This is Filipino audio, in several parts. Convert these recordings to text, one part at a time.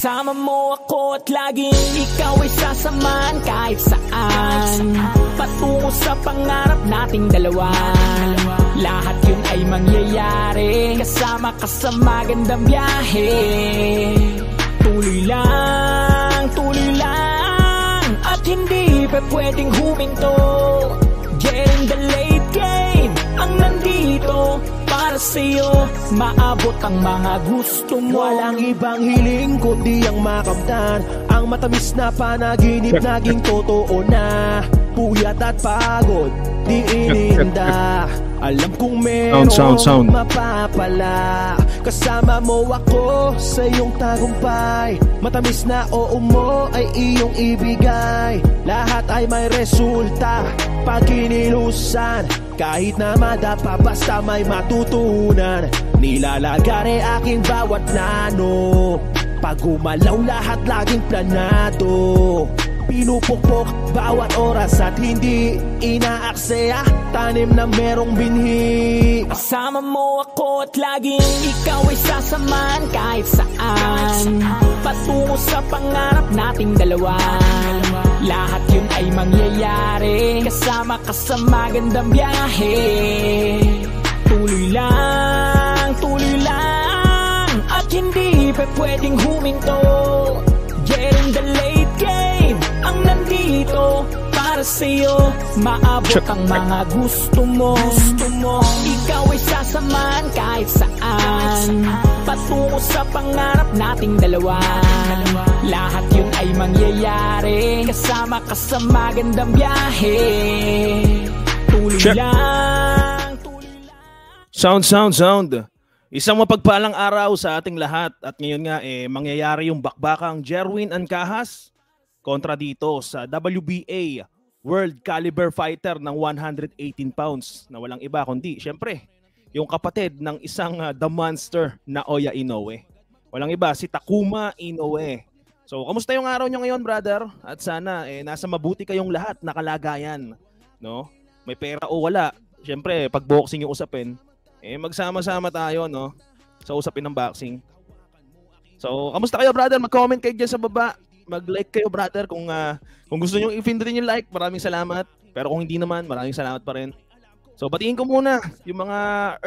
Kasama mo ako at laging ikaw ay sasamaan kahit saan Patungo sa pangarap nating dalawa Lahat yun ay mangyayari Kasama ka sa magandang biyahe Tuloy lang, tuloy lang At hindi pa pwedeng huminto Getting the late game Ang nandito sa'yo Maabot ang mga gusto mo Walang ibang hiling kundi ang makamtan Ang matamis na panaginip naging totoo na Puyat at pagod, di ininda Alam kong meron sound, sound, sound. mapapala Kasama mo ako sa iyong tagumpay Matamis na oo mo ay iyong ibigay Lahat ay may resulta Pag kinilusan kahit na madapa basta may matutunan Nilalagare aking bawat nano Pag umalaw lahat laging planado pinupukpok bawat oras at hindi inaaksaya tanim na merong binhi Kasama mo ako at laging ikaw ay sasamahan kahit saan Patungo sa pangarap nating dalawa Lahat yun ay mangyayari Kasama ka sa magandang biyahe Tuloy lang, tuloy lang At hindi pa pwedeng huminto Getting the late dito para sa'yo Maabot ang mga gusto mo, gusto mo. Ikaw ay sasamahan kahit saan Patungo sa pangarap nating dalawa Lahat yun ay mangyayari Kasama ka sa magandang biyahe Tuloy Check. lang tuloy lang. Sound, sound, sound. Isang mapagpalang araw sa ating lahat at ngayon nga eh, mangyayari yung bakbakang Jerwin Ancahas kontra dito sa WBA World Caliber Fighter ng 118 pounds na walang iba kundi syempre yung kapatid ng isang uh, The Monster na Oya Inoue. Walang iba si Takuma Inoue. So, kamusta yung araw nyo ngayon, brother? At sana eh nasa mabuti kayong lahat na kalagayan, no? May pera o wala. Syempre, pag boxing yung usapin, eh magsama-sama tayo, no? Sa usapin ng boxing. So, kamusta kayo, brother? Mag-comment kayo dyan sa baba mag-like kayo brother kung uh, kung gusto niyo i-pindrin find yung like. Maraming salamat. Pero kung hindi naman, maraming salamat pa rin. So batiin ko muna yung mga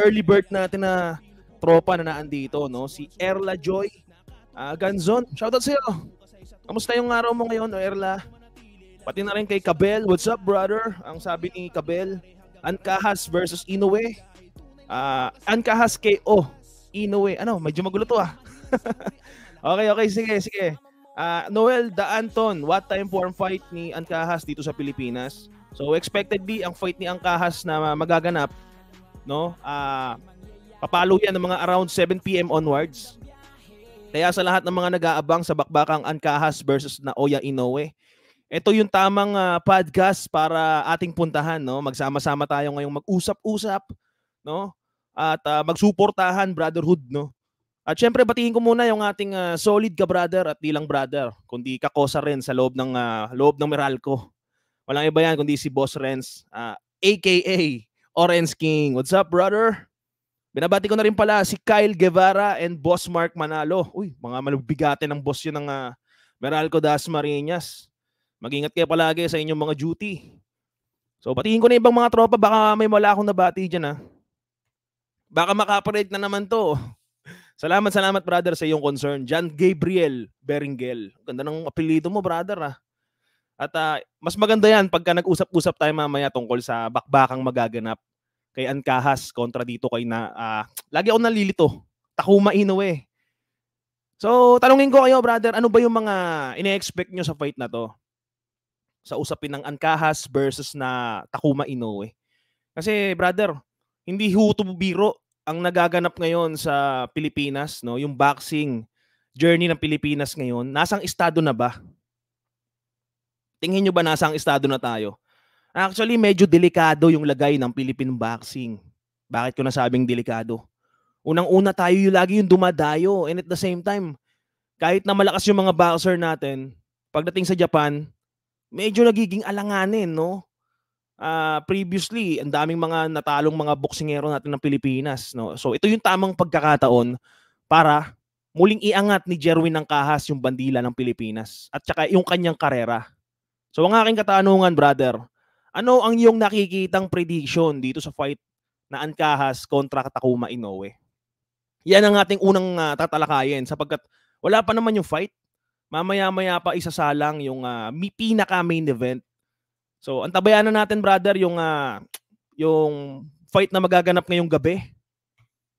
early bird natin na tropa na naandito, no? Si Erla Joy uh, Ganzon. Shoutout sa'yo. Kamusta yung araw mo ngayon, Erla? Pati na rin kay Kabel. What's up, brother? Ang sabi ni Kabel, Ankahas versus Inoue. Uh, Ankahas KO. Inoue. Ano, medyo magulo to ah. okay, okay. Sige, sige. Uh, Noel Da Anton, what time for ang fight ni Angkahas dito sa Pilipinas? So expectedly ang fight ni Angkahas na magaganap, no? Uh, papalo yan ng mga around 7 PM onwards. Kaya sa lahat ng mga nag-aabang sa bakbakang Angkahas versus Naoya Inoue, ito yung tamang uh, ah, podcast para ating puntahan, no? Magsama-sama tayo ngayong mag-usap-usap, no? At uh, magsuportahan brotherhood, no? At syempre batiin ko muna yung ating uh, solid ka brother at di brother, kundi kakosa rin sa loob ng uh, loob ng Meralco. Walang iba yan kundi si Boss Renz, uh, ah, aka Orange King. What's up brother? Binabati ko na rin pala si Kyle Guevara and Boss Mark Manalo. Uy, mga malubigate ng boss yun ng uh, Meralco Dasmariñas. Mag-ingat kayo palagi sa inyong mga duty. So batiin ko na ibang mga tropa, baka may wala akong nabati dyan ha. Baka makaparate na naman to. Salamat, salamat brother sa iyong concern. John Gabriel Beringel. Ganda ng apelido mo brother ah. At uh, mas maganda yan pagka nag-usap-usap tayo mamaya tungkol sa bakbakang magaganap kay Ankahas kontra dito kay na uh, lagi ako nalilito. Takuma Inoue. So, tanungin ko kayo, brother, ano ba yung mga ine-expect nyo sa fight na to? Sa usapin ng Ankahas versus na Takuma Inoue. Kasi, brother, hindi huto biro ang nagaganap ngayon sa Pilipinas, no, yung boxing journey ng Pilipinas ngayon, nasang estado na ba? Tingin nyo ba nasang estado na tayo? Actually, medyo delikado yung lagay ng Philippine boxing. Bakit ko nasabing delikado? Unang-una tayo yung lagi yung dumadayo and at the same time, kahit na malakas yung mga boxer natin, pagdating sa Japan, medyo nagiging alanganin, no? uh, previously, ang daming mga natalong mga boksingero natin ng Pilipinas. No? So ito yung tamang pagkakataon para muling iangat ni Jerwin ng Kahas yung bandila ng Pilipinas at saka yung kanyang karera. So ang aking katanungan, brother, ano ang iyong nakikitang prediction dito sa fight na Ankahas kontra Takuma Inoue? Yan ang ating unang uh, tatalakayin sapagkat wala pa naman yung fight. Mamaya-maya pa isasalang yung uh, ah, pinaka main event So, antabayan na natin, brother, yung uh, yung fight na magaganap ngayong gabi.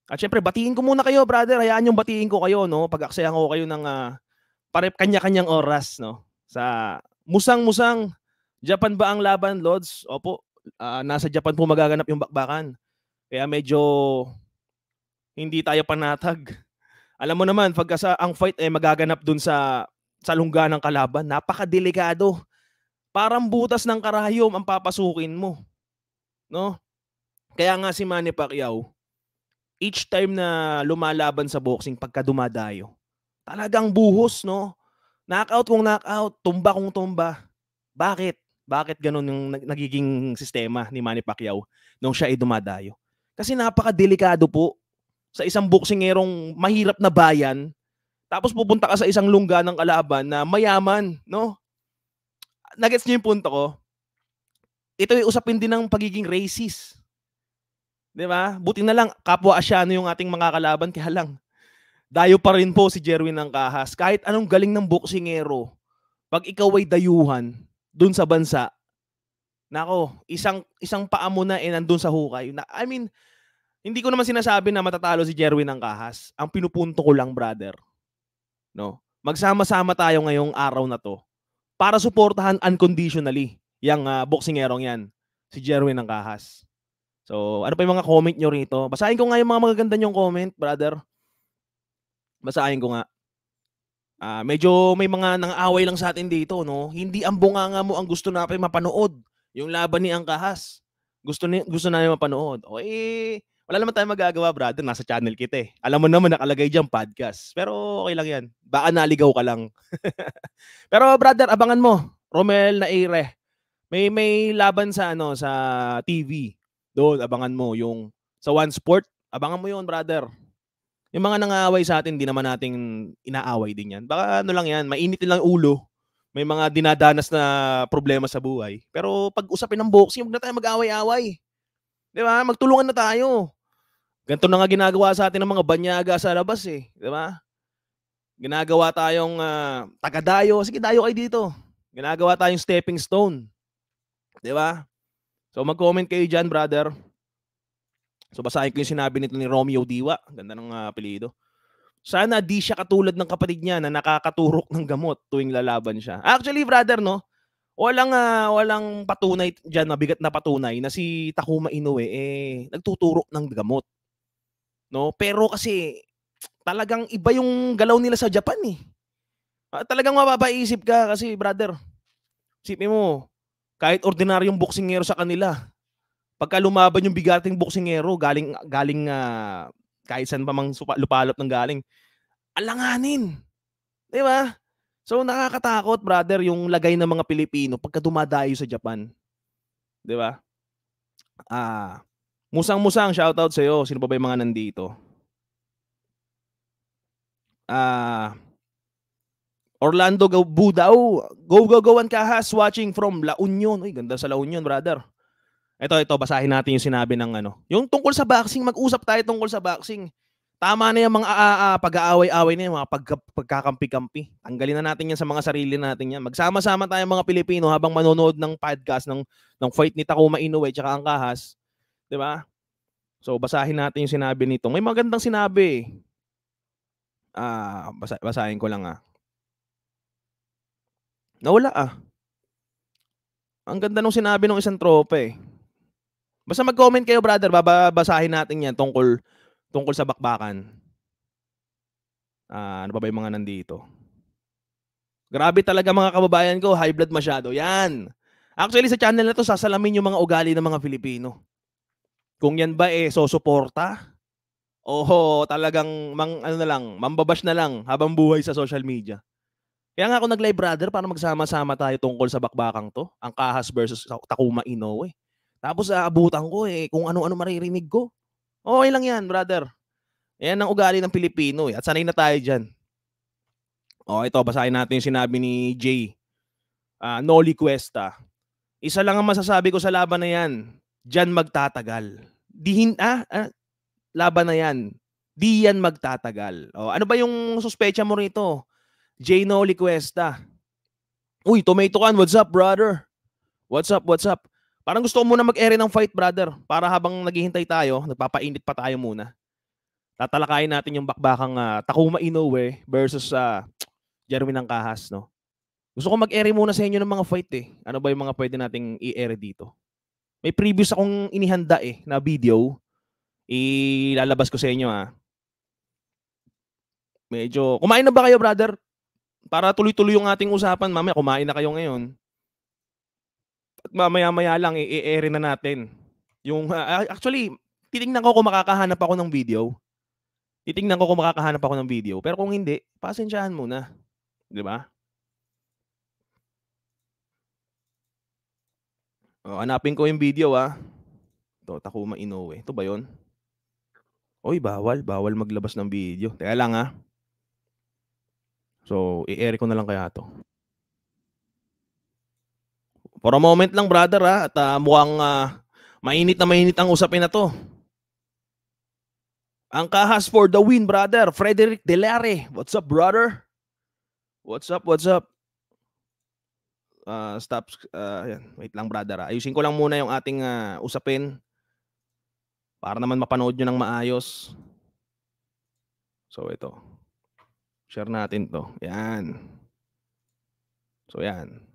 At syempre, batiin ko muna kayo, brother. Hayaan yung batiin ko kayo, no? Pag-aksayan ko kayo ng uh, pare kanya-kanyang oras, no? Sa musang-musang, Japan ba ang laban, Lods? Opo, uh, nasa Japan po magaganap yung bakbakan. Kaya medyo hindi tayo panatag. Alam mo naman, pagka sa, ang fight ay eh, magaganap dun sa sa lungga ng kalaban, napakadelikado. Parang butas ng karayom ang papasukin mo. No? Kaya nga si Manny Pacquiao, each time na lumalaban sa boxing pagka dumadayo, talagang buhos, no? Knockout kung knockout, tumba kung tumba. Bakit? Bakit ganun yung nagiging sistema ni Manny Pacquiao nung siya ay dumadayo? Kasi napakadelikado po sa isang boksingerong mahirap na bayan, tapos pupunta ka sa isang lungga ng kalaban na mayaman, no? nagets niyo yung punto ko. Ito yung usapin din ng pagiging racist. 'Di ba? Buti na lang kapwa Asyano yung ating mga kalaban kaya lang dayo pa rin po si Jerwin ng Kahas. Kahit anong galing ng boksingero, pag ikaw ay dayuhan doon sa bansa, nako, isang isang paa mo na eh nandun sa hukay. Na, I mean, hindi ko naman sinasabi na matatalo si Jerwin ng Kahas. Ang pinupunto ko lang, brother. No? Magsama-sama tayo ngayong araw na to para suportahan unconditionally yung uh, ah, boksingerong yan, si Jerwin ng Kahas. So, ano pa yung mga comment nyo rito? Basahin ko nga yung mga magaganda nyong comment, brother. Basahin ko nga. Uh, medyo may mga nang-away lang sa atin dito, no? Hindi ang bunganga mo ang gusto natin mapanood. Yung laban ni Angkahas. Gusto, ni, gusto namin mapanood. O eh, wala naman tayong magagawa, brother. Nasa channel kita eh. Alam mo naman, nakalagay dyan podcast. Pero okay lang yan. Baka naligaw ka lang. Pero brother, abangan mo. Romel na Ire. May may laban sa ano sa TV. Doon abangan mo yung sa One Sport. Abangan mo yun, brother. Yung mga nangaaway sa atin, hindi naman nating inaaway din yan. Baka ano lang yan, mainit lang ulo. May mga dinadanas na problema sa buhay. Pero pag usapin ng boxing, huwag na tayo mag-away-away. Di ba? Magtulungan na tayo. Ganito na nga ginagawa sa atin ng mga banyaga sa labas eh. Di ba? Ginagawa tayong uh, ah, tagadayo. Sige, dayo kayo dito. Ginagawa tayong stepping stone. Di ba? So mag-comment kayo dyan, brother. So basahin ko yung sinabi nito ni Romeo Diwa. Ganda ng uh, apelido. Sana di siya katulad ng kapatid niya na nakakaturok ng gamot tuwing lalaban siya. Actually, brother, no? walang uh, walang patunay diyan na bigat na patunay na si Takuma Inoue eh nagtuturo ng gamot. No? Pero kasi talagang iba yung galaw nila sa Japan eh. Uh, talagang mapapaisip ka kasi brother. Sipin mo, kahit ordinaryong boksingero sa kanila, pagka lumaban yung bigating boksingero galing galing uh, kahit saan pa mang lupalop ng galing, alanganin. 'Di ba? So nakakatakot, brother, yung lagay ng mga Pilipino pagka dumadayo sa Japan. 'Di ba? Ah, musang-musang shoutout sa iyo. Sino ba, ba yung mga nandito? Ah, Orlando Budao, go go go ka has watching from La Union. Uy, ganda sa La Union, brother. Ito, ito, basahin natin yung sinabi ng ano. Yung tungkol sa boxing, mag-usap tayo tungkol sa boxing. Tama na yung mga uh, ah, uh, ah, ah, pag-aaway-away na yung mga pag, pagkakampi-kampi. Tanggalin na natin yan sa mga sarili natin yan. Magsama-sama tayo mga Pilipino habang manonood ng podcast ng, ng fight ni Takuma Inoue tsaka ang kahas. ba? Diba? So, basahin natin yung sinabi nito. May magandang sinabi eh. Ah, basa, basahin ko lang ah. Nawala ah. Ang ganda nung sinabi ng isang trope eh. Basta mag-comment kayo brother, babasahin natin yan tungkol tungkol sa bakbakan. Ah, ano ba, ba yung mga nandito? Grabe talaga mga kababayan ko, high blood masyado. Yan. Actually sa channel na to sasalamin yung mga ugali ng mga Pilipino. Kung yan ba eh sosuporta Oho, talagang mang ano na lang, mambabash na lang habang buhay sa social media. Kaya nga ako nag-live brother para magsama-sama tayo tungkol sa bakbakang to. Ang Kahas versus Takuma Inoue. Tapos aabutan ko eh kung ano-ano maririnig ko. Okay lang yan, brother. Yan ang ugali ng Pilipino eh. At sanay na tayo dyan. O, oh, ito, basahin natin yung sinabi ni Jay. Uh, Noli Cuesta. Isa lang ang masasabi ko sa laban na yan. Diyan magtatagal. Di, ah, ah, laban na yan. Di yan magtatagal. oh, ano ba yung suspecha mo rito? Jay Noli Cuesta. Uy, tomato can, what's up, brother? What's up, what's up? Parang gusto ko muna mag-ere ng fight, brother. Para habang naghihintay tayo, nagpapainit pa tayo muna. Tatalakayin natin yung bakbakang uh, Takuma Inoue versus uh, ng Kahas, no? Gusto ko mag-ere muna sa inyo ng mga fight eh. Ano ba yung mga pwede nating i-ere dito? May previous akong inihanda eh na video. Ilalabas ko sa inyo ha. Ah. Medyo, kumain na ba kayo brother? Para tuloy-tuloy yung ating usapan. Mamaya kumain na kayo ngayon mamaya-maya lang i-air na natin. Yung uh, actually titingnan ko kung makakahanap ako ng video. Titingnan ko kung makakahanap ako ng video. Pero kung hindi, pasensyahan muna. 'Di ba? Oh, hanapin ko yung video ah. To, Takuma Inoue. Ito ba 'yon? Oy, bawal, bawal maglabas ng video. Teka lang ha? Ah. So, i-air ko na lang kaya 'to. For a moment lang, brother, ha? Ah, at uh, mukhang uh, mainit na mainit ang usapin na to. Ang kahas for the win, brother. Frederick Delare. What's up, brother? What's up, what's up? Uh, stop. Uh, yan. Wait lang, brother. Ha? Ayusin ko lang muna yung ating uh, usapin para naman mapanood nyo ng maayos. So, ito. Share natin to. Yan. So, yan.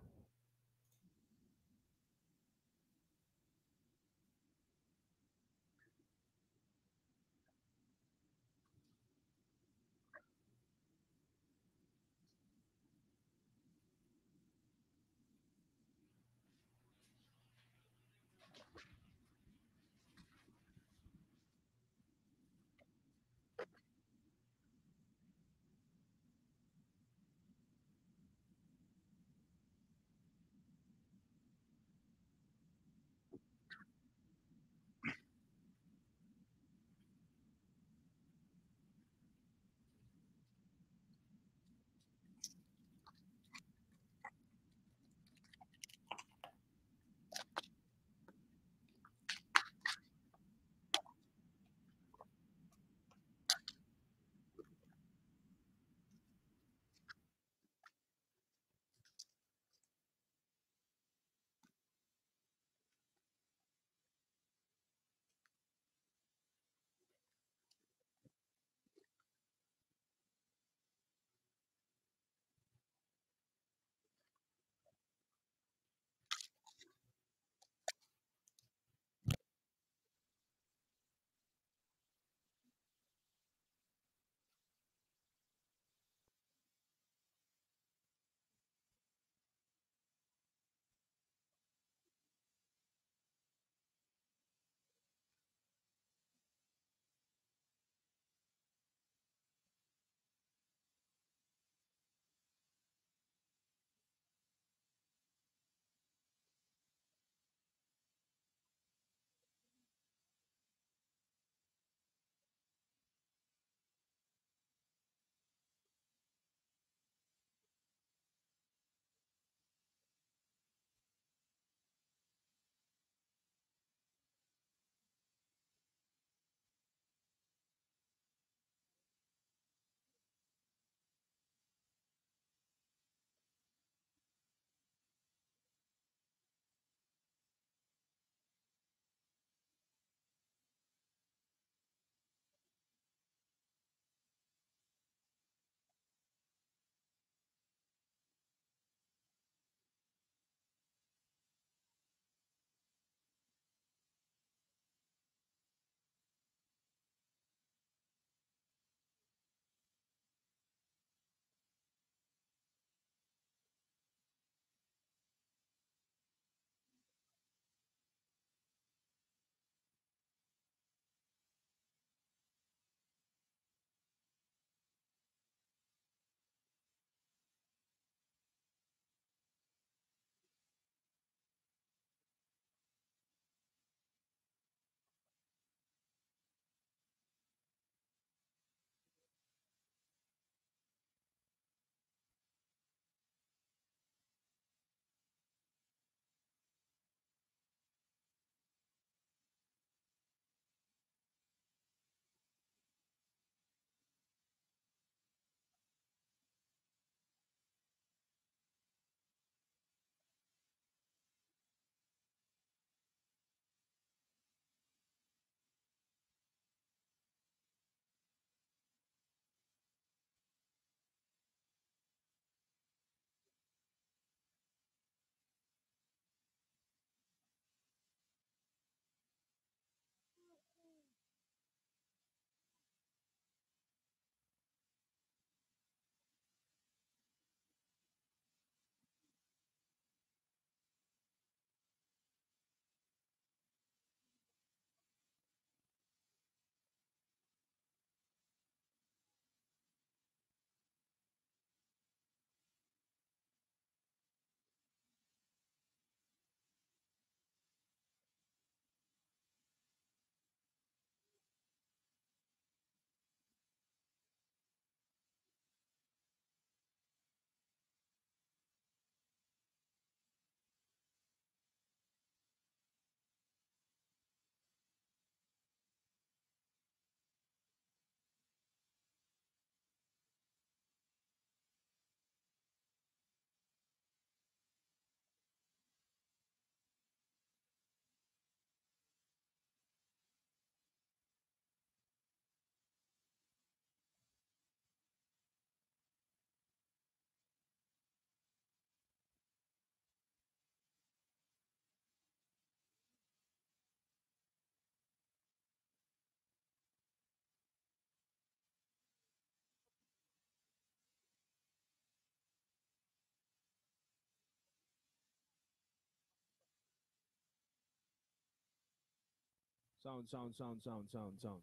Sound, sound, sound, sound, sound, sound.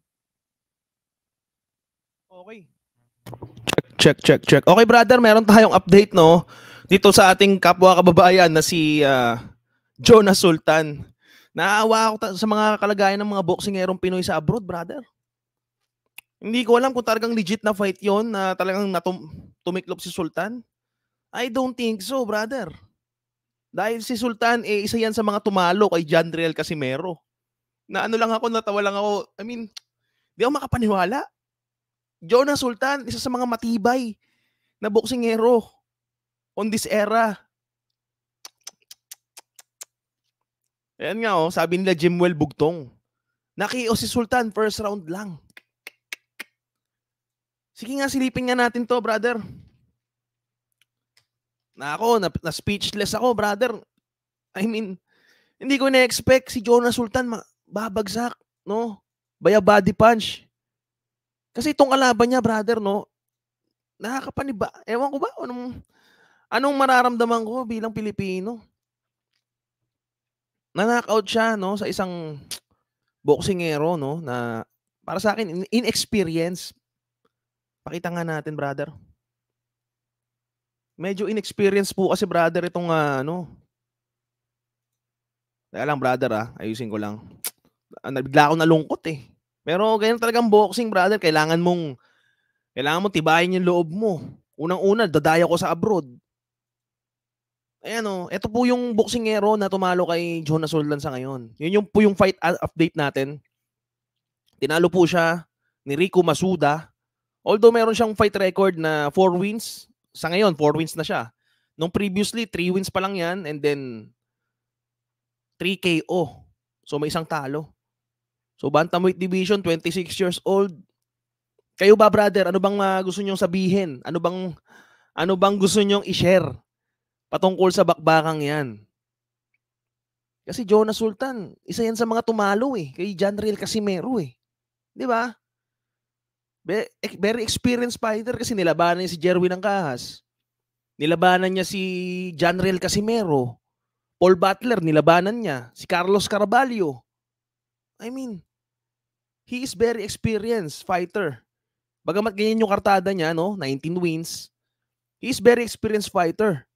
Okay. Check, check, check. Okay, brother, meron tayong update, no? Dito sa ating kapwa kababayan na si uh, ah, Jonas Sultan. Naawa ako sa mga kalagayan ng mga boksingerong Pinoy sa abroad, brother. Hindi ko alam kung talagang legit na fight yon na talagang natum- tumiklop si Sultan. I don't think so, brother. Dahil si Sultan, eh, isa yan sa mga tumalo kay Jandriel Casimero na ano lang ako, natawa lang ako. I mean, di ako makapaniwala. Jonah Sultan, isa sa mga matibay na boksingero on this era. Ayan nga oh, sabi nila Jimwell Bugtong. Nakio si Sultan, first round lang. Sige nga, silipin nga natin to, brother. Na ako, na, na speechless ako, brother. I mean, hindi ko na-expect si Jonah Sultan ma- babagsak, no? By body punch. Kasi itong kalaban niya, brother, no? Nakakapaniba. Ewan ko ba? Anong, anong mararamdaman ko bilang Pilipino? Na-knockout siya, no? Sa isang boksingero, no? Na para sa akin, inexperience. Pakita nga natin, brother. Medyo inexperience po kasi brother itong uh, ano. Kaya lang brother ah, ayusin ko lang. Ah, bigla ako nalungkot eh. Pero ganyan talagang boxing, brother. Kailangan mong kailangan mong tibayin yung loob mo. Unang-una, dadaya ko sa abroad. Ayan eh, o, oh, ito po yung boksingero na tumalo kay Jonas Soldan sa ngayon. Yun yung po yung fight update natin. Tinalo po siya ni Rico Masuda. Although meron siyang fight record na 4 wins, sa ngayon 4 wins na siya. Nung previously 3 wins pa lang 'yan and then 3 KO. So may isang talo. So bantamweight division, 26 years old. Kayo ba brother, ano bang uh, gusto niyong sabihin? Ano bang ano bang gusto niyong i-share patungkol sa bakbakang 'yan? Kasi Jonah Sultan, isa yan sa mga tumalo eh. Kay John Casimero eh. Di ba? Very experienced fighter kasi nilabanan niya si Jerwin ng kahas. Nilabanan niya si John Casimero. Paul Butler, nilabanan niya. Si Carlos Carvalho. I mean, he is very experienced fighter. Bagamat ganyan yung kartada niya, no? 19 wins. He is very experienced fighter.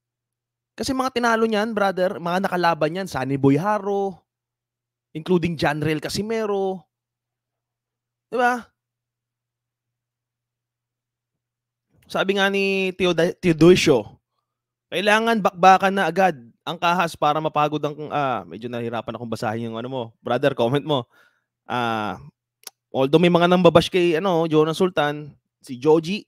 Kasi mga tinalo niyan, brother, mga nakalaban niyan, Sunny Boy Haro, including John Rail Casimero. Di ba? Sabi nga ni Teodocio, kailangan bakbakan na agad ang kahas para mapagod ang uh, medyo nahirapan akong basahin yung ano mo. Brother, comment mo. Ah, uh, although may mga nang babash kay ano, Jonas Sultan, si Joji,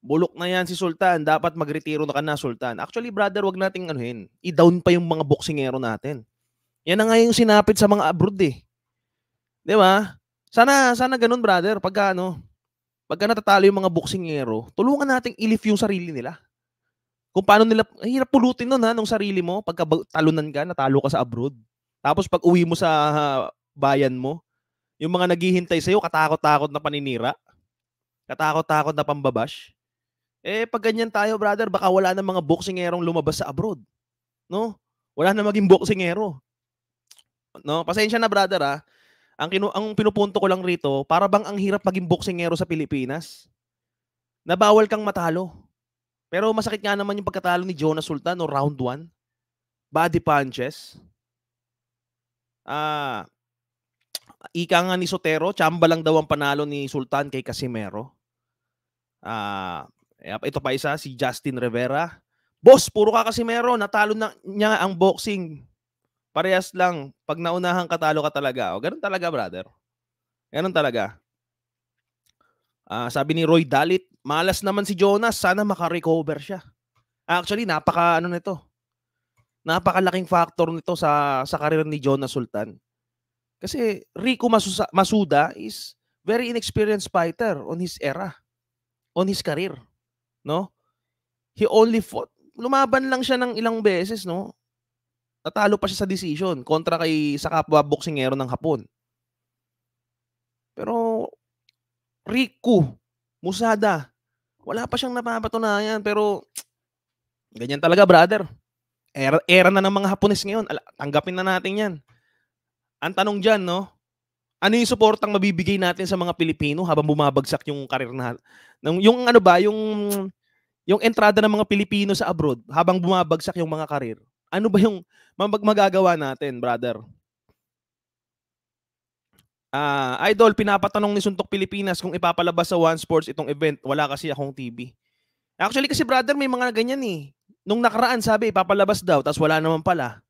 bulok na yan si Sultan. Dapat magretiro na ka na, Sultan. Actually, brother, wag nating anuhin. I-down pa yung mga boksingero natin. Yan na nga yung sinapit sa mga abroad eh. 'Di ba? Sana sana ganun, brother. Pagka ano, pagka natatalo yung mga boksingero, tulungan nating ilift yung sarili nila. Kung paano nila, ay, eh, hirap pulutin nun ha, nung sarili mo, pagka talunan ka, natalo ka sa abroad. Tapos pag uwi mo sa uh, bayan mo, yung mga naghihintay sa'yo, katakot-takot na paninira, katakot-takot na pambabash. Eh, pag ganyan tayo, brother, baka wala na mga boksingerong lumabas sa abroad. No? Wala na maging boksingero. No? Pasensya na, brother, ah. Ang, kinu- ang pinupunto ko lang rito, para bang ang hirap maging boksingero sa Pilipinas? Na bawal kang matalo. Pero masakit nga naman yung pagkatalo ni Jonas Sultan no round 1. Body punches. Ah, ika nga ni Sotero, chamba lang daw ang panalo ni Sultan kay Casimero. Ah, ito pa isa si Justin Rivera. Boss, puro ka Casimero, natalo na niya ang boxing. Parehas lang, pag naunahan katalo ka talaga. O oh, ganun talaga, brother. Ganun talaga. Ah, sabi ni Roy Dalit, Malas naman si Jonas, sana makarecover siya. Actually, napaka ano nito. Napakalaking factor nito sa sa karir ni Jonas Sultan. Kasi Rico Masusa, Masuda is very inexperienced fighter on his era, on his career, no? He only fought lumaban lang siya ng ilang beses, no? Natalo pa siya sa decision kontra kay sa kapwa boksingero ng Hapon. Pero Rico Musada wala pa siyang napapatunayan pero ganyan talaga brother. Era, era na ng mga Hapones ngayon. Tanggapin na natin yan. Ang tanong dyan, no? Ano yung suportang mabibigay natin sa mga Pilipino habang bumabagsak yung karir na yung, ano ba, yung yung entrada ng mga Pilipino sa abroad habang bumabagsak yung mga karir. Ano ba yung magagawa natin, brother? Uh, Idol, pinapatanong ni Suntok Pilipinas kung ipapalabas sa One Sports itong event. Wala kasi akong TV. Actually kasi brother, may mga ganyan eh. Nung nakaraan sabi, ipapalabas daw, tapos wala naman pala.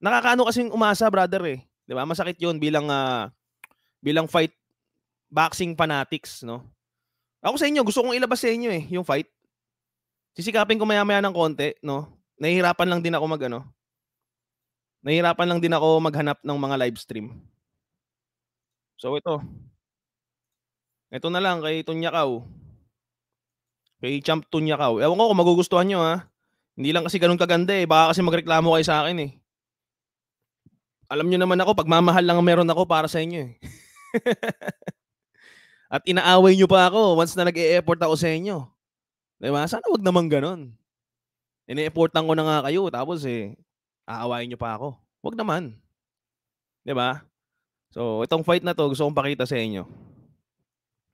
Nakakaano kasing umasa brother eh. 'Di ba? Masakit 'yun bilang uh, bilang fight boxing fanatics, no? Ako sa inyo, gusto kong ilabas sa inyo eh, yung fight. Sisikapin ko maya-maya ng konti, no? Nahihirapan lang din ako mag ano. Nahihirapan lang din ako maghanap ng mga live stream. So ito. Ito na lang kay Tunyakaw. Kay Champ Tunyakaw. Ewan ko kung magugustuhan nyo ha. Hindi lang kasi ganun kaganda eh. Baka kasi magreklamo kayo sa akin eh. Alam nyo naman ako, pagmamahal lang meron ako para sa inyo eh. At inaaway nyo pa ako once na nag-e-effort ako sa inyo. Diba? Sana wag naman ganun. Ine-effortan ko na nga kayo tapos eh, aawayin nyo pa ako. Wag naman. Diba? So, itong fight na to, gusto kong pakita sa inyo.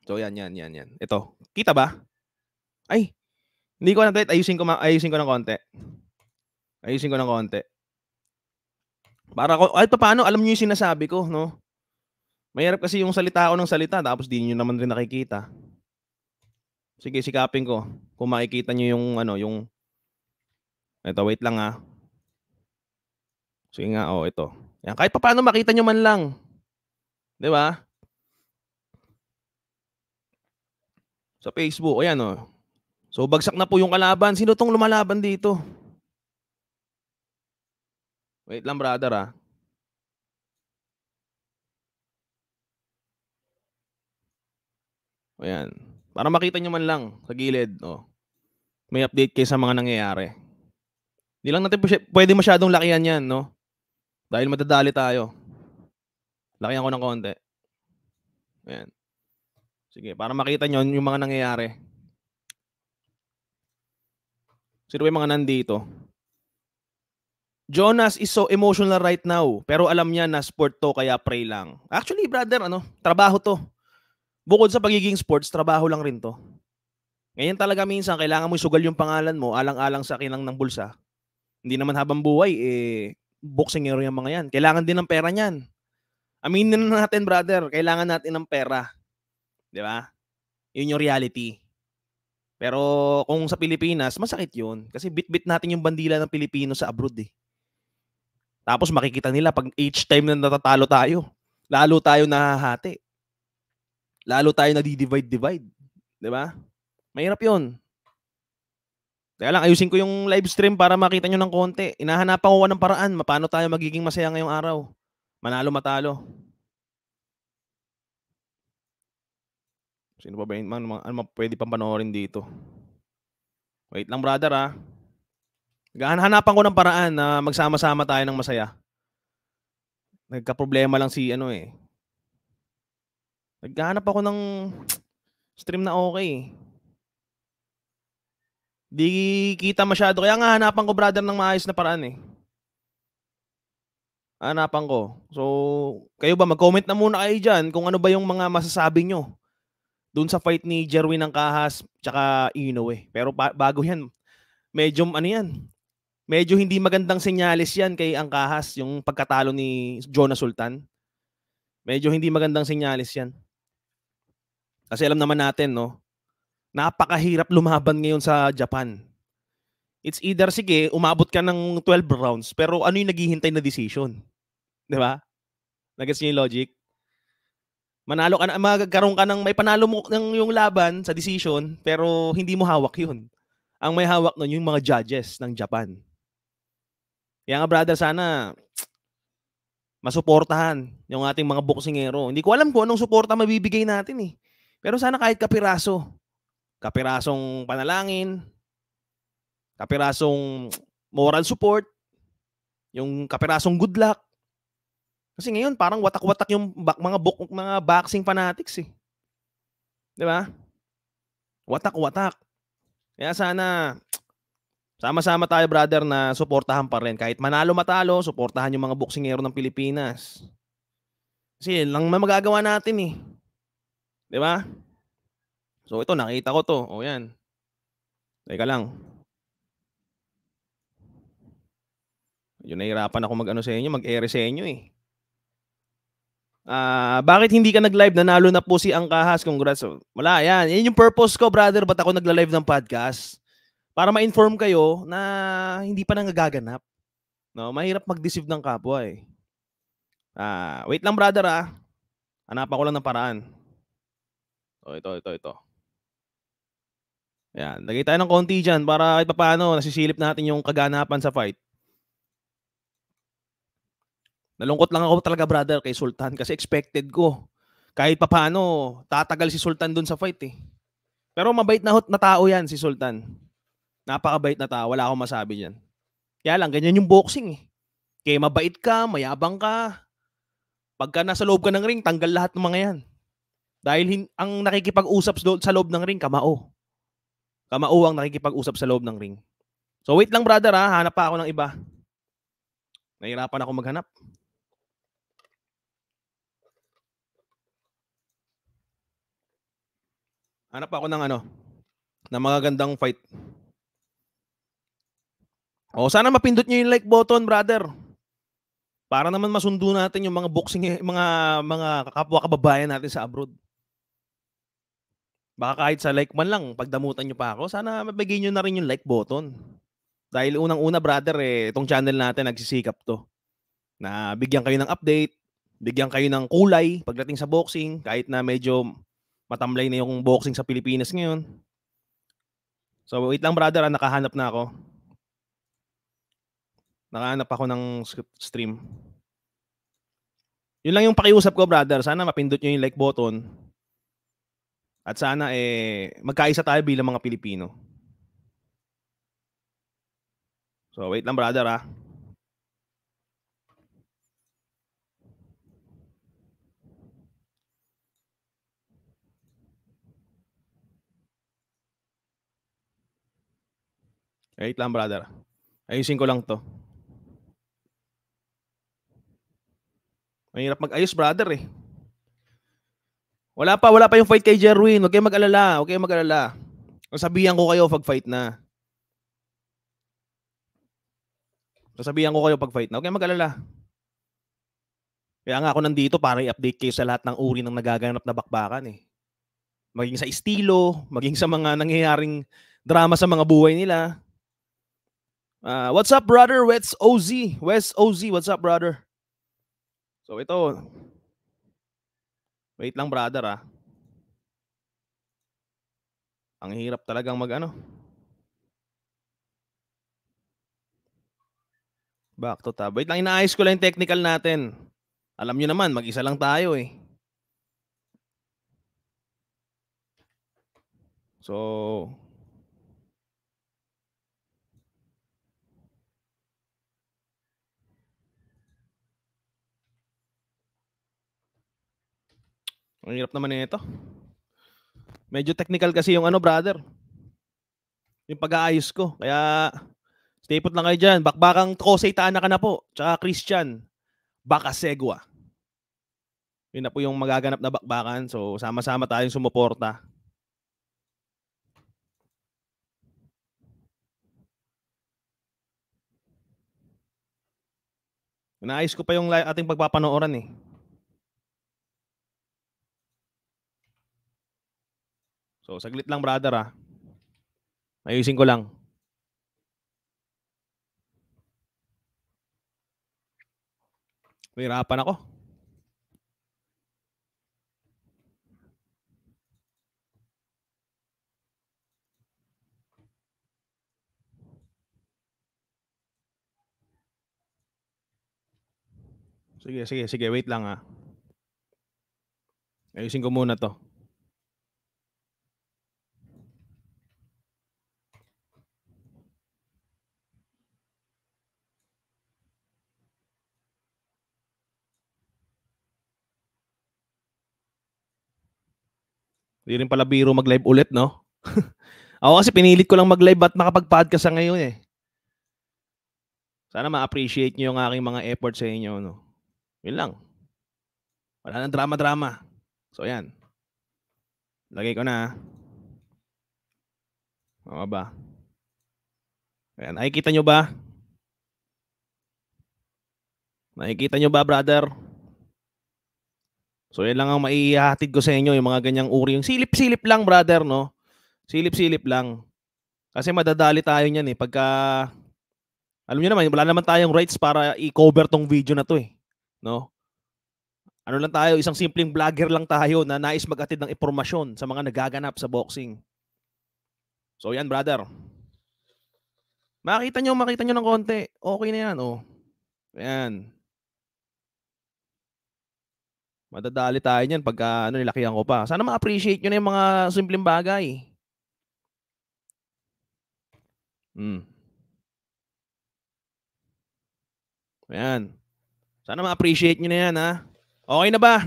So, yan, yan, yan, yan. Ito. Kita ba? Ay, hindi ko na-tweet. Ayusin ko, ayusin ko ng konti. Ayusin ko ng konti. Para ko, ay, paano, alam niyo yung sinasabi ko, no? Mahirap kasi yung salita ako ng salita, tapos di niyo naman rin nakikita. Sige, sikapin ko. Kung makikita niyo yung, ano, yung... Ito, wait lang, ha. Ah. Sige nga, oh, ito. Yan, kahit paano makita nyo man lang. 'Di ba? Sa Facebook, ayan oh. So bagsak na po yung kalaban. Sino tong lumalaban dito? Wait lang brother ah. yan. Para makita nyo man lang sa gilid, oh. may update kayo sa mga nangyayari. Hindi lang natin pwede masyadong lakihan yan, no? Dahil madadali tayo. Lakihan ko ng konti. Ayan. Sige, para makita nyo yung mga nangyayari. Sino ba yung mga nandito? Jonas is so emotional right now, pero alam niya na sport to kaya pray lang. Actually, brother, ano, trabaho to. Bukod sa pagiging sports, trabaho lang rin to. Ngayon talaga minsan, kailangan mo isugal yung pangalan mo, alang-alang sa kinang ng bulsa. Hindi naman habang buhay, eh, boxing yung mga yan. Kailangan din ng pera niyan. Aminin na natin, brother, kailangan natin ng pera. 'Di ba? 'Yun yung reality. Pero kung sa Pilipinas, masakit 'yun kasi bit-bit natin yung bandila ng Pilipino sa abroad eh. Tapos makikita nila pag each time na natatalo tayo, lalo tayo nahahati. Lalo tayo nadi-divide-divide, 'di ba? Mahirap 'yun. Kaya lang, ayusin ko yung live stream para makita nyo ng konti. Inahanapan ko ng paraan, paano tayo magiging masaya ngayong araw. Manalo matalo. Sino pa ba yun? Ano, ano pwede pang panoorin dito? Wait lang brother ah. ha. Hanapan ko ng paraan na magsama-sama tayo ng masaya. Nagka-problema lang si ano eh. Naghahanap ako ng stream na okay. Eh. Di kita masyado. Kaya nga hanapan ko brother ng maayos na paraan eh hanapan ko. So, kayo ba, mag-comment na muna kayo dyan kung ano ba yung mga masasabi nyo doon sa fight ni Jerwin ng Kahas tsaka Inoue. Pero pa- bago yan, medyo ano yan, medyo hindi magandang senyales yan kay ang Kahas, yung pagkatalo ni Jonah Sultan. Medyo hindi magandang senyales yan. Kasi alam naman natin, no? Napakahirap lumaban ngayon sa Japan. It's either, sige, umabot ka ng 12 rounds, pero ano yung naghihintay na decision? Di ba? Nagets niyo yung logic? Manalo ka na, magkaroon ka ng, may panalo mo ng yung laban sa decision, pero hindi mo hawak yun. Ang may hawak nun yung mga judges ng Japan. Kaya nga brother, sana masuportahan yung ating mga boksingero. Hindi ko alam kung anong suporta mabibigay natin eh. Pero sana kahit kapiraso. Kapirasong panalangin, kapirasong moral support, yung kapirasong good luck, kasi ngayon parang watak-watak yung bak- mga book, mga boxing fanatics eh. 'Di ba? Watak-watak. Kaya sana sama-sama tayo brother na suportahan pa rin kahit manalo matalo, suportahan yung mga boksingero ng Pilipinas. Kasi lang may magagawa natin eh. 'Di ba? So ito nakita ko to. O yan. Teka lang. Yun nahirapan ako mag-ano sa inyo, mag-ere sa inyo eh. Uh, bakit hindi ka nag-live? Nanalo na po si Angkahas. Congrats. Wala, yan. Yan yung purpose ko, brother. Ba't ako nagla-live ng podcast? Para ma-inform kayo na hindi pa nangagaganap. No, mahirap mag-deceive ng kapwa eh. Ah, wait lang brother ah. Hanapan ko lang ng paraan. Oh, ito, ito, ito. Ayan, lagay tayo ng konti dyan para kahit paano nasisilip natin yung kaganapan sa fight. Nalungkot lang ako talaga brother kay Sultan kasi expected ko kahit papaano tatagal si Sultan dun sa fight eh. Pero mabait na, na tao yan si Sultan. Napakabait na tao. Wala akong masabi dyan. Kaya lang, ganyan yung boxing eh. Kaya mabait ka, mayabang ka. Pagka nasa loob ka ng ring, tanggal lahat ng mga yan. Dahil hin- ang nakikipag-usap sa loob ng ring, kamao. Kamao ang nakikipag-usap sa loob ng ring. So wait lang brother ha, hanap pa ako ng iba. Nahirapan ako maghanap. Hanap ako ng ano, na magagandang fight. O, oh, sana mapindot nyo yung like button, brother. Para naman masundo natin yung mga boxing, eh, mga, mga kapwa kababayan natin sa abroad. Baka kahit sa like man lang, pagdamutan nyo pa ako, sana mabigay nyo na rin yung like button. Dahil unang-una, brother, eh, itong channel natin, nagsisikap to. Na bigyan kayo ng update, bigyan kayo ng kulay pagdating sa boxing, kahit na medyo matamlay na yung boxing sa Pilipinas ngayon. So wait lang brother, ah, nakahanap na ako. Nakahanap ako ng stream. Yun lang yung pakiusap ko brother. Sana mapindot nyo yung like button. At sana eh magkaisa tayo bilang mga Pilipino. So wait lang brother ah. Wait lang, brother. Ayusin ko lang to. Mahirap mag-ayos, brother eh. Wala pa, wala pa yung fight kay Jerwin. Huwag kayong mag-alala. Huwag kayong mag-alala. Sabihan ko kayo pag fight na. Sasabihan ko kayo pag fight na. Huwag kayong mag-alala. Kaya nga ako nandito para i-update kayo sa lahat ng uri ng nagaganap na bakbakan eh. Maging sa estilo, maging sa mga nangyayaring drama sa mga buhay nila. Uh, what's up, brother? West OZ. West OZ, what's up, brother? So ito. Wait lang, brother, ah. Ang hirap talagang mag-ano. Back to tab. Wait lang, inaayos ko lang yung technical natin. Alam nyo naman, mag-isa lang tayo eh. So, Ang hirap naman nito. Medyo technical kasi yung ano, brother. Yung pag-aayos ko. Kaya, stay put lang kayo dyan. Bakbakang Kosei Tanaka na po. Tsaka Christian. Baka Segwa. Yun na po yung magaganap na bakbakan. So, sama-sama tayong sumuporta. Naayos ko pa yung ating pagpapanooran eh. So, saglit lang brother ah. Ayusin ko lang. Mahirapan ako. Sige, sige, sige. Wait lang ah. Ayusin ko muna to. Hindi rin pala biro mag-live ulit, no? Ako kasi pinilit ko lang mag-live at makapag-podcast sa ngayon eh. Sana ma-appreciate nyo yung aking mga effort sa inyo, no? Yun lang. Wala nang drama-drama. So, yan. Lagay ko na. Mama ah. ba? Ayan, nakikita nyo ba? Nakikita nyo ba, brother? So yan lang ang maihahatid ko sa inyo, yung mga ganyang uri. Yung silip-silip lang, brother, no? Silip-silip lang. Kasi madadali tayo niyan eh. Pagka, alam niyo naman, wala naman tayong rights para i-cover tong video na to eh. No? Ano lang tayo, isang simpleng vlogger lang tayo na nais mag-atid ng impormasyon sa mga nagaganap sa boxing. So yan, brother. Makita nyo, makita nyo ng konti. Okay na yan, oh. Ayan. Madadali tayo niyan pagka ano, nilakihan ko pa. Sana ma-appreciate nyo na yung mga simpleng bagay. Hmm. Ayan. Sana ma-appreciate nyo na yan, ha? Okay na ba?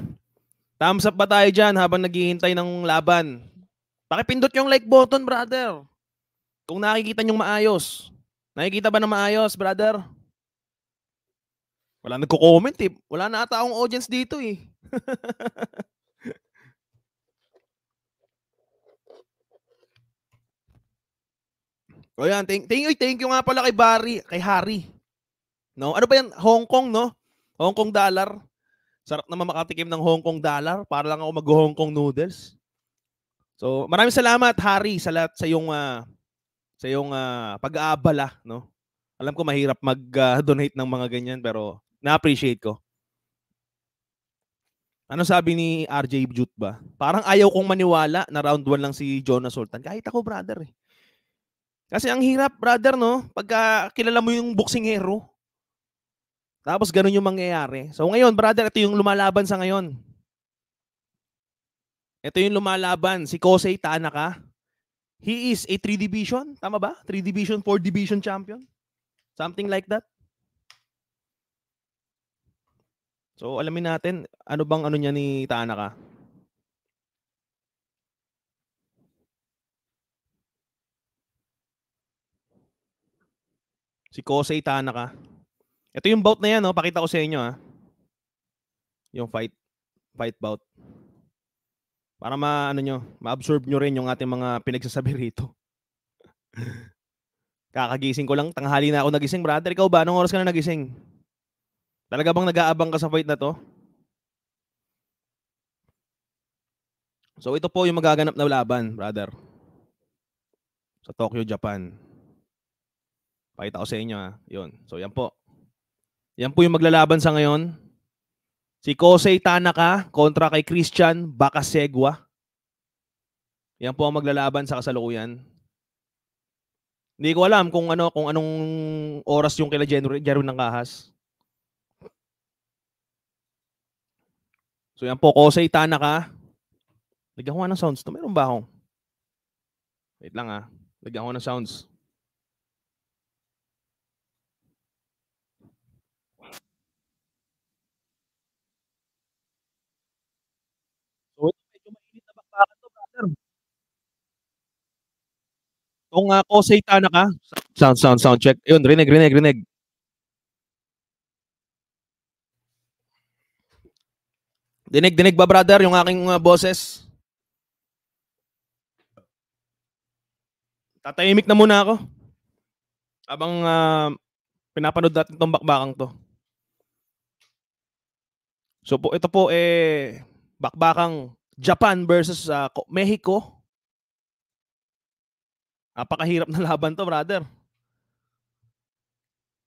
Thumbs up ba tayo dyan habang naghihintay ng laban? Pakipindot yung like button, brother. Kung nakikita nyo maayos. Nakikita ba na maayos, brother? Wala nagko-comment eh. Wala na ata akong audience dito eh. o yan, thank, thank you, thank you nga pala kay Barry, kay Harry. No? Ano ba yan? Hong Kong, no? Hong Kong dollar. Sarap naman makatikim ng Hong Kong dollar para lang ako mag-Hong Kong noodles. So, maraming salamat Harry sa lahat sa yung uh, ah, sa yung uh, ah, pag-aabala, no? Alam ko mahirap mag-donate ah, ng mga ganyan pero na-appreciate ko. Ano sabi ni RJ Jute ba? Parang ayaw kong maniwala na round 1 lang si Jonah Sultan. Kahit ako, brother eh. Kasi ang hirap, brother, no? Pagka kilala mo yung boxing hero, tapos ganun yung mangyayari. So ngayon, brother, ito yung lumalaban sa ngayon. Ito yung lumalaban, si Kosei Tanaka. He is a 3 division, tama ba? 3 division, 4 division champion. Something like that. So alamin natin ano bang ano niya ni Tanaka. Si Kosei Tanaka. Ito yung bout na yan, no? pakita ko sa inyo. Ha? Ah. Yung fight fight bout. Para ma ano nyo, ma-absorb nyo rin yung ating mga pinagsasabi rito. Kakagising ko lang, tanghali na ako nagising, brother. Ikaw ba? Anong oras ka na nagising? Talaga bang nag-aabang ka sa fight na to? So ito po yung magaganap na laban, brother. Sa Tokyo, Japan. Pakita ko sa inyo ha. Yun. So yan po. Yan po yung maglalaban sa ngayon. Si Kosei Tanaka kontra kay Christian Bakasegwa. Yan po ang maglalaban sa kasalukuyan. Hindi ko alam kung ano kung anong oras yung kila Jerwin ng Kahas. So yan po, Kosei Tanaka. Lagyan ko nga ng sounds. To. meron ba akong? Wait lang ah. Lagyan ko ng sounds. So, medyo mainit na bakbakan to, brother. Itong uh, Kosei Tanaka. Sound, sound, sound check. Yun, rinig, rinig, rinig. Dinig-dinig ba brother yung aking uh, boses? Tatahimik na muna ako. Abang uh, pinapanood natin tong bakbakang to. So po ito po eh bakbakang Japan versus uh, Mexico. Napakahirap na laban to, brother.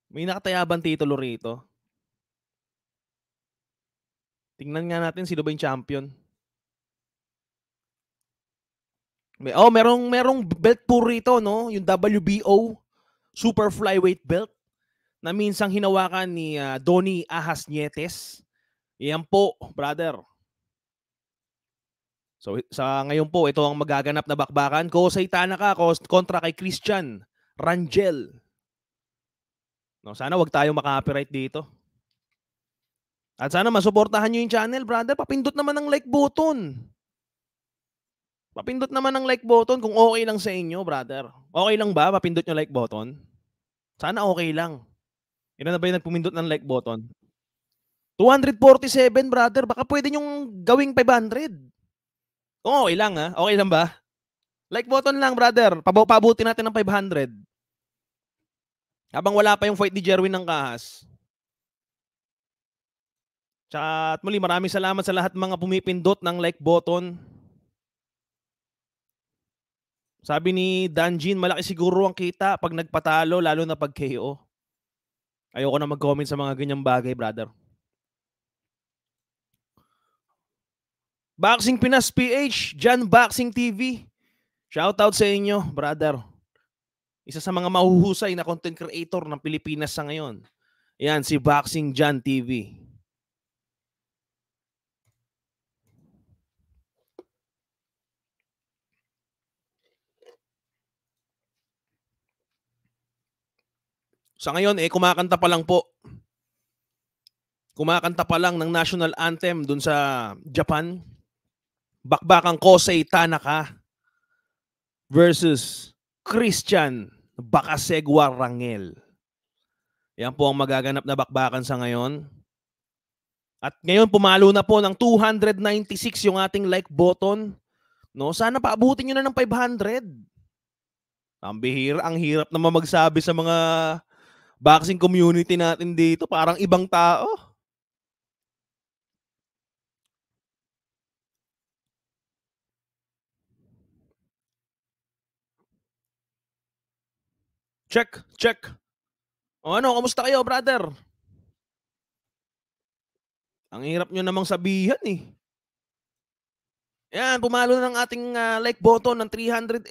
May nakatayaban titulo rito. Tingnan nga natin sino ba yung champion. May, oh, merong merong belt po rito, no? Yung WBO super flyweight belt na minsang hinawakan ni uh, Donny Ahas Nietes. Yan po, brother. So sa ngayon po, ito ang magaganap na bakbakan ko sa Itanaka kontra kay Christian Rangel. No, sana wag tayo maka-copyright dito. At sana masuportahan nyo yung channel, brother. Papindot naman ng like button. Papindot naman ng like button kung okay lang sa inyo, brother. Okay lang ba? Papindot nyo like button? Sana okay lang. Ilan na ba yung nagpumindot ng like button? 247, brother. Baka pwede nyong gawing 500. Oo, okay lang ha. Okay lang ba? Like button lang, brother. Pabuti natin ng 500. Habang wala pa yung fight ni Jerwin ng kahas. Tsaka at muli maraming salamat sa lahat mga pumipindot ng like button. Sabi ni Danjin, malaki siguro ang kita pag nagpatalo, lalo na pag KO. Ayoko na mag-comment sa mga ganyang bagay, brother. Boxing Pinas PH, Jan Boxing TV. Shoutout sa inyo, brother. Isa sa mga mahuhusay na content creator ng Pilipinas sa ngayon. Yan, si Boxing Jan TV. Sa ngayon, eh, kumakanta pa lang po. Kumakanta pa lang ng national anthem dun sa Japan. Bakbakang Kosei Tanaka versus Christian Bakasegwa Rangel. Yan po ang magaganap na bakbakan sa ngayon. At ngayon pumalo na po ng 296 yung ating like button. No, sana paabutin niyo na ng 500. Ang bihira, ang hirap na magsabi sa mga boxing community natin dito, parang ibang tao. Check, check. O ano, kamusta kayo, brother? Ang hirap nyo namang sabihan eh. Yan, pumalo na ng ating uh, like button ng 308.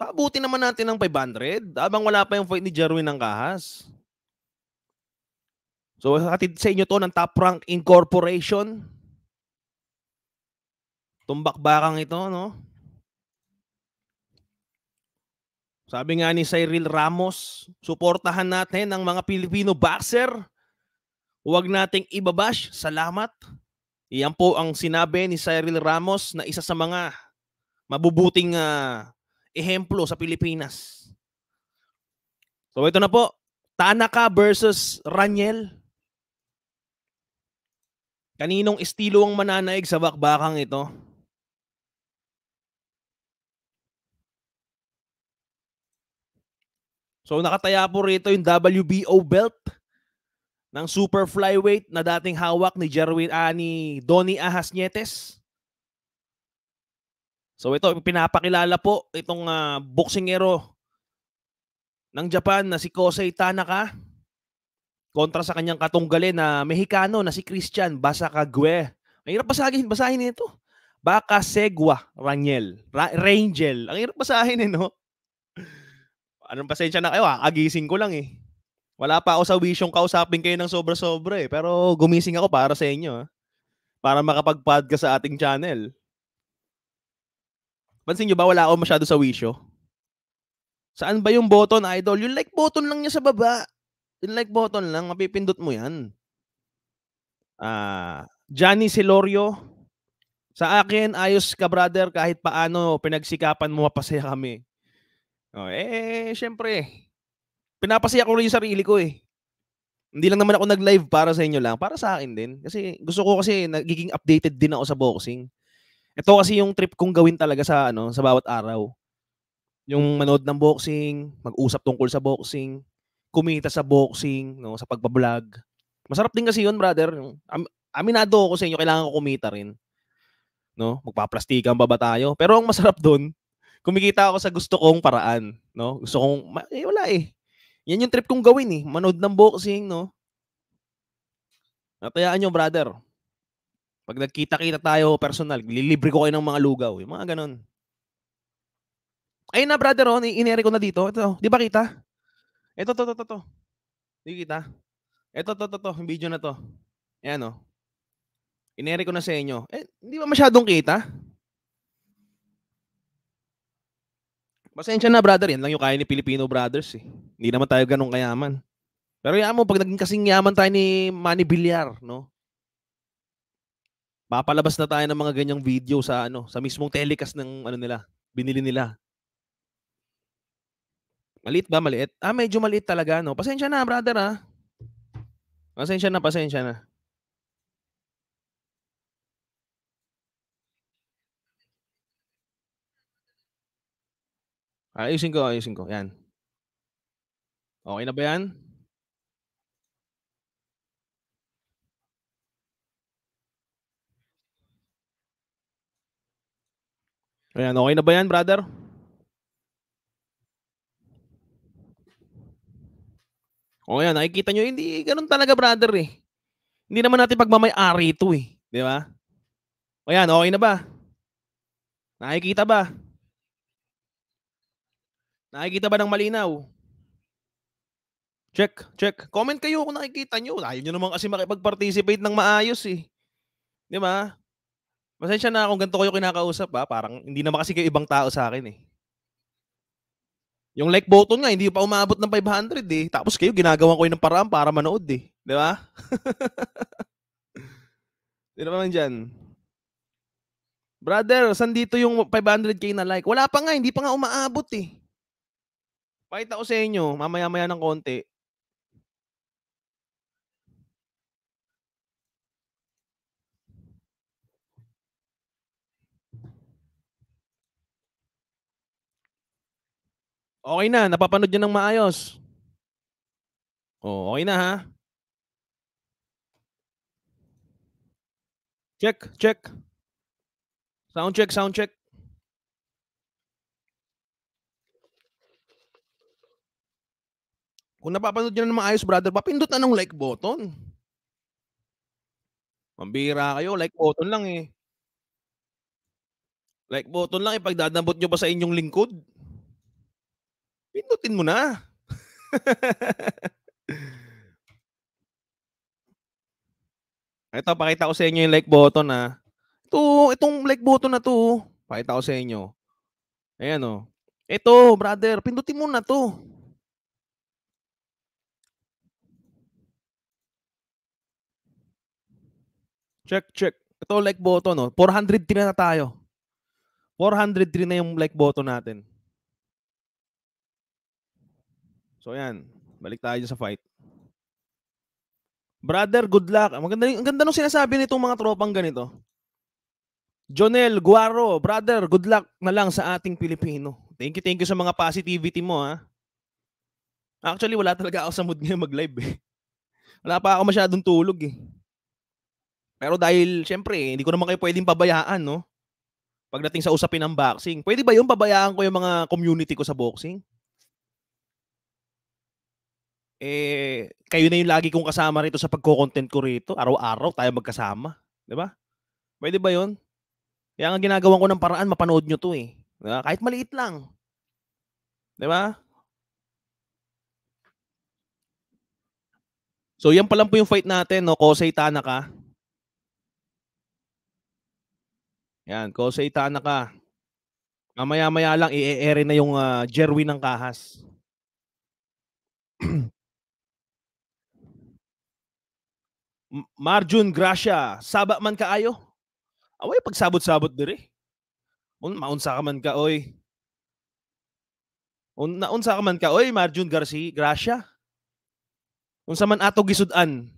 Pabuti naman natin ng 500 habang wala pa yung fight ni Jerwin ng kahas. So hatid sa inyo to ng Top Rank Incorporation. Tumbakbakang ito, no? Sabi nga ni Cyril Ramos, suportahan natin ang mga Pilipino boxer. Huwag nating ibabash. Salamat. Iyan po ang sinabi ni Cyril Ramos na isa sa mga mabubuting uh, ehemplo sa Pilipinas. So ito na po, Tanaka versus Raniel. Kaninong estilo ang mananaig sa bakbakang ito? So nakataya po rito yung WBO belt ng super flyweight na dating hawak ni Jerwin ah, ni Donny Ahas Nietes. So ito pinapakilala po itong uh, boksingero ng Japan na si Kosei Tanaka kontra sa kanyang katunggali na Mexicano na si Christian Basacague. Mahirap basahin, basahin ito. Baka Segwa Rangel, Ra- Rangel. Ang hirap basahin eh, no? Anong pasensya na kayo Ah, Agising ko lang eh. Wala pa ako sa wish yung kausapin kayo ng sobra-sobra eh. Pero gumising ako para sa inyo. Ha? Ah. Para makapag-podcast sa ating channel. Pansin nyo ba wala ako masyado sa wisho? Saan ba yung button, idol? Yung like button lang niya sa baba. Yung like button lang, mapipindot mo yan. Ah, uh, Johnny Silorio, sa akin, ayos ka brother, kahit paano, pinagsikapan mo, mapasaya kami. Oh, eh, syempre, pinapasaya ko rin yung sarili ko eh. Hindi lang naman ako nag-live para sa inyo lang, para sa akin din. Kasi gusto ko kasi nagiging updated din ako sa boxing. Ito kasi yung trip kong gawin talaga sa ano, sa bawat araw. Yung manood ng boxing, mag-usap tungkol sa boxing, kumita sa boxing, no, sa pagbablog. Masarap din kasi 'yun, brother. Am, aminado ako sa inyo, kailangan ko kumita rin. No? Magpaplastikan ba ba tayo? Pero ang masarap doon, kumikita ako sa gusto kong paraan, no? Gusto kong eh, wala eh. Yan yung trip kong gawin eh, manood ng boxing, no? Natayaan nyo, brother. Pag nagkita-kita tayo personal, lilibre ko kayo ng mga lugaw. Yung eh. mga ganun. Ayun na, brother, oh, inere ko na dito. Ito, di ba kita? Ito, to, to, to, to. Hindi kita. Ito, to, to, to. Yung video na to. Ayan, oh. Inere ko na sa inyo. Eh, hindi ba masyadong kita? Pasensya na, brother. Yan lang yung kaya ni Filipino brothers, eh. Hindi naman tayo ganun kayaman. Pero yan mo, pag naging kasing yaman tayo ni Manny Villar, no? Papalabas na tayo ng mga ganyang video sa ano, sa mismong telecast ng ano nila, binili nila. Maliit ba? Maliit? Ah, medyo maliit talaga, no? Pasensya na, brother, ha? Ah. Pasensya na, pasensya na. Ayusin ko, ayusin ko. Yan. Okay na ba yan? Ayan, okay na ba yan, brother? O yan, nakikita nyo, hindi ganun talaga brother eh. Hindi naman natin pagmamay-ari ito eh. Di ba? O yan, okay na ba? Nakikita ba? Nakikita ba ng malinaw? Check, check. Comment kayo kung nakikita nyo. Ayaw nyo naman kasi makipag-participate ng maayos eh. Di ba? Masensya na kung ganito kayo kinakausap ha. Parang hindi naman kasi kayo ibang tao sa akin eh. Yung like button nga, hindi pa umabot ng 500 eh. Tapos kayo, ginagawa ko yun ng paraan para manood eh. Di ba? Di naman dyan. Brother, san dito yung 500k na like? Wala pa nga, hindi pa nga umaabot eh. Pakita ko sa inyo, mamaya-maya ng konti, Okay na, napapanood niyo ng maayos. Oh, okay na ha. Check, check. Sound check, sound check. Kung napapanood nyo na ng maayos, brother, papindot na ng like button. Mambira kayo, like button lang eh. Like button lang, ipagdadabot eh. nyo pa sa inyong lingkod? pindutin mo na. Ito, pakita ko sa inyo yung like button na. Ah. Ito, itong like button na to. Oh. Pakita ko sa inyo. Ayan o. Oh. Ito, brother, pindutin mo na to. Check, check. Ito like button, no? Oh. 403 na tayo. 403 na yung like button natin. So ayan, balik tayo sa fight. Brother, good luck. Ang ganda, ang ganda nung sinasabi nitong mga tropang ganito. Jonel Guaro, brother, good luck na lang sa ating Pilipino. Thank you, thank you sa mga positivity mo ha. Actually, wala talaga ako sa mood ngayon mag-live eh. Wala pa ako masyadong tulog eh. Pero dahil, syempre, eh, hindi ko naman kayo pwedeng pabayaan, no? Pagdating sa usapin ng boxing. Pwede ba yung pabayaan ko yung mga community ko sa boxing? eh, kayo na yung lagi kong kasama rito sa pagko-content ko rito. Araw-araw tayo magkasama. Di ba? Pwede ba yun? Kaya nga ginagawa ko ng paraan, mapanood nyo to eh. Diba? Kahit maliit lang. Di ba? So yan pa lang po yung fight natin, no? Kosei Tanaka. Yan, Kosei Tanaka. Mamaya-maya lang i airin na yung uh, Jerwin ng Kahas. Marjun Gracia, sabak man kaayo. Away pagsabot-sabot dire. Un maunsa ka man ka oy. Un naunsa ka man ka oy Marjun Garcia, Gracia. Unsa man ato gisud-an?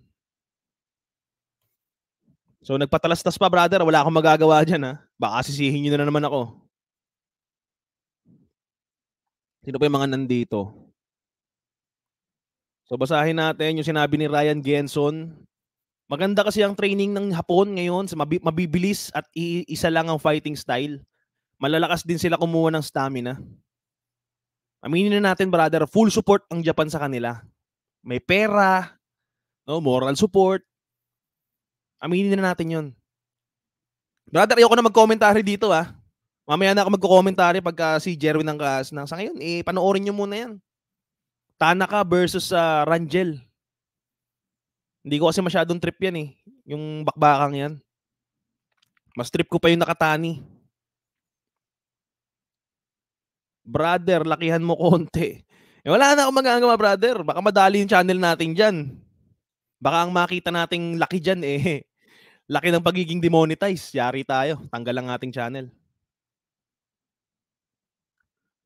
So nagpatalastas pa brother, wala akong magagawa diyan ha. Baka sisihin niyo na naman ako. Sino pa yung mga nandito? So basahin natin yung sinabi ni Ryan Genson Maganda kasi ang training ng Hapon ngayon, sa mabi- mabibilis at isa lang ang fighting style. Malalakas din sila kumuha ng stamina. Aminin na natin, brother, full support ang Japan sa kanila. May pera, no, moral support. Aminin na natin 'yon. Brother, ayoko na mag-commentary dito, ah. Mamaya na ako magko-commentary pagka si Jerwin ang kaas ah, ng sa ngayon. Eh, panoorin niyo muna 'yan. Tanaka versus uh, Rangel. Hindi ko kasi masyadong trip yan eh. Yung bakbakang yan. Mas trip ko pa yung nakatani. Brother, lakihan mo konti. Eh, wala na akong magagawa, brother. Baka madali yung channel natin dyan. Baka ang makita nating laki dyan eh. Laki ng pagiging demonetize. Yari tayo. Tanggal lang ating channel.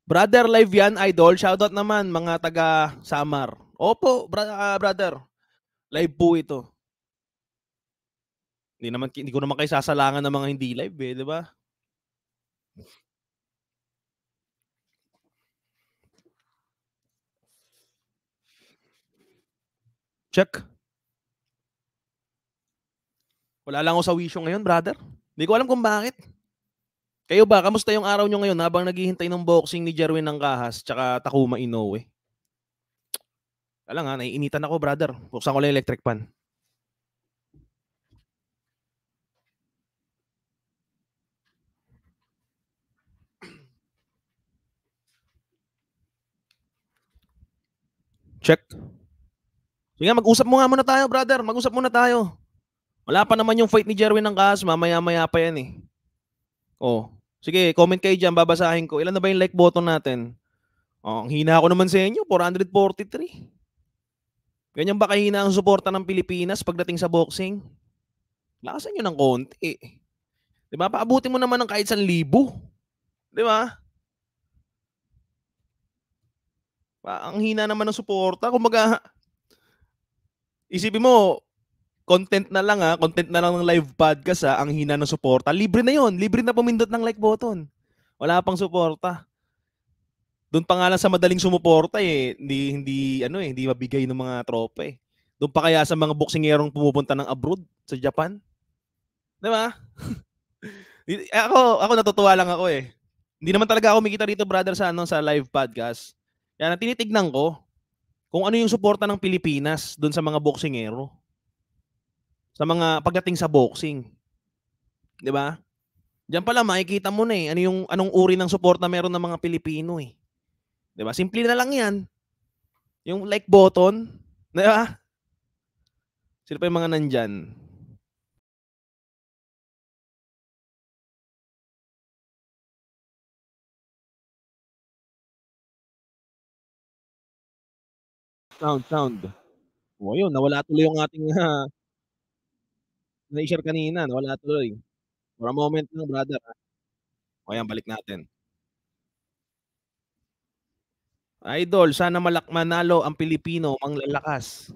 Brother, live yan, idol. Shoutout naman mga taga Samar. Opo, bra- uh, brother. Live po ito. Hindi naman hindi ko naman kayo sasalangan ng mga hindi live, eh, 'di ba? Check. Wala lang ako sa wisyo ngayon, brother. Hindi ko alam kung bakit. Kayo ba, kamusta yung araw nyo ngayon habang naghihintay ng boxing ni Jerwin ng Kahas tsaka Takuma Inoue? Alam nga, naiinitan ako, brother. Buksan ko lang electric pan. Check. So mag-usap mo nga muna tayo, brother. Mag-usap muna tayo. Wala pa naman yung fight ni Jerwin ng kaso. Mamaya-maya pa yan eh. Oh. Sige, comment kayo dyan. Babasahin ko. Ilan na ba yung like button natin? Oh, ang hina ako naman sa inyo. 443. Ganyan ba kahina ang suporta ng Pilipinas pagdating sa boxing? Lakasan nyo ng konti. Di ba? Paabuti mo naman ng kahit isang libo. Di ba? Pa, ang hina naman ng suporta. Kumbaga, isipin mo, content na lang ha, ah. content na lang ng live podcast ha, ah. ang hina ng suporta. Libre na yon, libre na pumindot ng like button. Wala pang suporta. Doon pa nga lang sa madaling sumuporta eh, hindi hindi ano eh, hindi mabigay ng mga trope eh. Doon pa kaya sa mga boksingerong pumupunta ng abroad sa Japan? 'Di ba? ako, ako natutuwa lang ako eh. Hindi naman talaga ako makita dito brother sa ano sa live podcast. Yan ang tinitignan ko kung ano yung suporta ng Pilipinas doon sa mga boksingero. Sa mga pagdating sa boxing. 'Di ba? Diyan pala makikita mo na eh ano yung anong uri ng suporta meron ng mga Pilipino eh. 'Di ba? Simple na lang 'yan. Yung like button, 'di ba? Sino pa yung mga nandyan? Sound, sound. O, oh, yun. Nawala tuloy yung ating uh, na-share kanina. Nawala tuloy. For a moment lang, brother. Ah. O, ayan, balik natin. Idol, sana malakmanalo ang Pilipino, ang lalakas.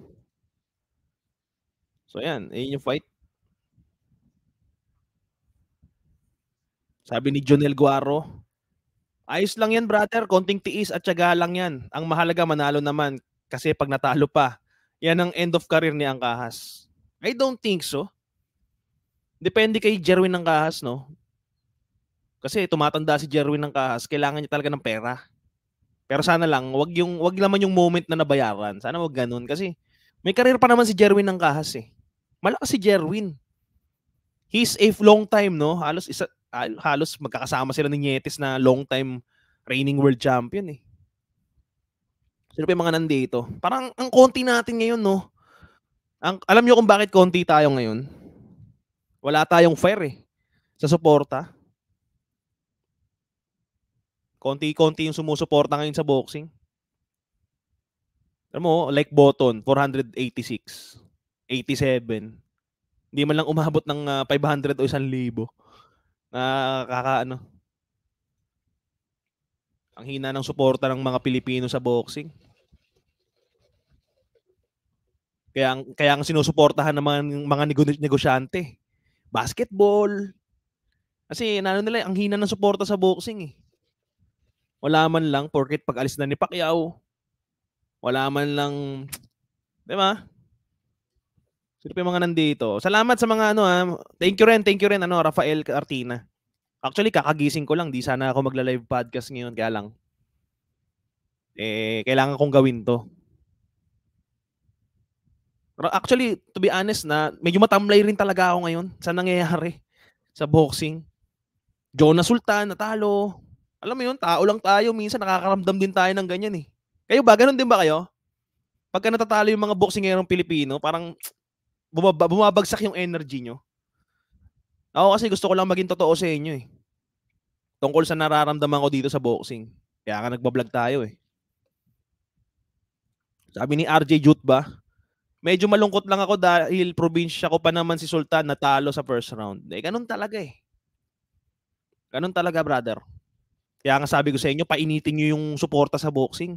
So yan, yun yung fight. Sabi ni Jonel Guaro, ayos lang yan brother, konting tiis at tiyaga lang yan. Ang mahalaga manalo naman kasi pag natalo pa, yan ang end of career ni Angkahas. I don't think so. Depende kay Jerwin Angkahas, no? Kasi tumatanda si Jerwin Angkahas, kailangan niya talaga ng pera. Pero sana lang, wag yung wag naman yung moment na nabayaran. Sana wag ganun kasi may karir pa naman si Jerwin ng kahas eh. Malakas si Jerwin. He's a long time, no? Halos isa ah, halos magkakasama sila ni Nietes na long time reigning world champion eh. Sino pa yung mga nandito? Parang ang konti natin ngayon, no? Ang, alam nyo kung bakit konti tayo ngayon? Wala tayong fair eh. Sa suporta. Konti-konti yung sumusuporta ngayon sa boxing. Alam mo, like Button, 486, 87. Hindi man lang umabot ng 500 ah, o 1,000. Nakaka uh, ano. Ang hina ng suporta ng mga Pilipino sa boxing. Kaya ang kaya ang sinusuportahan ng mga mga negosyante, basketball. Kasi ano nila, ang hina ng suporta sa boxing eh wala man lang, porkit pag alis na ni Pacquiao, wala man lang, di ba? Sino pa yung mga nandito? Salamat sa mga ano ha. Ah, thank you rin, thank you rin ano, Rafael Artina. Actually, kakagising ko lang. Di sana ako magla-live podcast ngayon. Kaya lang, eh, kailangan kong gawin to. Actually, to be honest na, medyo matamlay rin talaga ako ngayon sa nangyayari sa boxing. Jonas Sultan, natalo. Alam mo yun, tao lang tayo. Minsan nakakaramdam din tayo ng ganyan eh. Kayo ba? Ganun din ba kayo? Pagka natatalo yung mga ng Pilipino, parang bumaba, bumabagsak yung energy nyo. Ako kasi gusto ko lang maging totoo sa inyo eh. Tungkol sa nararamdaman ko dito sa boxing. Kaya nga nagbablog tayo eh. Sabi ni RJ Jute ba, medyo malungkot lang ako dahil probinsya ko pa naman si Sultan natalo sa first round. Eh, ganun talaga eh. Ganun talaga, brother. Kaya nga sabi ko sa inyo, painitin nyo yung suporta sa boxing.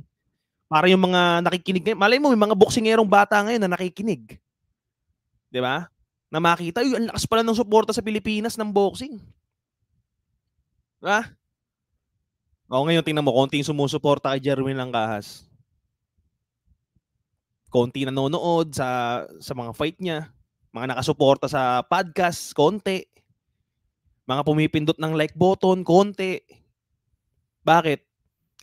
Para yung mga nakikinig ngayon, malay mo, may mga boxingerong bata ngayon na nakikinig. Di ba? Na makita, uy, ang lakas pala ng suporta sa Pilipinas ng boxing. Ha? O ngayon, tingnan mo, konting sumusuporta kay Jeremy Langkahas. Konti nanonood sa, sa mga fight niya. Mga nakasuporta sa podcast, konti. Mga pumipindot ng like button, konti. Bakit?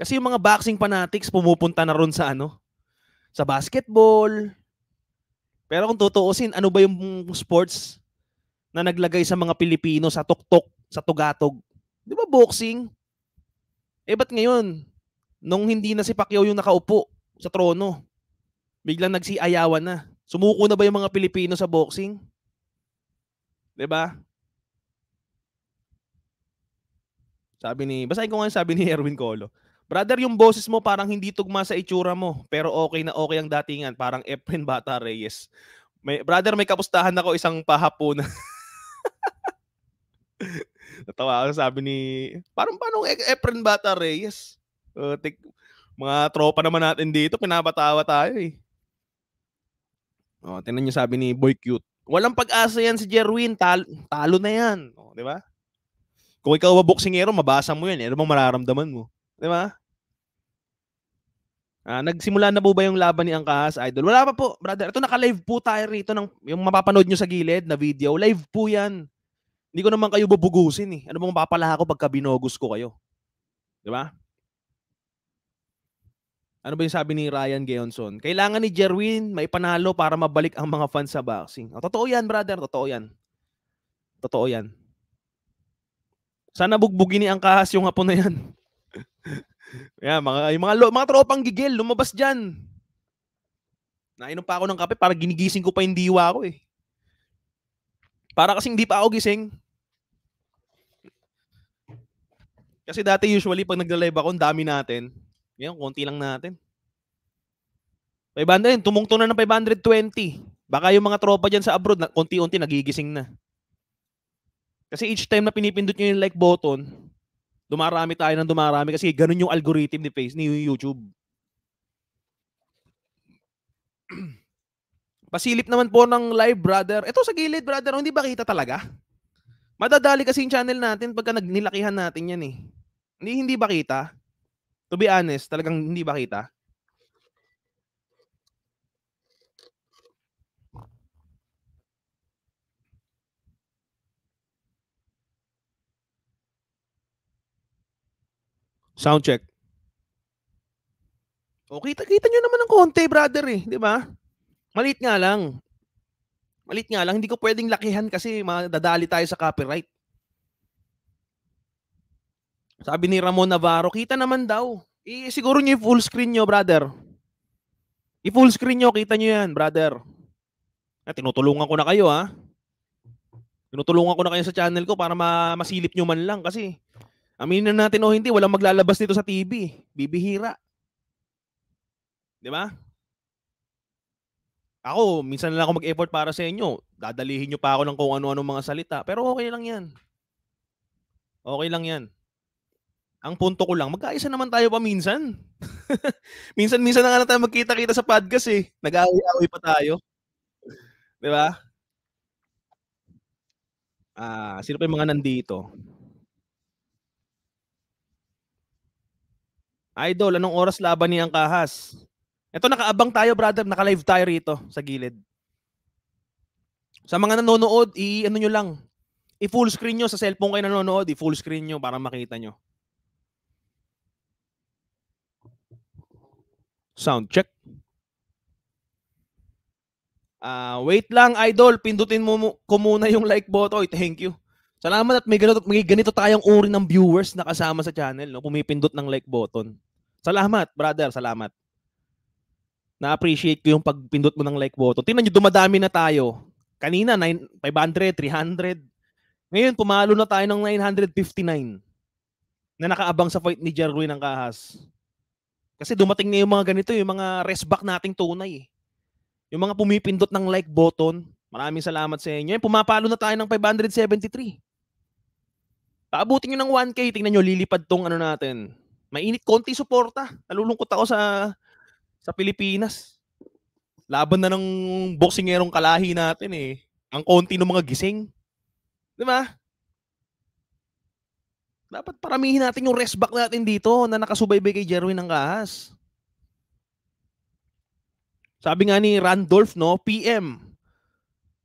Kasi yung mga boxing fanatics pumupunta na ron sa ano? Sa basketball. Pero kung tutuusin, ano ba yung sports na naglagay sa mga Pilipino sa tuktok, sa tugatog? Di ba boxing? Eh ba't ngayon, nung hindi na si Pacquiao yung nakaupo sa trono, biglang nagsiayawan na. Sumuko na ba yung mga Pilipino sa boxing? Di ba? Sabi ni, basahin ko nga sabi ni Erwin Colo. Brother, yung boses mo parang hindi tugma sa itsura mo, pero okay na okay ang datingan, parang Efren Bata Reyes. May, brother, may kapustahan ako isang pahapunan. Natawa ako sabi ni, parang panong e-, Efren Bata Reyes? Uh, tik, mga tropa naman natin dito, pinapatawa tayo eh. Oh, tingnan niyo sabi ni Boy Cute. Walang pag-asa yan si Jerwin, tal- talo na yan. Oh, di ba? Kung ikaw boksingero, mabasa mo yan. Eh. Ano bang mararamdaman mo? Di ba? Ah, nagsimula na po ba yung laban ni Angkas Idol? Wala pa po, brother. Ito naka-live po tayo rito ng yung mapapanood nyo sa gilid na video. Live po 'yan. Hindi ko naman kayo bubugusin eh. Ano bang papalaha ko pagka binogus ko kayo? 'Di ba? Ano ba yung sabi ni Ryan Geonson? Kailangan ni Jerwin may panalo para mabalik ang mga fans sa boxing. Oh, totoo 'yan, brother. Totoo 'yan. Totoo 'yan. Sana bugbugin ni Angkas yung hapon na yan. yeah, mga, yung mga, lo, mga tropang gigil, lumabas dyan. Nainom pa ako ng kape para ginigising ko pa yung diwa ko eh. Para kasi hindi pa ako gising. Kasi dati usually pag nagla-live ako, dami natin. Ngayon, konti lang natin. 500, tumungto na ng 520. Baka yung mga tropa dyan sa abroad, konti-unti nagigising na. Kasi each time na pinipindot nyo yung like button, dumarami tayo ng dumarami kasi ganun yung algorithm ni Face ni YouTube. Pasilip naman po ng live, brother. Ito sa gilid, brother. Oh, hindi ba kita talaga? Madadali kasi yung channel natin pagka nilakihan natin yan eh. Hindi, hindi ba kita? To be honest, talagang hindi ba kita? Sound check. O, oh, kita-kita nyo naman ng konti, brother eh. Di ba? Malit nga lang. Malit nga lang. Hindi ko pwedeng lakihan kasi madadali tayo sa copyright. Sabi ni Ramon Navarro, kita naman daw. I, eh, siguro nyo i-full screen nyo, brother. I-full screen nyo, kita nyo yan, brother. Eh, tinutulungan ko na kayo, ha? Ah. Tinutulungan ko na kayo sa channel ko para ma- masilip nyo man lang kasi Aminin na natin o hindi, walang maglalabas dito sa TV. Bibihira. Di ba? Ako, minsan na lang ako mag-effort para sa inyo. Dadalihin nyo pa ako ng kung ano-ano mga salita. Pero okay lang yan. Okay lang yan. Ang punto ko lang, magkaisa naman tayo pa minsan. Minsan-minsan na nga na tayo magkita-kita sa podcast eh. nag aaway pa tayo. Di ba? Ah, sino pa yung mga nandito? Idol, anong oras laban ni Angkahas? Ito, nakaabang tayo, brother. Naka-live tayo rito sa gilid. Sa mga nanonood, i-ano nyo lang. I-full screen nyo. Sa cellphone kayo nanonood, i-full screen nyo para makita nyo. Sound check. Uh, wait lang, idol. Pindutin mo ko muna yung like button. Thank you. Salamat at may ganito, may ganito tayong uri ng viewers na kasama sa channel, no? Pumipindot ng like button. Salamat, brother. Salamat. Na-appreciate ko yung pagpindot mo ng like button. Tingnan nyo, dumadami na tayo. Kanina, 9, 500, 300. Ngayon, pumalo na tayo ng 959 na nakaabang sa fight ni Jerwin ng Kahas. Kasi dumating na yung mga ganito, yung mga rest back nating tunay. Eh. Yung mga pumipindot ng like button, maraming salamat sa inyo. Pumapalo na tayo ng 573. Paabutin nyo ng 1K, tingnan nyo, lilipad tong ano natin. Mainit, konti suporta. Nalulungkot ako sa sa Pilipinas. Laban na ng boksingerong kalahi natin eh. Ang konti ng mga gising. Di ba? Dapat paramihin natin yung rest back natin dito na nakasubaybay kay Jerwin ng kahas. Sabi nga ni Randolph, no? PM.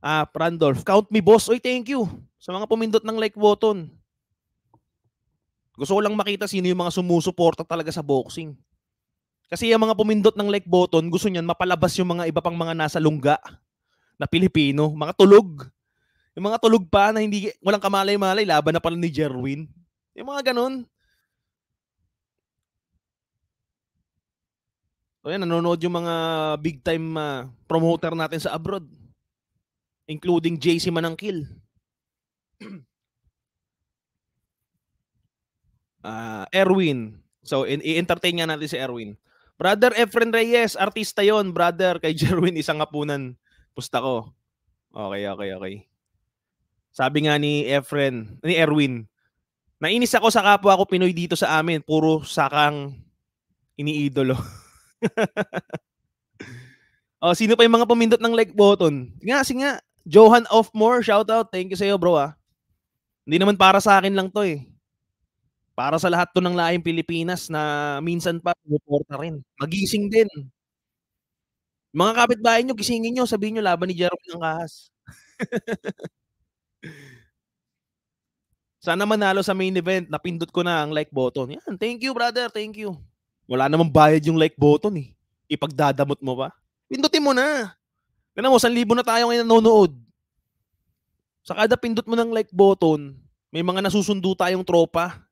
Ah, Randolph. Count me, boss. Oy, thank you sa mga pumindot ng like button. Gusto ko lang makita sino yung mga sumusuporta talaga sa boxing. Kasi yung mga pumindot ng like button, gusto niyan mapalabas yung mga iba pang mga nasa lungga na Pilipino, mga tulog. Yung mga tulog pa na hindi walang kamalay-malay, laban na pala ni Jerwin. Yung mga ganun. So yan, nanonood yung mga big time uh, ah, promoter natin sa abroad. Including JC Manangkil. uh, Erwin. So, i-entertain nga natin si Erwin. Brother Efren Reyes, artista yon brother. Kay Jerwin, isang apunan. Pusta ko. Okay, okay, okay. Sabi nga ni Efren, ni Erwin, nainis ako sa kapwa ako Pinoy dito sa amin. Puro sakang iniidolo. oh, sino pa yung mga pumindot ng like button? Nga, si nga. Johan Offmore, shout out. Thank you sa'yo, bro, ah. Hindi naman para sa akin lang to, eh. Para sa lahat to ng laing Pilipinas na minsan pa reporta rin. Magising din. Mga kapitbahay nyo, gisingin nyo. Sabihin nyo, laban ni Jerome ng kahas. Sana manalo sa main event. Napindot ko na ang like button. Yan. Thank you, brother. Thank you. Wala namang bayad yung like button eh. Ipagdadamot mo ba? Pindutin mo na. Ganun mo, 1,000 na tayo ngayon nanonood. Sa kada pindot mo ng like button, may mga nasusundo tayong tropa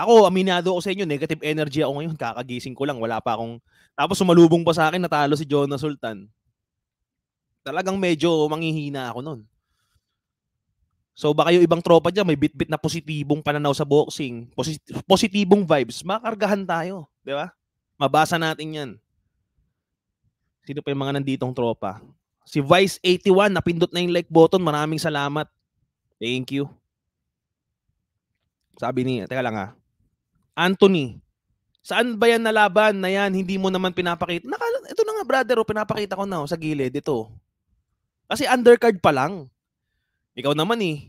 ako, aminado ako sa inyo, negative energy ako ngayon. Kakagising ko lang, wala pa akong... Tapos sumalubong pa sa akin, natalo si Jonah Sultan. Talagang medyo manghihina ako noon. So baka yung ibang tropa dyan, may bit-bit na positibong pananaw sa boxing, posit- positibong vibes, makargahan tayo. Di ba? Mabasa natin yan. Sino pa yung mga nanditong tropa? Si Vice81, napindot na yung like button. Maraming salamat. Thank you. Sabi niya, teka lang ah. Anthony, saan ba yan nalaban na yan? Hindi mo naman pinapakita. Naka, ito na nga brother, oh, pinapakita ko na oh, sa gilid ito. Kasi undercard pa lang. Ikaw naman eh.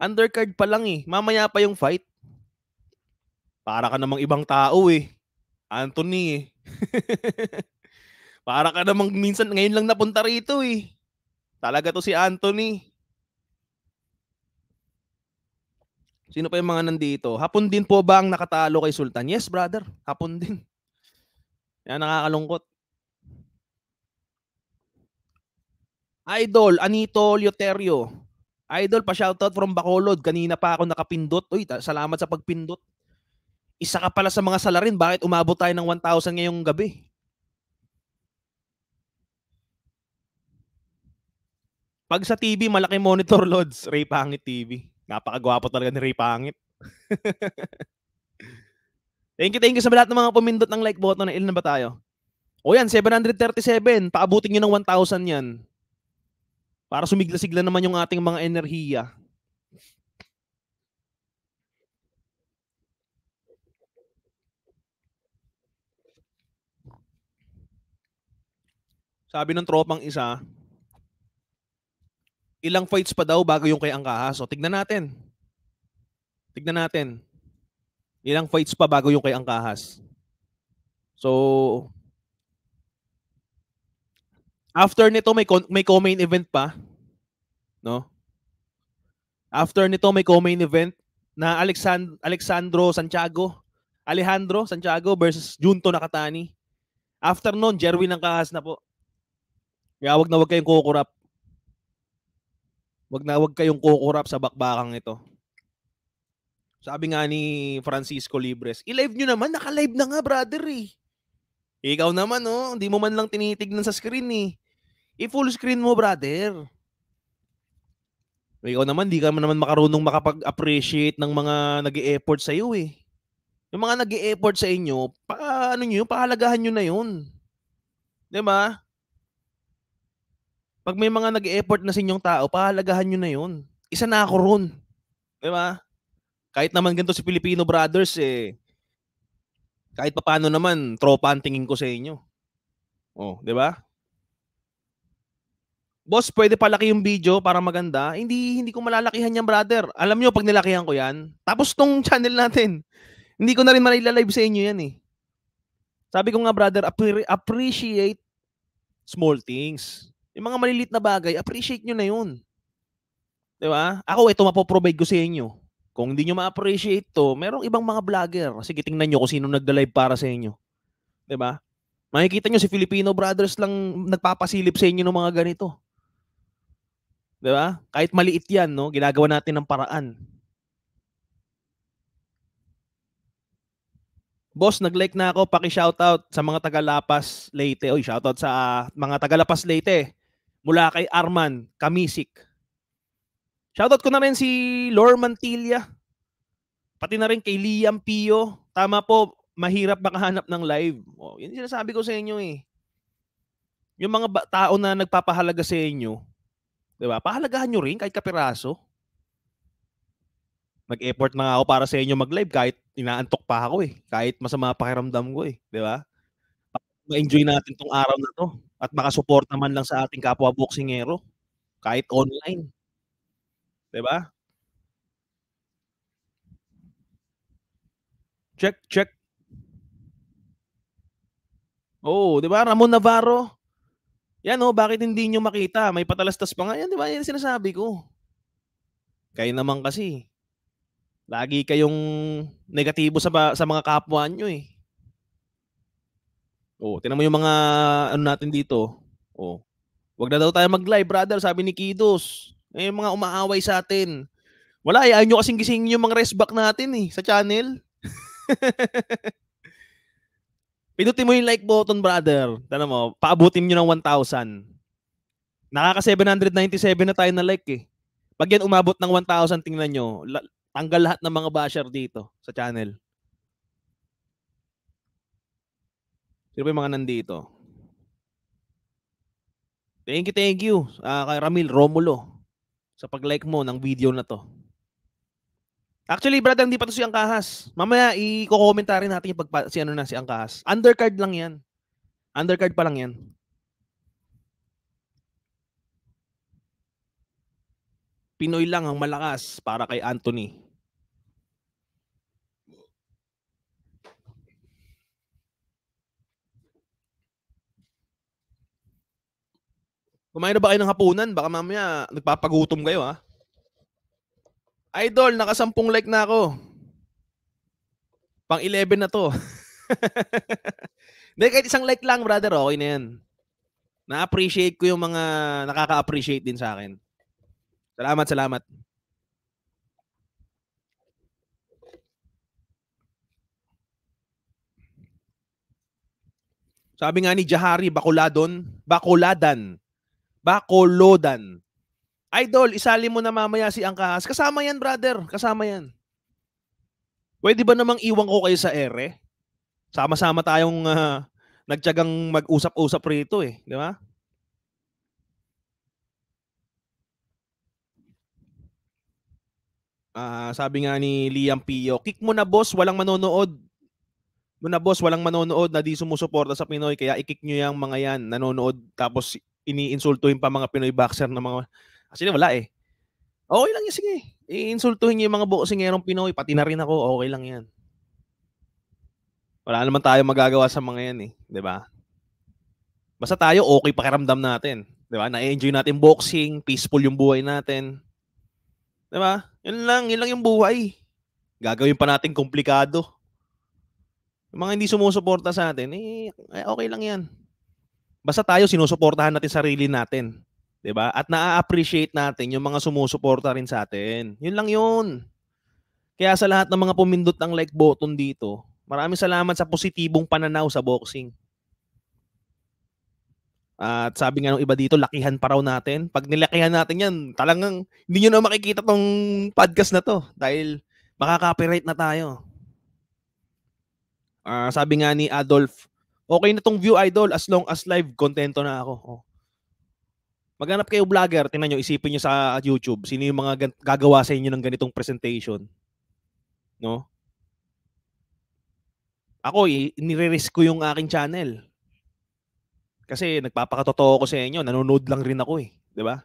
Undercard pa lang eh. Mamaya pa yung fight. Para ka namang ibang tao eh. Anthony eh. Para ka namang minsan ngayon lang napunta rito eh. Talaga to si Anthony. Sino pa yung mga nandito? Hapon din po ba ang nakatalo kay Sultan? Yes, brother. Hapon din. Yan, nakakalungkot. Idol, Anito Lioterio. Idol, pa-shoutout from Bacolod. Kanina pa ako nakapindot. Uy, salamat sa pagpindot. Isa ka pala sa mga salarin. Bakit umabot tayo ng 1,000 ngayong gabi? Pag sa TV, malaki monitor, Lods. Ray Pangit TV. Napakagwapo talaga ni Ray Pangit. thank you, thank you sa lahat ng mga pumindot ng like button. Ilan na ba tayo? O yan, 737. Paabutin nyo ng 1,000 yan. Para sumigla-sigla naman yung ating mga enerhiya. Sabi ng tropang isa, ilang fights pa daw bago yung kay Angkaha. So, tignan natin. Tignan natin. Ilang fights pa bago yung kay Angkahas. So, after nito may may co-main event pa, no? After nito may co-main event na Alexand- Alexandro Santiago, Alejandro Santiago versus Junto Nakatani. After noon, Jerwin ng na po. Kaya wag na wag kayong kukurap. Wag na wag kayong kukurap sa bakbakang ito. Sabi nga ni Francisco Libres, i-live nyo naman, naka-live na nga brother eh. Ikaw naman oh, hindi mo man lang tinitignan sa screen eh. I-full screen mo brother. Ikaw naman, di ka naman makarunong makapag-appreciate ng mga nag effort sa iyo eh. Yung mga nag effort sa inyo, pa, ano nyo, pahalagahan nyo na yun. Di ba? Pag may mga nag-effort na sa inyong tao, pahalagahan nyo na yun. Isa na ako ron. Di ba? Kahit naman ganito si Filipino Brothers, eh, kahit paano naman, tropa ang tingin ko sa inyo. Oh, di ba? Boss, pwede palaki yung video para maganda. Hindi hindi ko malalakihan yan, brother. Alam nyo, pag nilakihan ko yan, tapos tong channel natin. Hindi ko na rin malilive sa inyo yan eh. Sabi ko nga, brother, appreciate small things. Yung mga malilit na bagay, appreciate nyo na yun. Di ba? Ako, ito mapoprovide ko sa inyo. Kung hindi nyo ma-appreciate to, merong ibang mga vlogger. Sige, tingnan nyo kung sino nagda-live para sa inyo. Di ba? Makikita nyo si Filipino brothers lang nagpapasilip sa inyo ng mga ganito. Di ba? Kahit maliit yan, no? ginagawa natin ng paraan. Boss, nag-like na ako. Paki-shoutout sa mga taga-Lapas Leyte. Oy, shoutout sa uh, mga taga-Lapas Leyte mula kay Arman Kamisik. Shoutout ko na rin si Lor Mantilla. Pati na rin kay Liam Pio. Tama po, mahirap makahanap ng live. Oh, yun sinasabi ko sa inyo eh. Yung mga ba- tao na nagpapahalaga sa inyo, 'di ba? Pahalagahan niyo rin kahit kapiraso. Nag-effort na nga ako para sa inyo mag-live kahit inaantok pa ako eh. Kahit masama pakiramdam ko eh, 'di ba? Ma-enjoy natin tong araw na 'to at makasupport naman lang sa ating kapwa boksingero kahit online. 'Di ba? Check, check. Oh, 'di ba? Ramon Navarro. Yan oh, bakit hindi niyo makita? May patalastas pa nga yan, 'di ba? Yan sinasabi ko. Kayo naman kasi. Lagi kayong negatibo sa sa mga kapwa niyo eh. Oh, tinan mo yung mga ano natin dito. Oh. Wag na daw tayo mag-live, brother, sabi ni Kidos. Eh, mga umaaway sa atin. Wala, eh, ayaw nyo kasing gisingin yung mga resback natin eh, sa channel. Pindutin mo yung like button, brother. Tana mo, paabutin nyo ng 1,000. Nakaka-797 na tayo na like eh. Pag yan umabot ng 1,000, tingnan nyo, tanggal lahat ng mga basher dito sa channel. Sino ba yung mga nandito? Thank you, thank you uh, kay Ramil Romulo sa pag-like mo ng video na to. Actually, brad, hindi pa to si Angkahas. Mamaya, i-commentary natin yung pagpa- si, ano na, si Angkahas. Undercard lang yan. Undercard pa lang yan. Pinoy lang ang malakas para kay Anthony. Kumain na ba kayo ng hapunan? Baka mamaya nagpapagutom kayo ha. Idol, nakasampung like na ako. Pang 11 na to. Hindi, kahit isang like lang, brother, okay na yan. Na-appreciate ko yung mga nakaka-appreciate din sa akin. Salamat, salamat. Sabi nga ni Jahari Bakuladon, Bakuladan, Bacolodan. Idol, isali mo na mamaya si Angkas. Kasama yan, brother. Kasama yan. Pwede ba namang iwan ko kayo sa ere? Sama-sama tayong uh, ah, nagtiyagang mag-usap-usap rito eh. Di ba? Uh, sabi nga ni Liam Pio, kick mo na boss, walang manonood. Mo na boss, walang manonood na di sumusuporta sa Pinoy, kaya i-kick nyo yung mga yan, nanonood, tapos iniinsultuhin pa mga Pinoy boxer na mga Actually, wala eh. Okay lang yan, sige. Iinsultuhin niyo yung mga boxingerong Pinoy, pati na rin ako, okay lang yan. Wala naman tayo magagawa sa mga yan eh, di ba? Basta tayo, okay pakiramdam natin. Di ba? Na-enjoy natin boxing, peaceful yung buhay natin. Di ba? Yun lang, yun lang yung buhay. Gagawin pa natin komplikado. Yung mga hindi sumusuporta sa atin, eh, eh okay lang yan basta tayo sinusuportahan natin sarili natin. 'Di ba? At naa-appreciate natin yung mga sumusuporta rin sa atin. Yun lang yun. Kaya sa lahat ng mga pumindot ng like button dito, maraming salamat sa positibong pananaw sa boxing. At sabi nga ng iba dito, lakihan pa raw natin. Pag nilakihan natin yan, talagang hindi niyo na makikita tong podcast na to dahil makaka-copyright na tayo. Uh, sabi nga ni Adolf Okay na tong view idol as long as live kontento na ako. Oh. Maghanap kayo vlogger, tingnan niyo, isipin niyo sa YouTube sino yung mga gagawa sa inyo ng ganitong presentation. No? Ako, nire-risk ko yung aking channel. Kasi nagpapakatotoo ko sa inyo, nanonood lang rin ako eh, 'di ba?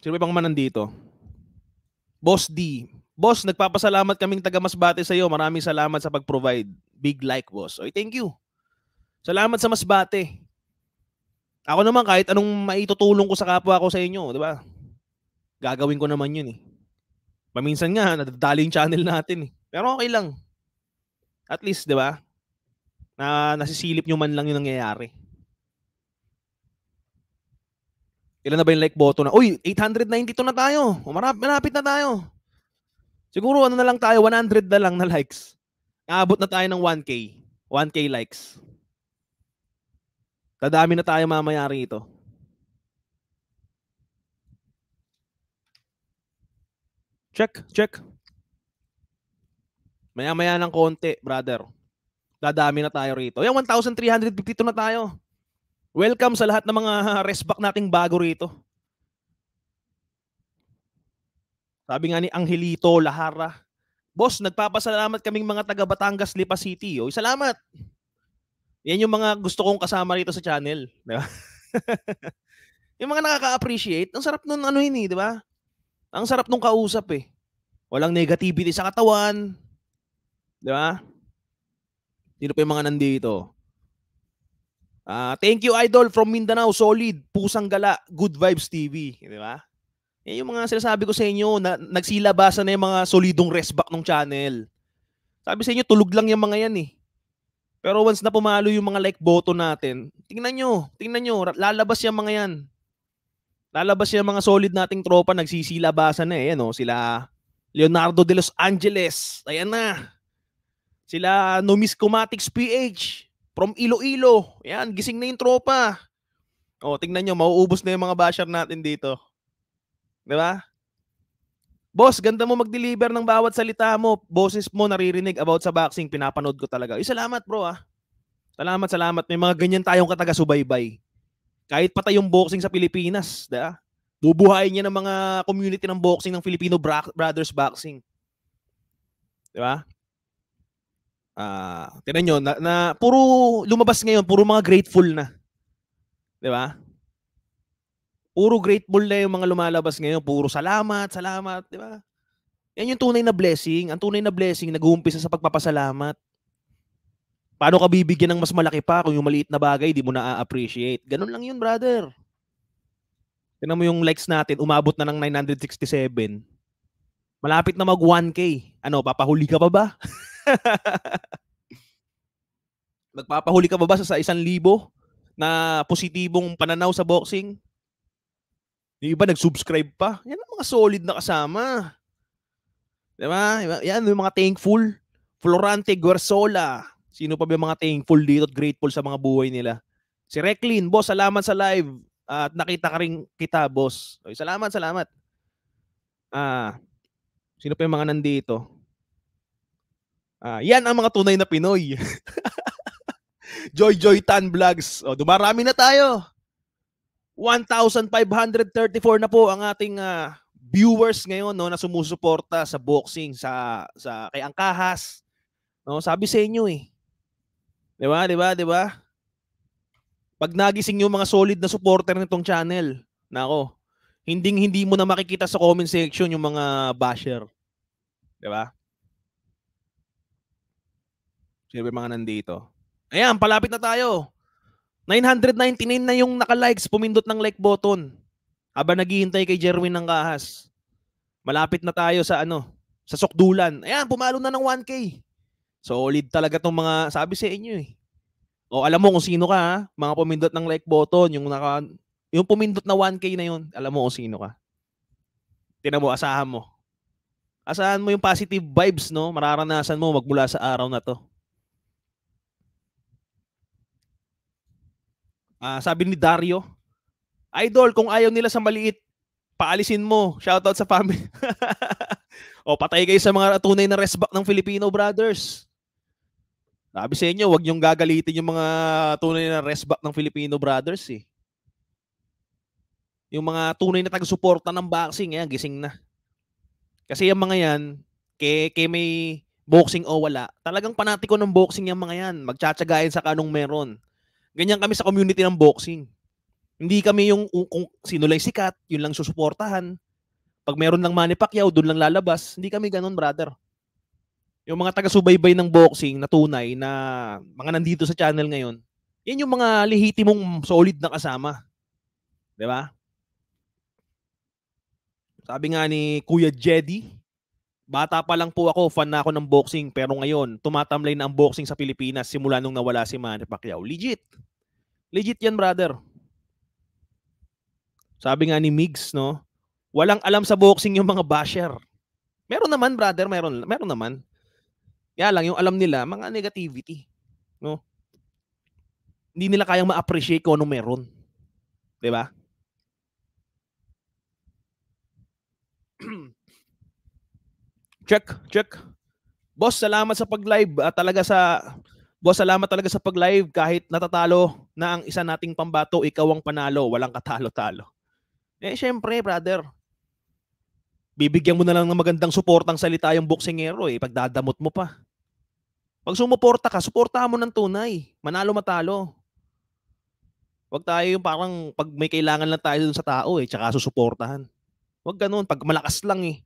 Sino ba bang man nandito? Boss D, Boss, nagpapasalamat kaming taga Masbate sa iyo. Maraming salamat sa pag-provide. Big like, boss. Oy, thank you. Salamat sa Masbate. Ako naman kahit anong maitutulong ko sa kapwa ko sa inyo, 'di ba? Gagawin ko naman 'yun eh. Paminsan nga nadadali yung channel natin eh. Pero okay lang. At least, 'di ba? Na nasisilip nyo man lang yung nangyayari. Ilan na ba yung like button na? Uy, 892 na tayo. Umarap, malapit na tayo. Siguro ano na lang tayo, 100 na lang na likes. Aabot na tayo ng 1K. 1K likes. Tadami na tayo mamaya rito. Check, check. Maya-maya ng konti, brother. Dadami na tayo rito. Yan, 1,352 na tayo. Welcome sa lahat ng mga respect nating bago rito. Sabi nga ni Angelito Lahara, Boss, nagpapasalamat kaming mga taga Batangas, Lipa City. Oy, oh. salamat! Yan yung mga gusto kong kasama rito sa channel. Di ba? yung mga nakaka-appreciate, ang sarap nun ano yun eh, di ba? Ang sarap nung kausap eh. Walang negativity sa katawan. Di ba? Sino pa yung mga nandito? Uh, thank you, Idol, from Mindanao. Solid. Pusang gala. Good Vibes TV. Di ba? Eh, yung mga sinasabi ko sa inyo, na, nagsilabasan na yung mga solidong rest back ng channel. Sabi sa inyo, tulog lang yung mga yan eh. Pero once na pumalo yung mga like button natin, tingnan nyo, tingnan nyo, lalabas yung mga yan. Lalabas yung mga solid nating tropa, nagsisilabasan na eh. Ano, sila Leonardo de Los Angeles, ayan na. Sila Numiscomatics PH from Iloilo. Ayan, gising na yung tropa. O, oh, tingnan nyo, mauubos na yung mga basher natin dito. Di ba? Boss, ganda mo mag-deliver ng bawat salita mo. Boses mo naririnig about sa boxing. Pinapanood ko talaga. Eh, salamat bro ah. Salamat, salamat. May mga ganyan tayong kataga-subaybay. Kahit patay yung boxing sa Pilipinas. Di ba? Bubuhayin niya ng mga community ng boxing ng Filipino bra- Brothers Boxing. Di ba? Ah, uh, tignan niyo na, na, puro lumabas ngayon, puro mga grateful na. Di ba? Puro grateful na yung mga lumalabas ngayon. Puro salamat, salamat, di ba? Yan yung tunay na blessing. Ang tunay na blessing, nag-uumpisa sa pagpapasalamat. Paano ka bibigyan ng mas malaki pa kung yung maliit na bagay, di mo na-appreciate? Ganun lang yun, brother. Tinan mo yung likes natin, umabot na ng 967. Malapit na mag 1K. Ano, papahuli ka pa ba? Magpapahuli ka pa ba sa isang libo na positibong pananaw sa boxing? Yung iba nag-subscribe pa. Yan ang mga solid na kasama. Di ba? Yan yung mga thankful. Florante Guerzola. Sino pa ba yung mga thankful dito at grateful sa mga buhay nila? Si Recklin, boss, salamat sa live. at nakita ka rin kita, boss. Okay, salamat, salamat. Ah, sino pa yung mga nandito? Ah, yan ang mga tunay na Pinoy. Joy Joy Tan Vlogs. Oh, dumarami na tayo. 1,534 na po ang ating uh, viewers ngayon no na sumusuporta sa boxing sa sa kay Angkahas. No, sabi sa inyo eh. 'Di ba? 'Di ba? 'Di ba? Pag nagising yung mga solid na supporter nitong channel, nako, hindi hindi mo na makikita sa comment section yung mga basher. 'Di ba? Sino ba mga nandito? Ayan, palapit na tayo. 999 na yung nakalikes, pumindot ng like button. Aba naghihintay kay Jerwin ng kahas. Malapit na tayo sa ano, sa sukdulan. Ayan, pumalo na ng 1K. Solid talaga tong mga sabi sa inyo eh. O alam mo kung sino ka, ha? mga pumindot ng like button, yung naka yung pumindot na 1K na yun, alam mo kung sino ka. Tinan mo, asahan mo. Asahan mo yung positive vibes, no? Mararanasan mo magmula sa araw na to. Uh, sabi ni Dario, Idol, kung ayaw nila sa maliit, paalisin mo. Shoutout sa family. o patay kayo sa mga tunay na rest ng Filipino brothers. Sabi sa inyo, wag niyong gagalitin yung mga tunay na rest ng Filipino brothers eh. Yung mga tunay na taga-suporta ng boxing, yan, gising na. Kasi yung mga yan, kay, kay may boxing o wala, talagang panatiko ng boxing yung mga yan. Magtsatsyagayin sa kanong meron. Ganyan kami sa community ng boxing. Hindi kami yung kung sino lang sikat, yun lang susuportahan. Pag meron lang Manny Pacquiao, doon lang lalabas. Hindi kami ganun, brother. Yung mga taga-subaybay ng boxing na tunay na mga nandito sa channel ngayon, yan yung mga lihiti mong solid na kasama. 'Di ba? Sabi nga ni Kuya Jeddy, Bata pa lang po ako, fan na ako ng boxing pero ngayon tumatamlay na ang boxing sa Pilipinas simula nung nawala si Manny Pacquiao. Legit. Legit 'yan, brother. Sabi nga ni Migs, no? Walang alam sa boxing yung mga basher. Meron naman, brother, meron meron naman. Kaya lang yung alam nila mga negativity, no? Hindi nila kayang ma-appreciate kung ano meron. 'Di ba? Check, check. Boss, salamat sa pag-live. Uh, talaga sa Boss, salamat talaga sa pag-live kahit natatalo na ang isa nating pambato, ikaw ang panalo, walang katalo-talo. Eh syempre, brother. Bibigyan mo na lang ng magandang suportang salita yung boksingero eh, pagdadamot mo pa. Pag sumuporta ka, suportahan mo ng tunay. Manalo matalo. Huwag tayo yung parang pag may kailangan lang tayo dun sa tao eh, tsaka susuportahan. Huwag ganun, pag malakas lang eh.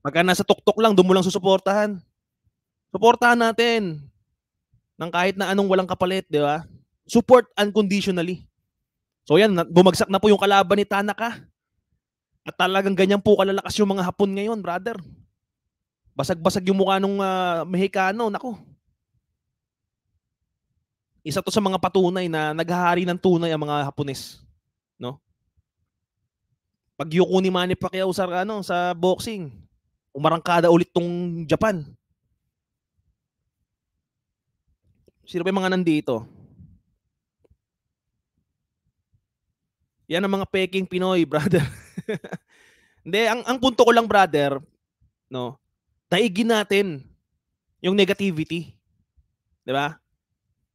Pagka nasa tuktok lang, doon mo lang susuportahan. Suportahan natin. Nang kahit na anong walang kapalit, di ba? Support unconditionally. So yan, bumagsak na po yung kalaban ni Tanaka. At talagang ganyan po kalalakas yung mga Hapon ngayon, brother. Basag-basag yung mukha nung uh, Mexicano, nako. Isa to sa mga patunay na naghahari ng tunay ang mga Hapones, no? Pag yuko ni Manny Pacquiao sa ano, sa boxing, umarangkada ulit tong Japan. Sino ba yung mga nandito? Yan ang mga peking Pinoy, brother. Hindi, ang, ang punto ko lang, brother, no, daigin natin yung negativity. Di ba?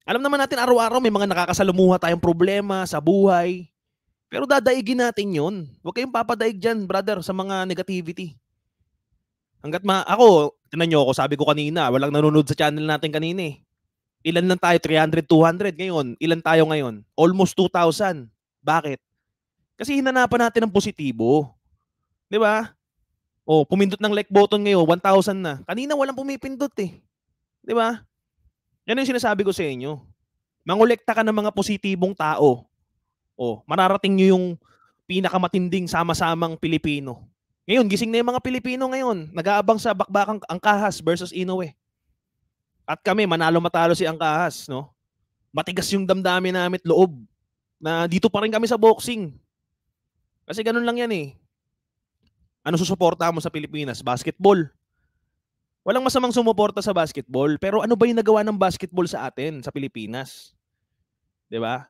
Alam naman natin araw-araw may mga nakakasalumuha tayong problema sa buhay. Pero dadaigin natin yun. Huwag kayong papadaig dyan, brother, sa mga negativity. Hanggat ma ako, tinan niyo ako, sabi ko kanina, walang nanonood sa channel natin kanina eh. Ilan lang tayo? 300, 200 ngayon. Ilan tayo ngayon? Almost 2,000. Bakit? Kasi hinanapan natin ng positibo. 'Di ba? O, oh, pumindot ng like button ngayon, 1,000 na. Kanina walang pumipindot eh. 'Di ba? Yan yung sinasabi ko sa inyo. Mangolekta ka ng mga positibong tao. O, oh, mararating niyo yung pinakamatinding sama-samang Pilipino. Ngayon, gising na yung mga Pilipino ngayon. Nag-aabang sa bakbakang Angkahas versus Inoue. At kami, manalo matalo si Angkahas, no? Matigas yung damdamin namin at loob na dito pa rin kami sa boxing. Kasi ganun lang yan eh. Ano susuporta mo sa Pilipinas? Basketball. Walang masamang sumuporta sa basketball, pero ano ba yung nagawa ng basketball sa atin, sa Pilipinas? 'Di ba?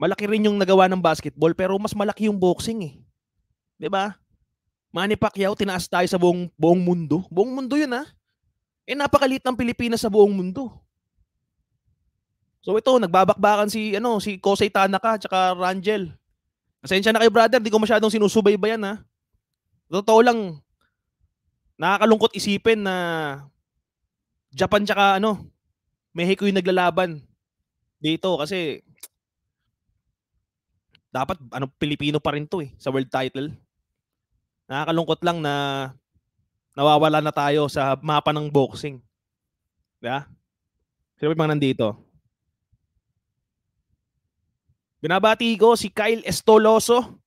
malaki rin yung nagawa ng basketball pero mas malaki yung boxing eh. 'Di ba? Manny Pacquiao tinaas tayo sa buong buong mundo. Buong mundo 'yun ah. Eh napakaliit ng Pilipinas sa buong mundo. So ito, nagbabakbakan si ano, si Kosei Tanaka at Rangel. Pasensya na kayo brother, di ko masyadong sinusubaybayan ha. Ah. Totoo lang, nakakalungkot isipin na Japan tsaka ano, Mexico yung naglalaban dito kasi dapat ano Pilipino pa rin 'to eh sa world title. Nakakalungkot lang na nawawala na tayo sa mapa ng boxing. 'Di ba? Sino ba nandito? Binabati ko si Kyle Estoloso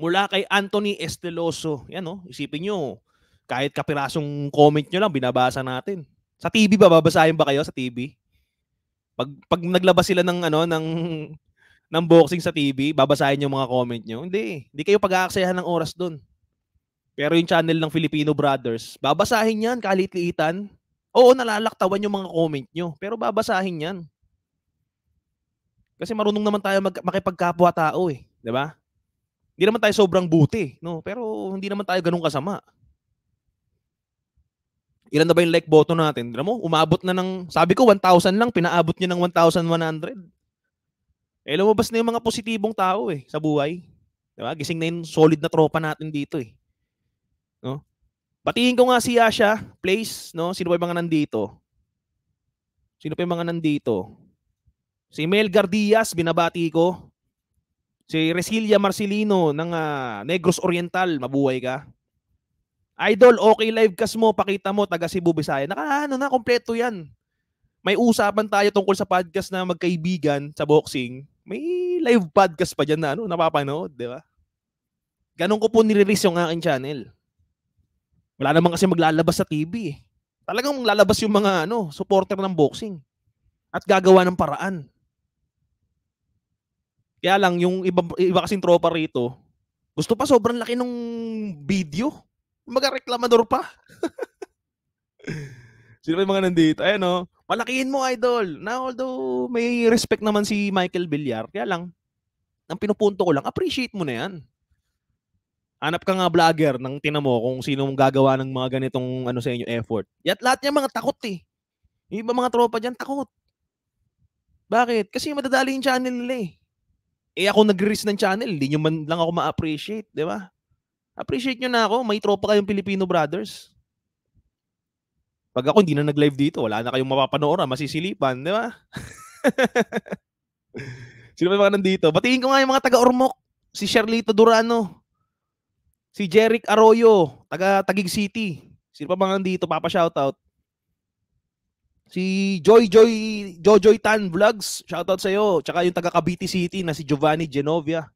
mula kay Anthony Esteloso. Yan no, oh, isipin nyo, kahit kapirasong comment nyo lang, binabasa natin. Sa TV ba, babasahin ba kayo sa TV? Pag, pag naglabas sila ng, ano, ng ng boxing sa TV, babasahin yung mga comment nyo. Hindi. Hindi kayo pag-aaksayahan ng oras doon. Pero yung channel ng Filipino Brothers, babasahin yan, kahit liitan Oo, nalalaktawan yung mga comment nyo, pero babasahin yan. Kasi marunong naman tayo mag- makipagkapwa-tao eh, di ba? Hindi naman tayo sobrang buti, no? Pero hindi naman tayo ganun kasama. Ilan na ba yung like button natin? Alam mo, umabot na ng, sabi ko 1,000 lang, pinaabot niya ng 1,100. Eh, lumabas na yung mga positibong tao eh sa buhay. Diba? Gising na yung solid na tropa natin dito eh. No? Batiin ko nga si Asia, place, no? Sino pa yung mga nandito? Sino pa yung mga nandito? Si Mel Gardias, binabati ko. Si Resilia Marcelino ng uh, Negros Oriental, mabuhay ka. Idol, okay live cast mo, pakita mo, taga Cebu, Bisaya. Naka, ano na, kompleto yan may usapan tayo tungkol sa podcast na magkaibigan sa boxing, may live podcast pa dyan na ano, napapanood, di ba? Ganon ko po nire-release yung aking channel. Wala naman kasi maglalabas sa TV. Eh. Talagang lalabas yung mga ano, supporter ng boxing. At gagawa ng paraan. Kaya lang, yung iba, iba kasing tropa rito, gusto pa sobrang laki ng video. Magareklamador pa. Sino pa yung mga nandito? Ayan o. Oh Malakihin mo, idol. Na although may respect naman si Michael Villar, kaya lang, ang pinupunto ko lang, appreciate mo na yan. Hanap ka nga vlogger ng tinamo kung sino mong gagawa ng mga ganitong ano sa inyo effort. Yat lahat niya mga takot eh. Yung iba mga tropa diyan takot. Bakit? Kasi madadali yung channel nila eh. Eh ako nag-risk ng channel, hindi nyo man lang ako ma-appreciate, di ba? Appreciate nyo na ako, may tropa kayong Filipino brothers. Pag ako hindi na nag-live dito, wala na kayong mapapanooran, ah, masisilipan, di ba? Sino ba mga nandito? Batiin ko nga yung mga taga-Ormoc. Si Charlito Durano. Si Jeric Arroyo, taga Tagig City. Sino pa mga nandito? Papa shoutout. Si Joy Joy Jojoy Tan Vlogs, shoutout sa iyo. Tsaka yung taga Cavite City na si Giovanni Genovia.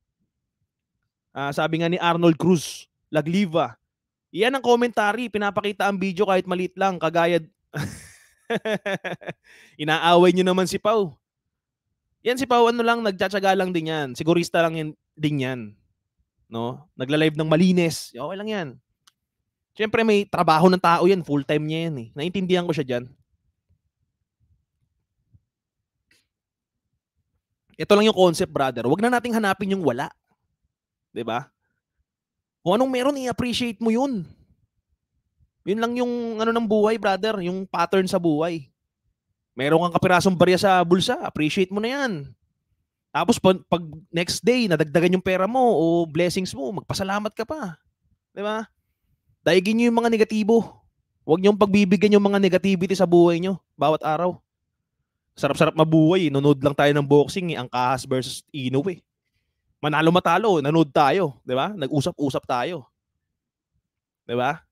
Uh, sabi nga ni Arnold Cruz, Lagliva. Yan ang commentary. Pinapakita ang video kahit maliit lang. Kagaya... Inaaway niyo naman si Pau. Yan si Pau, ano lang, nagtsatsaga lang din yan. Sigurista lang yan, din yan. No? Nagla-live ng malinis. Okay lang yan. Siyempre may trabaho ng tao yan. Full-time niya yan eh. Naintindihan ko siya dyan. Ito lang yung concept, brother. Huwag na nating hanapin yung wala. 'Di ba? Kung anong meron, i-appreciate mo yun. Yun lang yung ano ng buhay, brother, yung pattern sa buhay. Meron kang kapirasong barya sa bulsa, appreciate mo na yan. Tapos pag next day, nadagdagan yung pera mo o blessings mo, magpasalamat ka pa. Di ba? Daigin nyo yung mga negatibo. Huwag niyong pagbibigyan yung mga negativity sa buhay nyo bawat araw. Sarap-sarap mabuhay. Eh. Nunood lang tayo ng boxing. Eh. Ang Kahas versus Inoue. Eh manalo matalo, nanood tayo, 'di ba? Nag-usap-usap tayo. 'Di ba?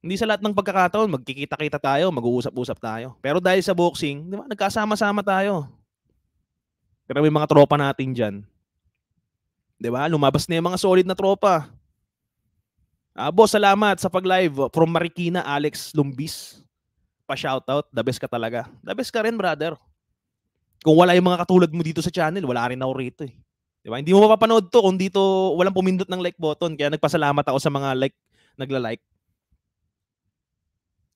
Hindi sa lahat ng pagkakataon magkikita-kita tayo, mag-uusap-usap tayo. Pero dahil sa boxing, 'di ba, nagkasama-sama tayo. Pero may mga tropa natin diyan. 'Di ba? Lumabas na 'yung mga solid na tropa. Ah, boss, salamat sa pag-live from Marikina, Alex Lumbis. Pa-shoutout, the best ka talaga. The best ka rin, brother. Kung wala yung mga katulad mo dito sa channel, wala rin ako rito eh. 'Di ba? Hindi mo mapapanood 'to kung dito walang pumindot ng like button. Kaya nagpasalamat ako sa mga like nagla-like.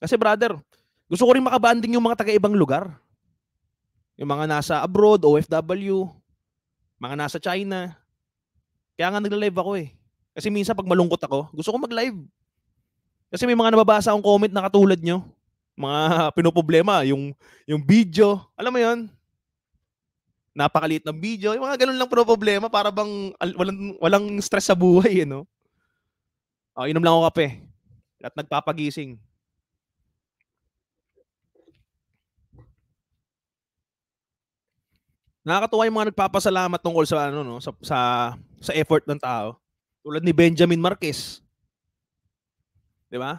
Kasi brother, gusto ko rin makabanding yung mga taga-ibang lugar. Yung mga nasa abroad, OFW, mga nasa China. Kaya nga nagla-live ako eh. Kasi minsan pag malungkot ako, gusto ko mag-live. Kasi may mga nababasa akong comment na katulad nyo. Mga pinoproblema, yung, yung video. Alam mo yon napakaliit ng video, yung mga ganun lang pro problema para bang walang walang stress sa buhay, eh, no? Oh, inom lang ako kape at nagpapagising. Nakakatuwa yung mga nagpapasalamat tungkol sa ano no, sa sa, sa effort ng tao. Tulad ni Benjamin Marquez. 'Di ba?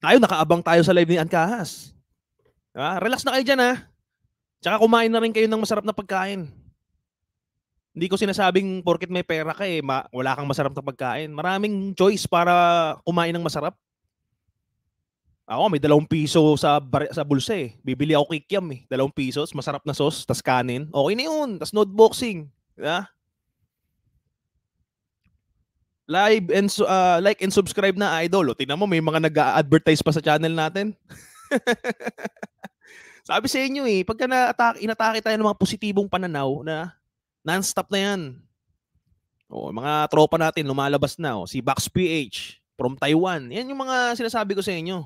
Tayo nakaabang tayo sa live ni Ankahas. Diba? Relax na kayo diyan ha. Tsaka kumain na rin kayo ng masarap na pagkain. Hindi ko sinasabing porket may pera ka eh, ma- wala kang masarap na pagkain. Maraming choice para kumain ng masarap. Ako, may dalawang piso sa, bar- sa bulsa eh. Bibili ako kikiam eh. Dalawang piso, masarap na sauce, tas kanin. Okay na yun. Tas noteboxing. Diba? Live and uh, like and subscribe na idol. O, tingnan mo, may mga nag-advertise pa sa channel natin. Sabi sa inyo eh, pagka na-atake, inatake tayo ng mga positibong pananaw na non-stop na yan. O, mga tropa natin lumalabas na. O, oh, si Box PH from Taiwan. Yan yung mga sinasabi ko sa inyo.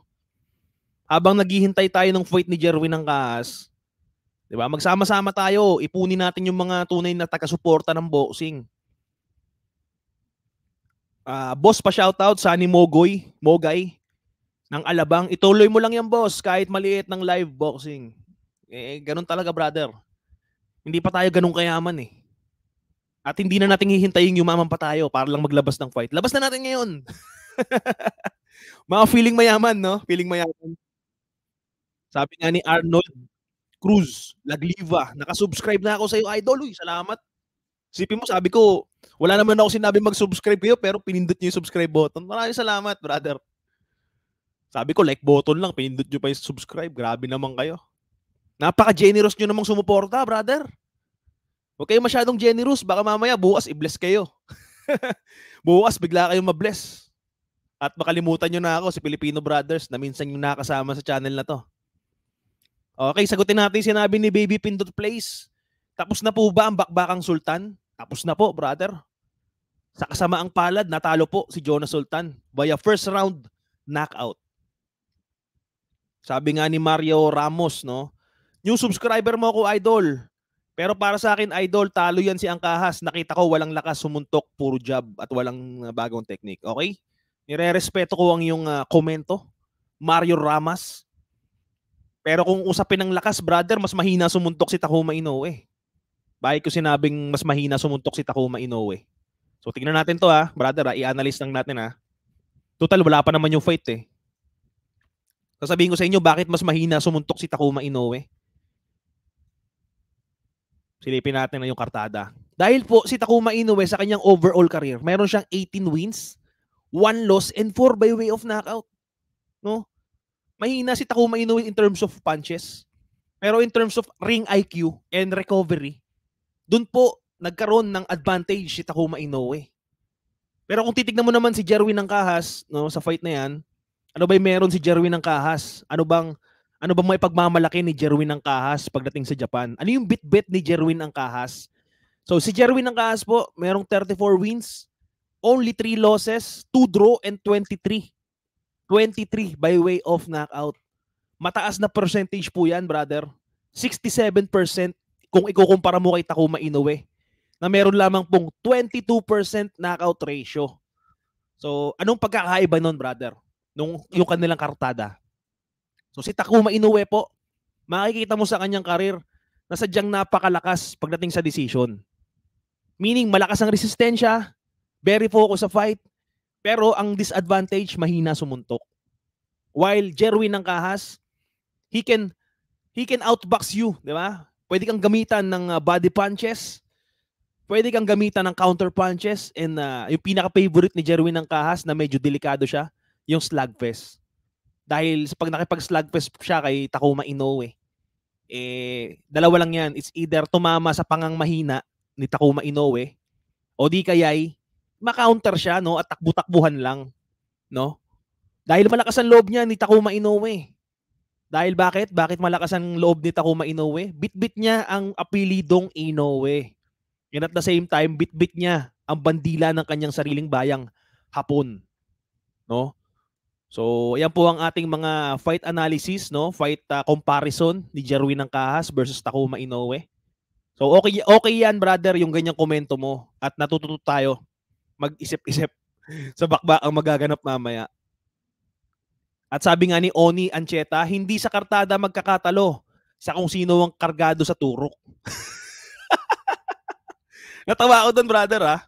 Habang naghihintay tayo ng fight ni Jerwin ng Kaas, di ba? Magsama-sama tayo. Ipunin natin yung mga tunay na taga-suporta ng boxing. Uh, boss pa shoutout sa ni Mogoy, Mogay ng alabang, ituloy mo lang yan boss kahit maliit ng live boxing. Eh, ganun talaga brother. Hindi pa tayo ganun kayaman eh. At hindi na natin hihintayin yumaman pa tayo para lang maglabas ng fight. Labas na natin ngayon. Mga feeling mayaman, no? Feeling mayaman. Sabi nga ni Arnold Cruz, Lagliva, nakasubscribe na ako sa iyo, idol. Uy, salamat. Sipin mo, sabi ko, wala naman ako sinabi mag-subscribe kayo, pero pinindot niyo yung subscribe button. Maraming salamat, brother. Sabi ko, like button lang, pinindot nyo pa yung subscribe. Grabe naman kayo. Napaka-generous nyo namang sumuporta, brother. Huwag kayo masyadong generous. Baka mamaya bukas i-bless kayo. bukas bigla kayong mabless. At makalimutan nyo na ako si Filipino Brothers na minsan yung nakasama sa channel na to. Okay, sagutin natin yung sinabi ni Baby Pindot Place. Tapos na po ba ang bakbakang sultan? Tapos na po, brother. Sa kasamaang palad, natalo po si Jonas Sultan via first round knockout. Sabi nga ni Mario Ramos, no? New subscriber mo ako, idol. Pero para sa akin, idol, talo yan si Angkahas. Nakita ko walang lakas sumuntok, puro job at walang ah, bagong technique. Okay? Nire-respeto ko ang yung uh, ah, komento. Mario Ramos. Pero kung usapin ng lakas, brother, mas mahina sumuntok si Takuma Inoue. Bakit ko sinabing mas mahina sumuntok si Takuma Inoue? So tingnan natin to ha, brother ha. I-analyze lang natin ha. Total, wala pa naman yung fight eh. Sasabihin ko sa inyo bakit mas mahina sumuntok si Takuma Inoue. Silipin natin na yung kartada. Dahil po si Takuma Inoue sa kanyang overall career, meron siyang 18 wins, 1 loss, and 4 by way of knockout. No? Mahina si Takuma Inoue in terms of punches. Pero in terms of ring IQ and recovery, dun po nagkaroon ng advantage si Takuma Inoue. Pero kung titignan mo naman si Jerwin ng Kahas no, sa fight na yan, ano ba meron si Jerwin ng Kahas? Ano bang ano bang may pagmamalaki ni Jerwin ng Kahas pagdating sa Japan? Ano yung bit-bit ni Jerwin ng Kahas? So si Jerwin ng Kahas po, merong 34 wins, only 3 losses, 2 draw and 23. 23 by way of knockout. Mataas na percentage po yan, brother. 67% kung ikukumpara mo kay Takuma Inoue na meron lamang pong 22% knockout ratio. So, anong pagkakaiba nun, brother? nung yung kanilang kartada. So si Takuma Inoue po, makikita mo sa kanyang karir na sadyang napakalakas pagdating sa decision. Meaning malakas ang resistensya, very focused sa fight, pero ang disadvantage mahina sumuntok. While Jerwin ng Kahas, he can he can outbox you, di ba? Pwede kang gamitan ng ah, body punches, pwede kang gamitan ng counter punches and uh, yung pinaka-favorite ni Jerwin ng Kahas na medyo delikado siya, yung slugfest. Dahil pag nakipag-slugfest siya kay Takuma Inoue, eh, dalawa lang yan. It's either tumama sa pangang mahina ni Takuma Inoue o di kaya'y makaunter siya no, at takbo-takbuhan lang. No? Dahil malakas ang loob niya ni Takuma Inoue. Dahil bakit? Bakit malakas ang loob ni Takuma Inoue? Bitbit niya ang apelidong Inoue. And at the same time, bitbit niya ang bandila ng kanyang sariling bayang hapon. No? So, ayan po ang ating mga fight analysis, no? Fight uh, comparison ni Jerwin ng Kahas versus Takuma Inoue. So, okay okay 'yan, brother, yung ganyang komento mo at natututo tayo mag-isip-isip sa bakba ang magaganap mamaya. At sabi nga ni Oni Ancheta, hindi sa kartada magkakatalo sa kung sino ang kargado sa turok. Natawa ako doon, brother, ha? Ah.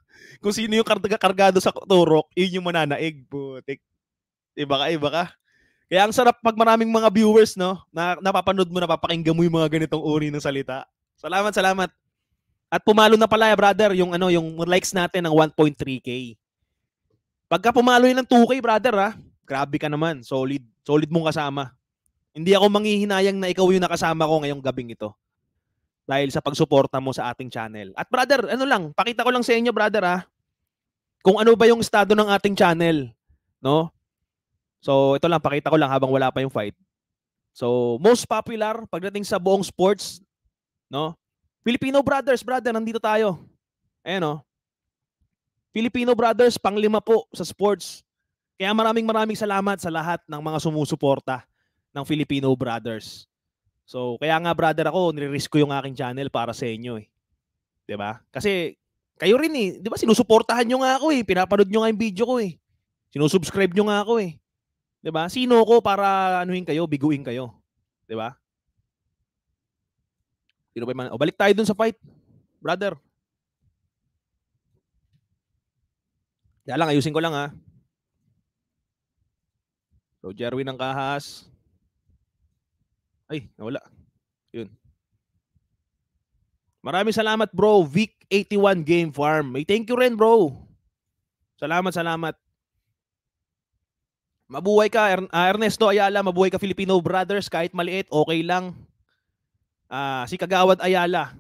Kung sino yung kargado sa turok, yun yung mananaig, Butik. Iba ka, iba ka. Kaya ang sarap pag maraming mga viewers, no? Na, napapanood mo, napapakinggan mo yung mga ganitong uri ng salita. Salamat, salamat. At pumalo na pala, eh, brother, yung ano, yung likes natin ng 1.3k. Pagka pumalo yun ng 2k, brother, ha? Ah, grabe ka naman. Solid. Solid mong kasama. Hindi ako manghihinayang na ikaw yung nakasama ko ngayong gabing ito. Dahil sa pagsuporta mo sa ating channel. At brother, ano lang, pakita ko lang sa inyo, brother, ha? Ah, kung ano ba yung estado ng ating channel, no? So, ito lang, pakita ko lang habang wala pa yung fight. So, most popular pagdating sa buong sports, no? Filipino brothers, brother, nandito tayo. Ayan, no? Filipino brothers, panglima po sa sports. Kaya maraming maraming salamat sa lahat ng mga sumusuporta ng Filipino brothers. So, kaya nga brother ako, nire-risk ko yung aking channel para sa inyo eh. 'Di ba? Kasi kayo rin eh, 'di ba sinusuportahan nyo nga ako eh, pinapanood nyo nga yung video ko eh. Sinusubscribe nyo nga ako eh. 'Di ba? Sino ko para anuhin kayo, biguin kayo? 'Di ba? Sino ba man? O balik tayo dun sa fight, brother. Kaya lang, ayusin ko lang ha. So, Jerwin ang kahas. Ay, nawala. Yun. Maraming salamat bro, Vic81 Game Farm. May thank you rin bro. Salamat, salamat. Mabuhay ka, er- uh, Ernesto Ayala. Mabuhay ka, Filipino Brothers. Kahit maliit, okay lang. Uh, si Kagawad Ayala.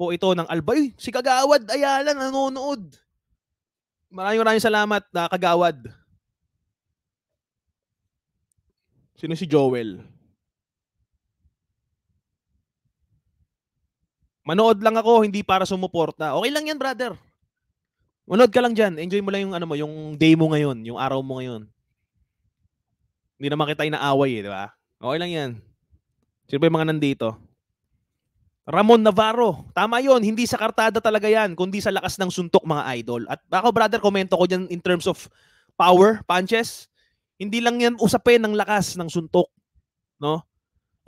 Po ito ng Albay. Si Kagawad Ayala nanonood. Maraming maraming salamat, uh, Kagawad. Sino si Joel? Manood lang ako, hindi para sumuporta. Okay lang yan, brother. Manood ka lang dyan. Enjoy mo lang yung, ano mo, yung day mo ngayon, yung araw mo ngayon. Hindi naman kita inaaway eh, di ba? Okay lang yan. Sino ba yung mga nandito? Ramon Navarro. Tama yon Hindi sa kartada talaga yan, kundi sa lakas ng suntok mga idol. At ako brother, komento ko dyan in terms of power, punches. Hindi lang yan usapin ng lakas ng suntok. No?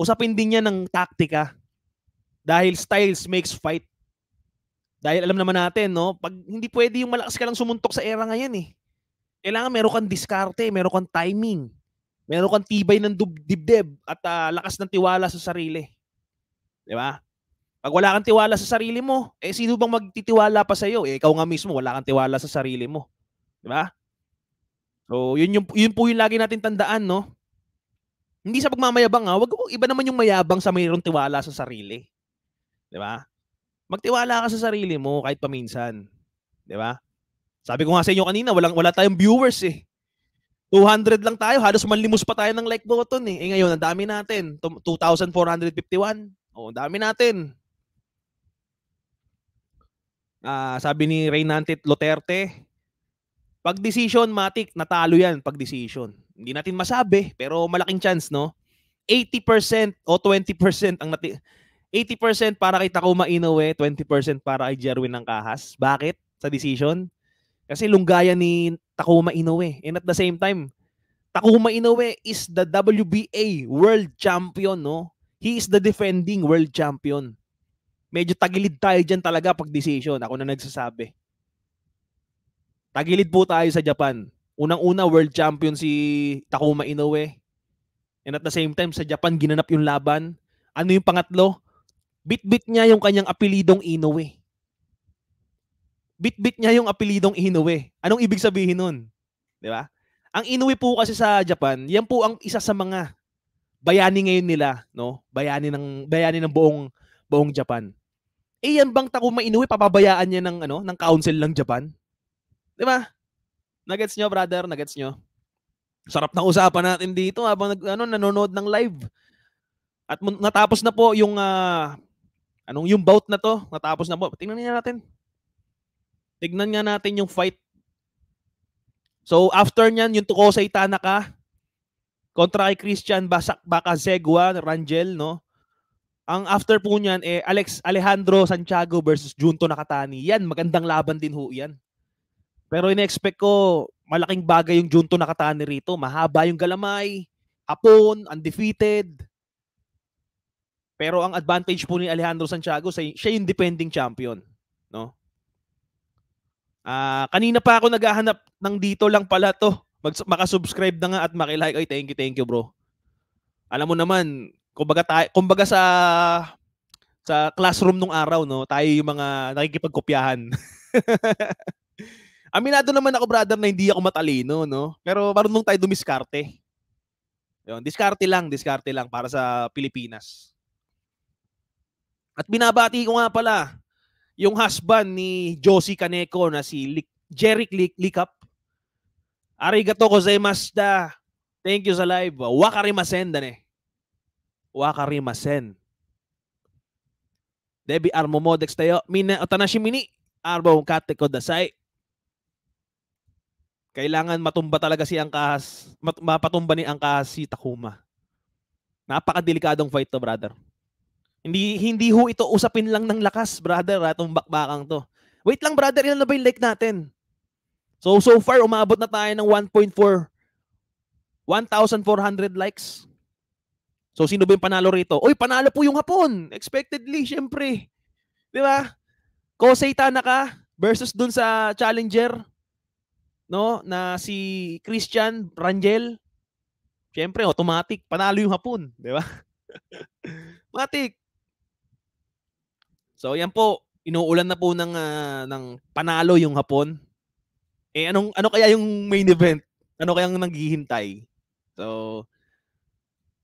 Usapin din yan ng taktika. Dahil styles makes fight. Dahil alam naman natin, no? Pag hindi pwede yung malakas ka lang sumuntok sa era ngayon eh. Kailangan meron kang diskarte, meron kang timing. Meron kang tibay ng dibdib at uh, lakas ng tiwala sa sarili. Di ba? Pag wala kang tiwala sa sarili mo, eh sino bang magtitiwala pa sa iyo? Eh, ikaw nga mismo wala kang tiwala sa sarili mo. Di ba? So, yun yung yun po yung lagi natin tandaan, no? Hindi sa pagmamayabang ha, ah. wag iba naman yung mayabang sa mayroong tiwala sa sarili. Di ba? Magtiwala ka sa sarili mo kahit paminsan. Di ba? Sabi ko nga sa inyo kanina, walang wala tayong viewers eh. 200 lang tayo, halos manlimos pa tayo ng like button eh. Eh ngayon, ang dami natin. 2,451. Oh, ang dami natin. Ah, uh, sabi ni Reynantit Loterte, pag decision, Matik, natalo yan pag decision. Hindi natin masabi, pero malaking chance, no? 80% o 20% ang nati 80% para kay Takuma Inoue, 20% para kay Jerwin ng Kahas. Bakit? Sa decision? Kasi lunggayan ni Takuma Inoue. And at the same time, Takuma Inoue is the WBA world champion, no? He is the defending world champion. Medyo tagilid tayo dyan talaga pag decision. Ako na nagsasabi. Tagilid po tayo sa Japan. Unang-una, world champion si Takuma Inoue. And at the same time, sa Japan, ginanap yung laban. Ano yung pangatlo? Bit-bit niya yung kanyang apelidong Inoue bitbit niya yung apelidong Inoue. Anong ibig sabihin nun? Di ba? Ang Inoue po kasi sa Japan, yan po ang isa sa mga bayani ngayon nila, no? Bayani ng bayani ng buong buong Japan. Eh yan bang Takuma Inoue papabayaan niya ng ano, ng council ng Japan? Di ba? Nagets nyo, brother? Nagets nyo? Sarap na usapan natin dito habang nag, ano, nanonood ng live. At natapos na po yung uh, anong yung bout na to. Natapos na po. Tingnan niyo natin. Tignan nga natin yung fight. So, after niyan, yung Tukosay Tanaka kontra kay Christian Basak Bakazegwa, Rangel, no? Ang after po niyan, eh, Alex Alejandro Santiago versus Junto Nakatani. Yan, magandang laban din ho yan. Pero inexpect ko, malaking bagay yung Junto Nakatani rito. Mahaba yung galamay, hapon, undefeated. Pero ang advantage po ni Alejandro Santiago, siya yung defending champion. No? Uh, kanina pa ako naghahanap ng dito lang pala to. Mag maka-subscribe na nga at maki-like. Ay, thank you, thank you, bro. Alam mo naman, kumbaga, tayo, kumbaga sa sa classroom nung araw, no, tayo yung mga nakikipagkopyahan. Aminado naman ako, brother, na hindi ako matalino, no? Pero marunong tayo dumiskarte. Yun, diskarte lang, diskarte lang para sa Pilipinas. At binabati ko nga pala yung husband ni Josie Kaneko na si Lick, Jeric Lick, Lickap. Arigato gozaimasu da. Thank you sa live. Wakarimasen Dane. eh. Wakarimasen. Debi armo modex tayo. Mina otanashi mini. Arbo kate ko dasai. Kailangan matumba talaga si Angkas. mapatumba ni Angkas si Takuma. Napakadelikadong fight to, brother. Hindi hindi ho ito usapin lang ng lakas, brother, ha, ah, itong bakbakang to. Wait lang, brother, ilan na ba yung like natin? So, so far, umabot na tayo ng 1.4, 1,400 likes. So, sino ba yung panalo rito? Oy, panalo po yung Hapon. Expectedly, syempre. Di ba? Kosei Tanaka versus dun sa challenger no na si Christian Rangel. Syempre, automatic panalo yung Hapon, di ba? Matik. So yan po, inuulan na po ng uh, ng panalo yung hapon. Eh anong ano kaya yung main event? Ano kaya ang naghihintay? So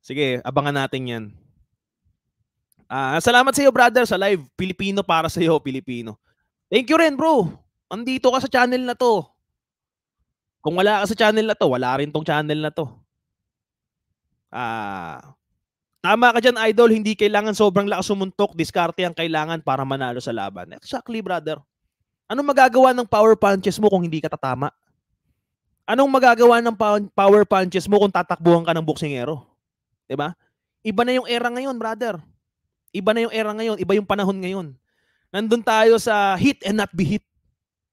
sige, abangan natin 'yan. Ah, uh, salamat sa iyo brother sa live Pilipino para sa iyo Pilipino. Thank you rin bro. Andito ka sa channel na 'to. Kung wala ka sa channel na 'to, wala rin tong channel na 'to. Ah, uh, Tama ka dyan, idol. Hindi kailangan sobrang lakas sumuntok. Diskarte ang kailangan para manalo sa laban. Exactly, brother. Anong magagawa ng power punches mo kung hindi ka tatama? Anong magagawa ng power punches mo kung tatakbuhan ka ng boksingero? 'Di ba? Iba na yung era ngayon, brother. Iba na yung era ngayon, iba yung panahon ngayon. Nandun tayo sa hit and not be hit.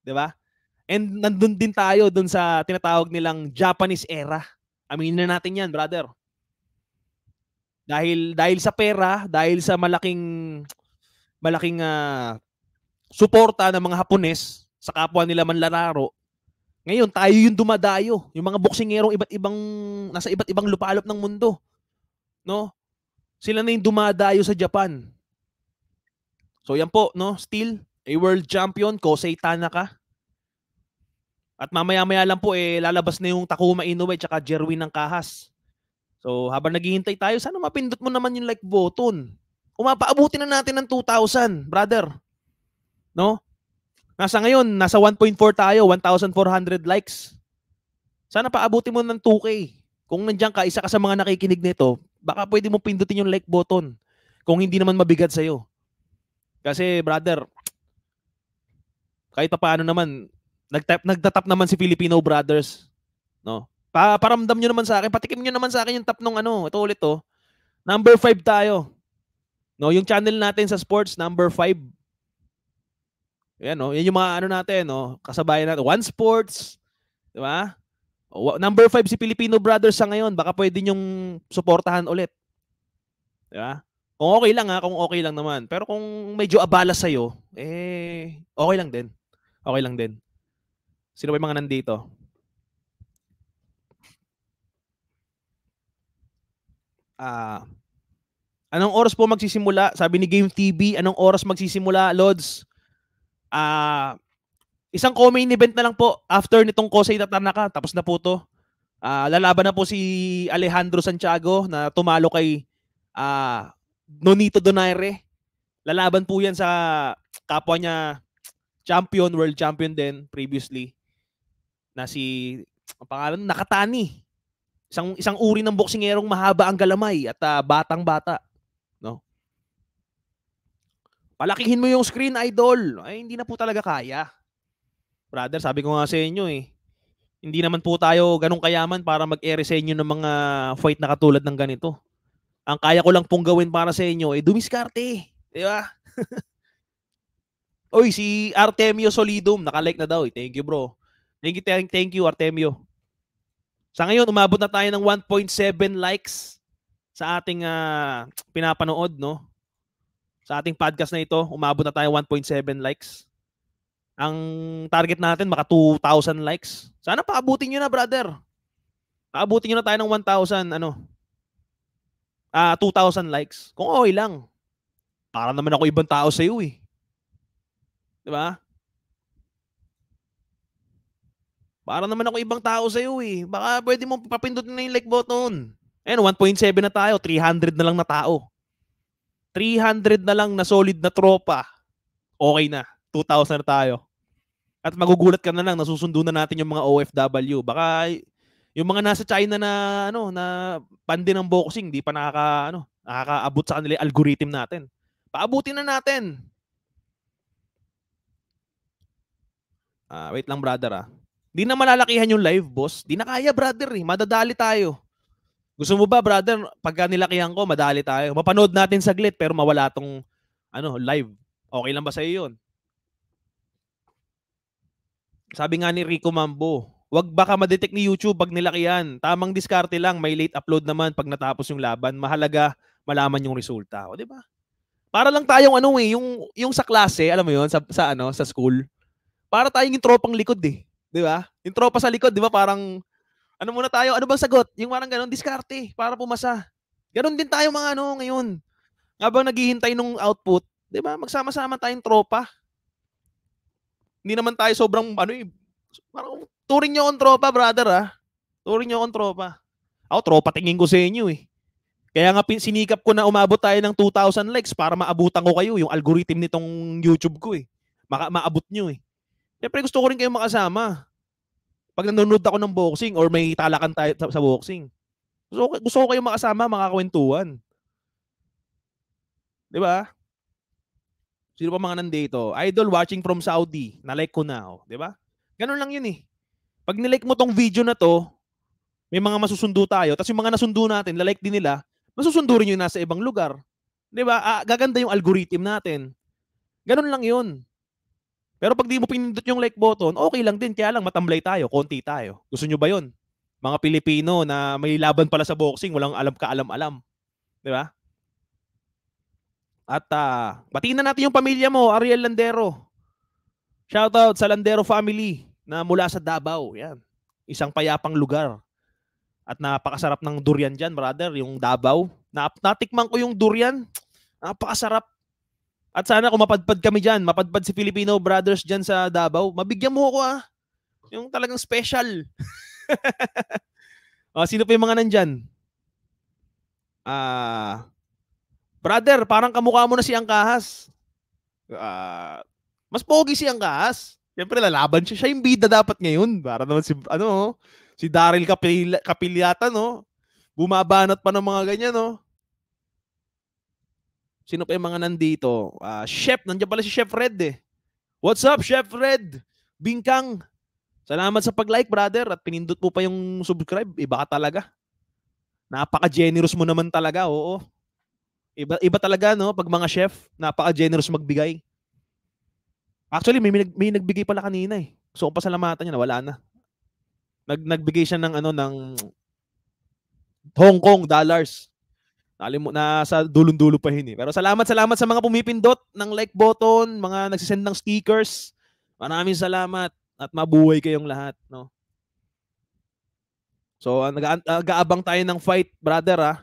'Di ba? And nandun din tayo dun sa tinatawag nilang Japanese era. Aminin na natin yan, brother. Dahil dahil sa pera, dahil sa malaking malaking uh, suporta ng mga Hapones sa kapwa nila manlalaro. Ngayon, tayo yung dumadayo. Yung mga boksingerong iba't ibang, nasa iba't ibang lupalop ng mundo. No? Sila na yung dumadayo sa Japan. So yan po, no? Still, a world champion, Kosei Tanaka. At mamaya-maya lang po, eh, lalabas na yung Takuma Inoue tsaka Jerwin ng Kahas. So, habang naghihintay tayo, sana mapindot mo naman yung like button. Umapaabuti na natin ng 2,000, brother. No? Nasa ngayon, nasa 1.4 tayo, 1,400 likes. Sana paabuti mo ng 2K. Kung nandiyan ka, isa ka sa mga nakikinig nito, baka pwede mo pindutin yung like button kung hindi naman mabigat sa'yo. Kasi, brother, kahit pa paano naman, nagtap, nagtatap naman si Filipino Brothers. No? Pa paramdam nyo naman sa akin, patikim nyo naman sa akin yung top nung ano, ito ulit to. Oh. Number 5 tayo. No, yung channel natin sa sports, number 5. Yan, no? Yan yung mga ano natin, no? Oh, Kasabay natin. One Sports, di ba? Number 5 si Filipino Brothers sa ngayon. Baka pwede niyong suportahan ulit. Di ba? Kung okay lang ha, kung okay lang naman. Pero kung medyo abala sa'yo, eh, okay lang din. Okay lang din. Sino ba yung mga nandito? Ah, uh, anong oras po magsisimula? Sabi ni Game TV, anong oras magsisimula, Lods? Ah, uh, isang co-main event na lang po after nitong Kosei Tatanaka, tapos na po to. Uh, lalaban na po si Alejandro Santiago na tumalo kay uh, Nonito Donaire. Lalaban po yan sa kapwa niya champion, world champion din previously na si ang pangalan Nakatani. Isang isang uri ng boksingerong mahaba ang galamay at uh, ah, batang-bata, no? Palakihin mo yung screen idol. Ay hindi na po talaga kaya. Brother, sabi ko nga sa inyo eh. Hindi naman po tayo ganun kayaman para mag-ere sa inyo ng mga fight na katulad ng ganito. Ang kaya ko lang pong gawin para sa inyo ay eh, dumiskarte. Di ba? Oy, si Artemio Solidum, naka-like na daw. Eh. Thank you, bro. Thank you, thank you, Artemio. Sa ngayon, umabot na tayo ng 1.7 likes sa ating uh, pinapanood, no? Sa ating podcast na ito, umabot na tayo 1.7 likes. Ang target natin, maka 2,000 likes. Sana paabutin nyo na, brother. Paabutin nyo na tayo ng 1,000, ano? Ah, uh, 2,000 likes. Kung okay lang. Para naman ako ibang tao sa iyo, eh. Di ba? Para naman ako ibang tao sa'yo eh. Baka pwede mong papindot na yung like button. Ayan, 1.7 na tayo. 300 na lang na tao. 300 na lang na solid na tropa. Okay na. 2,000 na tayo. At magugulat ka na lang, nasusundo na natin yung mga OFW. Baka yung mga nasa China na ano na pande ng boxing, di pa nakaka ano, nakakaabot sa kanila yung algorithm natin. Paabutin na natin. Ah, wait lang brother ah. Di na malalakihan yung live, boss. Di na kaya, brother. Eh. Madadali tayo. Gusto mo ba, brother, pagka nilakihan ko, madali tayo. Mapanood natin saglit, pero mawala tong ano, live. Okay lang ba sa iyo yun? Sabi nga ni Rico Mambo, wag baka madetect ni YouTube pag nilakihan. Tamang diskarte lang, may late upload naman pag natapos yung laban. Mahalaga malaman yung resulta. O, di ba? Para lang tayong ano eh, yung, yung sa klase, alam mo yun, sa, sa, ano, sa school. Para tayong yung tropang likod eh. 'Di ba? Yung tropa sa likod, 'di ba? Parang ano muna tayo? Ano bang sagot? Yung parang ganun, diskarte para pumasa. Ganun din tayo mga ano ngayon. Habang naghihintay nung output, 'di ba? Magsama-sama tayong tropa. Hindi naman tayo sobrang ano eh, parang turing niyo akong tropa, brother ah. Turing niyo akong tropa. Ako tropa tingin ko sa inyo eh. Kaya nga sinikap ko na umabot tayo ng 2,000 likes para maabutan ko kayo yung algorithm nitong YouTube ko eh. Maka maabot nyo eh. Siyempre gusto ko rin kayong makasama. Pag nanonood ako ng boxing or may talakan tayo sa, sa boxing. Gusto gusto ko kayong makasama, makakwentuhan. 'Di ba? Sino pa mga nandito? Idol watching from Saudi. Na-like ko na, oh. 'di ba? Ganun lang 'yun eh. Pag nilike mo tong video na to, may mga masusundo tayo. Tapos yung mga nasundo natin, lalike din nila, masusundo rin yung nasa ibang lugar. 'Di ba? Ah, gaganda yung algorithm natin. Ganun lang 'yun. Pero pag di mo pinindot yung like button, okay lang din. Kaya lang matamblay tayo, konti tayo. Gusto nyo ba yun? Mga Pilipino na may laban pala sa boxing, walang alam ka alam-alam. Di ba? At uh, batiin na natin yung pamilya mo, Ariel Landero. Shoutout sa Landero family na mula sa Davao. Yan. Isang payapang lugar. At napakasarap ng durian dyan, brother, yung Davao. Na natikman ko yung durian. Napakasarap. At sana kung mapadpad kami dyan, mapadpad si Filipino Brothers dyan sa Davao, mabigyan mo ako ah. Yung talagang special. oh, sino pa yung mga nandyan? Ah, uh, brother, parang kamukha mo na si Angkahas. Ah, uh, mas pogi si Angkahas. Siyempre lalaban siya. Siya yung bida dapat ngayon. Para naman si, ano, si Daryl Kapil Kapilyata, no? Bumabanat pa ng mga ganyan, no? Sino pa yung mga nandito? Uh, Chef, nandiyan pala si Chef Red eh. What's up, Chef Red? Bingkang. Salamat sa pag-like, brother. At pinindot po pa yung subscribe. Iba ka talaga. Napaka-generous mo naman talaga, oo. Iba, iba talaga, no? Pag mga chef, napaka-generous magbigay. Actually, may, may, nagbigay pala kanina eh. So, pasalamatan niya na wala na. Nag, nagbigay siya ng ano, ng Hong Kong dollars. Nalim mo, sa dulong-dulo pa yun eh. Pero salamat, salamat sa mga pumipindot ng like button, mga nagsisend ng stickers. Maraming salamat at mabuhay kayong lahat. No? So, ah, nag-aabang tayo ng fight, brother, ah.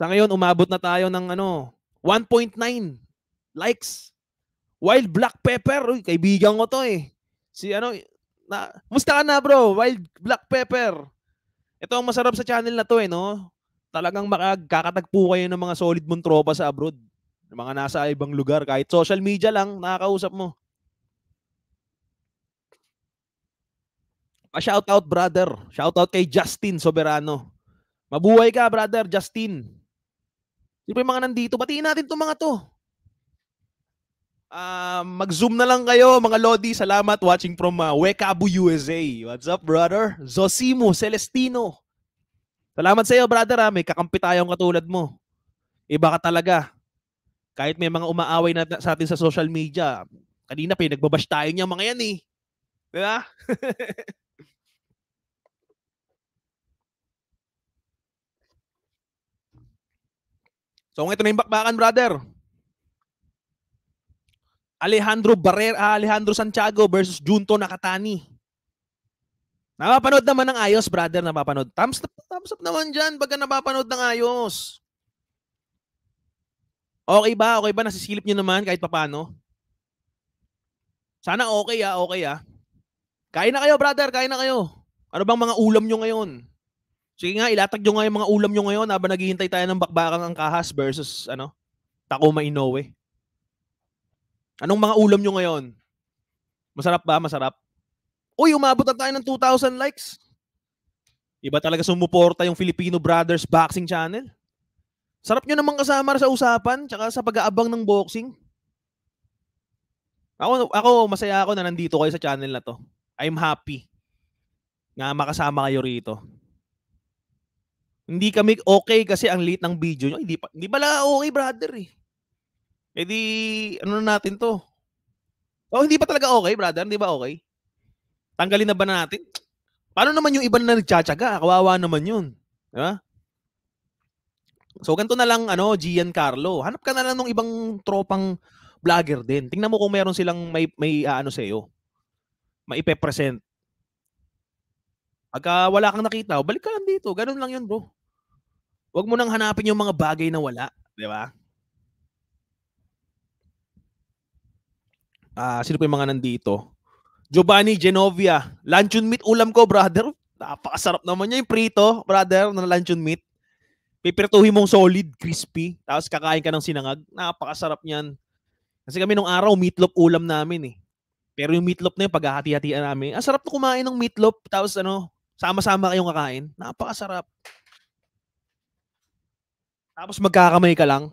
Sa ngayon, umabot na tayo ng ano, 1.9 likes. Wild Black Pepper, uy, kaibigan ko to eh. Si ano, na, musta ka na bro? Wild Black Pepper. Ito ang masarap sa channel na to eh, no? talagang makakatagpo kayo ng mga solid mong tropa sa abroad. Mga nasa ibang lugar. Kahit social media lang, nakakausap mo. A shout out brother. Shout out kay Justin Soberano. Mabuhay ka brother Justin. Siyempre mga nandito, batiin natin 'tong mga 'to. Uh, mag-zoom na lang kayo mga lodi. Salamat watching from uh, Wekabu USA. What's up brother? Zosimo Celestino. Salamat sa iyo, brother. Ha? Ah. May kakampi tayong katulad mo. Iba ka talaga. Kahit may mga umaaway na sa atin sa social media, kanina pa nagbabash tayo niya mga yan eh. Di ba? so, ito na yung bakbakan, brother. Alejandro Barrera, ah, Alejandro Santiago versus Junto Nakatani. Napapanood naman ng ayos, brother. Napapanood. Thumbs up, thumbs up naman dyan pagka napapanood ng ayos. Okay ba? Okay ba? Nasisilip nyo naman kahit papano? Sana okay ah, okay ah. Kain na kayo, brother. Kain na kayo. Ano bang mga ulam nyo ngayon? Sige nga, ilatag nyo nga yung mga ulam nyo ngayon habang naghihintay tayo ng bakbakang ang kahas versus ano, Takuma Inoue. Anong mga ulam nyo ngayon? Masarap ba? Masarap? Uy, umabot na tayo ng 2,000 likes. Iba talaga sumuporta yung Filipino Brothers Boxing Channel. Sarap nyo namang kasama sa usapan tsaka sa pag-aabang ng boxing. Ako, ako masaya ako na nandito kayo sa channel na to. I'm happy na makasama kayo rito. Hindi kami okay kasi ang late ng video nyo. Hindi, pa, hindi pala okay, brother eh. E di, ano na natin to? Oh, hindi pa talaga okay, brother? Hindi ba okay? Tanggalin na ba natin? Paano naman yung ibang na nagtsatsaga? Kawawa naman yun. Di ba? So, ganito na lang, ano, Gian Carlo. Hanap ka na lang ng ibang tropang vlogger din. Tingnan mo kung meron silang may, may uh, ano sa'yo. Maipepresent. present Pagka wala kang nakita, oh, balik ka lang dito. Ganun lang yun, bro. Huwag mo nang hanapin yung mga bagay na wala. Di ba? Ah, uh, sino po yung mga nandito? Giovanni Genovia. Luncheon meat ulam ko, brother. Napakasarap naman niya yung prito, brother, na luncheon meat. Pipirtuhin mong solid, crispy, tapos kakain ka ng sinangag. Napakasarap niyan. Kasi kami nung araw, meatloaf ulam namin eh. Pero yung meatloaf na yung paghahati-hatian namin. Ang sarap na kumain ng meatloaf, tapos ano, sama-sama kayong kakain. Napakasarap. Tapos magkakamay ka lang.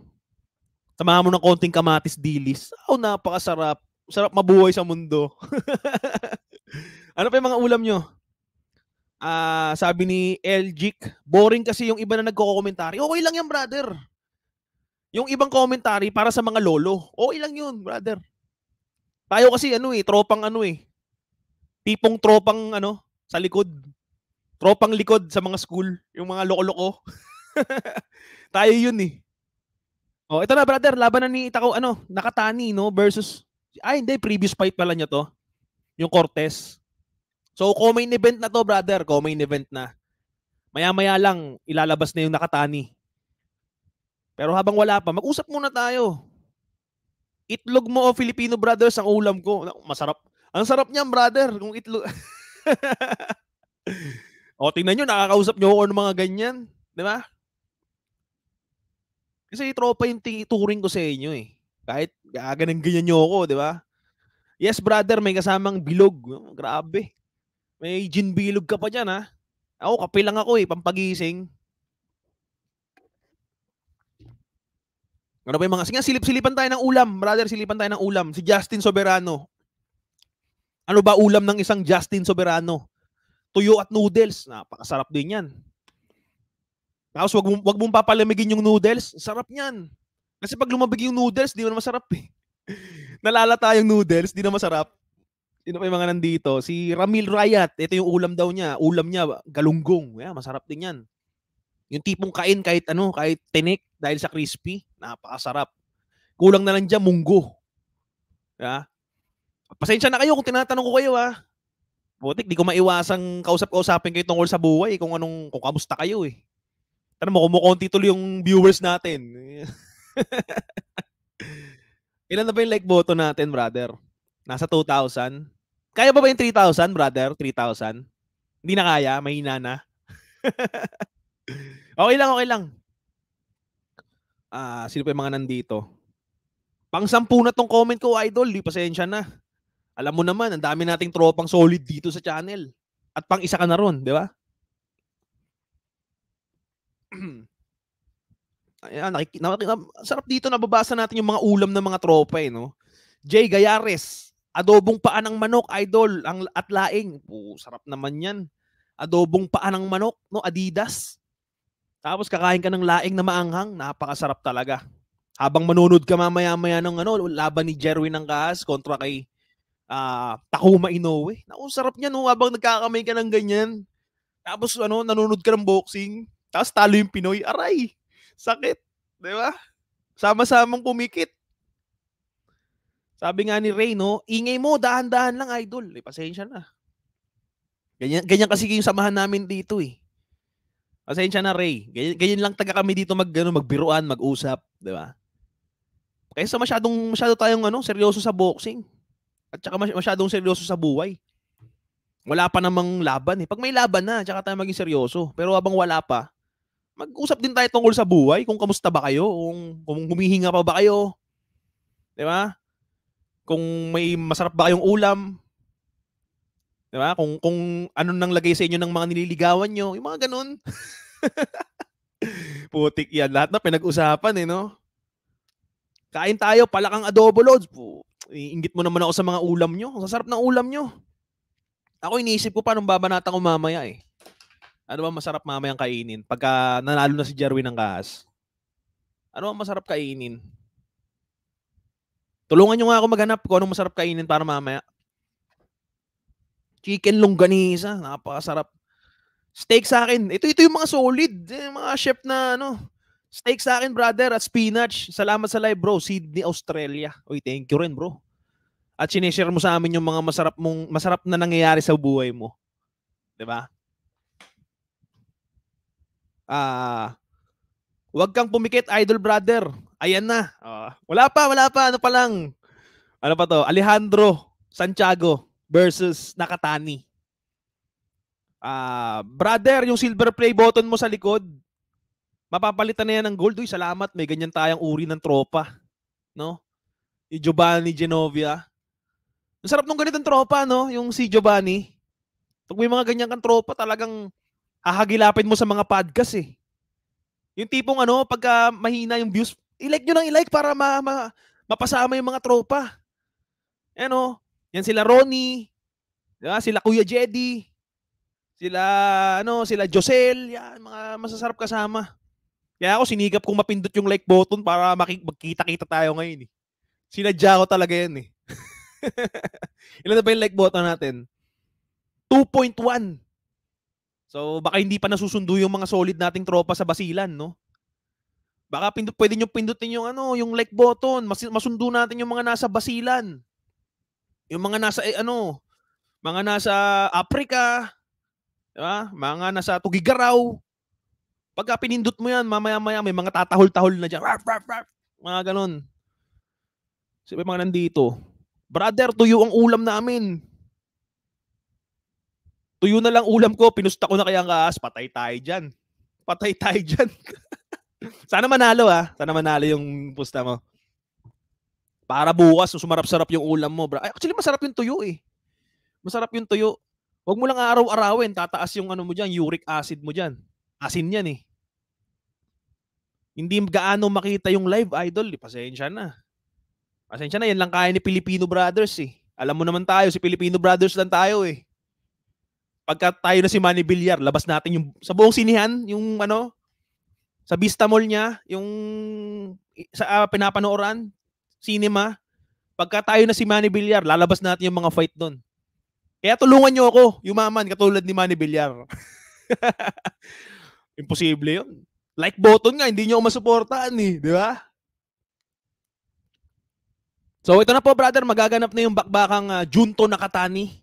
Samahan mo ng konting kamatis dilis. Oh, napakasarap sarap mabuhay sa mundo. ano pa yung mga ulam nyo? Uh, sabi ni Eljik, boring kasi yung iba na nagko-commentary. Okay lang yan, brother. Yung ibang commentary para sa mga lolo. Okay lang yun, brother. Tayo kasi ano eh, tropang ano eh. Tipong tropang ano, sa likod. Tropang likod sa mga school. Yung mga loko-loko. Tayo yun eh. Oh, ito na brother, laban na ni Itako ano, Nakatani no versus ay, hindi. Previous fight pala niya to. Yung Cortez. So, co-main event na to, brother. Co-main event na. Maya-maya lang, ilalabas na yung nakatani. Pero habang wala pa, mag-usap muna tayo. Itlog mo oh, Filipino brothers ang ulam ko. Masarap. Ang sarap niyan, brother. Kung itlog... o, oh, tingnan nyo, nakakausap nyo ako ng ano mga ganyan. Di ba? Kasi tropa yung ting- turing ko sa inyo eh. Kahit gaganang ah, ganyan niyo ako, di ba? Yes, brother, may kasamang bilog. Oh, grabe. May gin bilog ka pa diyan, ha? Ako, kape lang ako eh, pampagising. Ano ba yung mga... Sige, silip-silipan tayo ng ulam. Brother, silipan tayo ng ulam. Si Justin Soberano. Ano ba ulam ng isang Justin Soberano? Tuyo at noodles. Napakasarap din yan. Tapos wag wag mong papalamigin yung noodles. Sarap niyan. Kasi pag lumabig yung noodles, di na masarap eh. Nalalata yung noodles, di na masarap. Sino pa yung mga nandito? Si Ramil Rayat, ito yung ulam daw niya. Ulam niya, galunggong. Yeah, masarap din yan. Yung tipong kain kahit ano, kahit tinik dahil sa crispy, napakasarap. Kulang na lang dyan, munggo. Yeah? Pasensya na kayo kung tinatanong ko kayo ha. Ah. Butik, di ko maiwasang kausap-kausapin kayo tungkol sa buhay, kung anong, kung kamusta kayo eh. Tanong mo, kumukunti tuloy yung viewers natin. Ilan na ba yung like boto natin, brother? Nasa 2,000? Kaya ba ba yung 3,000, brother? 3,000? Hindi na kaya, mahina na. okay lang, okay lang. Ah, sino pa yung mga nandito? Pang sampu na tong comment ko, idol. Di pasensya na. Alam mo naman, ang dami nating tropang solid dito sa channel. At pang isa ka na ron, di ba? ayan, nakik- na, na, sarap dito nababasa natin yung mga ulam ng mga tropa eh, no? Jay Gayares, adobong paan ng manok, idol, ang at laing. Oh, sarap naman 'yan. Adobong paan ng manok, no? Adidas. Tapos kakain ka ng laing na maanghang, napakasarap talaga. Habang manunod ka mamaya-maya ng ano, laban ni Jerwin ng Kahas kontra kay uh, Takuma Inoue. Naku, sarap niya no, habang nagkakamay ka ng ganyan. Tapos ano, nanunod ka ng boxing. Tapos talo yung Pinoy. Aray! Sakit. Di ba? Sama-samang kumikit. Sabi nga ni Ray, no, ingay mo, dahan-dahan lang, idol. Eh, pasensya na. Ganyan, ganyan kasi yung samahan namin dito eh. Pasensya na, Ray. Ganyan, ganyan lang taga kami dito mag, ano, magbiruan, mag-usap. Di ba? Kaysa masyadong, masyado tayong ano, seryoso sa boxing. At saka masyadong seryoso sa buhay. Wala pa namang laban eh. Pag may laban na, saka tayo maging seryoso. Pero habang wala pa, mag-usap din tayo tungkol sa buhay, kung kamusta ba kayo, kung, kung humihinga pa ba kayo. 'Di ba? Kung may masarap ba kayong ulam. 'Di ba? Kung kung ano nang lagay sa inyo ng mga nililigawan nyo, yung mga ganun. Putik 'yan, lahat na pinag-usapan eh, no? Kain tayo, palakang adobo loads. Po, iingit mo naman ako sa mga ulam nyo. Ang sarap ng ulam nyo. Ako iniisip ko pa nung babanata ko mamaya eh. Ano ba masarap mamayang kainin pagka nanalo na si Jerwin ng kahas? Ano ang masarap kainin? Tulungan nyo nga ako maghanap kung anong masarap kainin para mamaya. Chicken longganisa, napakasarap. Steak sa akin. Ito ito yung mga solid, eh, yung mga chef na ano. Steak sa akin, brother, at spinach. Salamat sa live, bro. Sydney, Australia. Uy, thank you rin, bro. At sineshare mo sa amin yung mga masarap mong masarap na nangyayari sa buhay mo. 'Di ba? Ah, uh, wag kang pumikit, idol brother. Ayan na. Uh, wala pa, wala pa. Ano pa lang? Ano pa to? Alejandro Santiago versus Nakatani. Ah, uh, brother, yung silver play button mo sa likod, mapapalitan na yan ng gold. Uy, salamat. May ganyan tayong uri ng tropa. No? Yung Giovanni Genovia. Ang sarap nung ganitong tropa, no? Yung si Giovanni. Pag may mga ganyan kang tropa, talagang hahagilapin mo sa mga podcast eh. Yung tipong ano, pagka mahina yung views, i-like nyo nang i-like para ma, ma, mapasama yung mga tropa. Ano, yan sila Ronnie, diba? sila Kuya Jeddy, sila ano, sila Josel, yan mga masasarap kasama. Kaya ako sinigap kong mapindot yung like button para magkita-kita tayo ngayon eh. Sinadya ko talaga yan eh. Ilan na ba yung like button natin? 2.1. So baka hindi pa nasusundo yung mga solid nating tropa sa Basilan, no? Baka pindut pwede niyo pindutin yung ano, yung like button, mas masundo natin yung mga nasa Basilan. Yung mga nasa eh, ano, mga nasa Africa, di Mga nasa Tugigaraw. Pagka pinindot mo yan, mamaya-maya may mga tatahol-tahol na diyan. Rap, rap, rap. Mga ganun. Sabi mga nandito, brother, tuyo ang ulam namin tuyo na lang ulam ko, pinusta ko na kaya ang ahas, patay tayo dyan. Patay tayo dyan. Sana manalo ha. Ah. Sana manalo yung pusta mo. Para bukas, sumarap-sarap yung ulam mo, bro. Ay, actually, masarap yung tuyo eh. Masarap yung tuyo. Huwag mo lang araw-arawin, tataas yung ano mo dyan, uric acid mo dyan. Asin yan eh. Hindi gaano makita yung live, idol. Pasensya na. Pasensya na, yan lang kaya ni Filipino Brothers eh. Alam mo naman tayo, si Filipino Brothers lang tayo eh pagka tayo na si Manny Villar, labas natin yung sa buong sinihan, yung ano sa Vista Mall niya, yung sa uh, ah, pinapanooran, cinema. Pagka tayo na si Manny Villar, lalabas natin yung mga fight doon. Kaya tulungan niyo ako, yumaman katulad ni Manny Villar. Imposible 'yun. Like button nga, hindi niyo ako masuportahan eh, di ba? So ito na po brother, magaganap na yung bakbakang uh, Junto Nakatani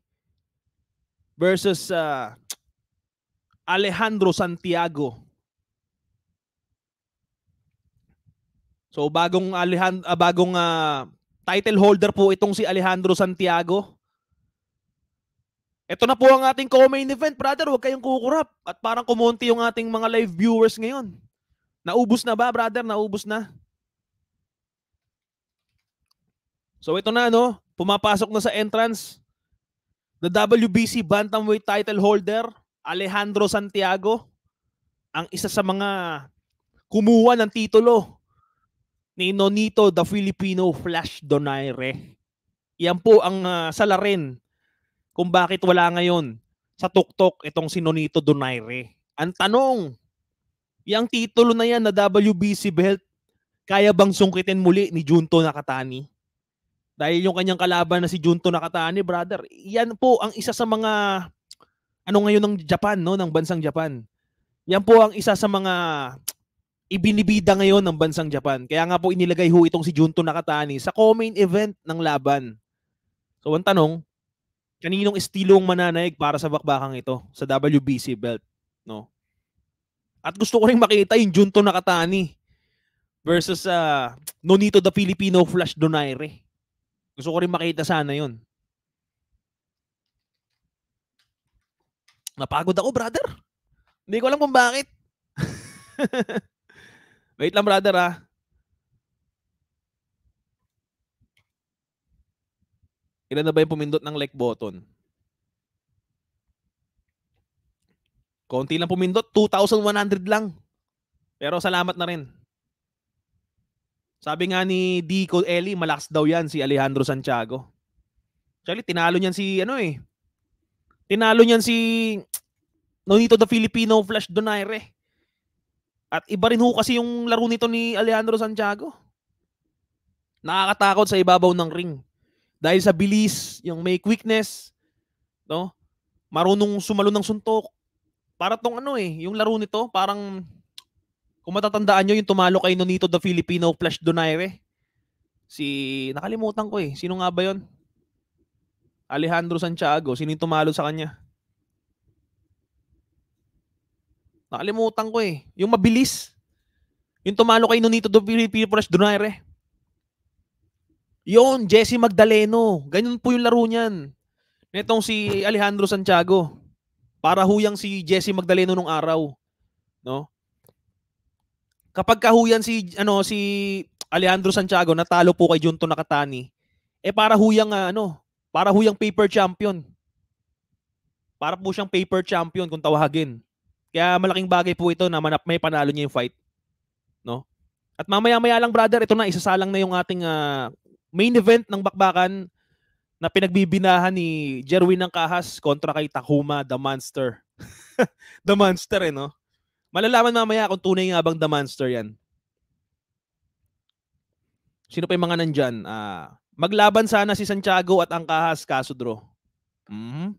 versus uh, Alejandro Santiago. So bagong Alejandro uh, ah, bagong uh, title holder po itong si Alejandro Santiago. Ito na po ang ating co-main event, brother. Huwag kayong kukurap. At parang kumonti yung ating mga live viewers ngayon. Naubos na ba, brother? Naubos na? So ito na, no? Pumapasok na sa entrance na WBC bantamweight title holder, Alejandro Santiago, ang isa sa mga kumuha ng titulo ni Nonito the Filipino Flash Donaire. Yan po ang uh, salarin kung bakit wala ngayon sa tuktok itong si Nonito Donaire. Ang tanong, yung titulo na yan na WBC belt, kaya bang sungkitin muli ni Junto Nakatani? Dahil yung kanyang kalaban na si Junto Nakatani, brother, yan po ang isa sa mga ano ngayon ng Japan, no, ng bansang Japan. Yan po ang isa sa mga ibinibida ngayon ng bansang Japan. Kaya nga po inilagay ho itong si Junto Nakatani sa co-main event ng laban. So ang tanong, kaninong estilong mananayag para sa bakbakang ito sa WBC belt, no? At gusto ko rin makita yung Junto Nakatani versus uh, Nonito the Filipino Flash Donaire. Gusto ko rin makita sana yun. Napagod ako, brother. Hindi ko alam kung bakit. Wait lang, brother, ha. Ah. Ilan na ba yung pumindot ng like button? Konti lang pumindot. 2,100 lang. Pero salamat na rin. Sabi nga ni Dico Eli, malakas daw yan si Alejandro Santiago. Actually, tinalo niyan si ano eh. Tinalo niyan si Nonito the Filipino Flash Donaire. At iba rin ho kasi yung laro nito ni Alejandro Santiago. Nakakatakot sa ibabaw ng ring. Dahil sa bilis, yung may quickness, no? Marunong sumalo ng suntok. Para tong ano eh, yung laro nito, parang kung matatandaan nyo, yung tumalo kay Nonito the Filipino Flash Donaire. Si, nakalimutan ko eh. Sino nga ba yon? Alejandro Santiago. Sino yung tumalo sa kanya? Nakalimutan ko eh. Yung mabilis. Yung tumalo kay Nonito the Filipino Flash Donaire. Yon, Jesse Magdaleno. Ganyan po yung laro niyan. Netong si Alejandro Santiago. Para huyang si Jesse Magdaleno nung araw. No? kapag kahuyan si ano si Alejandro Santiago natalo po kay Junto Nakatani, eh para huyang uh, ah, ano, para huyang paper champion. Para po siyang paper champion kung tawagin. Kaya malaking bagay po ito na manap may panalo niya yung fight. No? At mamaya-maya lang brother, ito na isasalang na yung ating uh, main event ng bakbakan na pinagbibinahan ni Jerwin ng Kahas kontra kay Takuma the Monster. the Monster eh no. Malalaman mamaya kung tunay nga bang The Monster yan. Sino pa yung mga nandyan? Ah, maglaban sana si Santiago at ang Kahas kaso draw. Mm-hmm.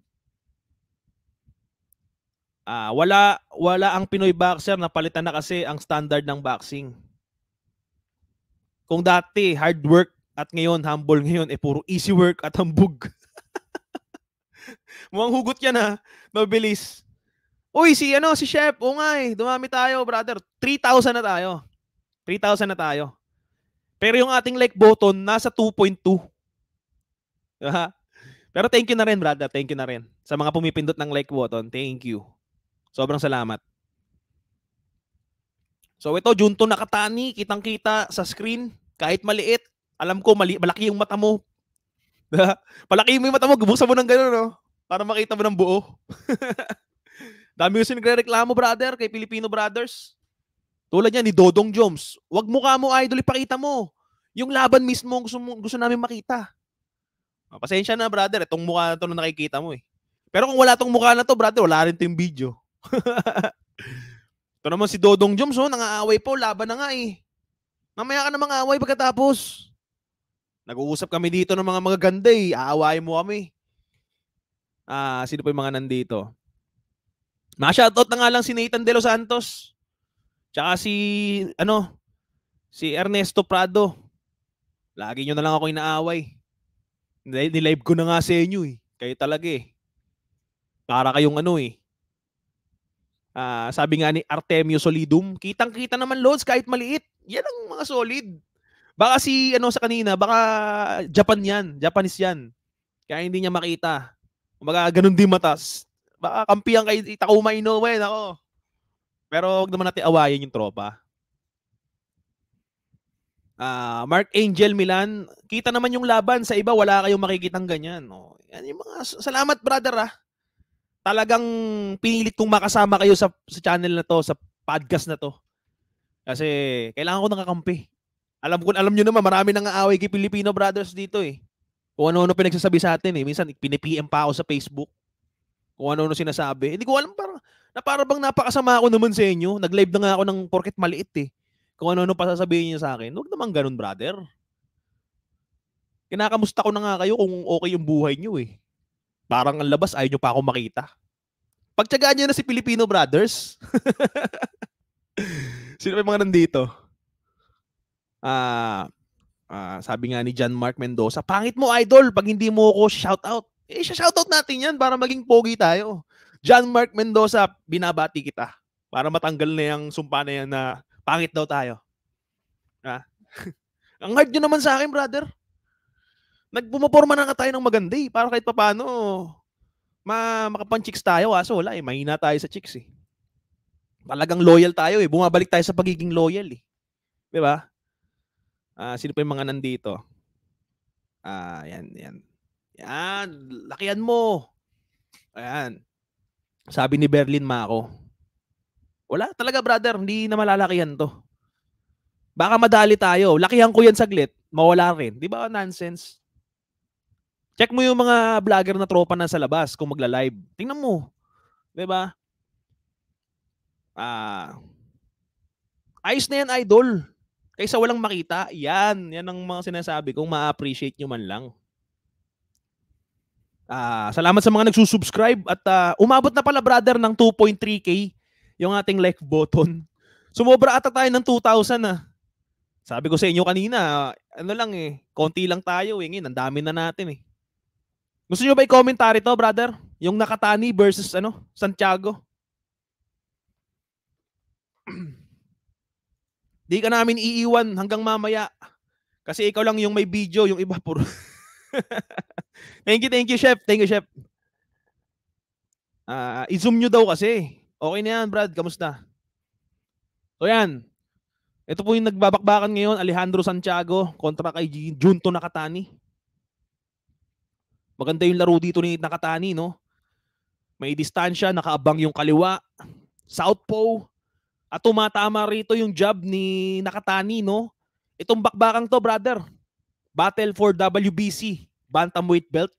Ah, wala wala ang Pinoy boxer napalitan na kasi ang standard ng boxing. Kung dati hard work at ngayon humble ngayon eh puro easy work at hambog. Mukhang hugot yan ha. Mabilis. Uy, si ano, si Chef, o nga eh, dumami tayo, brother. 3,000 na tayo. 3,000 na tayo. Pero yung ating like button, nasa 2.2. Pero thank you na rin, brother. Thank you na rin. Sa mga pumipindot ng like button, thank you. Sobrang salamat. So ito, Junto Nakatani, kitang-kita sa screen. Kahit maliit, alam ko, mali, malaki yung mata mo. palaki mo yung mata mo, gubuksan mo ng gano'n, no? Oh. Para makita mo ng buo. Dami kasi nagre-reklamo, brother, kay Filipino brothers. Tulad niya ni Dodong Jones. Wag mukha mo, idol, ipakita mo. Yung laban mismo gusto, gusto namin makita. Ah, pasensya na, brother. Itong mukha na to na nakikita mo eh. Pero kung wala tong mukha na to, brother, wala rin to yung video. Ito naman si Dodong Jones, oh, nangaaway po. laban na nga eh. Mamaya ka na mangaaway pagkatapos. Nag-uusap kami dito ng mga magaganda eh. Aaway mo kami. Ah, sino pa yung mga nandito? Ma-shoutout na nga lang si Nathan De Los Santos. Tsaka si, ano, si Ernesto Prado. Lagi nyo na lang ako inaaway. Nilive ko na nga sa inyo eh. Kayo talaga eh. Para kayong ano eh. Uh, sabi nga ni Artemio Solidum, kitang-kita naman loads kahit maliit. Yan ang mga solid. Baka si ano sa kanina, baka Japan yan, Japanese yan. Kaya hindi niya makita. Kumbaga ganun din mata. Baka kampihan kay Takuma Inoue, eh, nako. Pero wag naman natin awayin yung tropa. Uh, Mark Angel Milan, kita naman yung laban sa iba, wala kayong makikitang ganyan. No? Yan yung mga, salamat brother ah. Talagang pinilit kong makasama kayo sa, sa channel na to, sa podcast na to. Kasi kailangan ko ng kakampi. Alam ko, alam niyo naman, marami nang aaway kay Filipino brothers dito eh. Kung ano-ano pinagsasabi sa atin eh. Minsan, pinipm pa ako sa Facebook kung ano-ano sinasabi. Hindi ko alam para na para bang napakasama ako naman sa inyo. Nag-live na nga ako ng porket maliit eh. Kung ano-ano pa sasabihin niyo sa akin. Huwag naman ganun, brother. Kinakamusta ko na nga kayo kung okay yung buhay niyo eh. Parang ang labas, ayaw niyo pa ako makita. Pagtsagaan niyo na si Filipino Brothers. Sino pa mga nandito? Ah, uh, uh, sabi nga ni John Mark Mendoza, pangit mo idol pag hindi mo ako shout out. Eh, shoutout natin yan para maging pogi tayo. John Mark Mendoza, binabati kita para matanggal na yung sumpa na yan na pangit daw tayo. Ha? Ang hard nyo naman sa akin, brother. Nagpumaporma na nga tayo ng maganda eh, para kahit papano ma makapang-chicks tayo. Aso wala eh, mahina tayo sa chicks eh. Talagang loyal tayo eh. Bumabalik tayo sa pagiging loyal eh. Di ba? Uh, sino pa yung mga nandito? Ah, uh, yan, yan. Yan, lakihan mo. Ayan. Sabi ni Berlin Mako. Wala talaga brother, hindi na malalakihan to. Baka madali tayo. Lakihan ko yan saglit, mawala rin. Di ba nonsense? Check mo yung mga vlogger na tropa na sa labas kung magla-live. Tingnan mo. 'Di ba? Ah. Ayos na yan, idol. Kaysa walang makita. Yan, yan ang mga sinasabi kung ma-appreciate nyo man lang. Uh, salamat sa mga nagsusubscribe at uh, umabot na pala brother ng 2.3k yung ating like button. Sumobra ata tayo ng 2,000 ah. Sabi ko sa inyo kanina, ano lang eh, konti lang tayo eh. Ngayon, ang dami na natin eh. Gusto nyo ba i-commentary to, brother? Yung Nakatani versus ano, Santiago. Di ka namin iiwan hanggang mamaya. Kasi ikaw lang yung may video, yung iba puro... thank you, thank you, Chef. Thank you, Chef. Uh, i-zoom nyo daw kasi. Okay na yan, Brad. Kamusta? So yan. Ito po yung nagbabakbakan ngayon, Alejandro Santiago kontra kay Junto Nakatani. Maganda yung laro dito ni Nakatani, no? May distansya, nakaabang yung kaliwa. Southpaw. At tumatama rito yung job ni Nakatani, no? Itong bakbakang to, brother. Battle for WBC bantamweight belt.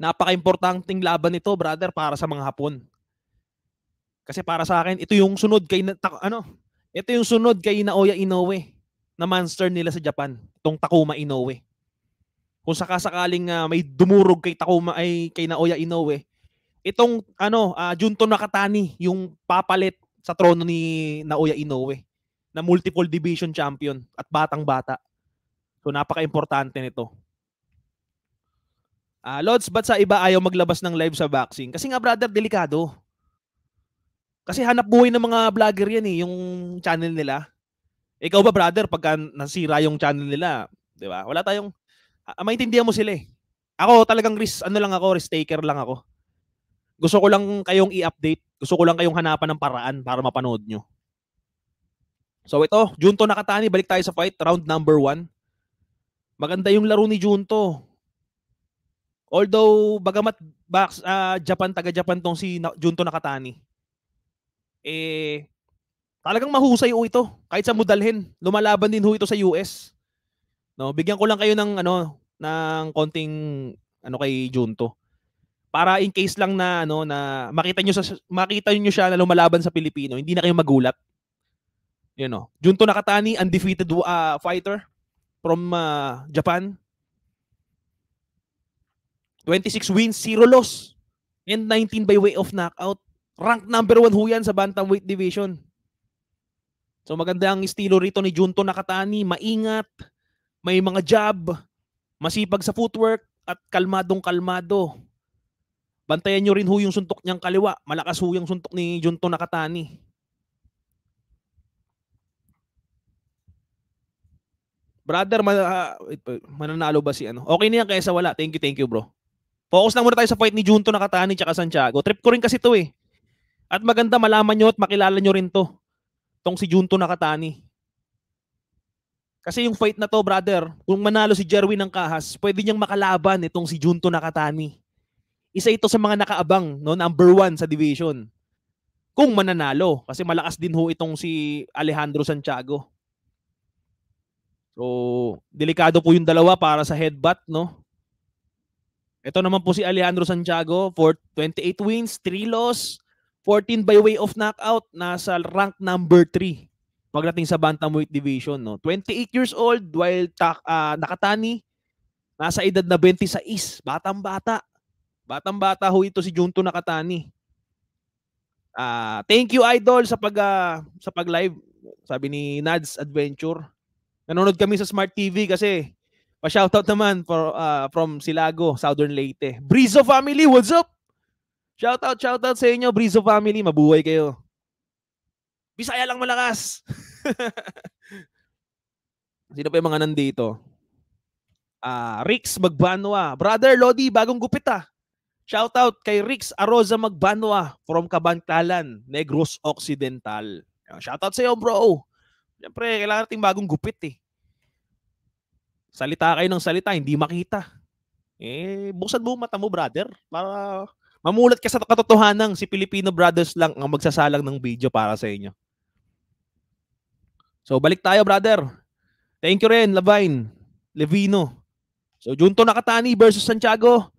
Napaka-importanting laban ito, brother, para sa mga Hapon. Kasi para sa akin, ito yung sunod kay na, ta, ano, ito yung sunod kay Naoya Inoue na monster nila sa Japan, tong Takuma Inoue. Kung sakasakaling uh, may dumurog kay Takuma ay kay Naoya Inoue, itong ano, uh, Junto Nakatani yung papalit sa trono ni Naoya Inoue na multiple division champion at batang-bata. So napaka-importante nito. Uh, ah, Lods, ba't sa iba ayaw maglabas ng live sa boxing? Kasi nga brother, delikado. Kasi hanap buhay ng mga vlogger yan eh, yung channel nila. Ikaw ba brother, pagka nasira yung channel nila, di ba? Wala tayong, uh, maintindihan mo sila eh. Ako talagang risk, ano lang ako, risk taker lang ako. Gusto ko lang kayong i-update. Gusto ko lang kayong hanapan ng paraan para mapanood nyo. So ito, Junto Nakatani, balik tayo sa fight, round number one. Maganda yung laro ni Junto. Although, bagamat box, uh, ah, Japan, taga-Japan tong si Junto Nakatani. Eh, talagang mahusay o ito. Kahit sa mudalhin, lumalaban din ho ito sa US. No, bigyan ko lang kayo ng ano ng konting ano kay Junto. Para in case lang na ano na makita nyo, sa makita niyo siya na lumalaban sa Pilipino, hindi na kayo magulat. You oh. know, Junto Nakatani undefeated uh, fighter from uh, Japan. 26 wins, 0 loss. And 19 by way of knockout. Rank number 1 ho yan sa bantamweight division. So maganda ang estilo rito ni Junto Nakatani. Maingat, may mga jab, masipag sa footwork, at kalmadong kalmado. Bantayan nyo rin ho yung suntok niyang kaliwa. Malakas ho yung suntok ni Junto Nakatani. Brother, man, uh, ah, mananalo ba si ano? Okay na yan kaysa wala. Thank you, thank you, bro. Focus na muna tayo sa fight ni Junto Nakatani tsaka Santiago. Trip ko rin kasi to eh. At maganda malaman nyo at makilala nyo rin to. Tong si Junto Nakatani. Kasi yung fight na to, brother, kung manalo si Jerwin ng Kahas, pwede niyang makalaban itong si Junto Nakatani. Isa ito sa mga nakaabang, no, number one sa division. Kung mananalo, kasi malakas din ho itong si Alejandro Santiago. So, delikado po yung dalawa para sa headbutt, no? Ito naman po si Alejandro Santiago for 28 wins, 3 loss, 14 by way of knockout, nasa rank number 3 pagdating sa bantamweight division, no? 28 years old while ta- uh, nakatani nasa edad na 26, batang-bata. Batang-bata ho ito si Junto Nakatani. Uh, thank you idol sa pag uh, sa pag-live. Sabi ni Nads Adventure nanonood kami sa Smart TV kasi pa-shoutout naman for, uh, from Silago, Southern Leyte. Brizo family, what's up? Shoutout, shoutout sa inyo, Brizo family. Mabuhay kayo. Bisaya lang malakas. Sino pa yung mga nandito? Uh, Rix Magbanwa. Brother Lodi, bagong gupit ah. Shoutout kay Rix Aroza Magbanwa from Kabantlalan, Negros Occidental. Shoutout sa iyo, bro. Siyempre, kailangan natin bagong gupit eh. Salita kayo ng salita, hindi makita. Eh, buksan mo mata mo, brother, para mamulat ka sa katotohanan. Si Filipino brothers lang ang magsasalang ng video para sa inyo. So, balik tayo, brother. Thank you rin, Lavine. Levino. So, Junto Nakatani versus Santiago.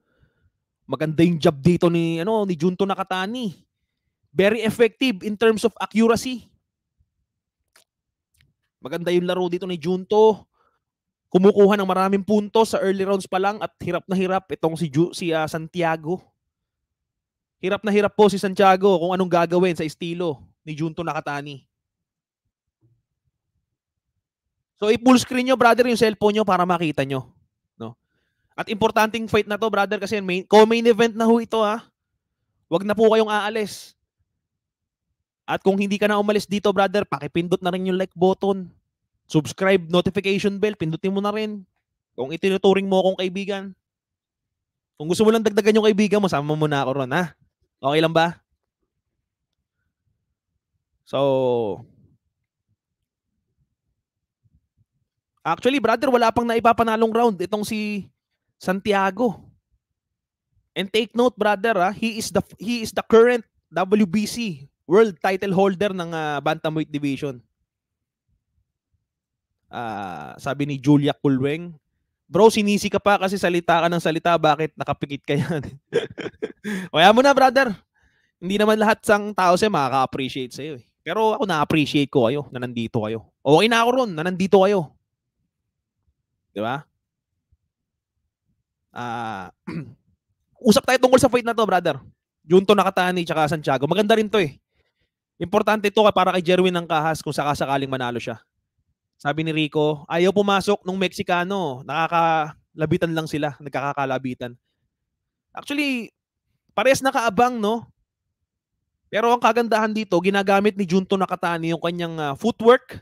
Maganda yung job dito ni, ano, ni Junto Nakatani. Very effective in terms of accuracy. Maganda yung laro dito ni Junto. Kumukuha ng maraming puntos sa early rounds pa lang at hirap na hirap itong si Ju, si uh, Santiago. Hirap na hirap po si Santiago kung anong gagawin sa estilo ni Junto Nakatani. So i-full screen nyo brother yung cellphone nyo para makita nyo. No? At importanteng fight na to brother kasi main, co-main event na ho ito ha. Ah. Huwag na po kayong aalis. At kung hindi ka na umalis dito, brother, pakipindot na rin yung like button. Subscribe, notification bell, pindutin mo na rin. Kung itinuturing mo akong kaibigan. Kung gusto mo lang dagdagan yung kaibigan mo, sama mo na ako ron, ha? Okay lang ba? So, Actually, brother, wala pang naipapanalong round itong si Santiago. And take note, brother, ha, he is the he is the current WBC world title holder ng uh, bantamweight division. Uh, sabi ni Julia Kulweng, Bro, sinisi ka pa kasi salita ka ng salita. Bakit? Nakapikit ka yan. Kaya mo na, brother. Hindi naman lahat sang tao siya makaka-appreciate sa'yo. Eh. Pero ako na-appreciate ko kayo na nandito kayo. Okay na ako ron na nandito kayo. Di ba? Ah, uh, usap tayo tungkol sa fight na to, brother. Junto Nakatani tsaka Santiago. Maganda rin to eh. Importante ito para kay Jerwin ng Kahas kung sakasakaling manalo siya. Sabi ni Rico, ayaw pumasok nung Meksikano. Nakakalabitan lang sila. Nagkakakalabitan. Actually, parehas nakaabang, no? Pero ang kagandahan dito, ginagamit ni Junto Nakatani yung kanyang uh, footwork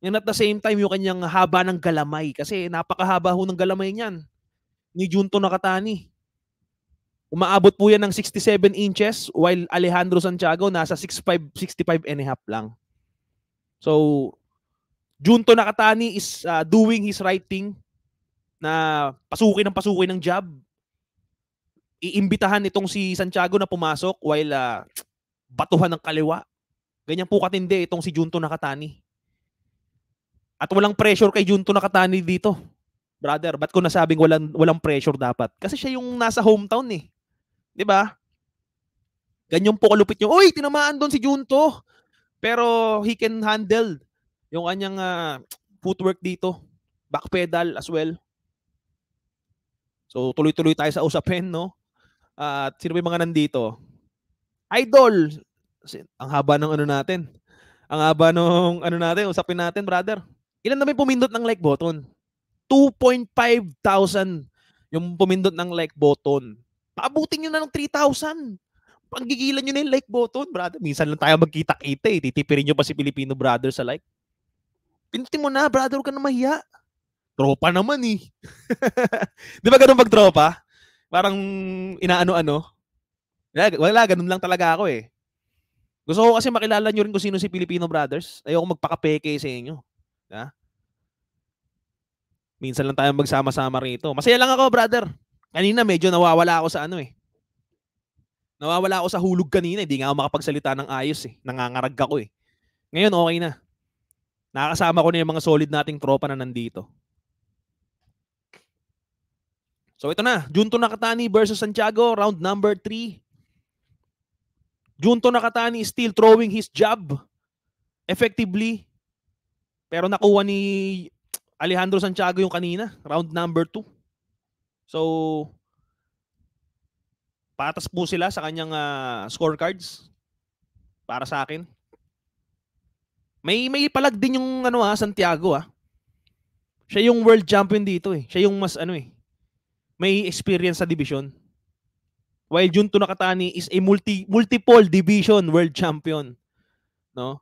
and at the same time yung kanyang haba ng galamay kasi napakahaba ho ng galamay niyan ni Junto Nakatani. Umaabot po yan ng 67 inches while Alejandro Santiago nasa 65, 65 and a half lang. So, Junto Nakatani is uh, doing his writing na pasukin ng pasukin ng job. Iimbitahan itong si Santiago na pumasok while uh, batuhan ng kaliwa. Ganyan po katindi itong si Junto Nakatani. At walang pressure kay Junto Nakatani dito. Brother, ba't ko nasabing walang, walang pressure dapat? Kasi siya yung nasa hometown eh. 'Di ba? Ganyan po kalupit yung, uy, tinamaan doon si Junto. Pero he can handle yung kanyang uh, footwork dito. Back pedal as well. So tuloy-tuloy tayo sa usapin, no? Uh, at sino ba yung mga nandito? Idol! Ang haba ng ano natin. Ang haba nung ano natin, usapin natin, brother. Ilan na may pumindot ng like button? 2.5 thousand yung pumindot ng like button paabutin nyo na ng 3,000. Panggigilan nyo na yung like button, brother. Minsan lang tayo magkita-kita eh. Titipirin nyo pa si Pilipino brother sa like? Pinutin mo na, brother. Huwag ka na mahiya. Tropa naman eh. Di ba ganun pag tropa? Parang inaano-ano. Wala, ganun lang talaga ako eh. Gusto ko kasi makilala nyo rin kung sino si Pilipino Brothers. Ayoko magpakapeke sa inyo. Ha? Minsan lang tayo magsama-sama rito. Masaya lang ako, brother. Kanina medyo nawawala ako sa ano eh. Nawawala ako sa hulog kanina. Hindi eh. nga ako makapagsalita ng ayos eh. Nangangarag ako eh. Ngayon okay na. Nakakasama ko na yung mga solid nating tropa na nandito. So ito na, Junto Nakatani versus Santiago, round number 3. Junto Nakatani still throwing his jab effectively. Pero nakuha ni Alejandro Santiago yung kanina, round number 2. So, patas po sila sa kanyang uh, scorecards para sa akin. May may palag din yung ano ha, ah, Santiago ha. Ah. Siya yung world champion dito eh. Siya yung mas ano eh. May experience sa division. While Junto Nakatani is a multi multiple division world champion. No?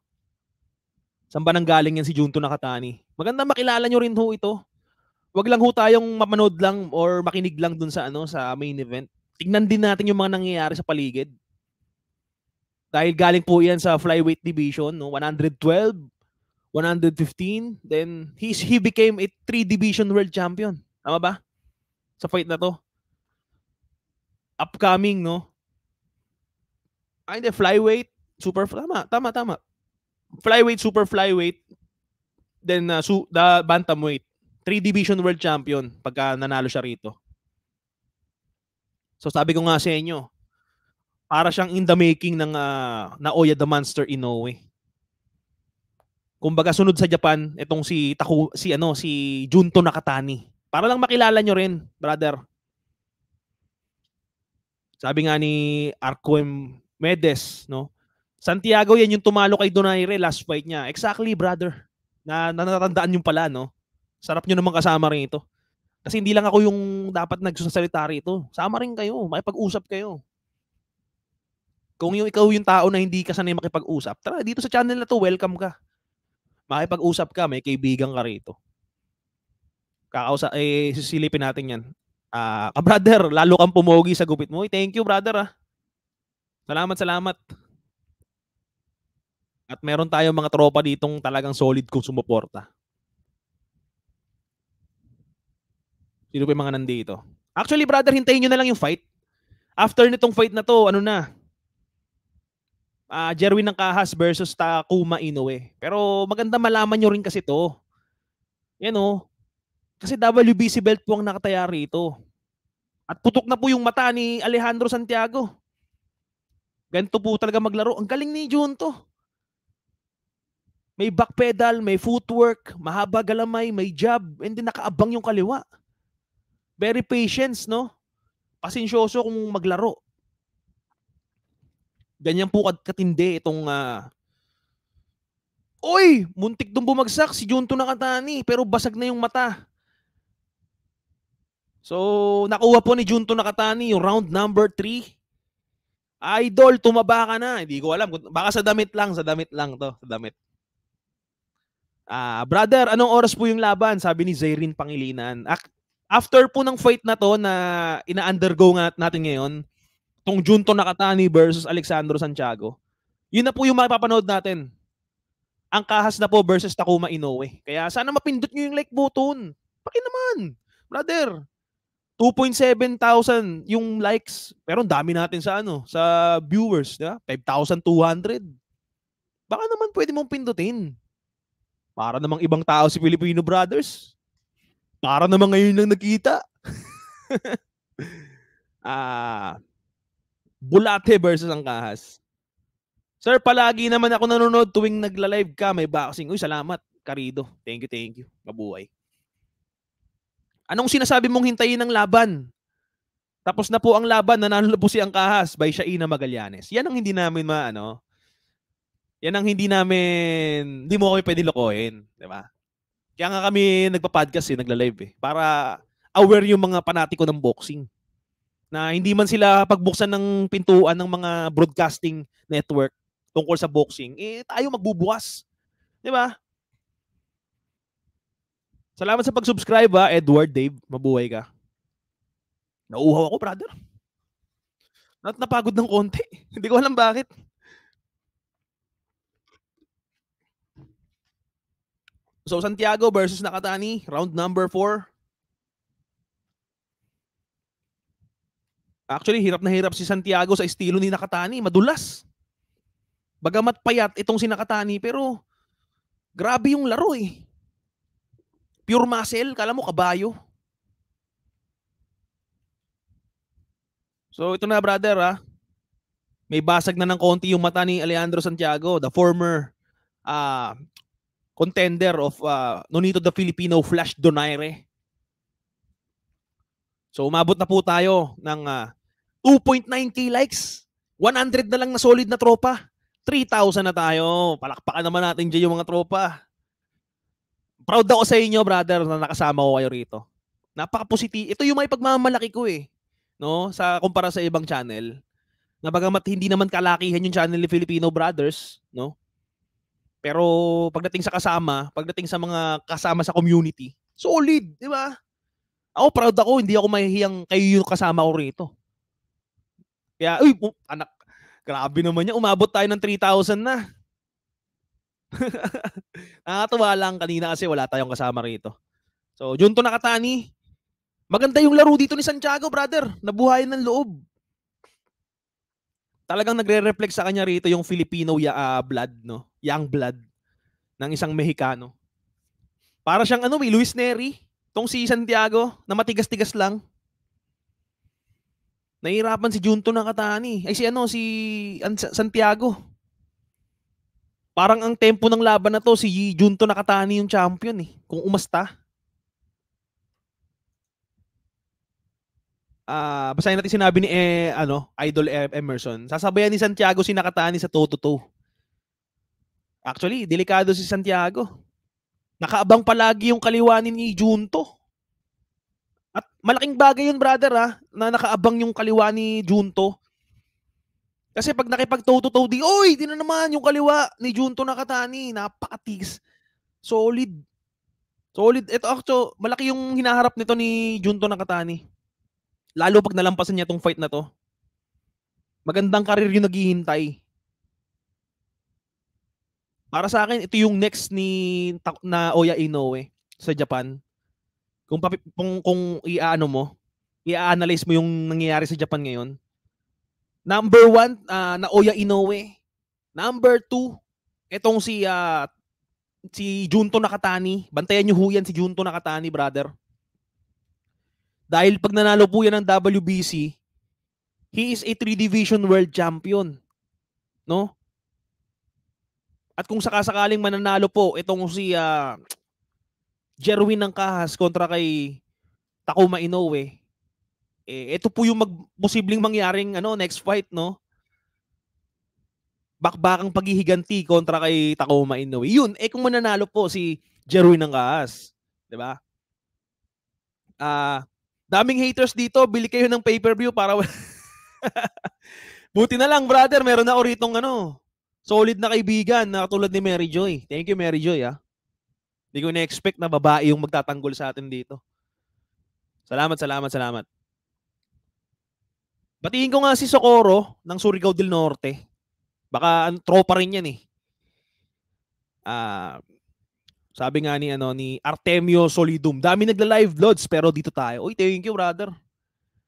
Saan ba nang galing yan si Junto Nakatani? Maganda makilala nyo rin ho ito wag lang ho tayong mapanood lang or makinig lang dun sa ano sa main event. Tignan din natin yung mga nangyayari sa paligid. Dahil galing po 'yan sa flyweight division, no? 112, 115, then he's he became a three division world champion. Tama ba? Sa fight na 'to. Upcoming, no? Ay, ah, hindi, flyweight, super tama, tama, tama. Flyweight, super flyweight, then uh, su- the bantamweight. 3 division world champion pagka nanalo siya rito. So sabi ko nga sa inyo, para siyang in the making ng uh, Naoya the Monster Inoue. Kumbaga sunod sa Japan itong si Taku, si ano si Junto Nakatani. Para lang makilala nyo rin, brother. Sabi nga ni Arquem Medes, no? Santiago yan yung tumalo kay Donaire last fight niya. Exactly, brother. Na, na natatandaan yung pala, no? Sarap nyo naman kasama rin ito. Kasi hindi lang ako yung dapat nagsasalita rito. Sama rin kayo. Makipag-usap kayo. Kung yung ikaw yung tao na hindi ka sanay makipag-usap, tara dito sa channel na to, welcome ka. Makipag-usap ka, may kaibigan ka rito. Kakausa, eh, sisilipin natin yan. Ah, uh, brother, lalo kang pumogi sa gupit mo. Thank you, brother. Ah. Salamat, salamat. At meron tayong mga tropa ditong talagang solid kung sumuporta. Sino ba yung mga nandito? Actually, brother, hintayin nyo na lang yung fight. After nitong fight na to, ano na? Uh, Jerwin ng Kahas versus Takuma Inoue. Pero maganda malaman nyo rin kasi to. Yan o. Oh. Kasi WBC belt po ang nakataya rito. At putok na po yung mata ni Alejandro Santiago. Ganito po talaga maglaro. Ang galing ni Jun to. May backpedal, may footwork, mahaba galamay, may jab, and then nakaabang yung kaliwa. Very patience, no? Pasensyoso kung maglaro. Ganyan po katindi itong uh, ah, Oy! Muntik dong bumagsak si Junto Nakatani pero basag na yung mata. So, nakuha po ni Junto Nakatani yung round number 3. Idol, tumaba ka na. Hindi ko alam. Baka sa damit lang. Sa damit lang to. Sa damit. Ah, brother, anong oras po yung laban? Sabi ni Zairin Pangilinan. Ak- after po ng fight na to na ina-undergo nga natin ngayon, tong Junto Nakatani versus Alexandro Santiago, yun na po yung mapapanood natin. Ang kahas na po versus Takuma Inoue. Kaya sana mapindot nyo yung like button. Paki naman. Brother, 2.7 thousand yung likes. Pero ang dami natin sa ano, sa viewers, di ba? 5,200. Baka naman pwede mong pindutin. Para namang ibang tao si Filipino Brothers. Para naman ngayon lang nakita. ah, Bulate versus Angkahas. Sir, palagi naman ako nanonood tuwing nagla-live ka, may boxing. Uy, salamat, Karido. Thank you, thank you. Mabuhay. Anong sinasabi mong hintayin ng laban? Tapos na po ang laban, nanalo na po si Angkahas by Shaina Magallanes. Yan ang hindi namin maano. Yan ang hindi namin, hindi mo kami pwede lokohin. Di ba? Kaya nga kami nagpa-podcast eh, nagla-live eh. Para aware yung mga panatiko ng boxing. Na hindi man sila pagbuksan ng pintuan ng mga broadcasting network tungkol sa boxing, eh tayo magbubukas. Di ba? Salamat sa pag-subscribe ha, ah, Edward, Dave. Mabuhay ka. Nauuhaw ako, brother. Not napagod ng konti. Hindi ko alam bakit. So Santiago versus Nakatani, round number 4. Actually, hirap na hirap si Santiago sa estilo ni Nakatani. Madulas. Bagamat payat itong si Nakatani, pero grabe yung laro eh. Pure muscle, kala mo kabayo. So ito na brother ha. Ah. May basag na ng konti yung mata ni Alejandro Santiago, the former uh, contender of uh, Nonito the Filipino Flash Donaire. So umabot na po tayo ng uh, 2.9k likes. 100 na lang na solid na tropa. 3,000 na tayo. Palakpakan naman natin dyan yung mga tropa. Proud ako sa inyo, brother, na nakasama ko kayo rito. Napaka-positive. Ito yung may pagmamalaki ko eh. No? Sa kumpara sa ibang channel. Na bagamat hindi naman kalakihan yung channel ni Filipino Brothers, no? Pero pagdating sa kasama, pagdating sa mga kasama sa community, solid, di ba? Ako proud ako, hindi ako mahihiyang kayo yung kasama ko rito. Kaya, uy, oh, anak, grabe naman niya. Umabot tayo ng 3,000 na. Nakatuwa lang kanina kasi wala tayong kasama rito. So, Junto Nakatani, maganda yung laro dito ni Santiago, brother. Nabuhay ng loob talagang nagre-reflect sa kanya rito yung Filipino uh, blood, no? Young blood ng isang Mexicano. Para siyang ano, may Luis Neri, tong si Santiago, na matigas-tigas lang. Nahirapan si Junto ng Katani. Ay si ano, si Santiago. Parang ang tempo ng laban na to, si Junto Nakatani yung champion eh. Kung umasta. Ah, uh, basahin natin sinabi ni eh, ano, Idol e-, Emerson. Sasabayan ni Santiago si Nakatani sa toto to Actually, delikado si Santiago. Nakaabang palagi yung kaliwanin ni Junto. At malaking bagay yun, brother, ha, ah, na nakaabang yung kaliwa ni Junto. Kasi pag nakipag toe toe di, oy, di na naman yung kaliwa ni Junto Nakatani, napakatis. Solid. Solid. Ito, actually, malaki yung hinaharap nito ni Junto Nakatani lalo pag nalampasan niya tong fight na to, magandang karir yung naghihintay. Para sa akin, ito yung next ni na Oya Inoue sa Japan. Kung papi, kung, kung iaano mo, i-analyze mo yung nangyayari sa Japan ngayon. Number one, uh, na Oya Inoue. Number two, etong si uh, si Junto Nakatani. Bantayan niyo huyan si Junto Nakatani, brother. Dahil pag nanalo po yan ng WBC, he is a three-division world champion. No? At kung sakasakaling mananalo po itong si uh, Jerwin ng Kahas kontra kay Takuma Inoue, eh, ito po yung mag posibleng mangyaring ano, next fight, no? Bakbakang paghihiganti kontra kay Takuma Inoue. Yun, eh kung mananalo po si Jerwin ng Kahas, 'di ba? Ah, uh, Daming haters dito, bili kayo ng pay-per-view para... Buti na lang, brother, meron na oritong ano, solid na kaibigan na katulad ni Mary Joy. Thank you, Mary Joy, ah. Hindi ko na-expect na babae yung magtatanggol sa atin dito. Salamat, salamat, salamat. Batiin ko nga si Socorro ng Surigao del Norte. Baka an, tropa rin yan eh. Uh, sabi nga ni ano ni Artemio Solidum, dami nagla-live loads pero dito tayo. Oy, thank you, brother.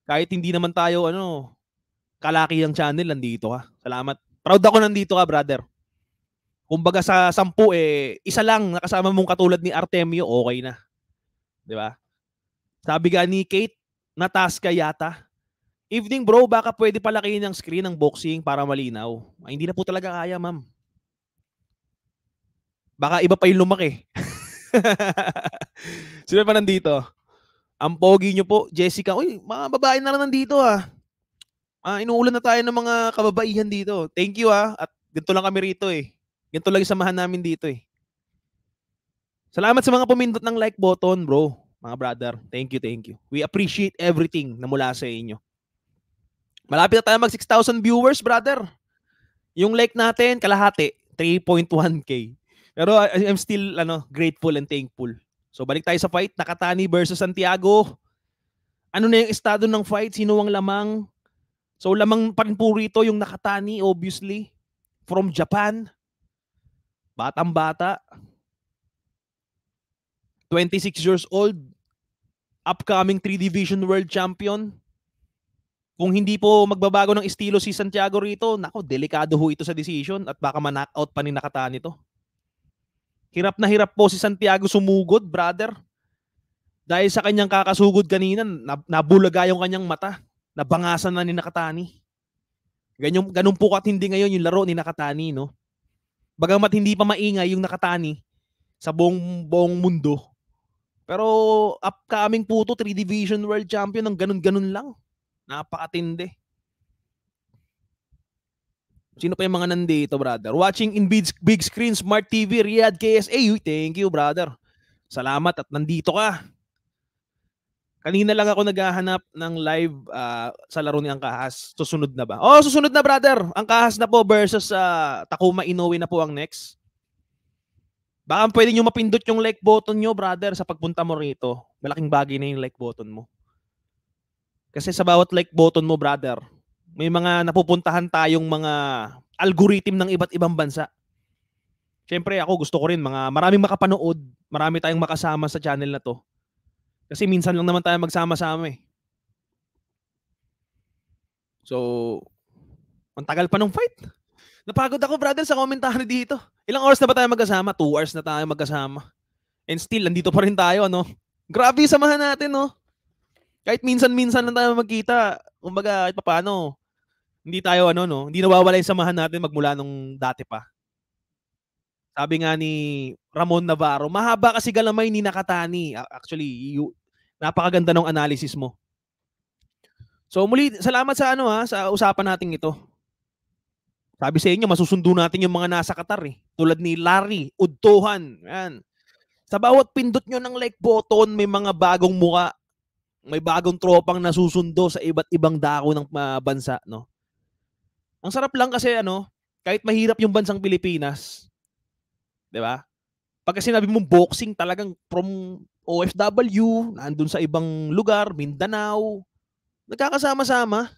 Kahit hindi naman tayo ano kalaki ang channel nandito ka. Salamat. Proud ako nandito ka, brother. Kumbaga sa sampu eh isa lang nakasama mong katulad ni Artemio, okay na. 'Di ba? Sabi nga ni Kate, nataska yata. Evening bro, baka pwede palakihin ng screen ng boxing para malinaw. Ay, hindi na po talaga kaya, ma'am. Baka iba pa yung lumaki. Sino pa nandito? Ang pogi nyo po, Jessica. Uy, mga babae na lang nandito ah. Ah, inuulan na tayo ng mga kababaihan dito. Thank you ah. At ganito lang kami rito eh. Ganito lang samahan namin dito eh. Salamat sa mga pumindot ng like button, bro. Mga brother, thank you, thank you. We appreciate everything na mula sa inyo. Malapit na tayo mag 6,000 viewers, brother. Yung like natin, kalahati, 3.1k. Pero I'm still ano, grateful and thankful. So balik tayo sa fight, Nakatani versus Santiago. Ano na yung estado ng fight? Sino ang lamang? So lamang pa rin po rito yung Nakatani obviously from Japan. Batang-bata. 26 years old. Upcoming 3 Division World Champion. Kung hindi po magbabago ng estilo si Santiago rito, nako, delikado ho ito sa decision at baka man-knockout pa ni Nakatani to. Hirap na hirap po si Santiago sumugod, brother. Dahil sa kanyang kakasugod kanina, nabulaga yung kanyang mata. Nabangasan na ni Nakatani. Ganyan, ganun po at hindi ngayon yung laro ni Nakatani, no? Bagamat hindi pa maingay yung Nakatani sa buong, buong mundo. Pero upcoming po to, 3 Division World Champion ng ganun-ganun lang. Napakatindi. Sino pa yung mga nandito, brother? Watching in big, big screen, smart TV, Riyadh KSA. Thank you, brother. Salamat at nandito ka. Kanina lang ako naghahanap ng live uh, sa laro ni Angkahas. Susunod na ba? Oh, susunod na, brother. Angkahas na po versus uh, ah, Takuma Inoue na po ang next. Baka pwede nyo mapindot yung like button nyo, brother, sa pagpunta mo rito. Malaking bagay na yung like button mo. Kasi sa bawat like button mo, brother, may mga napupuntahan tayong mga algorithm ng iba't ibang bansa. Siyempre ako gusto ko rin mga maraming makapanood, marami tayong makasama sa channel na to. Kasi minsan lang naman tayo magsama-sama eh. So, ang tagal pa nung fight. Napagod ako brother sa komentary dito. Ilang oras na ba tayo magkasama? Two hours na tayo magkasama. And still, nandito pa rin tayo, ano? Grabe samahan natin, no? Kahit minsan-minsan lang tayo magkita, kumbaga, paano, hindi tayo ano no, hindi nawawala yung samahan natin magmula nung dati pa. Sabi nga ni Ramon Navarro, mahaba kasi galamay ni Nakatani. Actually, you, napakaganda ng analysis mo. So muli, salamat sa ano ha, sa usapan natin ito. Sabi sa inyo, masusundo natin yung mga nasa Qatar eh. Tulad ni Larry, Udtohan. Yan. Sa bawat pindot nyo ng like button, may mga bagong muka may bagong tropang nasusundo sa iba't ibang dako ng uh, bansa, no? Ang sarap lang kasi ano, kahit mahirap yung bansang Pilipinas, 'di ba? Pagka sinabi mo boxing, talagang from OFW, nandun sa ibang lugar, Mindanao, nagkakasama-sama,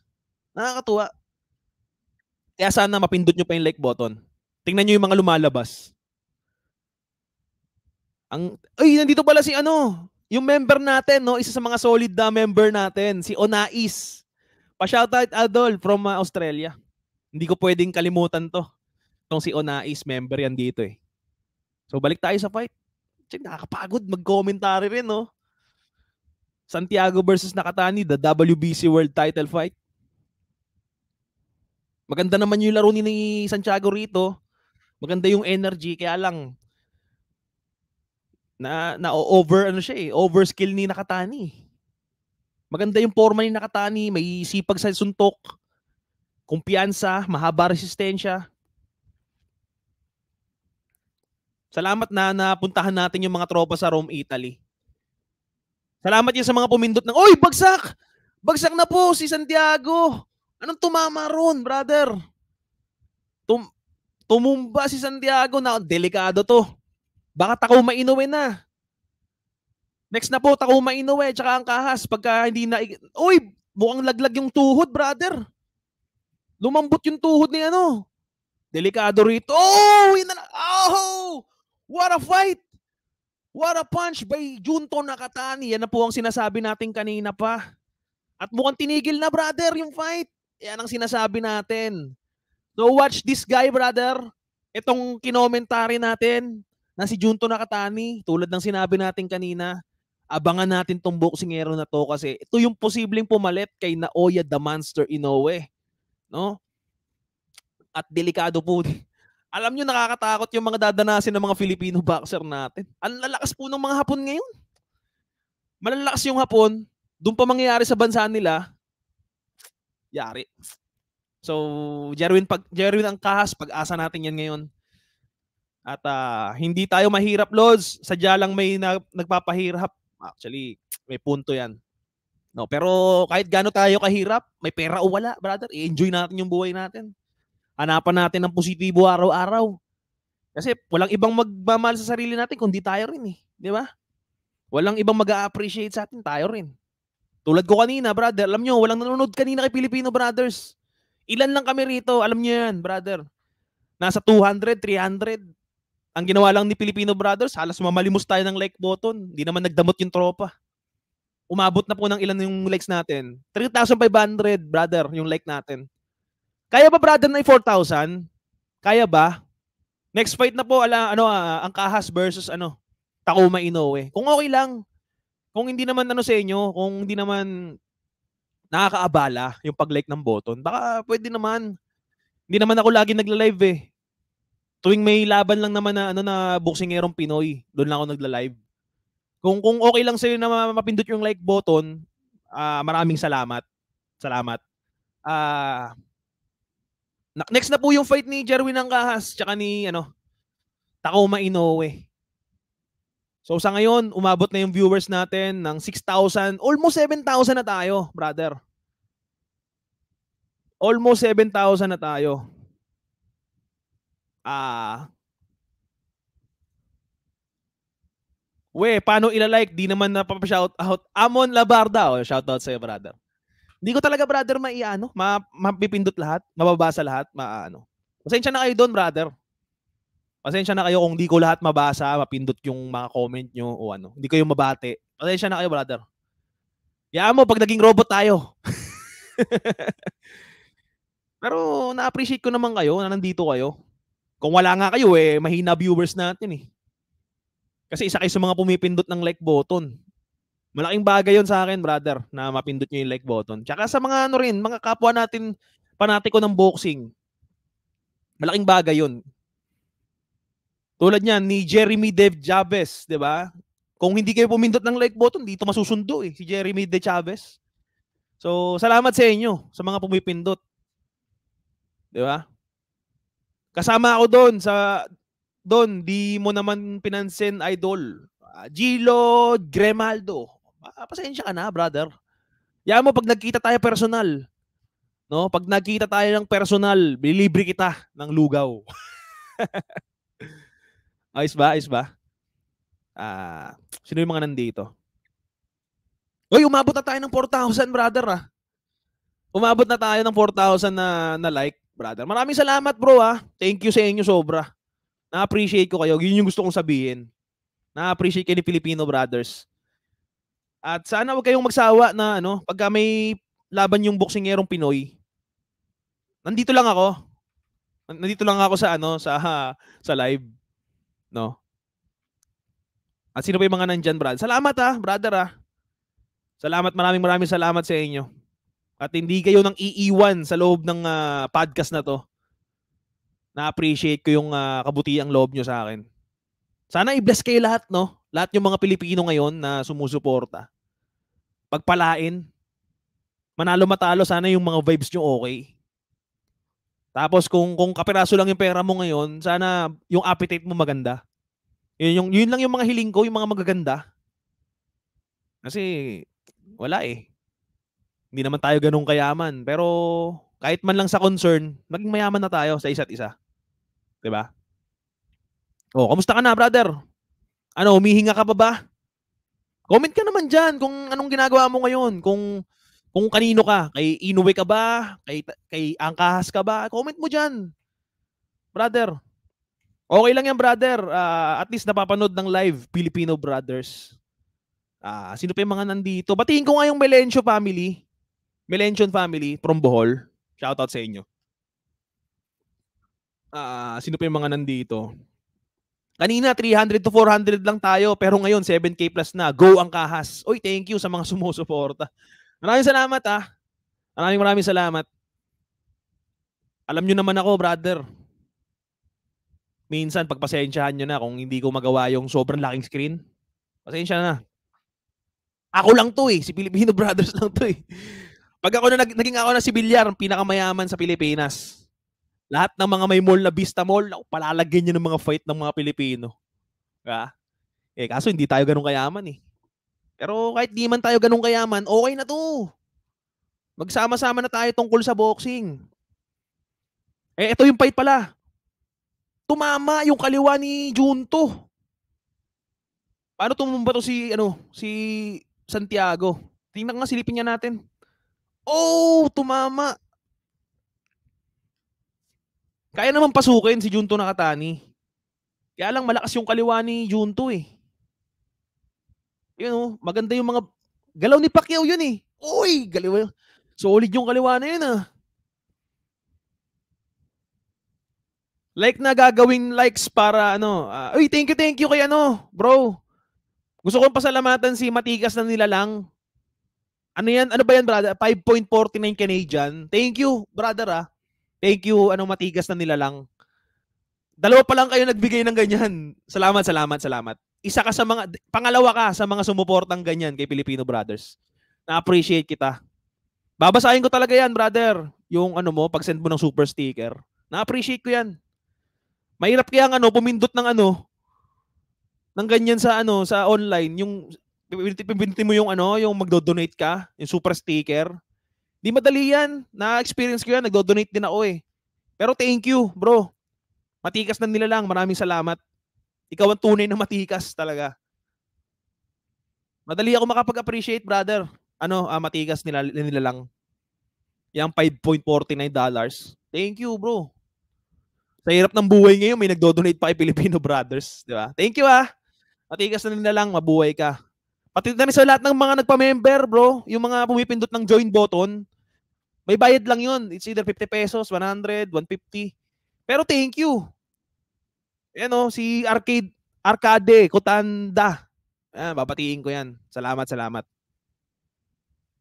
nakakatuwa. Kaya sana mapindot nyo pa yung like button. Tingnan nyo yung mga lumalabas. Ang, ay, nandito pala si ano, yung member natin, no? isa sa mga solid na member natin, si Onais. Pa-shoutout Adol from ah, Australia. Hindi ko pwedeng kalimutan to. Itong si Onais, member yan dito eh. So balik tayo sa fight. Check, nakakapagod mag-commentary rin, no? Oh. Santiago versus Nakatani, the WBC World Title fight. Maganda naman yung laro ni Santiago rito. Maganda yung energy, kaya lang na na over ano siya eh, overskill ni Nakatani. Maganda yung forma ni Nakatani, may sipag sa suntok kumpiyansa, mahaba resistensya. Salamat na napuntahan natin yung mga tropa sa Rome, Italy. Salamat yun sa mga pumindot ng, Oy, bagsak! Bagsak na po si Santiago! Anong tumama ron, brother? Tum tumumba si Santiago na delikado to. Baka takaw mainuwi na. Next na po, takaw mainuwi, tsaka ang kahas. Pagka hindi na, Uy, mukhang laglag yung tuhod, brother lumambot yung tuhod ni ano. Delikado rito. Oh! Yun na, oh! What a fight! What a punch by Junto Nakatani. Yan na po ang sinasabi natin kanina pa. At mukhang tinigil na brother yung fight. Yan ang sinasabi natin. So watch this guy brother. Itong kinomentary natin na si Junto Nakatani. Tulad ng sinabi natin kanina. Abangan natin tong boxingero na to kasi ito yung posibleng pumalit kay Naoya the Monster Inoue no? At delikado po. Alam nyo, nakakatakot yung mga dadanasin ng mga Filipino boxer natin. Ang lalakas po ng mga Hapon ngayon. Malalakas yung Hapon, doon pa mangyayari sa bansa nila, yari. So, Jerwin, pag, Jerwin ang kahas, pag-asa natin yan ngayon. At uh, hindi tayo mahirap, Lods. Sadya lang may na, nagpapahirap. Actually, may punto yan. No, pero kahit gaano tayo kahirap, may pera o wala, brother, i-enjoy natin yung buhay natin. Hanapan natin ng positibo araw-araw. Kasi walang ibang magmamahal sa sarili natin kundi tayo rin eh, di ba? Walang ibang mag-appreciate sa atin, tayo rin. Tulad ko kanina, brother, alam nyo, walang nanonood kanina kay Filipino Brothers. Ilan lang kami rito, alam nyo yan, brother. Nasa 200, 300. Ang ginawa lang ni Filipino Brothers, halos mamalimos tayo ng like button. Hindi naman nagdamot yung tropa umabot na po ng ilan yung likes natin. 3,500, brother, yung like natin. Kaya ba, brother, na 4,000? Kaya ba? Next fight na po, ala, ano, uh, ang Kahas versus ano, Takuma Inoue. Kung okay lang, kung hindi naman ano sa inyo, kung hindi naman nakakaabala yung pag-like ng button, baka pwede naman. Hindi naman ako lagi nagla-live eh. Tuwing may laban lang naman na ano na boksingerong Pinoy, doon lang ako nagla-live. Kung kung okay lang sa'yo na mapindot yung like button, uh, maraming salamat. Salamat. Uh, next na po yung fight ni Jerwin Angkahas tsaka ni ano, Takuma Inoue. So sa ngayon, umabot na yung viewers natin ng 6,000, almost 7,000 na tayo, brother. Almost 7,000 na tayo. Ah, we, paano ilalike? Di naman napapashout out. Amon Labarda, oh, shout out sa'yo, brother. Hindi ko talaga, brother, maiano, ma mapipindot lahat, mababasa lahat, maano. Pasensya na kayo doon, brother. Pasensya na kayo kung hindi ko lahat mabasa, mapindot yung mga comment nyo o ano. Hindi kayo mabate. Pasensya na kayo, brother. Yaan mo pag naging robot tayo. Pero na-appreciate ko naman kayo na nandito kayo. Kung wala nga kayo, eh, mahina viewers natin eh. Kasi isa kayo sa mga pumipindot ng like button. Malaking bagay yon sa akin, brother, na mapindot nyo yung like button. Tsaka sa mga ano rin, mga kapwa natin, panatiko ng boxing. Malaking bagay yon. Tulad niyan ni Jeremy Dev Chavez, 'di ba? Kung hindi kayo pumindot ng like button, dito masusundo eh si Jeremy De Chavez. So, salamat sa inyo sa mga pumipindot. 'Di ba? Kasama ako doon sa doon, di mo naman pinansin, idol. Ah, Gilo Gremaldo. Uh, pasensya ka na, brother. Yan mo, pag nagkita tayo personal, no? pag nagkita tayo ng personal, bililibre kita ng lugaw. ayos ba? Ayos ba? Ah, sino yung mga nandito? Uy, umabot na tayo ng 4,000, brother, ah. Umabot na tayo ng 4,000 na, na like, brother. Maraming salamat, bro, ah. Thank you sa inyo sobra. Na-appreciate ko kayo. Yun yung gusto kong sabihin. Na-appreciate kayo ni Filipino brothers. At sana wag kayong magsawa na ano, pagka may laban yung boksingerong Pinoy. Nandito lang ako. Nandito lang ako sa ano, sa sa live, no. At sino pa yung mga nandiyan, brad? Salamat ah, brother ah. Salamat, maraming maraming salamat sa inyo. At hindi kayo nang iiwan sa loob ng uh, podcast na to na-appreciate ko yung uh, kabutiang loob nyo sa akin. Sana i-bless kayo lahat, no? Lahat yung mga Pilipino ngayon na sumusuporta. Pagpalain. Manalo matalo, sana yung mga vibes nyo okay. Tapos kung kung kapiraso lang yung pera mo ngayon, sana yung appetite mo maganda. Yun, yung, yun lang yung mga hiling ko, yung mga magaganda. Kasi wala eh. Hindi naman tayo ganun kayaman. Pero kahit man lang sa concern, maging mayaman na tayo sa isa't isa. 'Di ba? Oh, kamusta ka na, brother? Ano, humihinga ka pa ba? Comment ka naman diyan kung anong ginagawa mo ngayon, kung kung kanino ka, kay Inoue ka ba, kay kay Angkahas ka ba? Comment mo diyan. Brother. Okay lang yan, brother. Uh, at least napapanood ng live Filipino Brothers. Uh, sino pa yung mga nandito? Batiin ko nga yung Melencio family. Melencio family from Bohol. Shoutout sa inyo uh, sino pa yung mga nandito? Kanina, 300 to 400 lang tayo, pero ngayon, 7K plus na. Go ang kahas. Oy, thank you sa mga sumusuporta. Maraming salamat, ah. Maraming maraming salamat. Alam nyo naman ako, brother. Minsan, pagpasensyahan nyo na kung hindi ko magawa yung sobrang laking screen. Pasensya na. Ako lang to eh. Si Filipino Brothers lang to eh. Pag ako na naging ako na si Bilyar, pinakamayaman sa Pilipinas. Lahat ng mga may mall na Vista Mall, naku, palalagyan niya ng mga fight ng mga Pilipino. Ha? Eh, kaso hindi tayo ganun kayaman eh. Pero kahit di man tayo ganun kayaman, okay na to. Magsama-sama na tayo tungkol sa boxing. Eh, ito yung fight pala. Tumama yung kaliwa ni Junto. Paano tumumba to si, ano, si Santiago? Tingnan nga, silipin niya natin. Oh, tumama. Kaya naman pasukin si Junto Nakatani. Kaya lang malakas yung kaliwa ni Junto eh. Yun know, oh, maganda yung mga... Galaw ni Pacquiao yun eh. Uy, galaw. Solid yung kaliwa na yun ah. Like na gagawin likes para ano. Uh, Uy, thank you, thank you kay ano, bro. Gusto kong pasalamatan si Matigas na nila lang. Ano yan? Ano ba yan, brother? 5.49 Canadian. Thank you, brother ah. Thank you, ano matigas na nila lang. Dalawa pa lang kayo nagbigay ng ganyan. Salamat, salamat, salamat. Isa ka sa mga, pangalawa ka sa mga sumuportang ganyan kay Filipino Brothers. Na-appreciate kita. Babasahin ko talaga yan, brother. Yung ano mo, pag-send mo ng super sticker. Na-appreciate ko yan. Mahirap kaya ano, pumindot ng ano, ng ganyan sa ano, sa online, yung pipindutin mo yung ano, yung magdo-donate ka, yung super sticker. Di madali yan. Na-experience ko yan. Nagdo-donate din ako eh. Pero thank you, bro. Matikas na nila lang. Maraming salamat. Ikaw ang tunay na matikas talaga. Madali ako makapag-appreciate, brother. Ano, ah, matikas nila, nila lang. Yang $5.49 dollars. Thank you, bro. Sa hirap ng buhay ngayon, may nagdo-donate pa kay Filipino brothers. Di ba? Thank you, ah. Matikas na nila lang. Mabuhay ka. Pati na sa lahat ng mga nagpa-member, bro. Yung mga pumipindot ng join button. May bayad lang yun. It's either 50 pesos, 100, 150. Pero thank you. Yan o, oh, si Arcade, Arcade, Kotanda. Ah, babatiin ko yan. Salamat, salamat.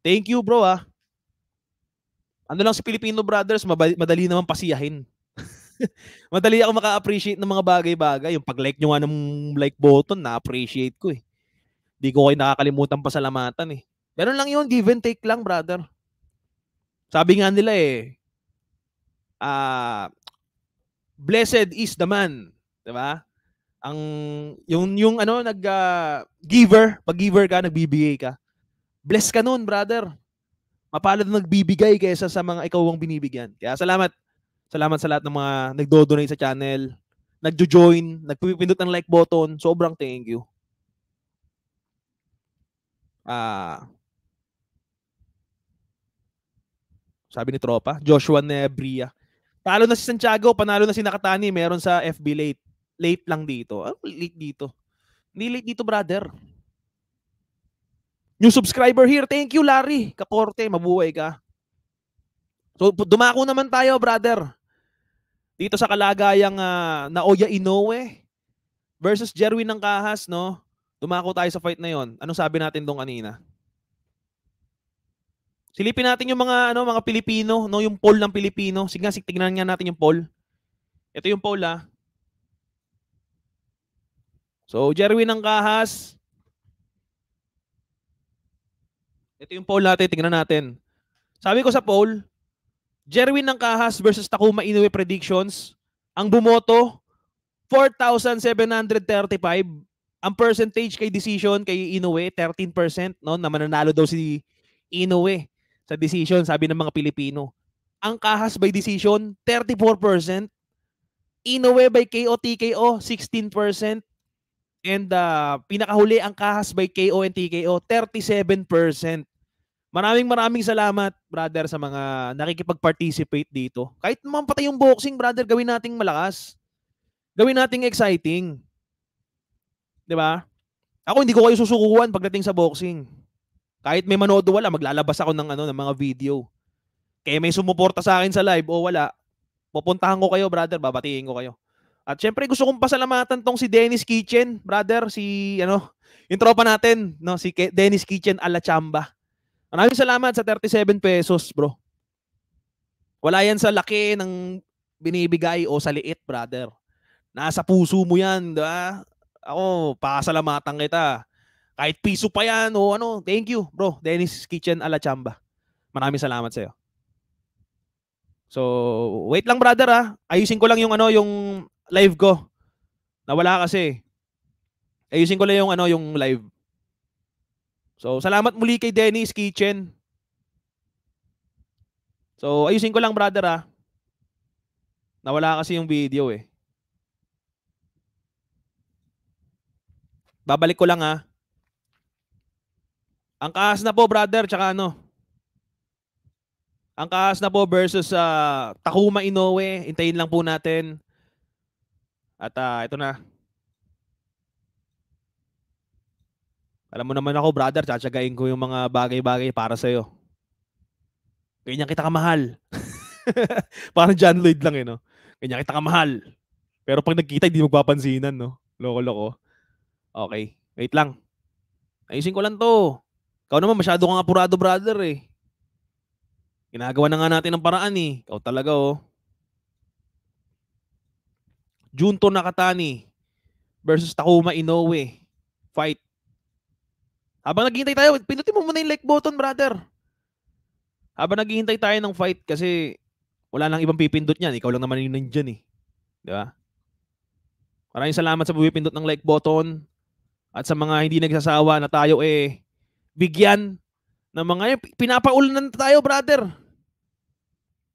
Thank you, bro, ah. Ano lang si Filipino Brothers, madali naman pasiyahin. madali ako maka-appreciate ng mga bagay-bagay. Yung pag-like nyo nga ng like button, na-appreciate ko eh. Hindi ko kayo nakakalimutan pasalamatan eh. Meron lang yun, give and take lang, brother. Sabi nga nila eh, uh, blessed is the man, 'di ba? Ang yung yung ano nag uh, giver, pag giver ka, nagbibigay ka. Bless ka noon, brother. Mapalad na nagbibigay kaysa sa mga ikaw ang binibigyan. Kaya salamat. Salamat sa lahat ng mga nagdo-donate sa channel, nagjo-join, nagpipindot ng like button. Sobrang thank you. Ah, uh, sabi ni Tropa, Joshua Nebria. Talo na si Santiago, panalo na si Nakatani, meron sa FB late. Late lang dito. Ano late dito? Hindi late dito, brother. New subscriber here. Thank you, Larry. Kaporte, mabuhay ka. So, dumako naman tayo, brother. Dito sa kalagayang uh, Naoya Inoue versus Jerwin ng Kahas, no? Dumako tayo sa fight na yon. Anong sabi natin doon kanina? Silipin natin yung mga ano, mga Pilipino, no, yung poll ng Pilipino. Sige nga, tignan nga natin yung poll. Ito yung poll ah. So, Jerwin ng Kahas. Ito yung poll natin, tingnan natin. Sabi ko sa poll, Jerwin ng Kahas versus Takuma Inoue predictions. Ang bumoto 4,735. Ang percentage kay decision kay Inoue 13% no na mananalo daw si Inoue sa decision, sabi ng mga Pilipino. Ang kahas by decision, 34%. Inoue by KO, TKO, 16%. And uh, pinakahuli ang kahas by KO and TKO, 37%. Maraming maraming salamat, brother, sa mga nakikipag-participate dito. Kahit naman patay yung boxing, brother, gawin nating malakas. Gawin nating exciting. 'Di ba? Ako hindi ko kayo susukuan pagdating sa boxing. Kahit may manood wala, maglalabas ako ng ano ng mga video. Kaya may sumuporta sa akin sa live o wala, pupuntahan ko kayo, brother, babatiin ko kayo. At syempre gusto kong pasalamatan tong si Dennis Kitchen, brother, si ano, yung tropa natin, no, si Ke- Dennis Kitchen ala Chamba. Maraming salamat sa 37 pesos, bro. Wala yan sa laki ng binibigay o sa liit, brother. Nasa puso mo yan, di ba? Ako, pasalamatan kita. Kahit piso pa yan o ano, thank you, bro. Dennis Kitchen Ala Chamba. Maraming salamat sa'yo. So, wait lang brother ah. Ayusin ko lang yung ano, yung live ko. Nawala kasi. Ayusin ko lang yung ano, yung live. So, salamat muli kay Dennis Kitchen. So, ayusin ko lang brother ah. Nawala kasi yung video eh. Babalik ko lang ha. Ah. Ang kahas na po, brother, tsaka ano? Ang kahas na po versus uh, Takuma Inoue. Intayin lang po natin. At uh, ito na. Alam mo naman ako, brother, tsatsagain ko yung mga bagay-bagay para sa'yo. Ganyan kita kamahal. Parang John Lloyd lang eh, no? Ganyan kita kamahal. Pero pag nagkita, hindi magpapansinan, no? Loko-loko. Okay. Wait lang. Ayusin ko lang to. Ikaw naman, masyado kang apurado, brother eh. Ginagawa na nga natin ng paraan eh. Ikaw talaga oh. Junto Nakatani versus Takuma Inoue. Fight. Habang naghihintay tayo, pinutin mo muna yung like button, brother. Habang naghihintay tayo ng fight kasi wala nang ibang pipindot niyan. Ikaw lang naman yung nandyan eh. Di ba? Maraming salamat sa pumipindot ng like button at sa mga hindi nagsasawa na tayo eh bigyan ng mga yun. Pinapaulan na tayo, brother.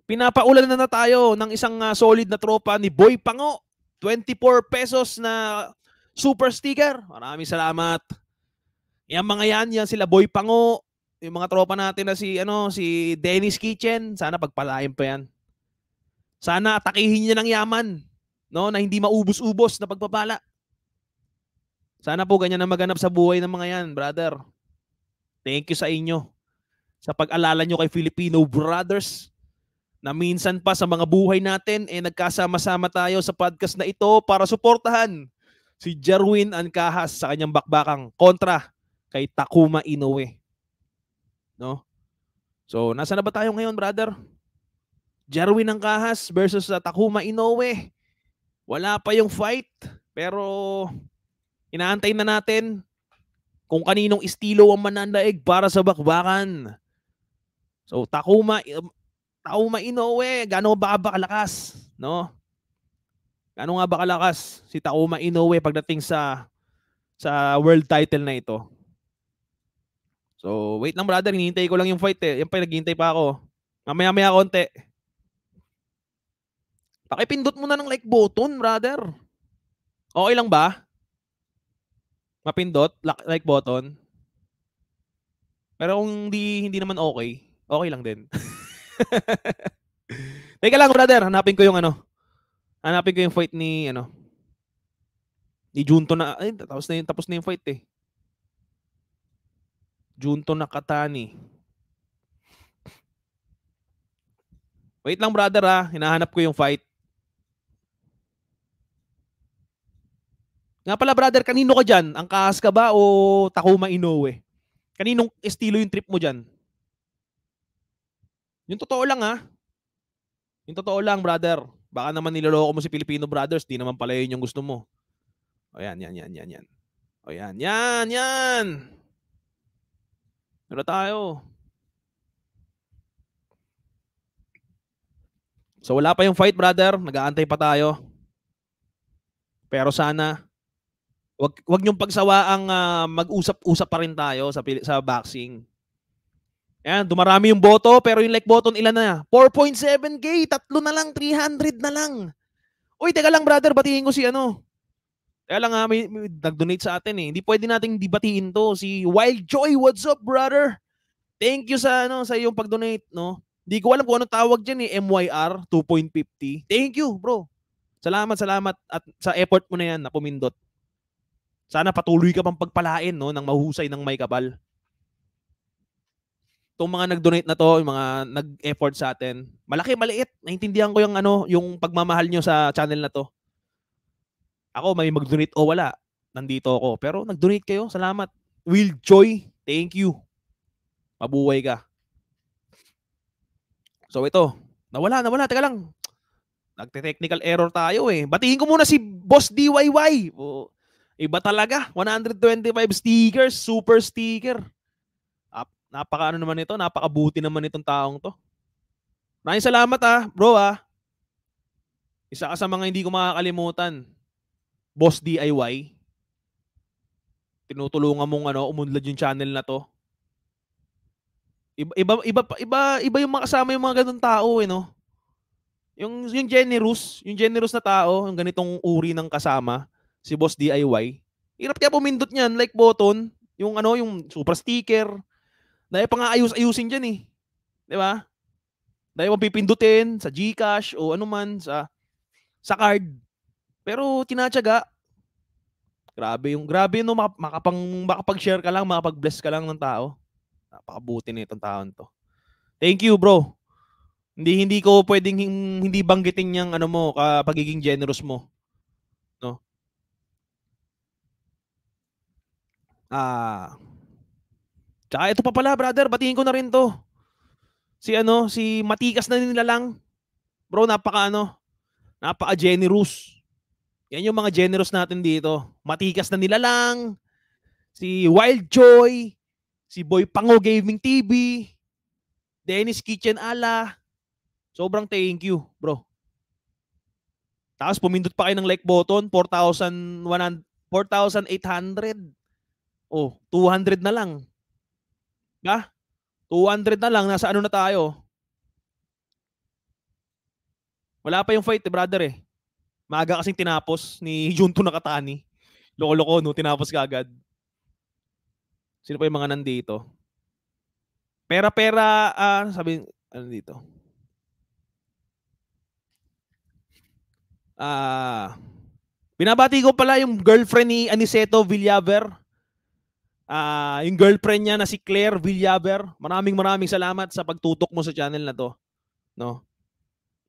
Pinapaulan na, na tayo ng isang uh, solid na tropa ni Boy Pango. 24 pesos na super sticker. Maraming salamat. Yan mga yan, yan sila Boy Pango. Yung mga tropa natin na si, ano, si Dennis Kitchen. Sana pagpalain pa yan. Sana atakihin niya ng yaman. No, na hindi maubos-ubos na pagpapala. Sana po ganyan ang maganap sa buhay ng mga yan, brother. Thank you sa inyo sa pag-alala nyo kay Filipino brothers na minsan pa sa mga buhay natin eh nagkasama-sama tayo sa podcast na ito para suportahan si Jerwin Ancahas sa kanyang bakbakang kontra kay Takuma Inoue. No? So, nasa na ba tayo ngayon, brother? Jerwin Ancahas versus sa Takuma Inoue. Wala pa yung fight, pero inaantay na natin kung kaninong estilo ang mananaig para sa bakbakan. So Takuma um, Takuma Inoue, gaano ba ba kalakas, no? Gaano nga ba kalakas si Takuma Inoue pagdating sa sa world title na ito? So, wait lang brother, hinihintay ko lang yung fight eh. Yan pa, naghihintay pa ako. Mamaya-maya konti. Pakipindot mo na ng like button, brother. Okay lang ba? mapindot, like button. Pero kung hindi, hindi naman okay, okay lang din. Teka lang, brother. Hanapin ko yung ano. Hanapin ko yung fight ni, ano, ni Junto na, ay, tapos na yung, tapos na yung fight eh. Junto na Katani. Wait lang, brother ha. Hinahanap ko yung fight. Nga pala brother, kanino ka dyan? Ang Kahas ka ba o Takuma Inoue? Kaninong estilo yung trip mo dyan? Yung totoo lang ha. Yung totoo lang brother. Baka naman niloloko mo si Filipino brothers, di naman pala yun yung gusto mo. O yan, yan, yan, yan, yan. O yan, yan, yan. Wala ano tayo. So wala pa yung fight brother, nag-aantay pa tayo. Pero sana Wag wag niyong pagsawaang uh, mag-usap-usap pa rin tayo sa sa boxing. Ayan, dumarami yung boto, pero yung like button ilan na? 4.7k, tatlo na lang, 300 na lang. Uy, teka lang brother, batiin ko si ano. Teka lang ha, ah, may, may nag-donate sa atin eh. Hindi pwede nating dibatiin to. Si Wild Joy, what's up brother? Thank you sa ano sa iyong pag-donate, no? Hindi ko alam kung ano tawag diyan eh, MYR 2.50. Thank you, bro. Salamat, salamat at sa effort mo na yan na pumindot. Sana patuloy ka pang pagpalain no, ng mahusay ng may kapal. Itong mga nag-donate na to, yung mga nag-effort sa atin, malaki, maliit. Naintindihan ko yung, ano, yung pagmamahal nyo sa channel na to. Ako, may mag-donate o wala. Nandito ako. Pero nag-donate kayo. Salamat. Will Joy, thank you. Mabuhay ka. So ito, nawala, nawala. Teka lang, Nagte-technical error tayo eh. Batiin ko muna si Boss DIY. Oh, Iba talaga. 125 stickers, super sticker. Napaka ano naman nito, napakabuti naman itong taong to. Maraming salamat ah, bro ah. Isa ka sa mga hindi ko makakalimutan. Boss DIY. Tinutulungan mong ano, umunlad yung channel na to. Iba iba iba iba, iba yung makasama yung mga ganung tao eh no. Yung yung generous, yung generous na tao, yung ganitong uri ng kasama si Boss DIY, hirap kaya pumindot niyan, like button, yung ano, yung super sticker, dahil pangaayos-ayusin dyan eh. Di ba? Dahil pipindutin sa GCash o ano man, sa, sa card. Pero tinatyaga, grabe yung, grabe no, makapang, makapag-share ka lang, makapag-bless ka lang ng tao. Napakabuti na itong taon to. Thank you, bro. Hindi hindi ko pwedeng hindi banggitin yung ano mo, ka, pagiging generous mo. Ah. Uh, ito pa pala, brother, batiin ko na rin 'to. Si ano, si Matikas na nilalang. Bro, napaka ano, napaka generous. Yan yung mga generous natin dito. Matikas na nilalang. Si Wild Joy, si Boy Pango Gaming TV, Dennis Kitchen Ala. Sobrang thank you, bro. Tapos pumindot pa kayo ng like button, 4,800. Oh, 200 na lang. Ba? Diba? 200 na lang, nasa ano na tayo? Wala pa yung fight, eh, brother eh. Maaga kasing tinapos ni Junto Nakatani. Loko-loko, no? Tinapos kagad. Sino pa yung mga nandito? Pera-pera, uh, sabi, ano dito? Ah, uh, binabati ko pala yung girlfriend ni Aniseto Villaver. Uh, yung girlfriend niya na si Claire Villaver, maraming maraming salamat sa pagtutok mo sa channel na to. No?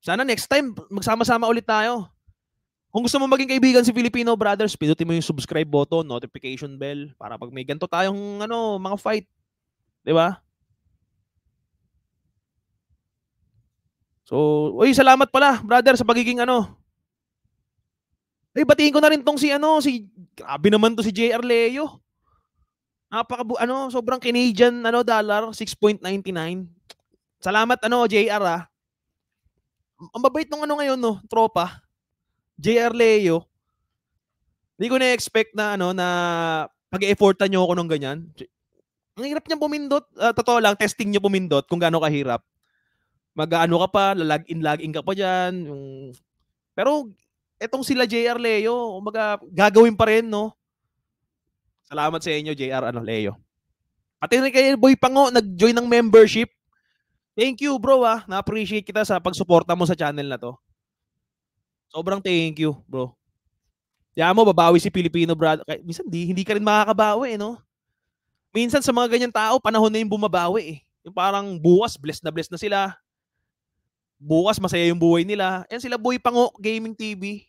Sana next time, magsama-sama ulit tayo. Kung gusto mo maging kaibigan si Filipino Brothers, pindutin mo yung subscribe button, notification bell, para pag may ganito tayong ano, mga fight. Di ba? So, uy, salamat pala, brother, sa pagiging ano. Ay, batiin ko na rin tong si ano, si, grabe naman to si JR Leo. Napaka ano, sobrang Canadian ano dollar 6.99. Salamat ano JR ah. Ang babait nung ano ngayon no, tropa. JR Leo. Hindi ko na-expect na ano na pag-effortan niyo ako ng ganyan. Ang hirap niyang pumindot. Uh, totoo lang, testing niyo pumindot kung gaano kahirap. Mag-ano ka pa, lag in lag ka pa diyan. Yung... Pero etong sila JR Leo, umaga, gagawin pa rin, no? Salamat sa inyo, JR ano, Leo. Pati rin kay Boy Pango, nag-join ng membership. Thank you, bro, ah. Na-appreciate kita sa pagsuporta mo sa channel na to. Sobrang thank you, bro. Kaya mo, babawi si Pilipino, bro. Minsan, di, hindi ka rin makakabawi, no? Minsan, sa mga ganyan tao, panahon na yung bumabawi, eh. Yung parang bukas, blessed na blessed na sila. Bukas, masaya yung buhay nila. Yan sila, Boy Pango Gaming TV.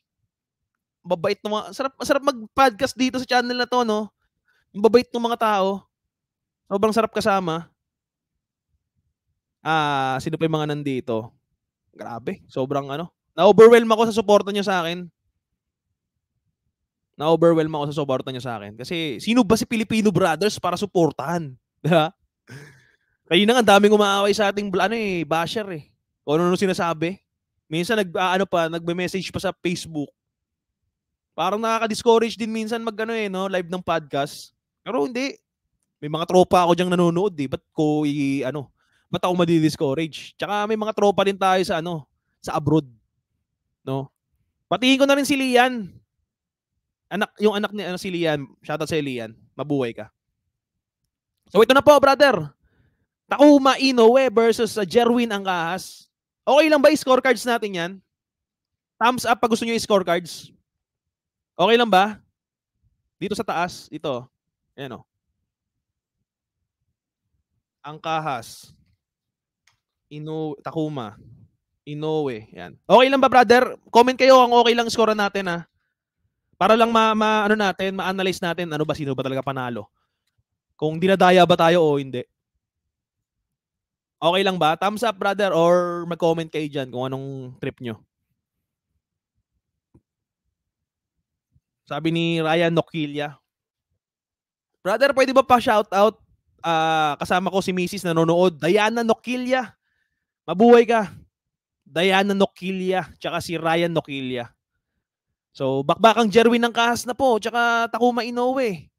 Babait na Sarap, sarap mag-podcast dito sa channel na to, no? Ang ng mga tao. Sobrang sarap kasama. Ah, sino pa yung mga nandito? Grabe, sobrang ano. Na-overwhelm ako sa suporta niyo sa akin. Na-overwhelm ako sa suporta niyo sa akin. Kasi sino ba si Filipino Brothers para suportahan? Diba? Kayo na nga, daming umaaway sa ating ano eh, basher eh. Kung ano, ano sinasabi. Minsan nag uh, ano pa, nagme-message pa sa Facebook. Parang nakaka-discourage din minsan mag ano eh, no, live ng podcast. Pero hindi. May mga tropa ako diyang nanonood eh. Ba't ko i, ano, ba't ako madi-discourage? Tsaka may mga tropa din tayo sa ano, sa abroad. No? Patingin ko na rin si Lian. Anak, yung anak ni ano, si Lian, shoutout sa Lian. Mabuhay ka. So ito na po, brother. Takuma Inoue versus uh, Jerwin Angahas. Okay lang ba scorecards natin yan? Thumbs up pag gusto nyo scorecards. Okay lang ba? Dito sa taas, ito. Ayan oh. Ang Angkahas. Ino Takuma. Inoue. Yan. Okay lang ba, brother? Comment kayo ang okay lang score natin ha. Ah. Para lang ma, ma ano natin, ma-analyze natin ano ba sino ba talaga panalo. Kung dinadaya ba tayo o hindi. Okay lang ba? Thumbs up, brother, or mag-comment kayo dyan kung anong trip nyo. Sabi ni Ryan Nokilia, Brother, pwede ba pa shout out uh, ah, kasama ko si Mrs. nanonood, Diana Nokilia. Mabuhay ka. Diana Nokilia, tsaka si Ryan Nokilia. So, bakbakang Jerwin ng kahas na po, tsaka Takuma Inoue.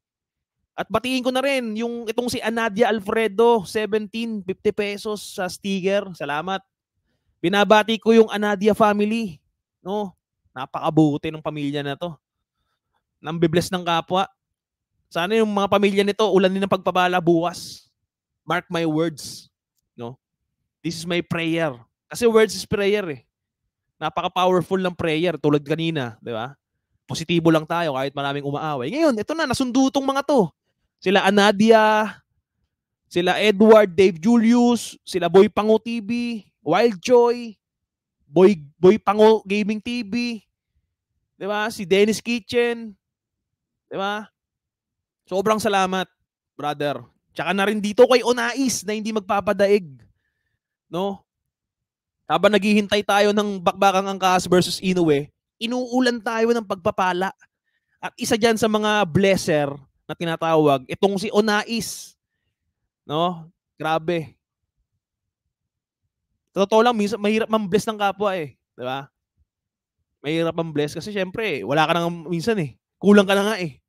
At batiin ko na rin yung itong si Anadia Alfredo, 17, 50 pesos sa sticker. Salamat. Binabati ko yung Anadia family. No? Napakabuti ng pamilya na to. Nang Nambibles ng kapwa. Sana yung mga pamilya nito ulan din ng pagpabala bukas. Mark my words. No? This is my prayer. Kasi words is prayer eh. Napaka-powerful ng prayer tulad kanina, di ba? Positibo lang tayo kahit maraming umaaway. Ngayon, ito na, nasundo tong mga to. Sila Anadia, sila Edward, Dave Julius, sila Boy Pango TV, Wild Joy, Boy Boy Pango Gaming TV, 'di ba? Si Dennis Kitchen, 'di ba? Sobrang salamat, brother. Tsaka na rin dito kay Onais na hindi magpapadaig. No? Habang naghihintay tayo ng bakbakang angkas versus Inoue, inuulan tayo ng pagpapala. At isa dyan sa mga blesser na tinatawag, itong si Onais. No? Grabe. Totoo lang, minsan mahirap mang-bless ng kapwa eh. Di ba? Mahirap mang-bless kasi syempre, wala ka nang minsan eh. Kulang ka na nga eh.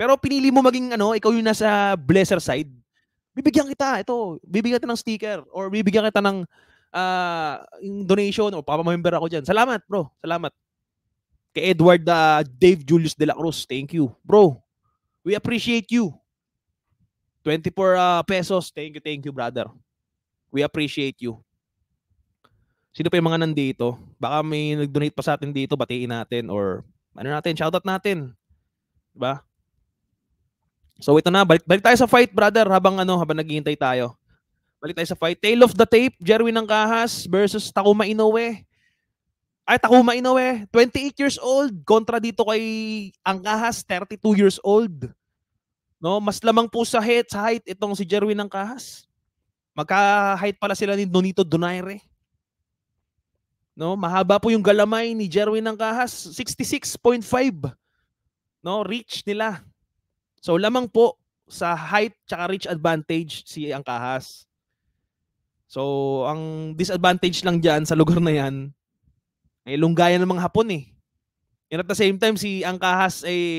Pero pinili mo maging ano, ikaw yung nasa blesser side. Bibigyan kita, ito, bibigyan kita ng sticker or bibigyan kita ng uh, donation o papamember ako diyan. Salamat, bro. Salamat. Kay Edward uh, Dave Julius De La Cruz, thank you, bro. We appreciate you. 24 uh, ah, pesos. Thank you, thank you, brother. We appreciate you. Sino pa yung mga nandito? Baka may nag-donate pa sa atin dito, batiin natin or ano natin, shoutout natin. 'Di ba? So ito na, balik, balik tayo sa fight, brother, habang ano, habang naghihintay tayo. Balik tayo sa fight. Tale of the Tape, Jerwin ng Kahas versus Takuma Inoue. Ay, Takuma Inoue, 28 years old kontra dito kay ang Kahas, 32 years old. No, mas lamang po sa height, sa height itong si Jerwin ng Kahas. Magka-height pala sila ni Donito Donaire. No, mahaba po yung galamay ni Jerwin ng Kahas, 66.5. No, reach nila. So lamang po sa height tsaka reach advantage si Angkahas. So ang disadvantage lang diyan sa lugar na 'yan ay eh, lunggayan ng mga Hapon eh. And at the same time si Angkahas ay eh,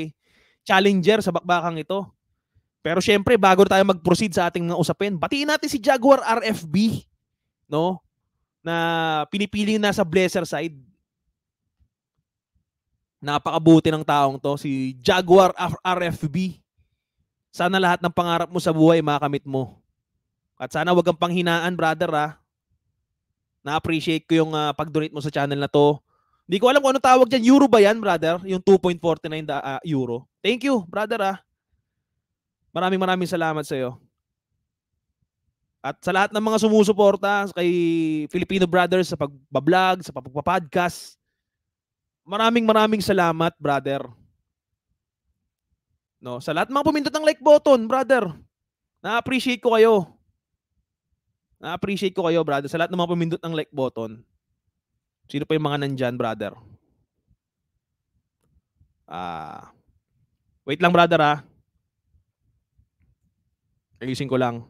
challenger sa bakbakang ito. Pero syempre bago tayo mag-proceed sa ating mga usapin, batiin natin si Jaguar RFB no na pinipiling nasa blesser side napakabuti ng taong to si Jaguar RFB sana lahat ng pangarap mo sa buhay makamit mo. At sana wag kang panghinaan, brother, ha. Ah. Na-appreciate ko yung uh, pag-donate mo sa channel na to. Hindi ko alam kung ano tawag dyan. Euro ba yan, brother? Yung 2.49 uh, ah, euro. Thank you, brother, ha. Maraming maraming salamat sa'yo. At sa lahat ng mga sumusuporta kay Filipino Brothers sa pagbablog, sa pagpapodcast, maraming maraming salamat, brother. No, sa lahat mga pumindot ng like button, brother. Na-appreciate ko kayo. Na-appreciate ko kayo, brother. Sa lahat ng mga pumindot ng like button. Sino pa yung mga nandyan, brother? Ah. Wait lang, brother, ha. Ah. Ayusin ko lang.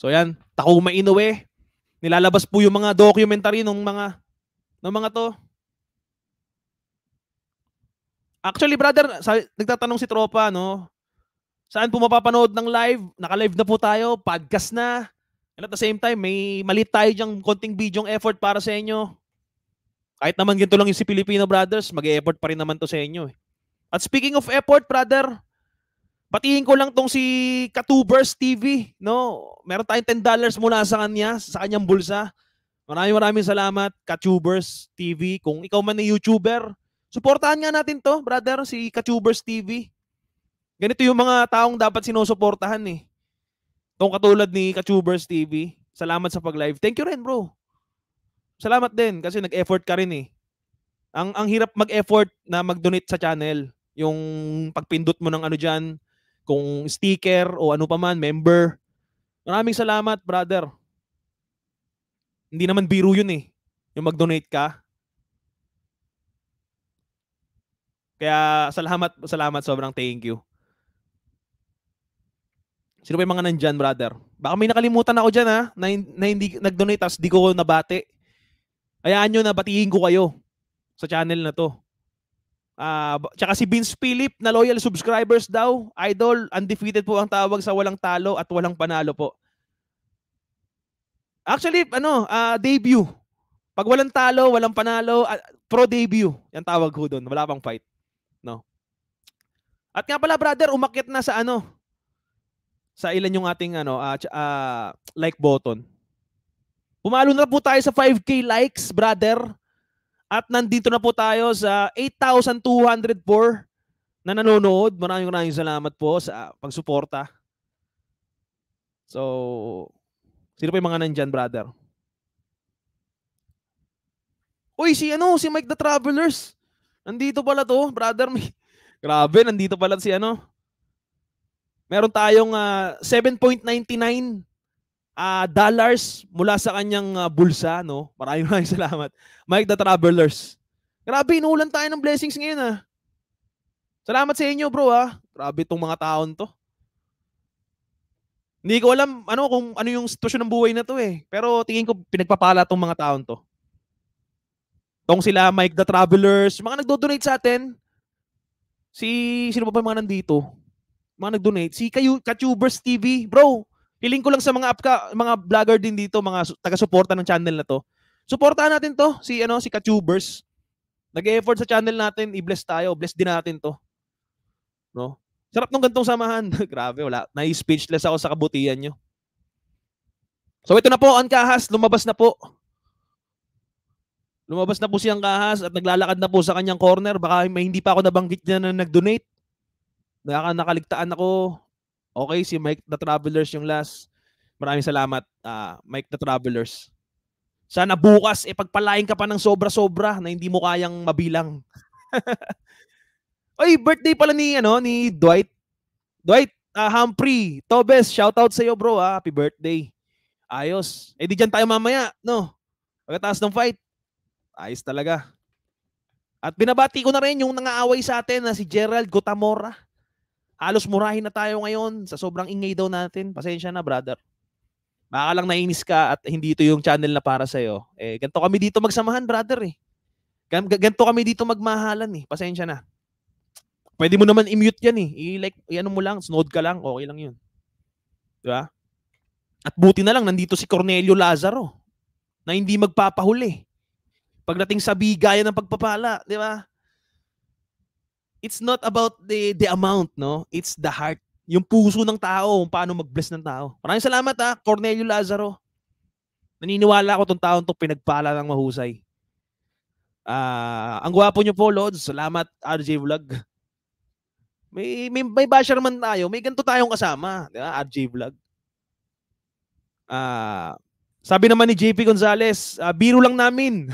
So yan, Takuma Inoue. Nilalabas po yung mga documentary ng mga ng mga to. Actually, brother, sa, nagtatanong si Tropa, no? Saan po mapapanood ng live? Naka-live na po tayo, podcast na. And at the same time, may malit tayo diyang konting bidyong effort para sa inyo. Kahit naman ginto lang yung si Pilipino Brothers, mag -e effort pa rin naman to sa inyo. Eh. At speaking of effort, brother, batiin ko lang tong si Katubers TV, no? Meron tayong $10 mula sa kanya, sa kanyang bulsa. Maraming maraming salamat, Katubers TV. Kung ikaw man ay YouTuber, suportahan nga natin to, brother, si Katubers TV. Ganito yung mga taong dapat sinusuportahan eh. Tong katulad ni Katubers TV. Salamat sa pag-live. Thank you rin, bro. Salamat din kasi nag-effort ka rin eh. Ang ang hirap mag-effort na mag-donate sa channel. Yung pagpindot mo ng ano diyan, kung sticker o ano pa man, member. Maraming salamat, brother. Hindi naman biro yun eh. Yung mag-donate ka. Kaya salamat, salamat, sobrang thank you. Sino ba yung mga nandyan, brother? Baka may nakalimutan ako dyan, ha? Na, na hindi nag-donate, tapos di ko nabati. Hayaan nyo na, batiin ko kayo sa channel na to. Uh, tsaka si Vince Philip na loyal subscribers daw. Idol, undefeated po ang tawag sa walang talo at walang panalo po. Actually, ano, uh, debut. Pag walang talo, walang panalo, uh, pro debut. Yan tawag ko doon. Wala pang fight. No. At nga pala, brother, umakyat na sa ano, sa ilan yung ating ano, uh, uh, like button. Pumalo na po tayo sa 5K likes, brother. At nandito na po tayo sa 8,204 na nanonood. Maraming maraming salamat po sa pagsuporta. So, Sino pa yung mga nandyan, brother? Uy, si ano, si Mike the Travelers. Nandito pala to, brother. May... Grabe, nandito pala si ano. Meron tayong uh, 7.99 uh, dollars mula sa kanyang uh, bulsa, no? Maraming maraming salamat. Mike the Travelers. Grabe, inuulan tayo ng blessings ngayon, ah. Salamat sa inyo, bro, ah. Grabe tong mga taon to. Hindi ko alam ano kung ano yung sitwasyon ng buhay na to eh. Pero tingin ko pinagpapala tong mga taon to. Tong sila Mike the Travelers, mga nagdo-donate sa atin. Si sino pa ba mga nandito? Mga nag-donate. Si kayo Katubers TV, bro. Hiling ko lang sa mga apka, mga vlogger din dito, mga taga-suporta ng channel na to. Suportahan natin to, si ano, si Katubers. Nag-effort sa channel natin, i-bless tayo, bless din natin to. No? Sarap nung gantong samahan. Grabe, wala. Nai-speechless ako sa kabutihan nyo. So ito na po, Ankahas. Lumabas na po. Lumabas na po si Ankahas at naglalakad na po sa kanyang corner. Baka may hindi pa ako nabanggit niya na nag-donate. Naka, nakaligtaan ako. Okay, si Mike the Travelers yung last. Maraming salamat, uh, Mike the Travelers. Sana bukas, eh, pagpalain ka pa ng sobra-sobra na hindi mo kayang mabilang. Oy, birthday pala ni ano ni Dwight. Dwight uh, Humphrey Tobes, shout out sa iyo bro, ha? Ah. happy birthday. Ayos. Eh di diyan tayo mamaya, no. Pagkatapos ng fight. Ayos talaga. At binabati ko na rin yung nangaaway sa atin na si Gerald Gotamora. Halos murahin na tayo ngayon sa sobrang ingay daw natin. Pasensya na, brother. Baka lang nainis ka at hindi ito yung channel na para sa'yo. Eh, ganito kami dito magsamahan, brother eh. Ganito kami dito magmahalan eh. Pasensya na. Pwede mo naman i-mute yan eh. I-like, i-ano mo lang, snod ka lang, okay lang yun. Di ba? At buti na lang, nandito si Cornelio Lazaro na hindi magpapahuli. Pagdating sa bigayan ng pagpapala, di ba? It's not about the, the amount, no? It's the heart. Yung puso ng tao, kung paano mag-bless ng tao. Maraming salamat ha, ah, Cornelio Lazaro. Naniniwala ako tong taon tong pinagpala ng mahusay. Ah, uh, ang gwapo niyo po, Lods. Salamat, RJ Vlog. May, may, may basher man tayo, may ganito tayong kasama. Di ba? RJ Vlog. Ah, sabi naman ni JP Gonzales, uh, biro lang namin.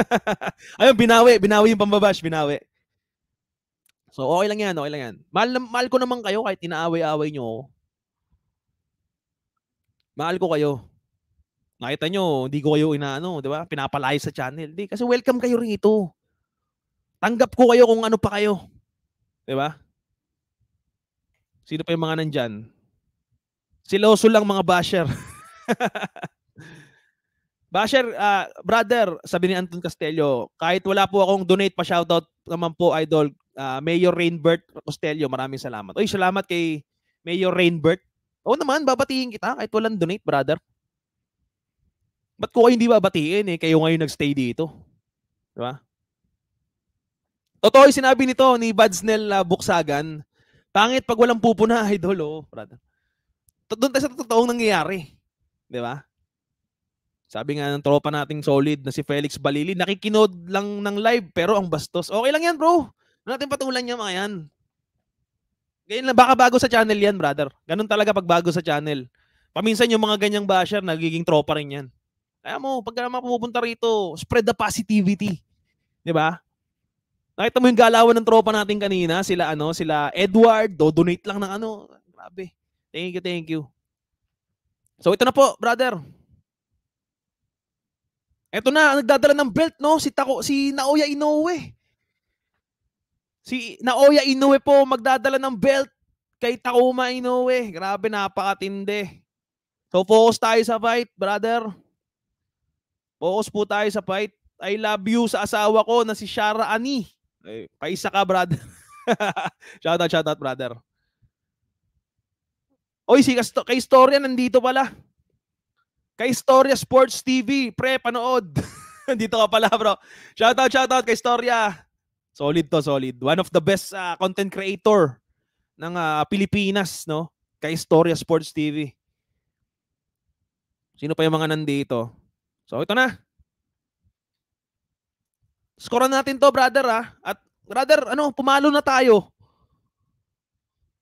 Ayun, binawi. Binawi yung pambabash. Binawi. So, okay lang yan. Okay lang yan. Mahal, mahal ko naman kayo kahit inaaway-away nyo. Mahal ko kayo. Nakita nyo, hindi ko kayo inaano, di ba? Pinapalayo sa channel. Di, kasi welcome kayo rito. Tanggap ko kayo kung ano pa kayo. Di ba? Sino pa yung mga nandyan? Siloso lang mga basher. basher, uh, brother, sabi ni Anton Castello, kahit wala po akong donate, pa-shoutout naman po, idol, uh, Mayor Rainbert Castello, maraming salamat. Uy, salamat kay Mayor Rainbert. Oo naman, babatiin kita kahit walang donate, brother. Ba't ko kayo hindi babatiin eh? Kayo ngayon nagstay dito. Di ba? Totoo yung sinabi nito ni Badsnell uh, Buksagan Pangit pag walang pupuna, idol, oh, brother. Doon tayo sa totoong nangyayari. Di ba? Sabi nga ng tropa nating solid na si Felix Balili, nakikinod lang ng live pero ang bastos. Okay lang yan, bro. Ano natin patulan yan, mga yan. Ganyan lang, baka bago sa channel yan, brother. Ganun talaga pag bago sa channel. Paminsan yung mga ganyang basher, nagiging tropa rin yan. Kaya mo, pag naman pumupunta rito, spread the positivity. Di ba? Nakita mo yung galawan ng tropa natin kanina, sila ano, sila Edward, do donate lang ng ano. Grabe. Thank you, thank you. So ito na po, brother. Ito na, ang nagdadala ng belt, no? Si, Tako, si Naoya Inoue. Si Naoya Inoue po magdadala ng belt kay Takuma Inoue. Grabe, napakatindi. So focus tayo sa fight, brother. Focus po tayo sa fight. I love you sa asawa ko na si Shara Ani. Ay, paisa ka, brother. shout out, shout out, brother. Oy, si kay Storya nandito pala. Kay Storya Sports TV, pre, panood. nandito ka pala, bro. Shout out, shout out kay Storya. Solid to, solid. One of the best uh, content creator ng uh, Pilipinas, no? Kay Storya Sports TV. Sino pa yung mga nandito? So ito na. Score natin to, brother, ah. At brother, ano, pumalo na tayo.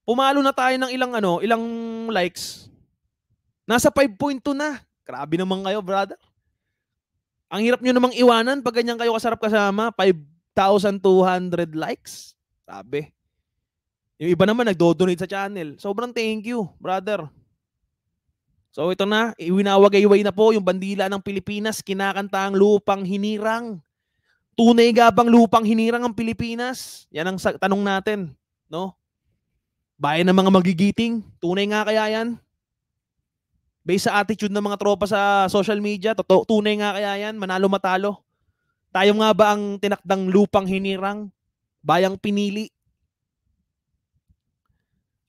Pumalo na tayo ng ilang ano, ilang likes. Nasa 5.2 na. Grabe naman kayo, brother. Ang hirap nyo namang iwanan pag ganyan kayo kasarap kasama. 5,200 likes. Grabe. Yung iba naman nagdo-donate sa channel. Sobrang thank you, brother. So ito na, iwinawagayway na po yung bandila ng Pilipinas, kinakanta ang lupang hinirang. Tunay nga bang lupang hinirang ang Pilipinas? Yan ang tanong natin, no? Bayan ng mga magigiting, tunay nga kaya yan? Based sa attitude ng mga tropa sa social media, totoo, tunay nga kaya yan? Manalo matalo? Tayo nga ba ang tinakdang lupang hinirang? Bayang pinili?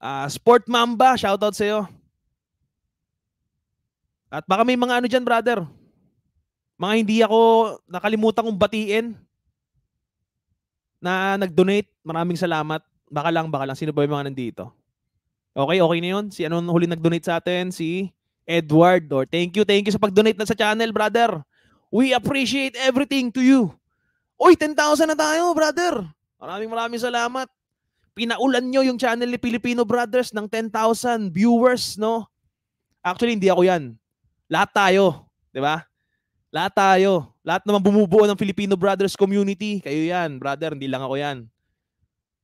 Uh, Sport Mamba, shoutout sa'yo. At baka may mga ano dyan, brother. Mga hindi ako nakalimutan kong batiin na nag-donate. Maraming salamat. Baka lang, baka lang. Sino ba yung mga nandito? Okay, okay na yun. Si anong huli nag-donate sa atin? Si Edward. Or thank you, thank you sa pag-donate na sa channel, brother. We appreciate everything to you. Uy, 10,000 na tayo, brother. Maraming maraming salamat. Pinaulan nyo yung channel ni Filipino Brothers ng 10,000 viewers, no? Actually, hindi ako yan. Lahat tayo, di ba? Lahat tayo. Lahat naman bumubuo ng Filipino Brothers Community. Kayo yan, brother. Hindi lang ako yan.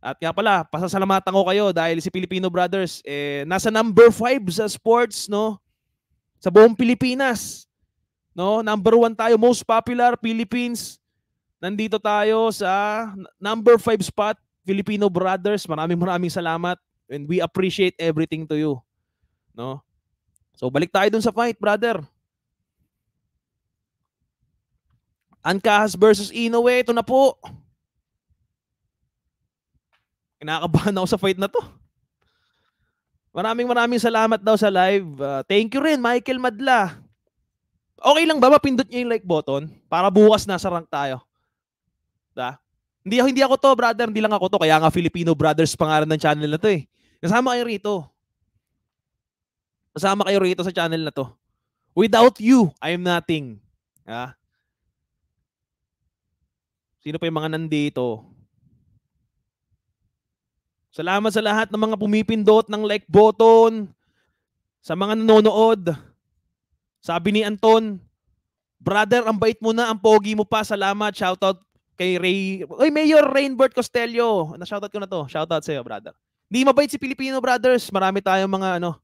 At nga pala, pasasalamatan ko kayo dahil si Filipino Brothers, eh, nasa number 5 sa sports, no? Sa buong Pilipinas. No? Number 1 tayo, most popular, Philippines. Nandito tayo sa number 5 spot, Filipino Brothers. Maraming maraming salamat and we appreciate everything to you. No? So balik tayo dun sa fight, brother. Ancahas versus Inoue, ito na po. Kinakabahan ako sa fight na to. Maraming maraming salamat daw sa live. Uh, thank you rin, Michael Madla. Okay lang ba mapindot niyo yung like button para bukas nasa rank tayo? Da? Hindi ako hindi ako to, brother, hindi lang ako to. Kaya nga Filipino Brothers pangalan ng channel na to eh. Kasama kayo rito. Kasama kayo rito sa channel na to. Without you, I am nothing. Ah. Sino pa yung mga nandito? Salamat sa lahat ng mga pumipindot ng like button. Sa mga nanonood. Sabi ni Anton, Brother, ang bait mo na, ang pogi mo pa. Salamat. Shoutout kay Ray. Oy, Mayor Rainbird Costello. Na-shoutout ko na to. Shoutout sa iyo, brother. Hindi mabait si Pilipino brothers. Marami tayong mga ano,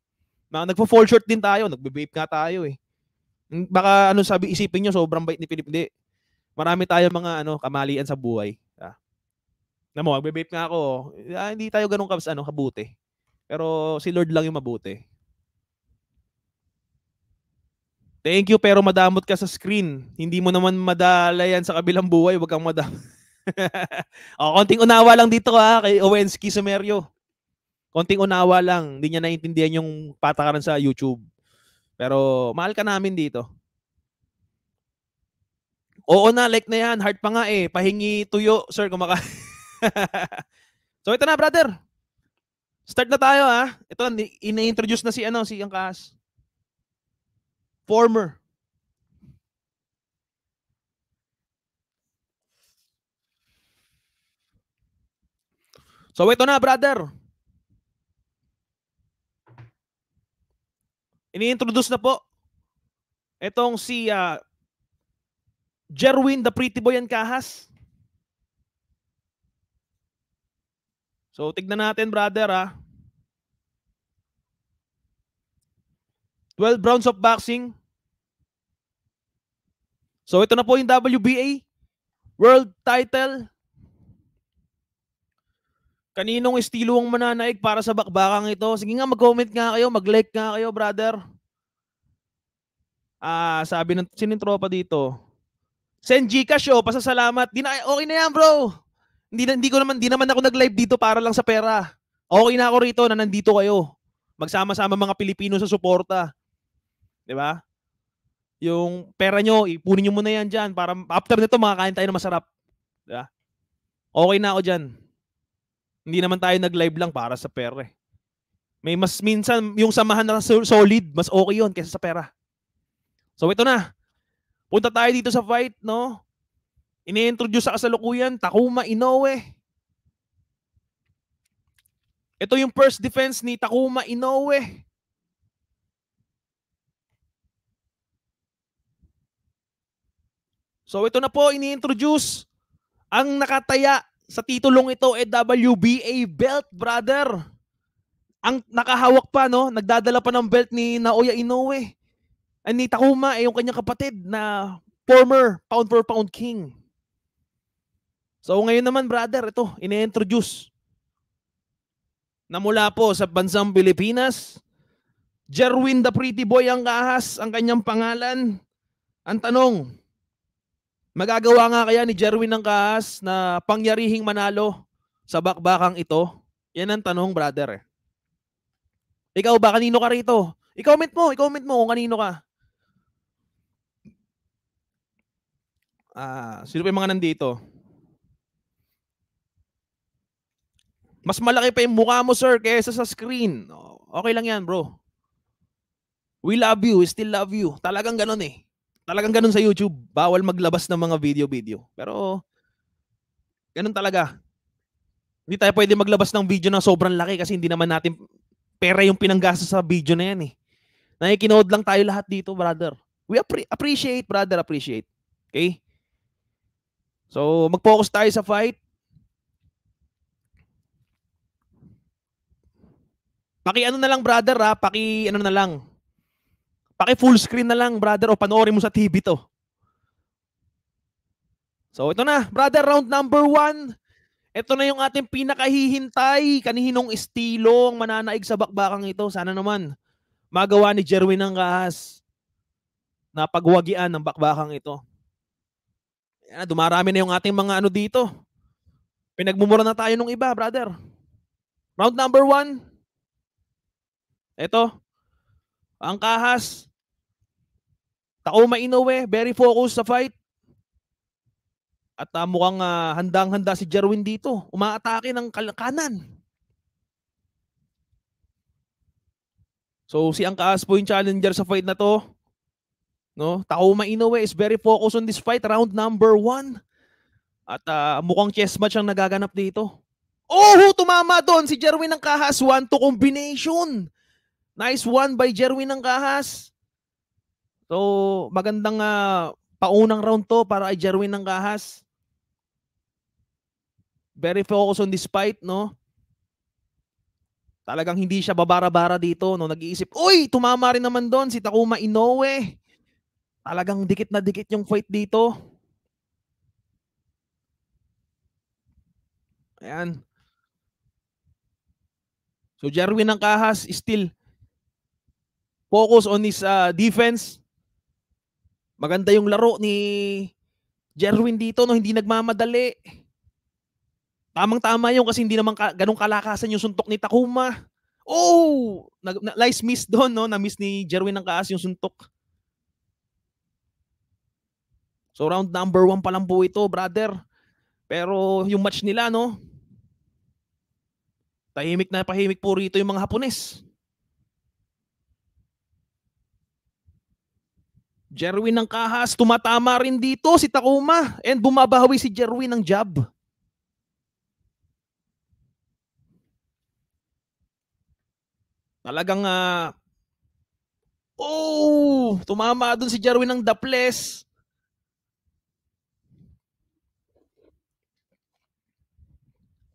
mga nagfo-fall short din tayo. Nagbe-vape nga tayo eh. Baka ano sabi isipin niyo sobrang bait ni Pilip. Hindi marami tayong mga ano, kamalian sa buhay. Ah. Na mo, magbe-vape nga ako. Ah, hindi tayo ganun kabs ano, kabuti. Pero si Lord lang yung mabuti. Thank you pero madamot ka sa screen. Hindi mo naman madala yan sa kabilang buhay. wag kang madamot. o, oh, konting unawa lang dito ha, kay Owensky Sumerio. Konting unawa lang. Hindi niya naintindihan yung patakaran sa YouTube. Pero mahal ka namin dito. Oo na, like na yan. Heart pa nga eh. Pahingi tuyo, sir, kumaka. so ito na, brother. Start na tayo ha. Ah. Ito, ini-introduce na si ano, si Angkas. Former. So ito na, brother. Ini-introduce na po itong si uh, Jerwin the pretty boy and Kahas. So tignan natin brother ha. Ah. 12 rounds of boxing. So ito na po yung WBA World Title. Kaninong estilo ang mananaig para sa bakbakang ito? Sige nga, mag-comment nga kayo, mag-like nga kayo, brother. Ah, sabi ng sinin tropa dito, Send Gcash yo, oh, pasasalamat. Di na, okay na yan, bro. Hindi, hindi ko naman, di naman ako nag-live dito para lang sa pera. Okay na ako rito na nandito kayo. Magsama-sama mga Pilipino sa suporta. 'Di ba? Yung pera nyo, ipunin nyo muna yan dyan para after nito makakain tayo ng masarap. 'Di ba? Okay na ako dyan. Hindi naman tayo nag-live lang para sa pera eh. May mas minsan, yung samahan na solid, mas okay yon kaysa sa pera. So ito na. Punta tayo dito sa fight, no? Ini-introduce sa kasalukuyan, Takuma Inoue. Ito yung first defense ni Takuma Inoue. So ito na po, ini-introduce ang nakataya sa titulong ito ay WBA belt, brother. Ang nakahawak pa, no? Nagdadala pa ng belt ni Naoya Inoue. Ani Takuma ay eh, yung kanyang kapatid na former pound for pound king. So ngayon naman brother, ito, ini-introduce na mula po sa bansang Pilipinas, Jerwin the Pretty Boy ang kahas, ang kanyang pangalan. Ang tanong, magagawa nga kaya ni Jerwin ang kahas na pangyarihing manalo sa bakbakang ito? Yan ang tanong, brother. Eh. Ikaw ba, kanino ka rito? I-comment mo, i-comment mo kung kanino ka. Ah, sino pa yung mga nandito? Mas malaki pa yung mukha mo, sir, kaysa sa screen. Oh, okay lang yan, bro. We love you. We still love you. Talagang ganun eh. Talagang ganun sa YouTube. Bawal maglabas ng mga video-video. Pero, ganun talaga. Hindi tayo pwede maglabas ng video na sobrang laki kasi hindi naman natin pera yung pinanggastos sa video na yan eh. Nakikinood lang tayo lahat dito, brother. We appre- appreciate, brother, appreciate. Okay? So, mag-focus tayo sa fight. Paki ano na lang brother ha, paki ano na lang. Paki full screen na lang brother o panoorin mo sa TV to. So ito na, brother round number one. Ito na yung ating pinakahihintay kanihinong estilong mananaig sa bakbakang ito. Sana naman magawa ni Jerwin ng kahas na pagwagian ng bakbakang ito. Yan, dumarami na yung ating mga ano dito. Pinagmumura na tayo nung iba, brother. Round number one. Ito. Ang kahas. Taoma Inoue, very focused sa fight. At uh, mukhang uh, handang-handa si Jerwin dito. Umaatake ng kanan. So si Angkaas po yung challenger sa fight na to. No? Tauma Inoue is very focused on this fight, round number one. At uh, mukhang chess match ang nagaganap dito. Oh, tumama doon si Jerwin ng Kahas. 1 to combination. Nice one by Jerwin ng Kahas. So, magandang uh, paunang round to para kay Jerwin ng Kahas. Very focused on this fight, no? Talagang hindi siya babara-bara dito, no? Nag-iisip, Uy, tumama rin naman doon si Takuma Inoue. Talagang dikit na dikit yung fight dito. Ayan. So Jerwin ng Kahas still focus on his uh, defense. Maganda yung laro ni Jerwin dito no hindi nagmamadali. Tamang-tama yung kasi hindi naman ka, ganong kalakasan yung suntok ni Takuma. Oh! Nag, na, nice miss doon, no? Na-miss ni Jerwin ng kaas yung suntok. So round number one pa lang po ito, brother. Pero yung match nila, no? Tahimik na pahimik po rito yung mga Hapones. Jerwin ng Kahas, tumatama rin dito si Takuma and bumabawi si Jerwin ng jab. Talagang uh, oh, tumama doon si Jerwin ng daples.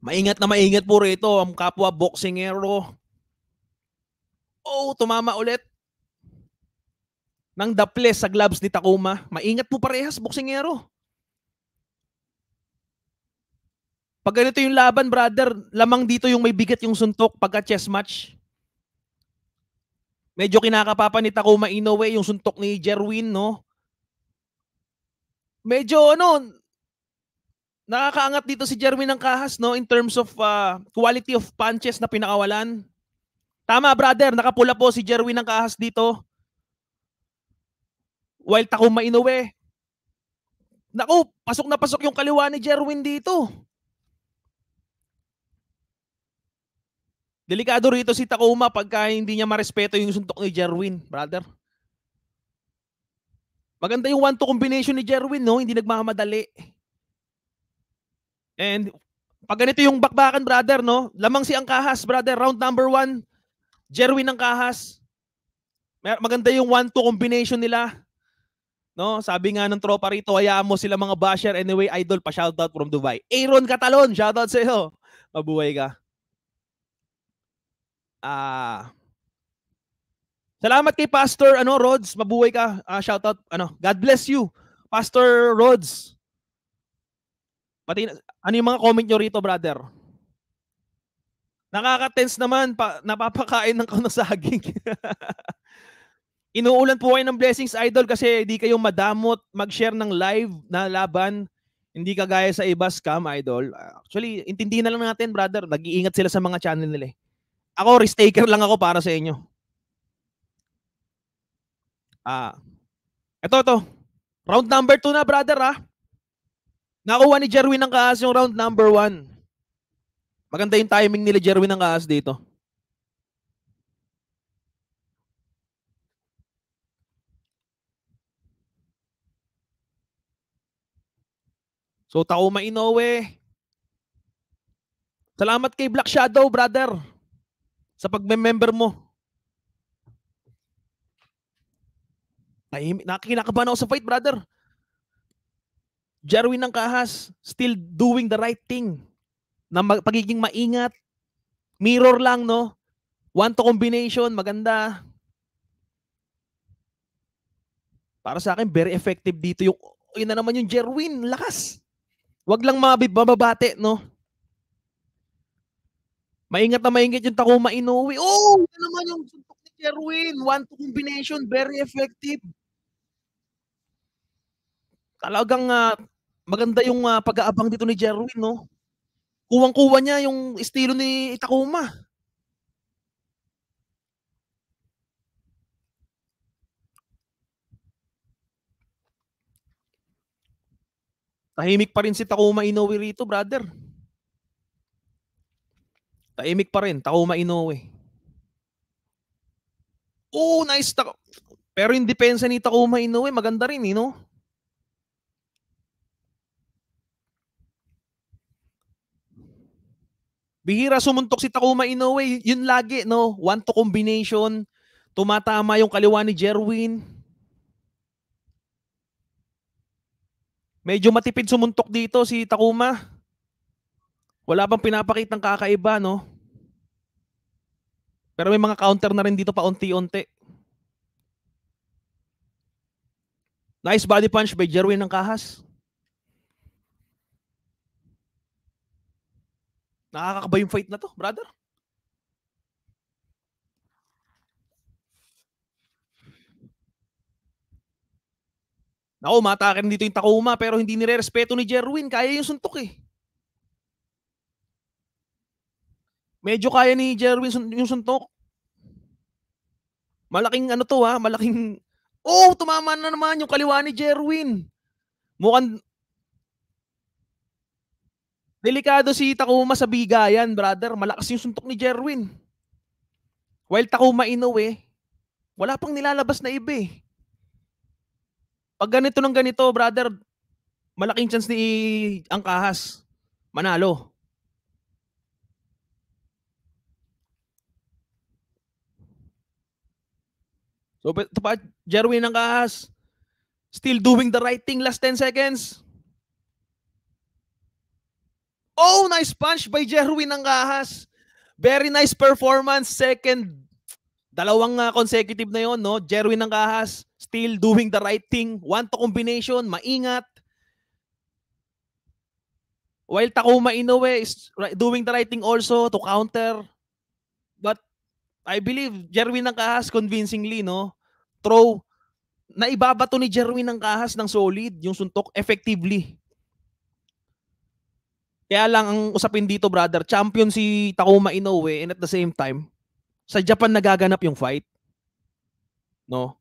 Maingat na maingat po rito ang kapwa boksingero. Oh, tumama ulit. Nang daples sa gloves ni Takuma. Maingat po parehas, boksingero. Pag ganito yung laban, brother, lamang dito yung may bigat yung suntok pagka chess match. Medyo kinakapapa ni Takuma way, yung suntok ni Jerwin, no? Medyo ano, nakakaangat dito si Jerwin ng Kahas no in terms of uh, quality of punches na pinakawalan. Tama brother, nakapula po si Jerwin ng Kahas dito. While takong mainuwi. Naku, pasok na pasok yung kaliwa ni Jerwin dito. Delikado rito si Takuma pagka hindi niya marespeto yung suntok ni Jerwin, brother. Maganda yung one-two combination ni Jerwin, no? Hindi nagmamadali. And pag ganito yung bakbakan, brother, no? Lamang si ang brother. Round number one, Jerwin ang Maganda yung 1-2 combination nila. No, sabi nga ng tropa rito, hayaan mo sila mga basher. Anyway, idol, pa shoutout from Dubai. Aaron Catalon, shoutout sa iyo. Mabuhay ka. Ah. Salamat kay Pastor ano Rods, mabuhay ka. Uh, shoutout ano, God bless you. Pastor Rods. Pati ano yung mga comment nyo rito, brother? Nakaka-tense naman, pa, napapakain ng kaunang saging. Inuulan po kayo ng blessings, idol, kasi hindi kayo madamot mag-share ng live na laban. Hindi kagaya sa iba, scam, idol. Actually, intindihin na lang natin, brother. Nag-iingat sila sa mga channel nila. Eh. Ako, risk taker lang ako para sa inyo. Ah. Ito, ito. Round number 2 na, brother, ha? Ah. Nakuha ni Jerwin ng kaas yung round number 1. Maganda yung timing nila Jerwin ng kaas dito. So Tauma Inoue. Salamat kay Black Shadow, brother. Sa pagme-member mo. Nakikinabahan ako sa fight, brother. Jerwin ng Kahas, still doing the right thing. Na mag- pagiging maingat. Mirror lang, no? One to combination, maganda. Para sa akin, very effective dito yung, yun na naman yung Jerwin, lakas. Wag lang mababate, no? Maingat na maingat yung Takuma Inoue. Oh, yun naman yung suntok ni Jerwin. One to combination, very effective talagang uh, maganda yung uh, pag-aabang dito ni Jerwin, no? Kuwang-kuwa niya yung estilo ni Takuma. Tahimik pa rin si Takuma Inoue rito, brother. Tahimik pa rin, Takuma Inoue. Oh, nice. Ta- Pero yung depensa ni Takuma Inoue, maganda rin, you eh, know? Bihira sumuntok si Takuma Inoue. Yun lagi, no? One to combination. Tumatama yung kaliwa ni Jerwin. Medyo matipid sumuntok dito si Takuma. Wala pang pinapakitang kakaiba, no? Pero may mga counter na rin dito pa unti-unti. Nice body punch by Jerwin ng Kahas. Nakakakaba yung fight na to, brother. Nako, matakin dito yung Takuma pero hindi nire-respeto ni Jerwin. Kaya yung suntok eh. Medyo kaya ni Jerwin yung suntok. Malaking ano to ha, malaking... Oh, tumama na naman yung kaliwa ni Jerwin. Mukhang Delikado si Takuma sa bigayan, brother. Malakas yung suntok ni Jerwin. While Takuma inuwi, wala pang nilalabas na iba eh. Pag ganito ng ganito, brother, malaking chance ni Angkahas manalo. So, ito pa, Jerwin Angkahas, still doing the right thing last 10 seconds. Oh, nice punch by Jerwin ng Kahas. Very nice performance. Second, dalawang uh, consecutive na yon, no? Jerwin ng Kahas, still doing the right thing. One to combination, maingat. While Takuma Inoue is doing the right thing also to counter. But I believe Jerwin ng Kahas convincingly, no? Throw. Naibabato ni Jerwin ng Kahas ng solid yung suntok effectively. Kaya lang, ang usapin dito, brother, champion si Takuma Inoue and at the same time, sa Japan nagaganap yung fight. No?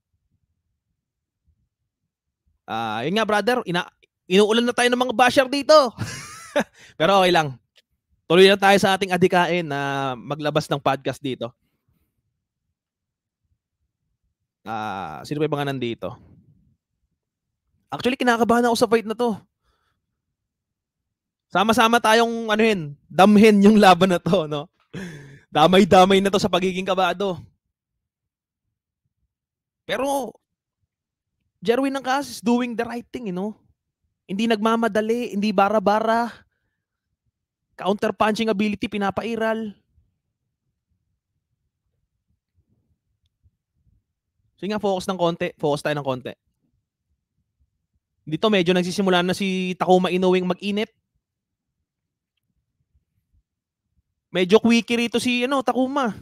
Ah, uh, yun nga, brother, ina inuulan na tayo ng mga basher dito. Pero okay lang. Tuloy na tayo sa ating adikain na maglabas ng podcast dito. Ah, uh, sino ba yung mga nandito? Actually, kinakabahan ako sa fight na to. Sama-sama tayong anuhin, damhin yung laban na to, no? Damay-damay na to sa pagiging kabado. Pero Jerwin ng Angkas is doing the right thing, you eh, know? Hindi nagmamadali, hindi bara-bara. Counter-punching ability, pinapairal. So nga, focus ng konti. Focus tayo ng konti. Dito medyo nagsisimula na si Takuma Inouing mag-init. Medyo quickie rito si ano, Takuma.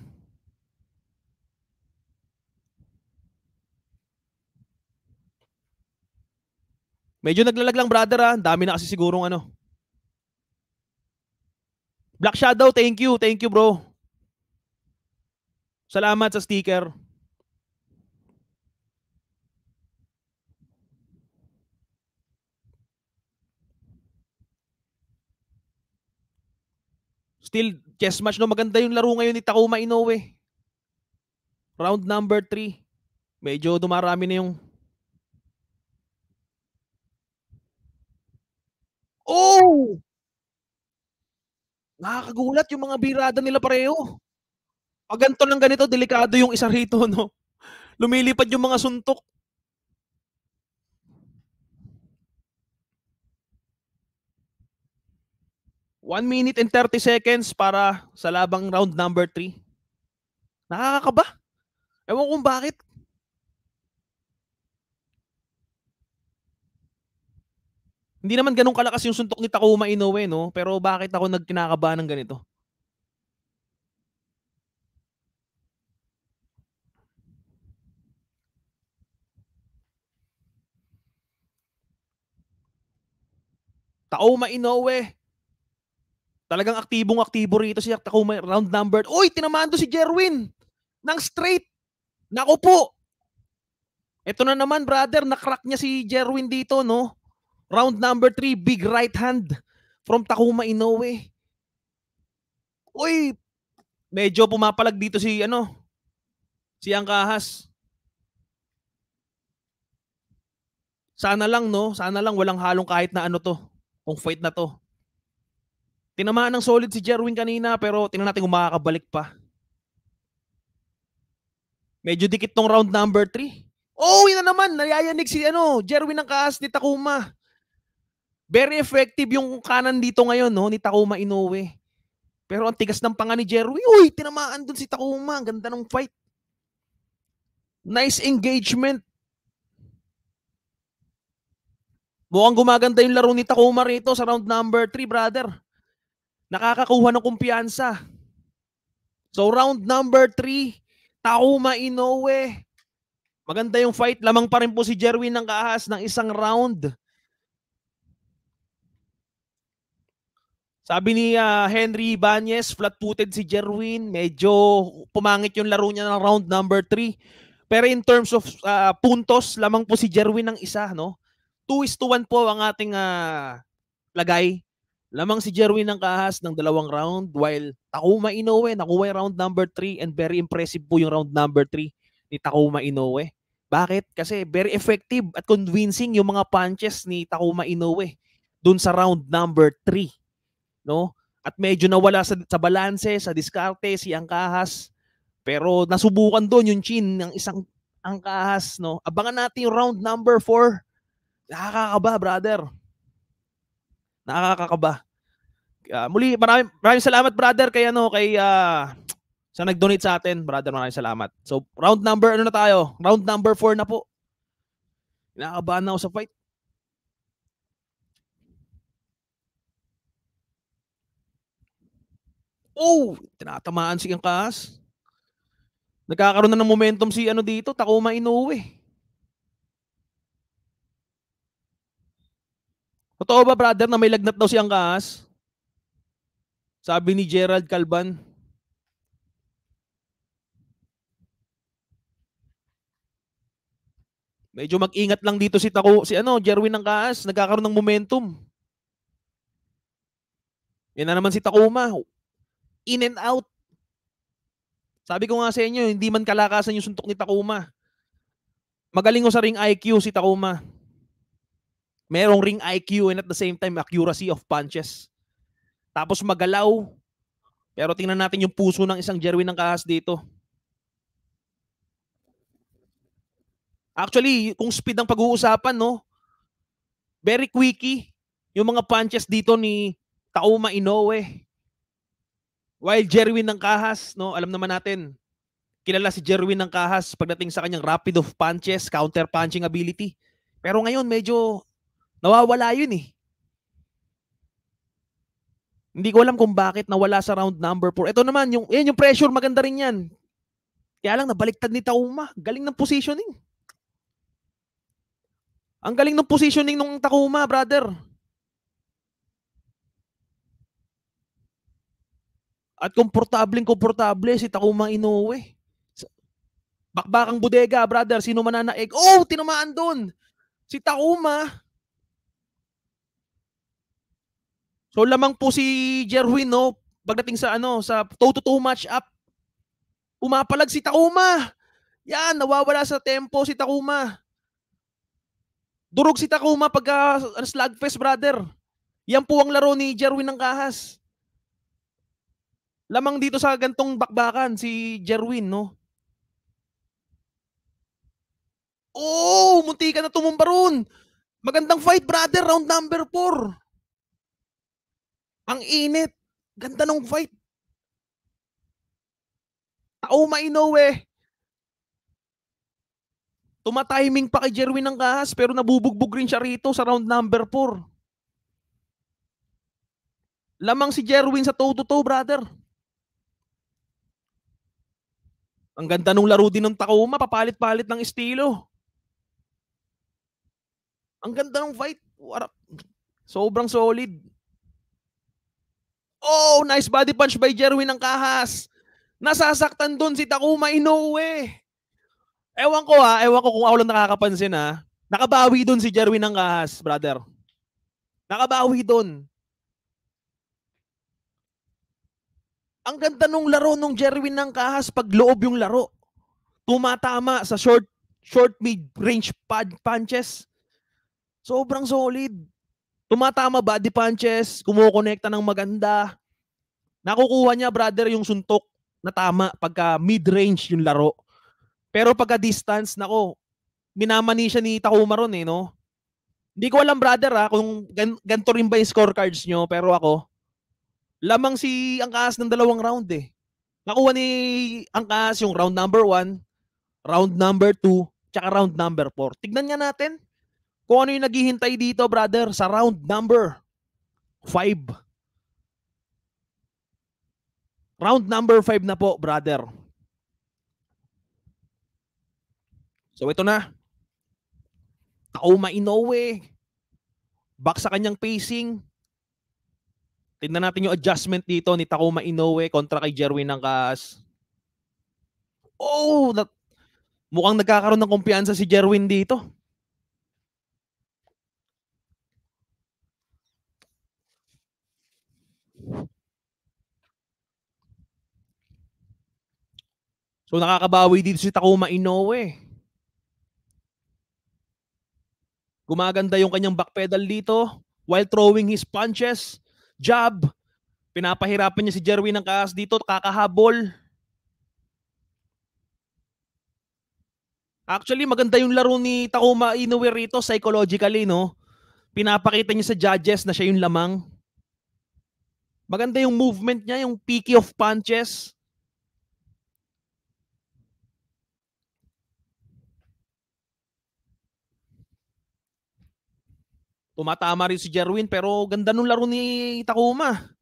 Medyo naglalag lang brother ah. Dami na kasi sigurong ano. Black Shadow, thank you. Thank you bro. Salamat sa sticker. Still chess match. No? Maganda yung laro ngayon ni Takuma Inoue. Round number 3. Medyo dumarami na yung... Oh! Nakakagulat yung mga birada nila pareho. Pag ganito ng ganito, delikado yung isa rito, no? Lumilipad yung mga suntok. 1 minute and 30 seconds para sa labang round number 3. Nakakakaba. Ewan kung bakit. Hindi naman ganun kalakas yung suntok ni Takuma Inoue, no? Pero bakit ako nagkinakaba ng ganito? Takuma Inoue, Talagang aktibong aktibo rito si Takuma round number. Uy, tinamaan to si Jerwin ng straight. Nako po. Ito na naman, brother, nakrack niya si Jerwin dito, no? Round number 3, big right hand from Takuma Inoue. Uy, medyo pumapalag dito si ano, si Angkahas. Sana lang, no? Sana lang walang halong kahit na ano to. Kung fight na to. Tinamaan ng solid si Jerwin kanina pero tingnan natin kung makakabalik pa. Medyo dikit tong round number 3. Oh, yun na naman. Nayayanig si ano, Jerwin ng kaas ni Takuma. Very effective yung kanan dito ngayon no, ni Takuma Inoue. Pero ang tigas ng panga ni Jerwin. Uy, tinamaan dun si Takuma. Ang ganda ng fight. Nice engagement. Mukhang gumaganda yung laro ni Takuma rito sa round number 3, brother nakakakuha ng kumpiyansa. So round number 3, Tauma Inoue. Maganda yung fight. Lamang pa rin po si Jerwin ng kaahas ng isang round. Sabi ni uh, Henry Ibanez, flat-footed si Jerwin. Medyo pumangit yung laro niya ng round number 3. Pero in terms of uh, puntos, lamang po si Jerwin ng isa. No? 2 is to 1 po ang ating uh, lagay lamang si Jerwin ng kahas ng dalawang round while Takuma Inoue nakuha yung round number 3 and very impressive po yung round number 3 ni Takuma Inoue. Bakit? Kasi very effective at convincing yung mga punches ni Takuma Inoue dun sa round number 3. No? At medyo nawala sa, sa balanse, sa diskarte, si Angkahas. Pero nasubukan doon yung chin ng isang Angkahas. No? Abangan natin yung round number 4. Nakakakaba, brother. Nakakakaba. Uh, muli, maraming, maraming salamat brother kay ano, kay uh, sa nag-donate sa atin. Brother, maraming salamat. So, round number, ano na tayo? Round number 4 na po. Nakakabahan na ako sa fight. Oh, tinatamaan si Angkas. Nagkakaroon na ng momentum si ano dito, Takuma Inoue. Totoo ba, brother, na may lagnat daw si Angkas? Sabi ni Gerald Calban. Medyo mag-ingat lang dito si Tako, si ano, Jerwin Angkas, nagkakaroon ng momentum. Yan na naman si Takuma. In and out. Sabi ko nga sa inyo, hindi man kalakasan yung suntok ni Takuma. Magaling ko sa ring IQ si Takuma merong ring IQ and at the same time accuracy of punches. Tapos magalaw. Pero tingnan natin yung puso ng isang Jerwin ng Kahas dito. Actually, kung speed ang pag-uusapan, no? Very quicky yung mga punches dito ni Tauma Inoue. While Jerwin ng Kahas, no, alam naman natin, kilala si Jerwin ng Kahas pagdating sa kanyang rapid of punches, counter punching ability. Pero ngayon medyo Nawawala yun eh. Hindi ko alam kung bakit nawala sa round number 4. Ito naman, yung, yan, yung pressure, maganda rin yan. Kaya lang, nabaliktad ni Tauma. Galing ng positioning. Ang galing ng positioning nung Takuma, brother. At komportabling komportable si Takuma Inoue. Bakbakang bodega, brother. Sino mananaig? Oh, tinamaan doon. Si Takuma, So lamang po si Jerwin no pagdating sa ano sa toe to toe match up. Umapalag si Takuma. Yan, nawawala sa tempo si Takuma. Durog si Takuma pag uh, ano, slugfest, brother. Yan po ang laro ni Jerwin ng Kahas. Lamang dito sa gantong bakbakan si Jerwin, no? Oh, munti ka na tumumba ron. Magandang fight, brother. Round number 4. Ang init. Ganda ng fight. Aoma Inoue. Eh. Tumatiming pa kay Jerwin ng kahas pero nabubugbog rin siya rito sa round number 4. Lamang si Jerwin sa toe-to-toe, brother. Ang ganda nung laro din ng Takuma, papalit-palit ng estilo. Ang ganda ng fight. Sobrang solid. Oh, nice body punch by Jerwin ng Kahas. Nasasaktan doon si Takuma Inoue. Ewan ko ha, ah. ewan ko kung ako lang nakakapansin ha. Ah. Nakabawi doon si Jerwin ng Kahas, brother. Nakabawi doon. Ang ganda nung laro nung Jerwin ng Kahas pag loob yung laro. Tumatama sa short short mid range pad punches. Sobrang solid. Tumatama body punches, kumukonekta ng maganda. Nakukuha niya, brother, yung suntok na tama pagka mid-range yung laro. Pero pagka distance, nako, minamani siya ni Takuma ron eh, no? Hindi ko alam, brother, ha, ah, kung gan- ganito rin ba yung scorecards nyo, pero ako, lamang si Angkas ng dalawang round eh. Nakuha ni Angkas yung round number 1, round number 2, tsaka round number 4. Tignan nga natin. Kung ano yung naghihintay dito, brother, sa round number 5. Round number 5 na po, brother. So ito na. Taoma Inoue. Back sa kanyang pacing. Tingnan natin yung adjustment dito ni Takuma Inoue kontra kay Jerwin ng Angkas. Oh, na- mukhang nagkakaroon ng kumpiyansa si Jerwin dito. So nakakabawi dito si Takuma Inoue. Gumaganda yung kanyang backpedal dito while throwing his punches, jab. Pinapahirapan niya si Jerwin ng kaas dito, kakahabol. Actually, maganda yung laro ni Takuma Inoue rito psychologically, no? Pinapakita niya sa judges na siya yung lamang. Maganda yung movement niya, yung peaky of punches. Tumatama rin si Jerwin pero ganda nung laro ni Takuma.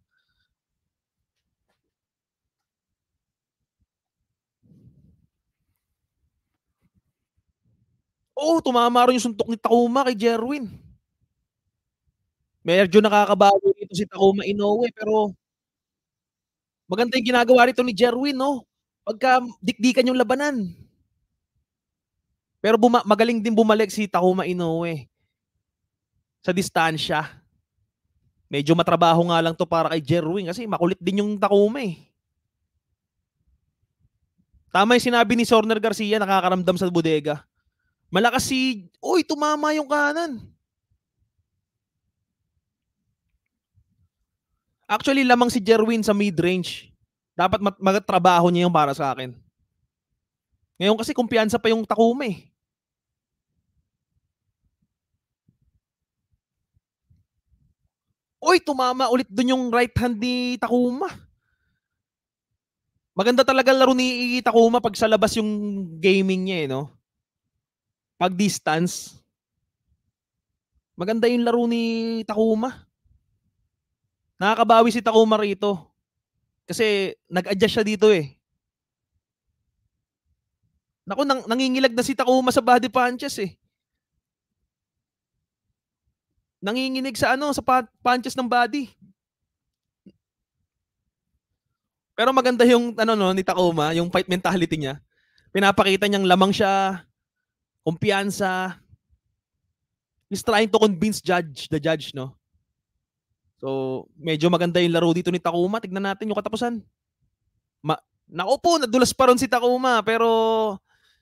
Oo, oh, tumama rin yung suntok ni Takuma kay Jerwin. Medyo nakakabago dito si Takuma Inoue pero maganda yung ginagawa rito ni Jerwin, no? Pagka dikdikan yung labanan. Pero buma- magaling din bumalik si Takuma Inoue sa distansya. Medyo matrabaho nga lang to para kay Jerwin kasi makulit din yung Takuma eh. Tama yung sinabi ni Sorner Garcia, nakakaramdam sa bodega. Malakas si, oy, tumama yung kanan. Actually, lamang si Jerwin sa mid-range. Dapat magtrabaho niya yung para sa akin. Ngayon kasi kumpiyansa pa yung Takuma eh. Oy, tumama ulit dun yung right hand ni Takuma. Maganda talaga laro ni Takuma pag sa labas yung gaming niya eh, no? Pag distance. Maganda yung laro ni Takuma. Nakakabawi si Takuma rito. Kasi nag-adjust siya dito eh. Naku, nang, nangingilag na si Takuma sa body punches eh nanginginig sa ano, sa punches ng body. Pero maganda yung ano no ni Takuma, yung fight mentality niya. Pinapakita niyang lamang siya, kumpiyansa. He's trying to convince judge, the judge, no? So, medyo maganda yung laro dito ni Takuma. Tignan natin yung katapusan. Ma Nako po, nadulas pa ron si Takuma. Pero,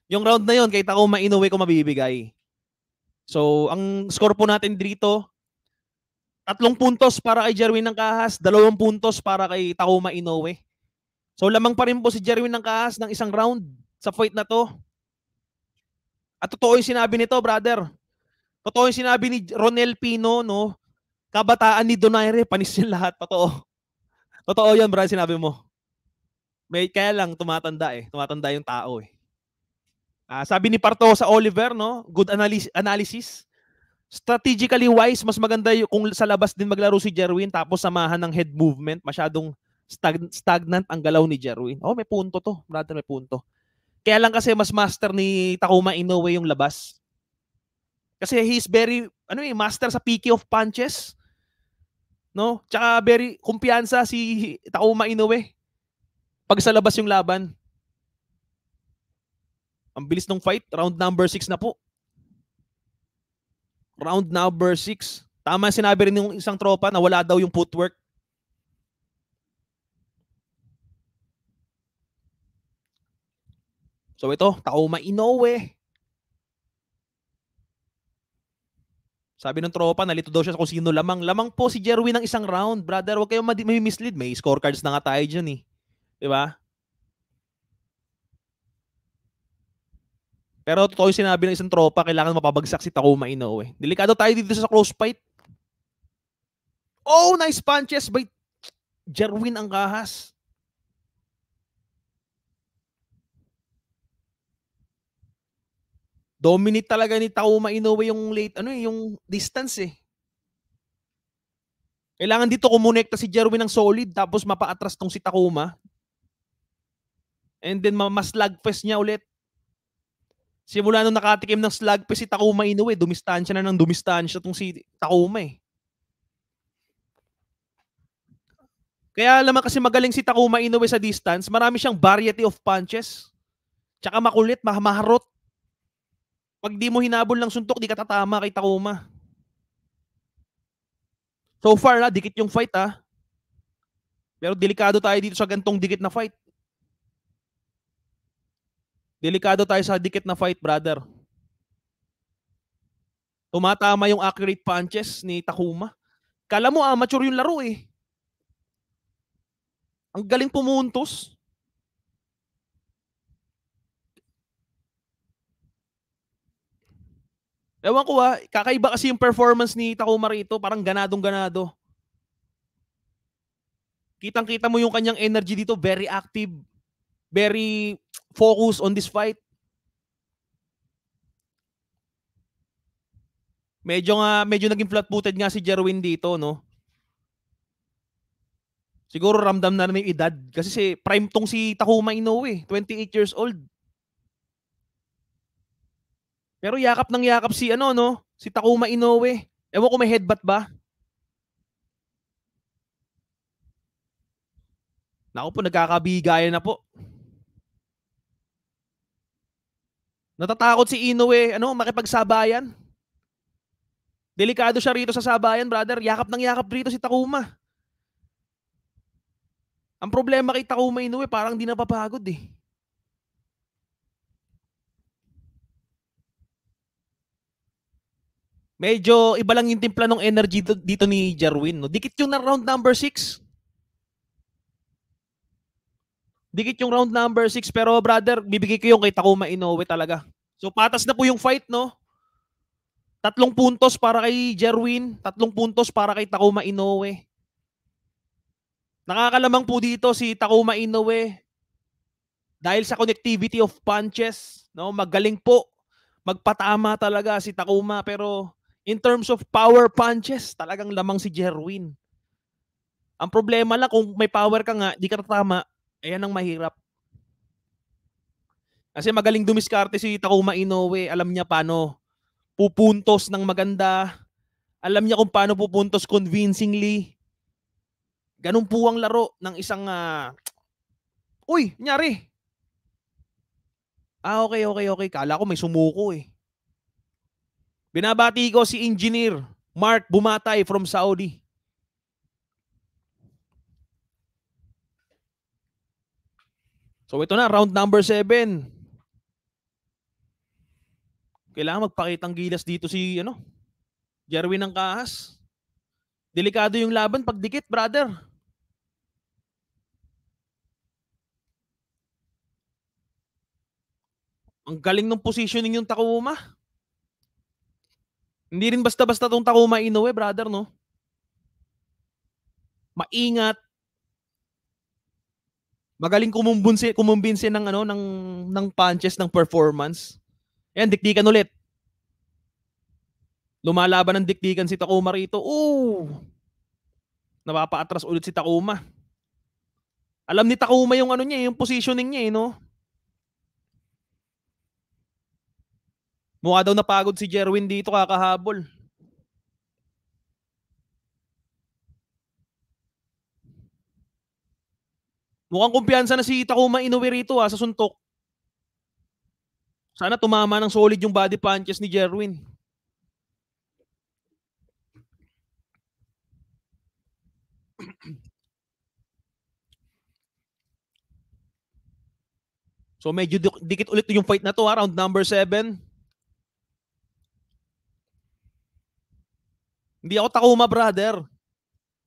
yung round na yon kay Takuma, inuwi ko mabibigay. So, ang score po natin dito, tatlong puntos para kay Jerwin ng Kahas, dalawang puntos para kay Takuma Inoue. So, lamang pa rin po si Jerwin ng Kahas ng isang round sa fight na to. At totoo yung sinabi nito, brother. Totoo yung sinabi ni Ronel Pino, no? Kabataan ni Donaire, panis yung lahat. Totoo. Totoo yan, brother, sinabi mo. May, kaya lang, tumatanda eh. Tumatanda yung tao eh. Uh, sabi ni Parto sa Oliver, no? Good analy- analysis. Strategically wise, mas maganda yung, kung sa labas din maglaro si Jerwin tapos samahan ng head movement. Masyadong stag- stagnant ang galaw ni Jerwin. Oh, may punto to. Brother, may punto. Kaya lang kasi mas master ni Takuma Inoue yung labas. Kasi he's very, ano eh, master sa PK of punches. No? Tsaka very kumpiyansa si Takuma Inoue. Pag sa labas yung laban. Ang bilis ng fight. Round number 6 na po. Round number 6. Tama sinabi rin ng isang tropa na wala daw yung footwork. So ito, Taoma Inoue. Sabi ng tropa, nalito daw siya kung sino lamang. Lamang po si Jerwin ng isang round. Brother, huwag kayong madi- may mislead. May scorecards na nga tayo dyan eh. Di ba? Pero totoo yung sinabi ng isang tropa, kailangan mapabagsak si Takuma Inoue. Delikado tayo dito sa close fight. Oh, nice punches by Jerwin Angahas. Dominate talaga ni Takuma Inoue yung late, ano eh, yung distance eh. Kailangan dito kumonekta si Jerwin ng solid tapos mapaatras tong si Takuma. And then maslagfest niya ulit. Simula nung nakatikim ng slugfest si Takuma Inoue, dumistansya na ng dumistansya tong si Takuma eh. Kaya alam kasi magaling si Takuma Inoue sa distance, marami siyang variety of punches. Tsaka makulit, maharot. Pag di mo hinabol ng suntok, di ka tatama kay Takuma. So far, na, ah, dikit yung fight ah. Pero delikado tayo dito sa gantong dikit na fight. Delikado tayo sa dikit na fight, brother. Tumatama yung accurate punches ni Takuma. Kala mo amateur yung laro eh. Ang galing pumuntos. Ewan ko ha, ah. kakaiba kasi yung performance ni Takuma rito. Parang ganadong-ganado. Kitang-kita mo yung kanyang energy dito. Very active very focused on this fight. Medyo nga medyo naging flat-footed nga si Jerwin dito, no. Siguro ramdam na rin yung edad kasi si prime tong si Takuma Inoue, 28 eh. years old. Pero yakap ng yakap si ano no, si Takuma Inoue. Ewan ko may headbutt ba? Naku po, nagkakabigayan na po. Natatakot si Inoue, ano, makipagsabayan. Delikado siya rito sa sabayan, brother. Yakap ng yakap rito si Takuma. Ang problema kay Takuma Inoue, parang di napapagod eh. Medyo iba lang yung timpla ng energy dito, ni Jarwin. No? Dikit yung na round number 6. Dikit yung round number 6. Pero brother, bibigay ko yung kay Takuma Inoue talaga. So patas na po yung fight, no? Tatlong puntos para kay Jerwin, tatlong puntos para kay Takuma Inoue. Nakakalamang po dito si Takuma Inoue dahil sa connectivity of punches, no? Magaling po. Magpatama talaga si Takuma pero in terms of power punches, talagang lamang si Jerwin. Ang problema lang kung may power ka nga, di ka tama, ayan ang mahirap. Kasi magaling dumiskarte si Takuma Inoue. Alam niya paano pupuntos ng maganda. Alam niya kung paano pupuntos convincingly. Ganun po ang laro ng isang... Uh... Uy, nyari! Ah, okay, okay, okay. Kala ko may sumuko eh. Binabati ko si Engineer Mark Bumatay from Saudi. So ito na, round number 7. Kailangan magpakitang gilas dito si ano, Jerwin ng Kahas. Delikado yung laban pag dikit, brother. Ang galing ng positioning yung Takuma. Hindi rin basta-basta tong Takuma Inoue, brother, no? Maingat. Magaling kumumbinsi, kumumbinsi ng ano ng ng punches ng performance. Ayan, dikdikan ulit. Lumalaban ng dikdikan si Takuma rito. Oh! Napapaatras ulit si Takuma. Alam ni Takuma yung ano niya, yung positioning niya, eh, no? Mukha daw napagod si Jerwin dito kakahabol. Mukhang kumpiyansa na si Takuma inuwi rito ha, ah, sa suntok. Sana tumama ng solid yung body punches ni Jerwin. So medyo dikit ulit yung fight na to, ha? round number 7. Hindi ako takuma, brother.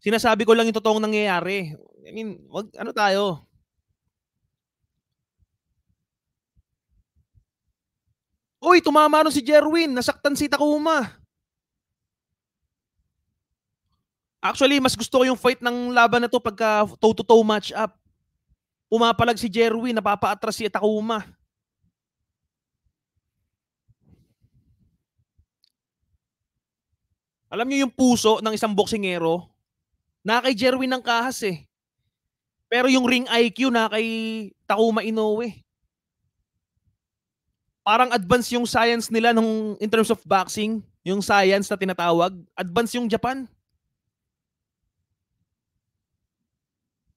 Sinasabi ko lang yung totoong nangyayari. I mean, wag, ano tayo? Uy, tumama nun si Jerwin. Nasaktan si Takuma. Actually, mas gusto ko yung fight ng laban na to pagka toe-to-toe match up. Pumapalag si Jerwin, napapaatras si Takuma. Alam niyo yung puso ng isang boksingero, na kay Jerwin ng kahas eh. Pero yung ring IQ na kay Takuma Inoue parang advance yung science nila nung in terms of boxing, yung science na tinatawag, advance yung Japan.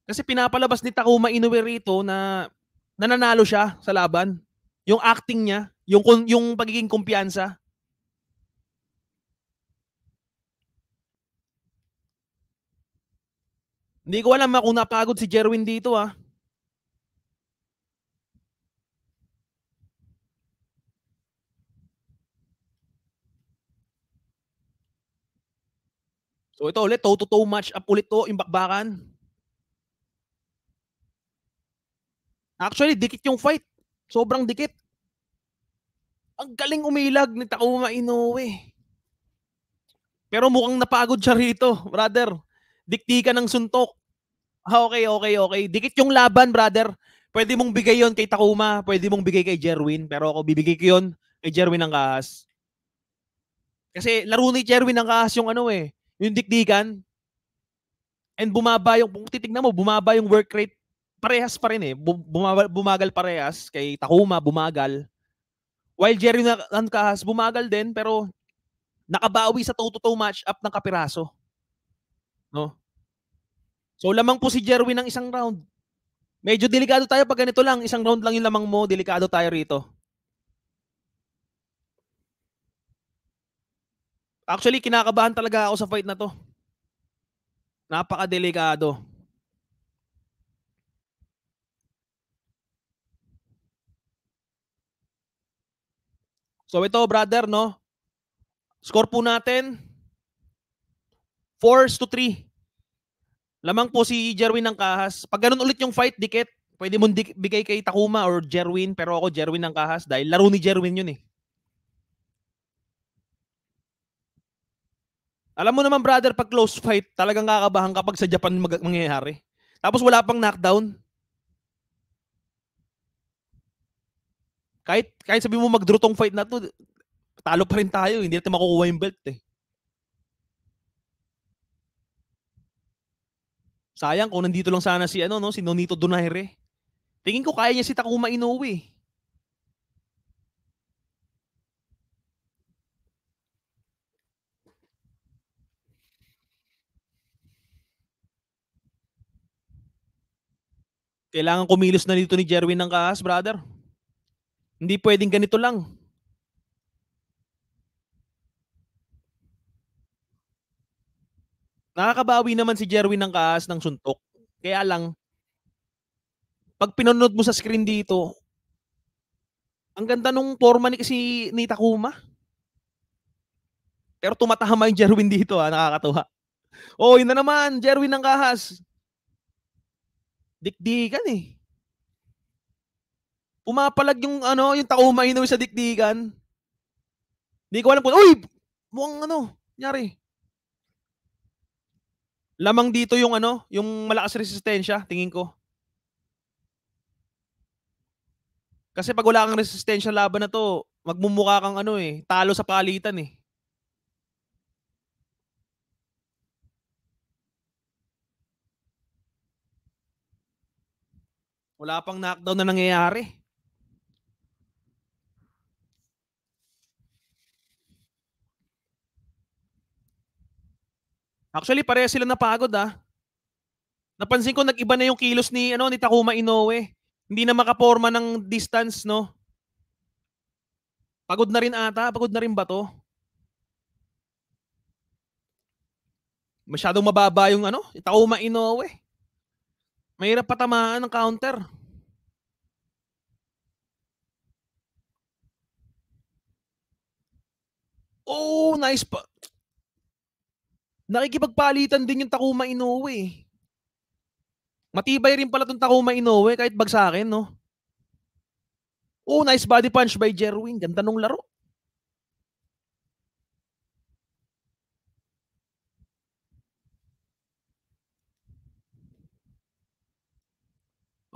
Kasi pinapalabas ni Takuma Inoue rito na nananalo siya sa laban. Yung acting niya, yung yung pagiging kumpiyansa. Hindi ko alam kung napagod si Jerwin dito ah. So ito ulit, toe-to-toe match up ulit to, yung bakbakan. Actually, dikit yung fight. Sobrang dikit. Ang galing umilag ni Takuma Inoue. Pero mukhang napagod siya rito, brother. Dikti ka ng suntok. Ah, okay, okay, okay. Dikit yung laban, brother. Pwede mong bigay yon kay Takuma, pwede mong bigay kay Jerwin, pero ako bibigay ko yon kay Jerwin ng kahas. Kasi laro ni Jerwin ng kahas yung ano eh, yung dikdikan, and bumaba yung, kung titignan mo, bumaba yung work rate, parehas pa rin eh. Bumaba, bumagal parehas, kay Tahuma, bumagal. While Jerry Nancahas, bumagal din, pero nakabawi sa toe-to-toe match-up ng kapiraso. No? So, lamang po si Jerwin ng isang round. Medyo delikado tayo pag ganito lang. Isang round lang yung lamang mo. Delikado tayo rito. Actually, kinakabahan talaga ako sa fight na to. Napakadelikado. So ito, brother, no? Score po natin. 4 to 3. Lamang po si Jerwin ng kahas. Pag ganun ulit yung fight, dikit. Pwede mong bigay kay Takuma or Jerwin. Pero ako, Jerwin ng kahas. Dahil laro ni Jerwin yun eh. Alam mo naman brother, pag close fight, talagang kakabahan kapag sa Japan mag- mangyayari. Tapos wala pang knockdown. Kahit, kahit sabi mo mag-draw tong fight na to, talo pa rin tayo. Hindi natin makukuha yung belt eh. Sayang kung nandito lang sana si ano no, si Nonito Donaire. Tingin ko kaya niya si Takuma Inoue. Kailangan kumilos na dito ni Jerwin ng kaas, brother. Hindi pwedeng ganito lang. Nakakabawi naman si Jerwin ng kaas ng suntok. Kaya lang, pag pinanood mo sa screen dito, ang ganda nung forma ni kasi ni Takuma. Pero tumatama yung Jerwin dito ha, nakakatuwa. Oh, yun na naman, Jerwin ng kahas dikdikan eh. Pumapalag yung ano, yung tao mahinaw sa dikdikan. Hindi ko alam kung, uy, mukhang ano, nyari. Lamang dito yung ano, yung malakas resistensya, tingin ko. Kasi pag wala kang resistensya laban na to, magmumukha kang ano eh, talo sa palitan eh. Wala pang knockdown na nangyayari. Actually, pareha sila napagod ah. Napansin ko nag-iba na yung kilos ni ano ni Takuma Inoue. Hindi na makaporma ng distance, no? Pagod na rin ata, pagod na rin ba 'to? Masyadong mababa yung ano, Takuma Inoue. Mahirap patamaan ng counter. Oh, nice pa. Nakikipagpalitan din yung Takuma Inoue. Matibay rin pala tong Takuma Inoue kahit bagsakin, no? Oh, nice body punch by Jerwin. Ganda nung laro.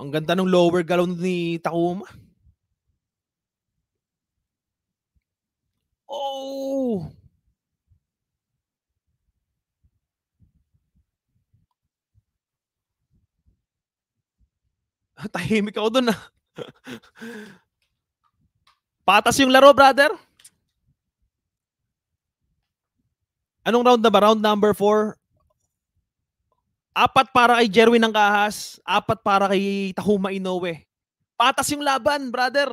Ang ganda ng lower galon ni Takuma. Oh! Tahimik ako doon. ah. Patas yung laro, brother. Anong round na ba? Round number 4? Apat para kay Jerwin ng Kahas, apat para kay Tahuma Inoue. Patas yung laban, brother.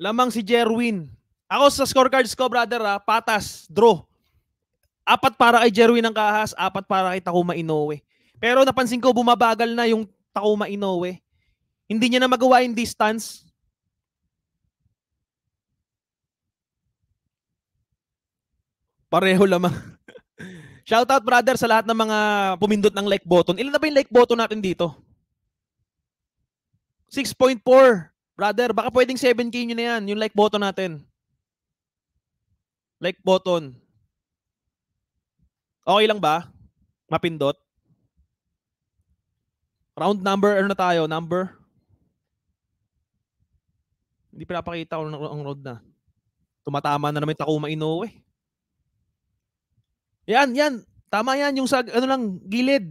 Lamang si Jerwin. Ako sa scorecards ko, brother, ha, ah, patas, draw. Apat para kay Jerwin ng Kahas, apat para kay Tahuma Inoue. Pero napansin ko, bumabagal na yung Tahuma Inoue. Hindi niya na magawa yung distance. Pareho lamang. out brother sa lahat ng mga pumindot ng like button. Ilan na ba yung like button natin dito? 6.4. Brother, baka pwedeng 7K nyo na yan. Yung like button natin. Like button. Okay lang ba? Mapindot? Round number, ano na tayo? Number? Hindi pinapakita ko ang road na. Tumatama na naman Takuma Inoue. Yan, yan. Tama yan. Yung sa, ano lang, gilid.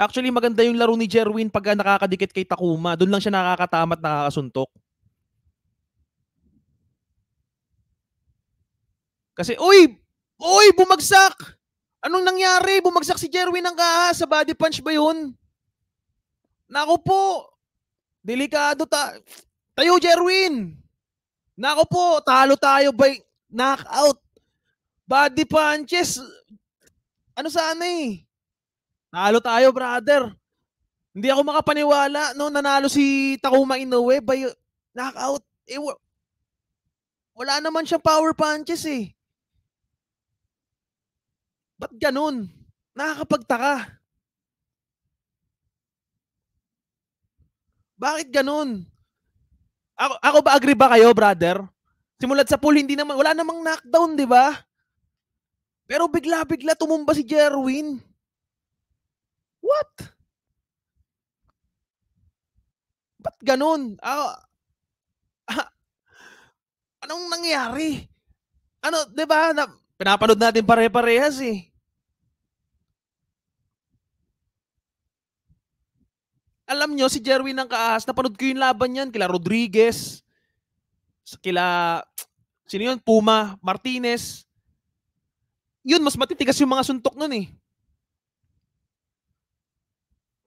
Actually, maganda yung laro ni Jerwin pag nakakadikit kay Takuma. Doon lang siya nakakatama at nakakasuntok. Kasi, uy! Uy! Bumagsak! Anong nangyari? Bumagsak si Jerwin ng kaha. Sa body punch ba yun? Naku po! Delikado ta... Tayo, Jerwin! Nako po, talo tayo by Knockout. Body punches. Ano sana ano eh? Talo tayo, brother. Hindi ako makapaniwala no nanalo si Takuma Inoue by knockout. Eh, wala naman siyang power punches eh. Ba't ganun? Nakakapagtaka. Bakit ganun? Ako, ako ba agree ba kayo, brother? Simulat sa pool, hindi naman, wala namang knockdown, di ba? Pero bigla-bigla tumumba si Jerwin. What? Ba't ganun? Ah, ah, anong nangyari? Ano, di ba? Na, pinapanood natin pare-parehas eh. Alam nyo, si Jerwin ng kaas, napanood ko yung laban niyan kila Rodriguez, kila sino yun? Puma, Martinez. Yun, mas matitigas yung mga suntok nun eh.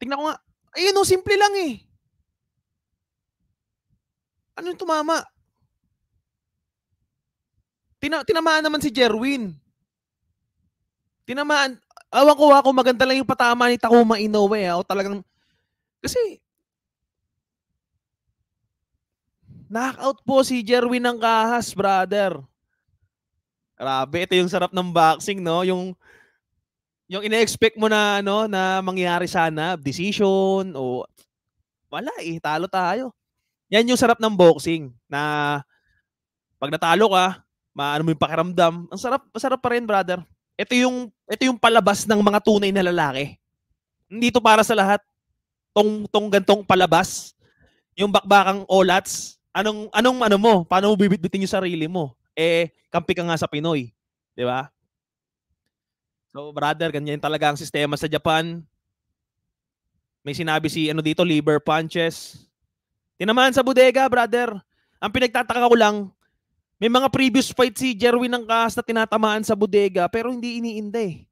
Tingnan ko nga. Ayun no, oh, simple lang eh. Ano tumama? Tina tinamaan naman si Jerwin. Tinamaan. Awan ko ako, ah, maganda lang yung patama ni Takuma Inoue. Ha? Ah, o talagang, kasi, Knockout po si Jerwin ng Kahas, brother. Grabe, ito yung sarap ng boxing, no? Yung yung ina-expect mo na ano na mangyari sana, decision o wala eh, talo tayo. Yan yung sarap ng boxing na pag natalo ka, maano mo yung pakiramdam. Ang sarap, masarap pa rin, brother. Ito yung ito yung palabas ng mga tunay na lalaki. Hindi to para sa lahat. Tong tong gantong palabas, yung bakbakang olats, anong anong ano mo? Paano mo bibitbitin yung sarili mo? Eh, kampi ka nga sa Pinoy, 'di ba? So, brother, ganyan talaga ang sistema sa Japan. May sinabi si ano dito, liver punches. Tinamaan sa bodega, brother. Ang pinagtataka ko lang, may mga previous fight si Jerwin ng kas na tinatamaan sa bodega pero hindi iniinda eh.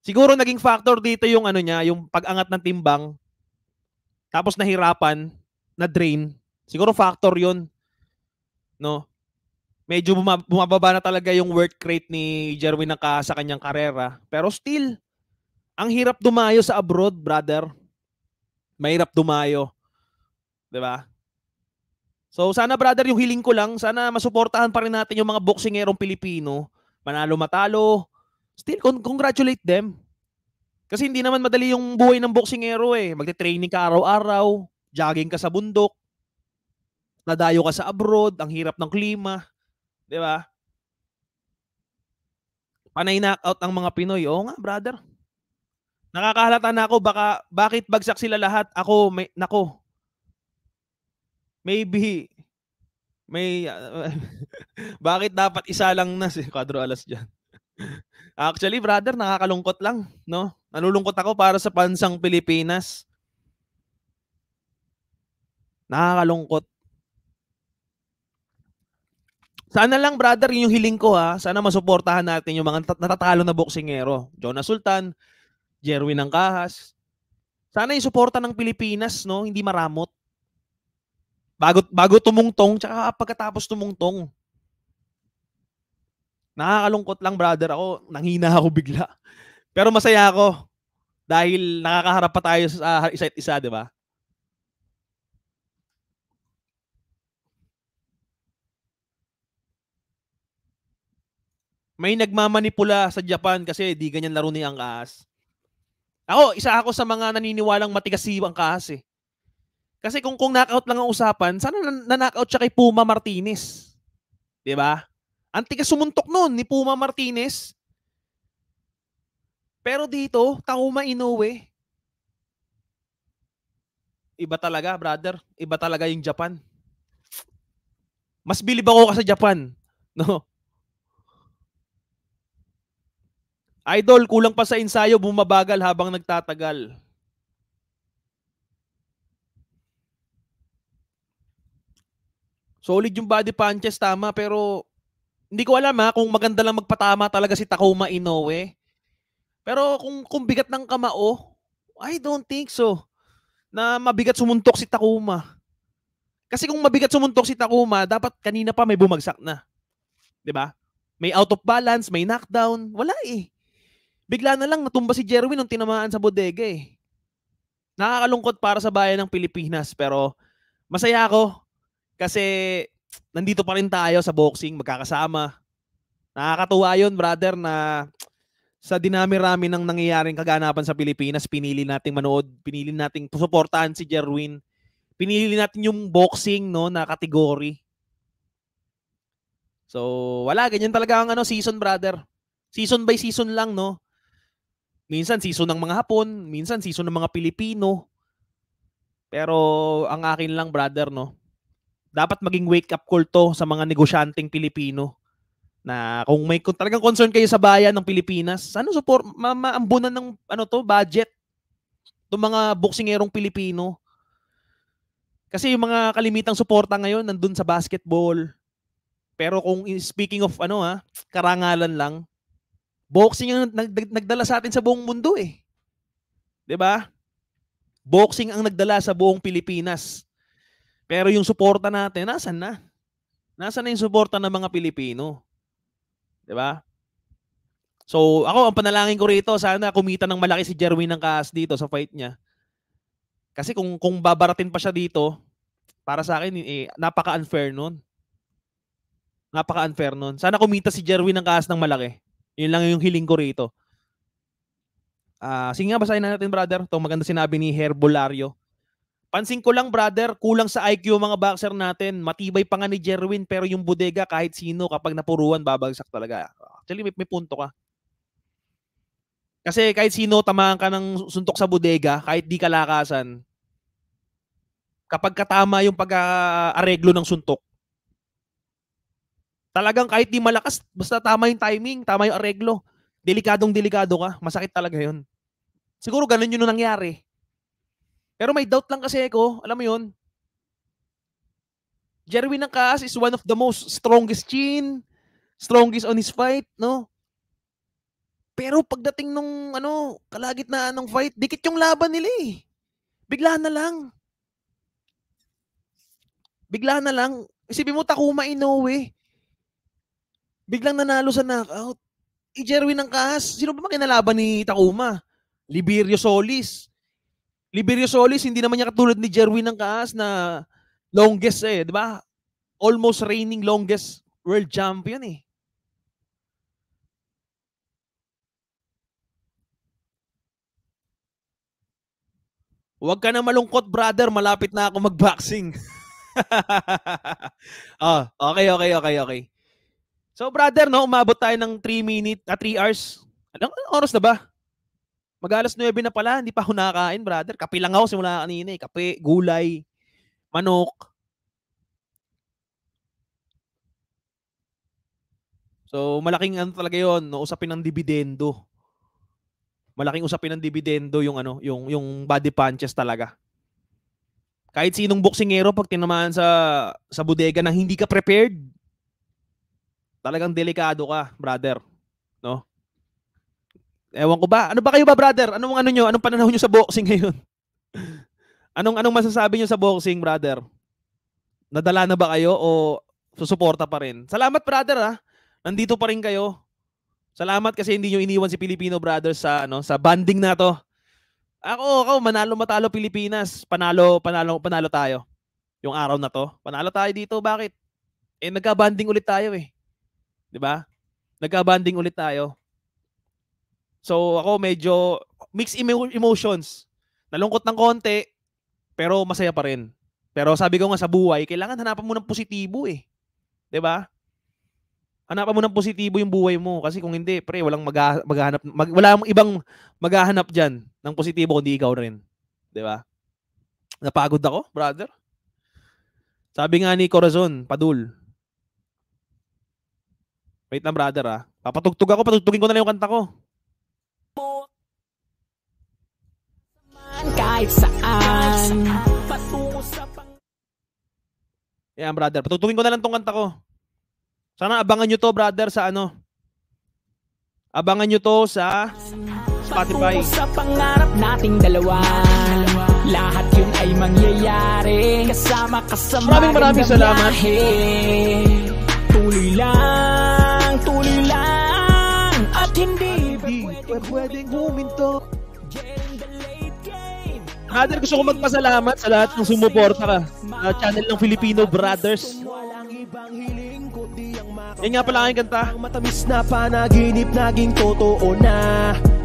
Siguro naging factor dito yung ano niya, yung pag-angat ng timbang. Tapos nahirapan, na drain Siguro factor 'yun. No? Medyo bumababa na talaga yung work rate ni Jerwin Naka sa kanyang karera. Pero still, ang hirap dumayo sa abroad, brother. Mahirap dumayo. 'Di ba? So sana brother, yung hiling ko lang, sana masuportahan pa rin natin yung mga boksingerong Pilipino, manalo matalo. Still congratulate them. Kasi hindi naman madali yung buhay ng boksingero eh. Magte-training ka araw-araw, jogging ka sa bundok, nadayo ka sa abroad, ang hirap ng klima, 'di ba? Panay knockout ang mga Pinoy. Oo nga, brother. Nakakahalata na ako baka bakit bagsak sila lahat? Ako may nako. Maybe may uh, bakit dapat isa lang na si Cuadro Alas diyan. Actually, brother, nakakalungkot lang, no? Nalulungkot ako para sa pansang Pilipinas. Nakakalungkot. Sana lang brother, yung hiling ko ha. Sana masuportahan natin yung mga natatalo na boksingero. Jonas Sultan, Jerwin Angkahas. Sana yung suporta ng Pilipinas, no? Hindi maramot. Bago, bago tumungtong, tsaka pagkatapos tumungtong. Nakakalungkot lang brother ako, nanghina ako bigla. Pero masaya ako dahil nakakaharap pa tayo sa uh, isa't isa, 'di ba? May nagmamanipula sa Japan kasi di ganyan laro ni Angkas. Ako, isa ako sa mga naniniwalang matigas si Angkas eh. Kasi kung kung knockout lang ang usapan, sana na, knockout siya kay Puma Martinez. 'Di ba? Ang tigas sumuntok noon ni Puma Martinez. Pero dito, Tauma Inoue. Iba talaga, brother. Iba talaga yung Japan. Mas bilib ako ka sa Japan. No? Idol, kulang pa sa ensayo, bumabagal habang nagtatagal. Solid yung body punches, tama, pero hindi ko alam ha, kung maganda lang magpatama talaga si Takuma Inoue. Pero kung, kung bigat ng kamao, I don't think so. Na mabigat sumuntok si Takuma. Kasi kung mabigat sumuntok si Takuma, dapat kanina pa may bumagsak na. 'Di ba? May out of balance, may knockdown, wala eh. Bigla na lang natumba si Jerwin nung tinamaan sa bodega eh. Nakakalungkot para sa bayan ng Pilipinas pero masaya ako kasi nandito pa rin tayo sa boxing, magkakasama. Nakakatuwa yun, brother, na sa dinami-rami ng nangyayaring kaganapan sa Pilipinas, pinili nating manood, pinili nating suportahan si Jerwin. Pinili natin yung boxing no na kategory. So, wala ganyan talaga ang ano season, brother. Season by season lang no. Minsan season ng mga Hapon, minsan season ng mga Pilipino. Pero ang akin lang, brother, no? Dapat maging wake-up call to sa mga negosyanteng Pilipino na kung may kung talagang concern kayo sa bayan ng Pilipinas, ano support ma- maambunan ng ano to, budget ng mga boksingerong Pilipino. Kasi yung mga kalimitang suporta ngayon nandun sa basketball. Pero kung speaking of ano ha, karangalan lang, Boxing ang nag- nagdala sa atin sa buong mundo eh. 'Di ba? Boxing ang nagdala sa buong Pilipinas. Pero yung suporta natin, nasan na? Nasaan na yung suporta ng mga Pilipino? 'Di ba? So, ako ang panalangin ko rito, sana kumita ng malaki si Jerwin ng Kaas dito sa fight niya. Kasi kung kung babaratin pa siya dito, para sa akin eh, napaka-unfair noon. Napaka-unfair noon. Sana kumita si Jerwin ng Kaas ng malaki. Yun lang yung hiling ko rito. Ah, uh, sige nga basahin na natin brother, itong maganda sinabi ni Herbolario. Pansin ko lang brother, kulang sa IQ mga boxer natin. Matibay pa nga ni Jerwin pero yung bodega kahit sino kapag napuruan babagsak talaga. Actually may, may punto ka. Kasi kahit sino tamaan ka ng suntok sa bodega, kahit di kalakasan, kapag katama yung pag-areglo ng suntok, Talagang kahit di malakas, basta tama yung timing, tama yung areglo. Delikadong delikado ka. Masakit talaga yon. Siguro ganun yun nangyari. Pero may doubt lang kasi ako. Alam mo yun, Jerwin Nangkas is one of the most strongest chin, strongest on his fight, no? Pero pagdating nung ano, kalagitnaan ng fight, dikit yung laban nila eh. Bigla na lang. Bigla na lang. Isipin mo, Takuma Inoue. Biglang nanalo sa knockout. I eh, Jerwin ng Kaas. Sino ba makinalaban ni Takuma? Liberio Solis. Liberio Solis, hindi naman niya katulad ni Jerwin ng Kaas na longest eh, di ba? Almost reigning longest world champion eh. Huwag ka na malungkot, brother. Malapit na ako mag-boxing. oh, okay, okay, okay, okay. So brother, no, umabot tayo ng 3 minutes, uh, 3 hours. Ano, anong oras na ba? Mag-alas 9 na pala, hindi pa ako nakakain, brother. Kape lang ako simula kanina eh. Kape, gulay, manok. So malaking ano talaga 'yon, no, usapin ng dividendo. Malaking usapin ng dividendo yung ano, yung yung body punches talaga. Kahit sinong boksingero pag tinamaan sa sa bodega nang hindi ka prepared, talagang delikado ka, brother. No? Ewan ko ba? Ano ba kayo ba, brother? Anong ano nyo? Anong pananaw nyo sa boxing ngayon? anong anong masasabi nyo sa boxing, brother? Nadala na ba kayo o susuporta pa rin? Salamat, brother, ha? Nandito pa rin kayo. Salamat kasi hindi nyo iniwan si Filipino brothers sa ano sa banding na to. Ako, ako manalo matalo Pilipinas. Panalo, panalo, panalo tayo. Yung araw na to. Panalo tayo dito. Bakit? Eh nagka-banding ulit tayo eh. 'Di ba? nagka abanding ulit tayo. So ako medyo mixed emotions. Nalungkot ng konti, pero masaya pa rin. Pero sabi ko nga sa buhay, kailangan hanapan mo ng positibo eh. 'Di ba? Hanapan mo ng positibo yung buhay mo kasi kung hindi, pre, walang mag- maghahanap mag, wala mong ibang maghahanap diyan ng positibo kundi ikaw rin. 'Di ba? Napagod ako, brother. Sabi nga ni Corazon, Padul, Wait na brother ah. Papatugtog ako, patugtugin ko na lang yung kanta ko. Kahit Yeah, brother. Patutugin ko na lang tong kanta ko. Sana abangan nyo to, brother, sa ano. Abangan nyo to sa Spotify. sa pangarap nating dalawa. dalawa. Lahat yun ay mangyayari. Kasama, kasama. Maraming maraming salamat. Tuloy lang huli lang At hindi pwedeng, pwedeng huminto Father, gusto ko magpasalamat sa lahat ng sumuporta ka. Uh, channel ng Filipino Brothers. Walang ibang hiling yan nga pala aking kanta. Ang matamis na panaginip naging totoo na.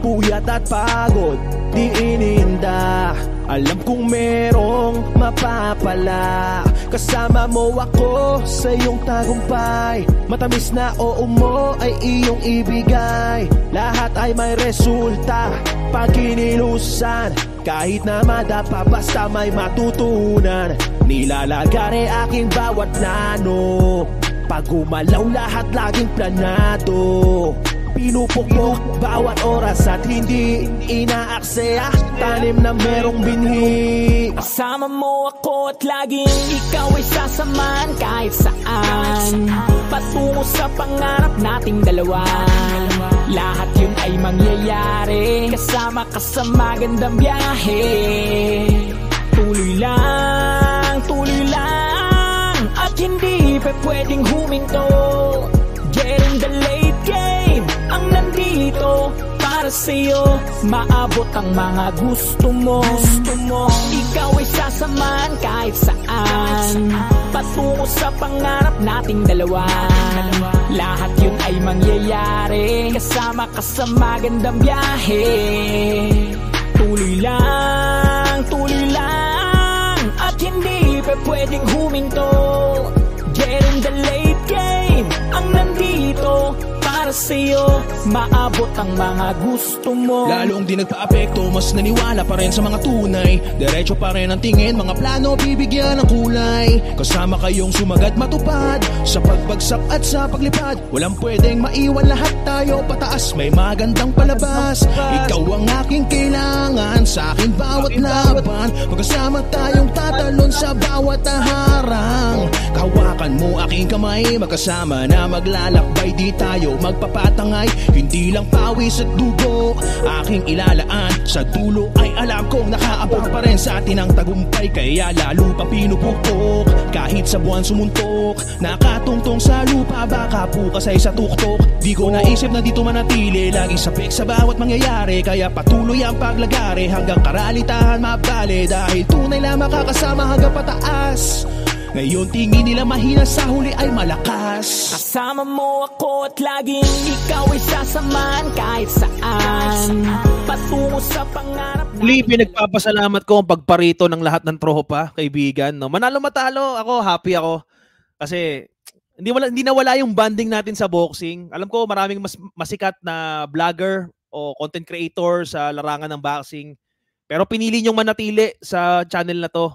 Puyat at pagod, di ininda. Alam kong merong mapapala Kasama mo ako sa iyong tagumpay Matamis na oo mo ay iyong ibigay Lahat ay may resulta pag kinilusan Kahit na madapa basta may matutunan Nilalagari aking bawat nano pag umalaw lahat laging planado Pinupukpok bawat oras at hindi inaaksaya Tanim na merong binhi Kasama mo ako at laging ikaw ay sasamaan kahit saan Patungo sa pangarap nating dalawa Lahat yun ay mangyayari Kasama ka sa magandang biyahe Tuloy lang hindi pa pwedeng huminto Getting the late game Ang nandito para sa'yo Maabot ang mga gusto mo, gusto mo. Ikaw ay sasamaan kahit saan Patungo sa pangarap nating dalawa Lahat yun ay mangyayari Kasama ka sa magandang biyahe Tuloy lang ka pwedeng huminto Get in the late game Ang nandito para sa'yo Maabot ang mga gusto mo Lalong di nagpa-apekto Mas naniwala pa rin sa mga tunay Diretso pa rin ang tingin Mga plano bibigyan ng kulay Kasama kayong sumagat matupad Sa pagbagsak at sa paglipad Walang pwedeng maiwan lahat tayo Pataas may magandang palabas Ikaw ang aking kailangan Sa akin bawat laban Magkasama tayong tatalon sa bawat taharang Kawakan mo aking kamay Magkasama na maglalakbay Di tayo mag pagpapatangay Hindi lang pawis at dugo Aking ilalaan Sa dulo ay alam kong nakaabot pa rin sa atin ang tagumpay Kaya lalo pang pinupuktok Kahit sa buwan sumuntok Nakatungtong sa lupa Baka pukasay sa tuktok Di ko naisip na dito manatili sa pek sa bawat mangyayari Kaya patuloy ang paglagari Hanggang karalitahan mabali Dahil tunay lang makakasama hanggang pataas ngayon tingin nila mahina sa huli ay malakas Kasama mo ako at laging ikaw ay sasamaan kahit saan Patungo sa pangarap Uli, pinagpapasalamat ko ang pagparito ng lahat ng tropa, kaibigan. No? Manalo matalo, ako happy ako. Kasi hindi wala hindi nawala yung banding natin sa boxing. Alam ko maraming mas masikat na vlogger o content creator sa larangan ng boxing. Pero pinili niyong manatili sa channel na to.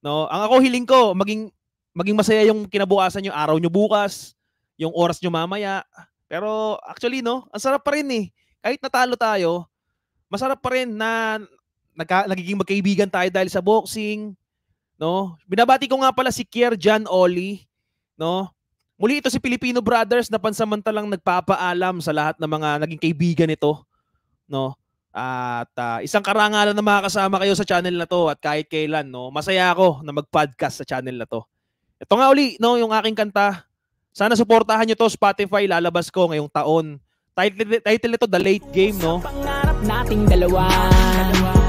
No? Ang ako hiling ko maging maging masaya yung kinabukasan yung araw nyo bukas, yung oras nyo mamaya. Pero actually, no, ang sarap pa rin eh. Kahit natalo tayo, masarap pa rin na nag- nagiging magkaibigan tayo dahil sa boxing. No? Binabati ko nga pala si Kier Jan Oli. No? Muli ito si Filipino Brothers na pansamantalang nagpapaalam sa lahat ng mga naging kaibigan nito. No? At uh, isang karangalan na makakasama kayo sa channel na to at kahit kailan. No? Masaya ako na mag-podcast sa channel na to. Ito nga uli, no, yung aking kanta. Sana suportahan nyo to Spotify, lalabas ko ngayong taon. Title, title nito, The Late Game, no? pangarap nating dalawa,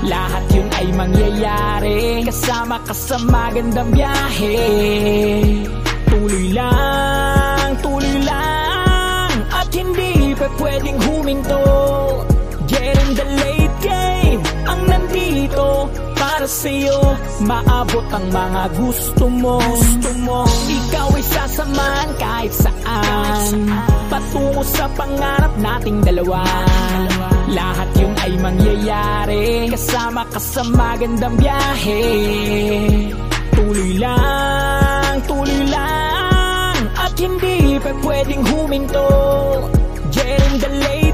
lahat yun ay mangyayari. Kasama ka sa magandang biyahe. Tuloy lang, tuloy lang, at hindi pa pwedeng huminto. sa'yo Maabot ang mga gusto mo, gusto mo. Ikaw ay sasamahan kahit saan Patungo sa pangarap nating dalawa Lahat yun ay mangyayari Kasama ka sa magandang biyahe Tuloy lang, tuloy lang At hindi pa pwedeng huminto Getting the late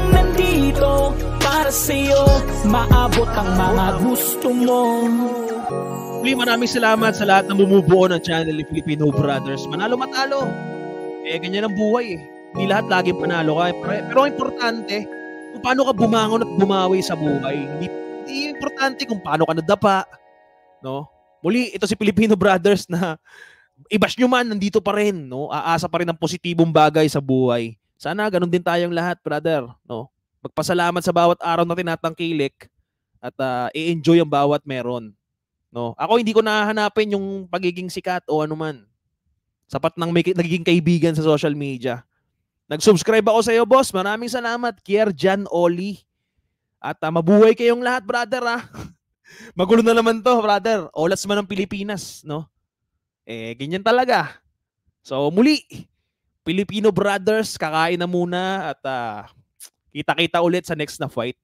ang nandito para sa'yo Maabot ang mga gusto mo Muli maraming salamat sa lahat ng bumubuo ng channel ni Filipino Brothers. Manalo matalo. Eh, ganyan ang buhay eh. Hindi lahat lagi panalo ka. Eh. Pero, importante, kung paano ka bumangon at bumawi sa buhay. Hindi, hindi importante kung paano ka nadapa. No? Muli, ito si Filipino Brothers na i-bash nyo man, nandito pa rin. No? Aasa pa rin ng positibong bagay sa buhay. Sana ganun din tayong lahat, brother. No? Magpasalamat sa bawat araw na tinatangkilik at uh, i-enjoy ang bawat meron. No? Ako hindi ko nahanapin yung pagiging sikat o anuman. Sapat nang may, nagiging kaibigan sa social media. Nag-subscribe ako sa iyo, boss. Maraming salamat, Kier Jan Oli. At uh, mabuhay kayong lahat, brother, ha? Ah. Magulo na naman to, brother. Olas man ng Pilipinas, no? Eh, ganyan talaga. So, muli, Filipino brothers, kakain na muna at uh, kita-kita ulit sa next na fight.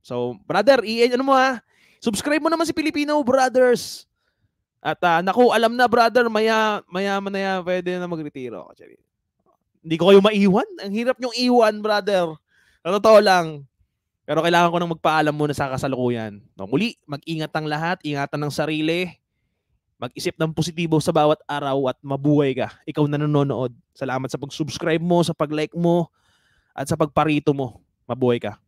So, brother, i- ano mo ha? Subscribe mo naman si Filipino brothers. At uh, naku, alam na brother, maya, maya na ya, pwede na magretiro. Actually, hindi ko kayo maiwan. Ang hirap niyong iwan, brother. Sa totoo lang. Pero kailangan ko nang magpaalam muna sa kasalukuyan. No, muli, mag-ingat ang lahat, ingatan ng sarili. Mag-isip ng positibo sa bawat araw at mabuhay ka. Ikaw na nanonood. Salamat sa pag-subscribe mo, sa pag-like mo, at sa pagparito mo. Mabuhay ka.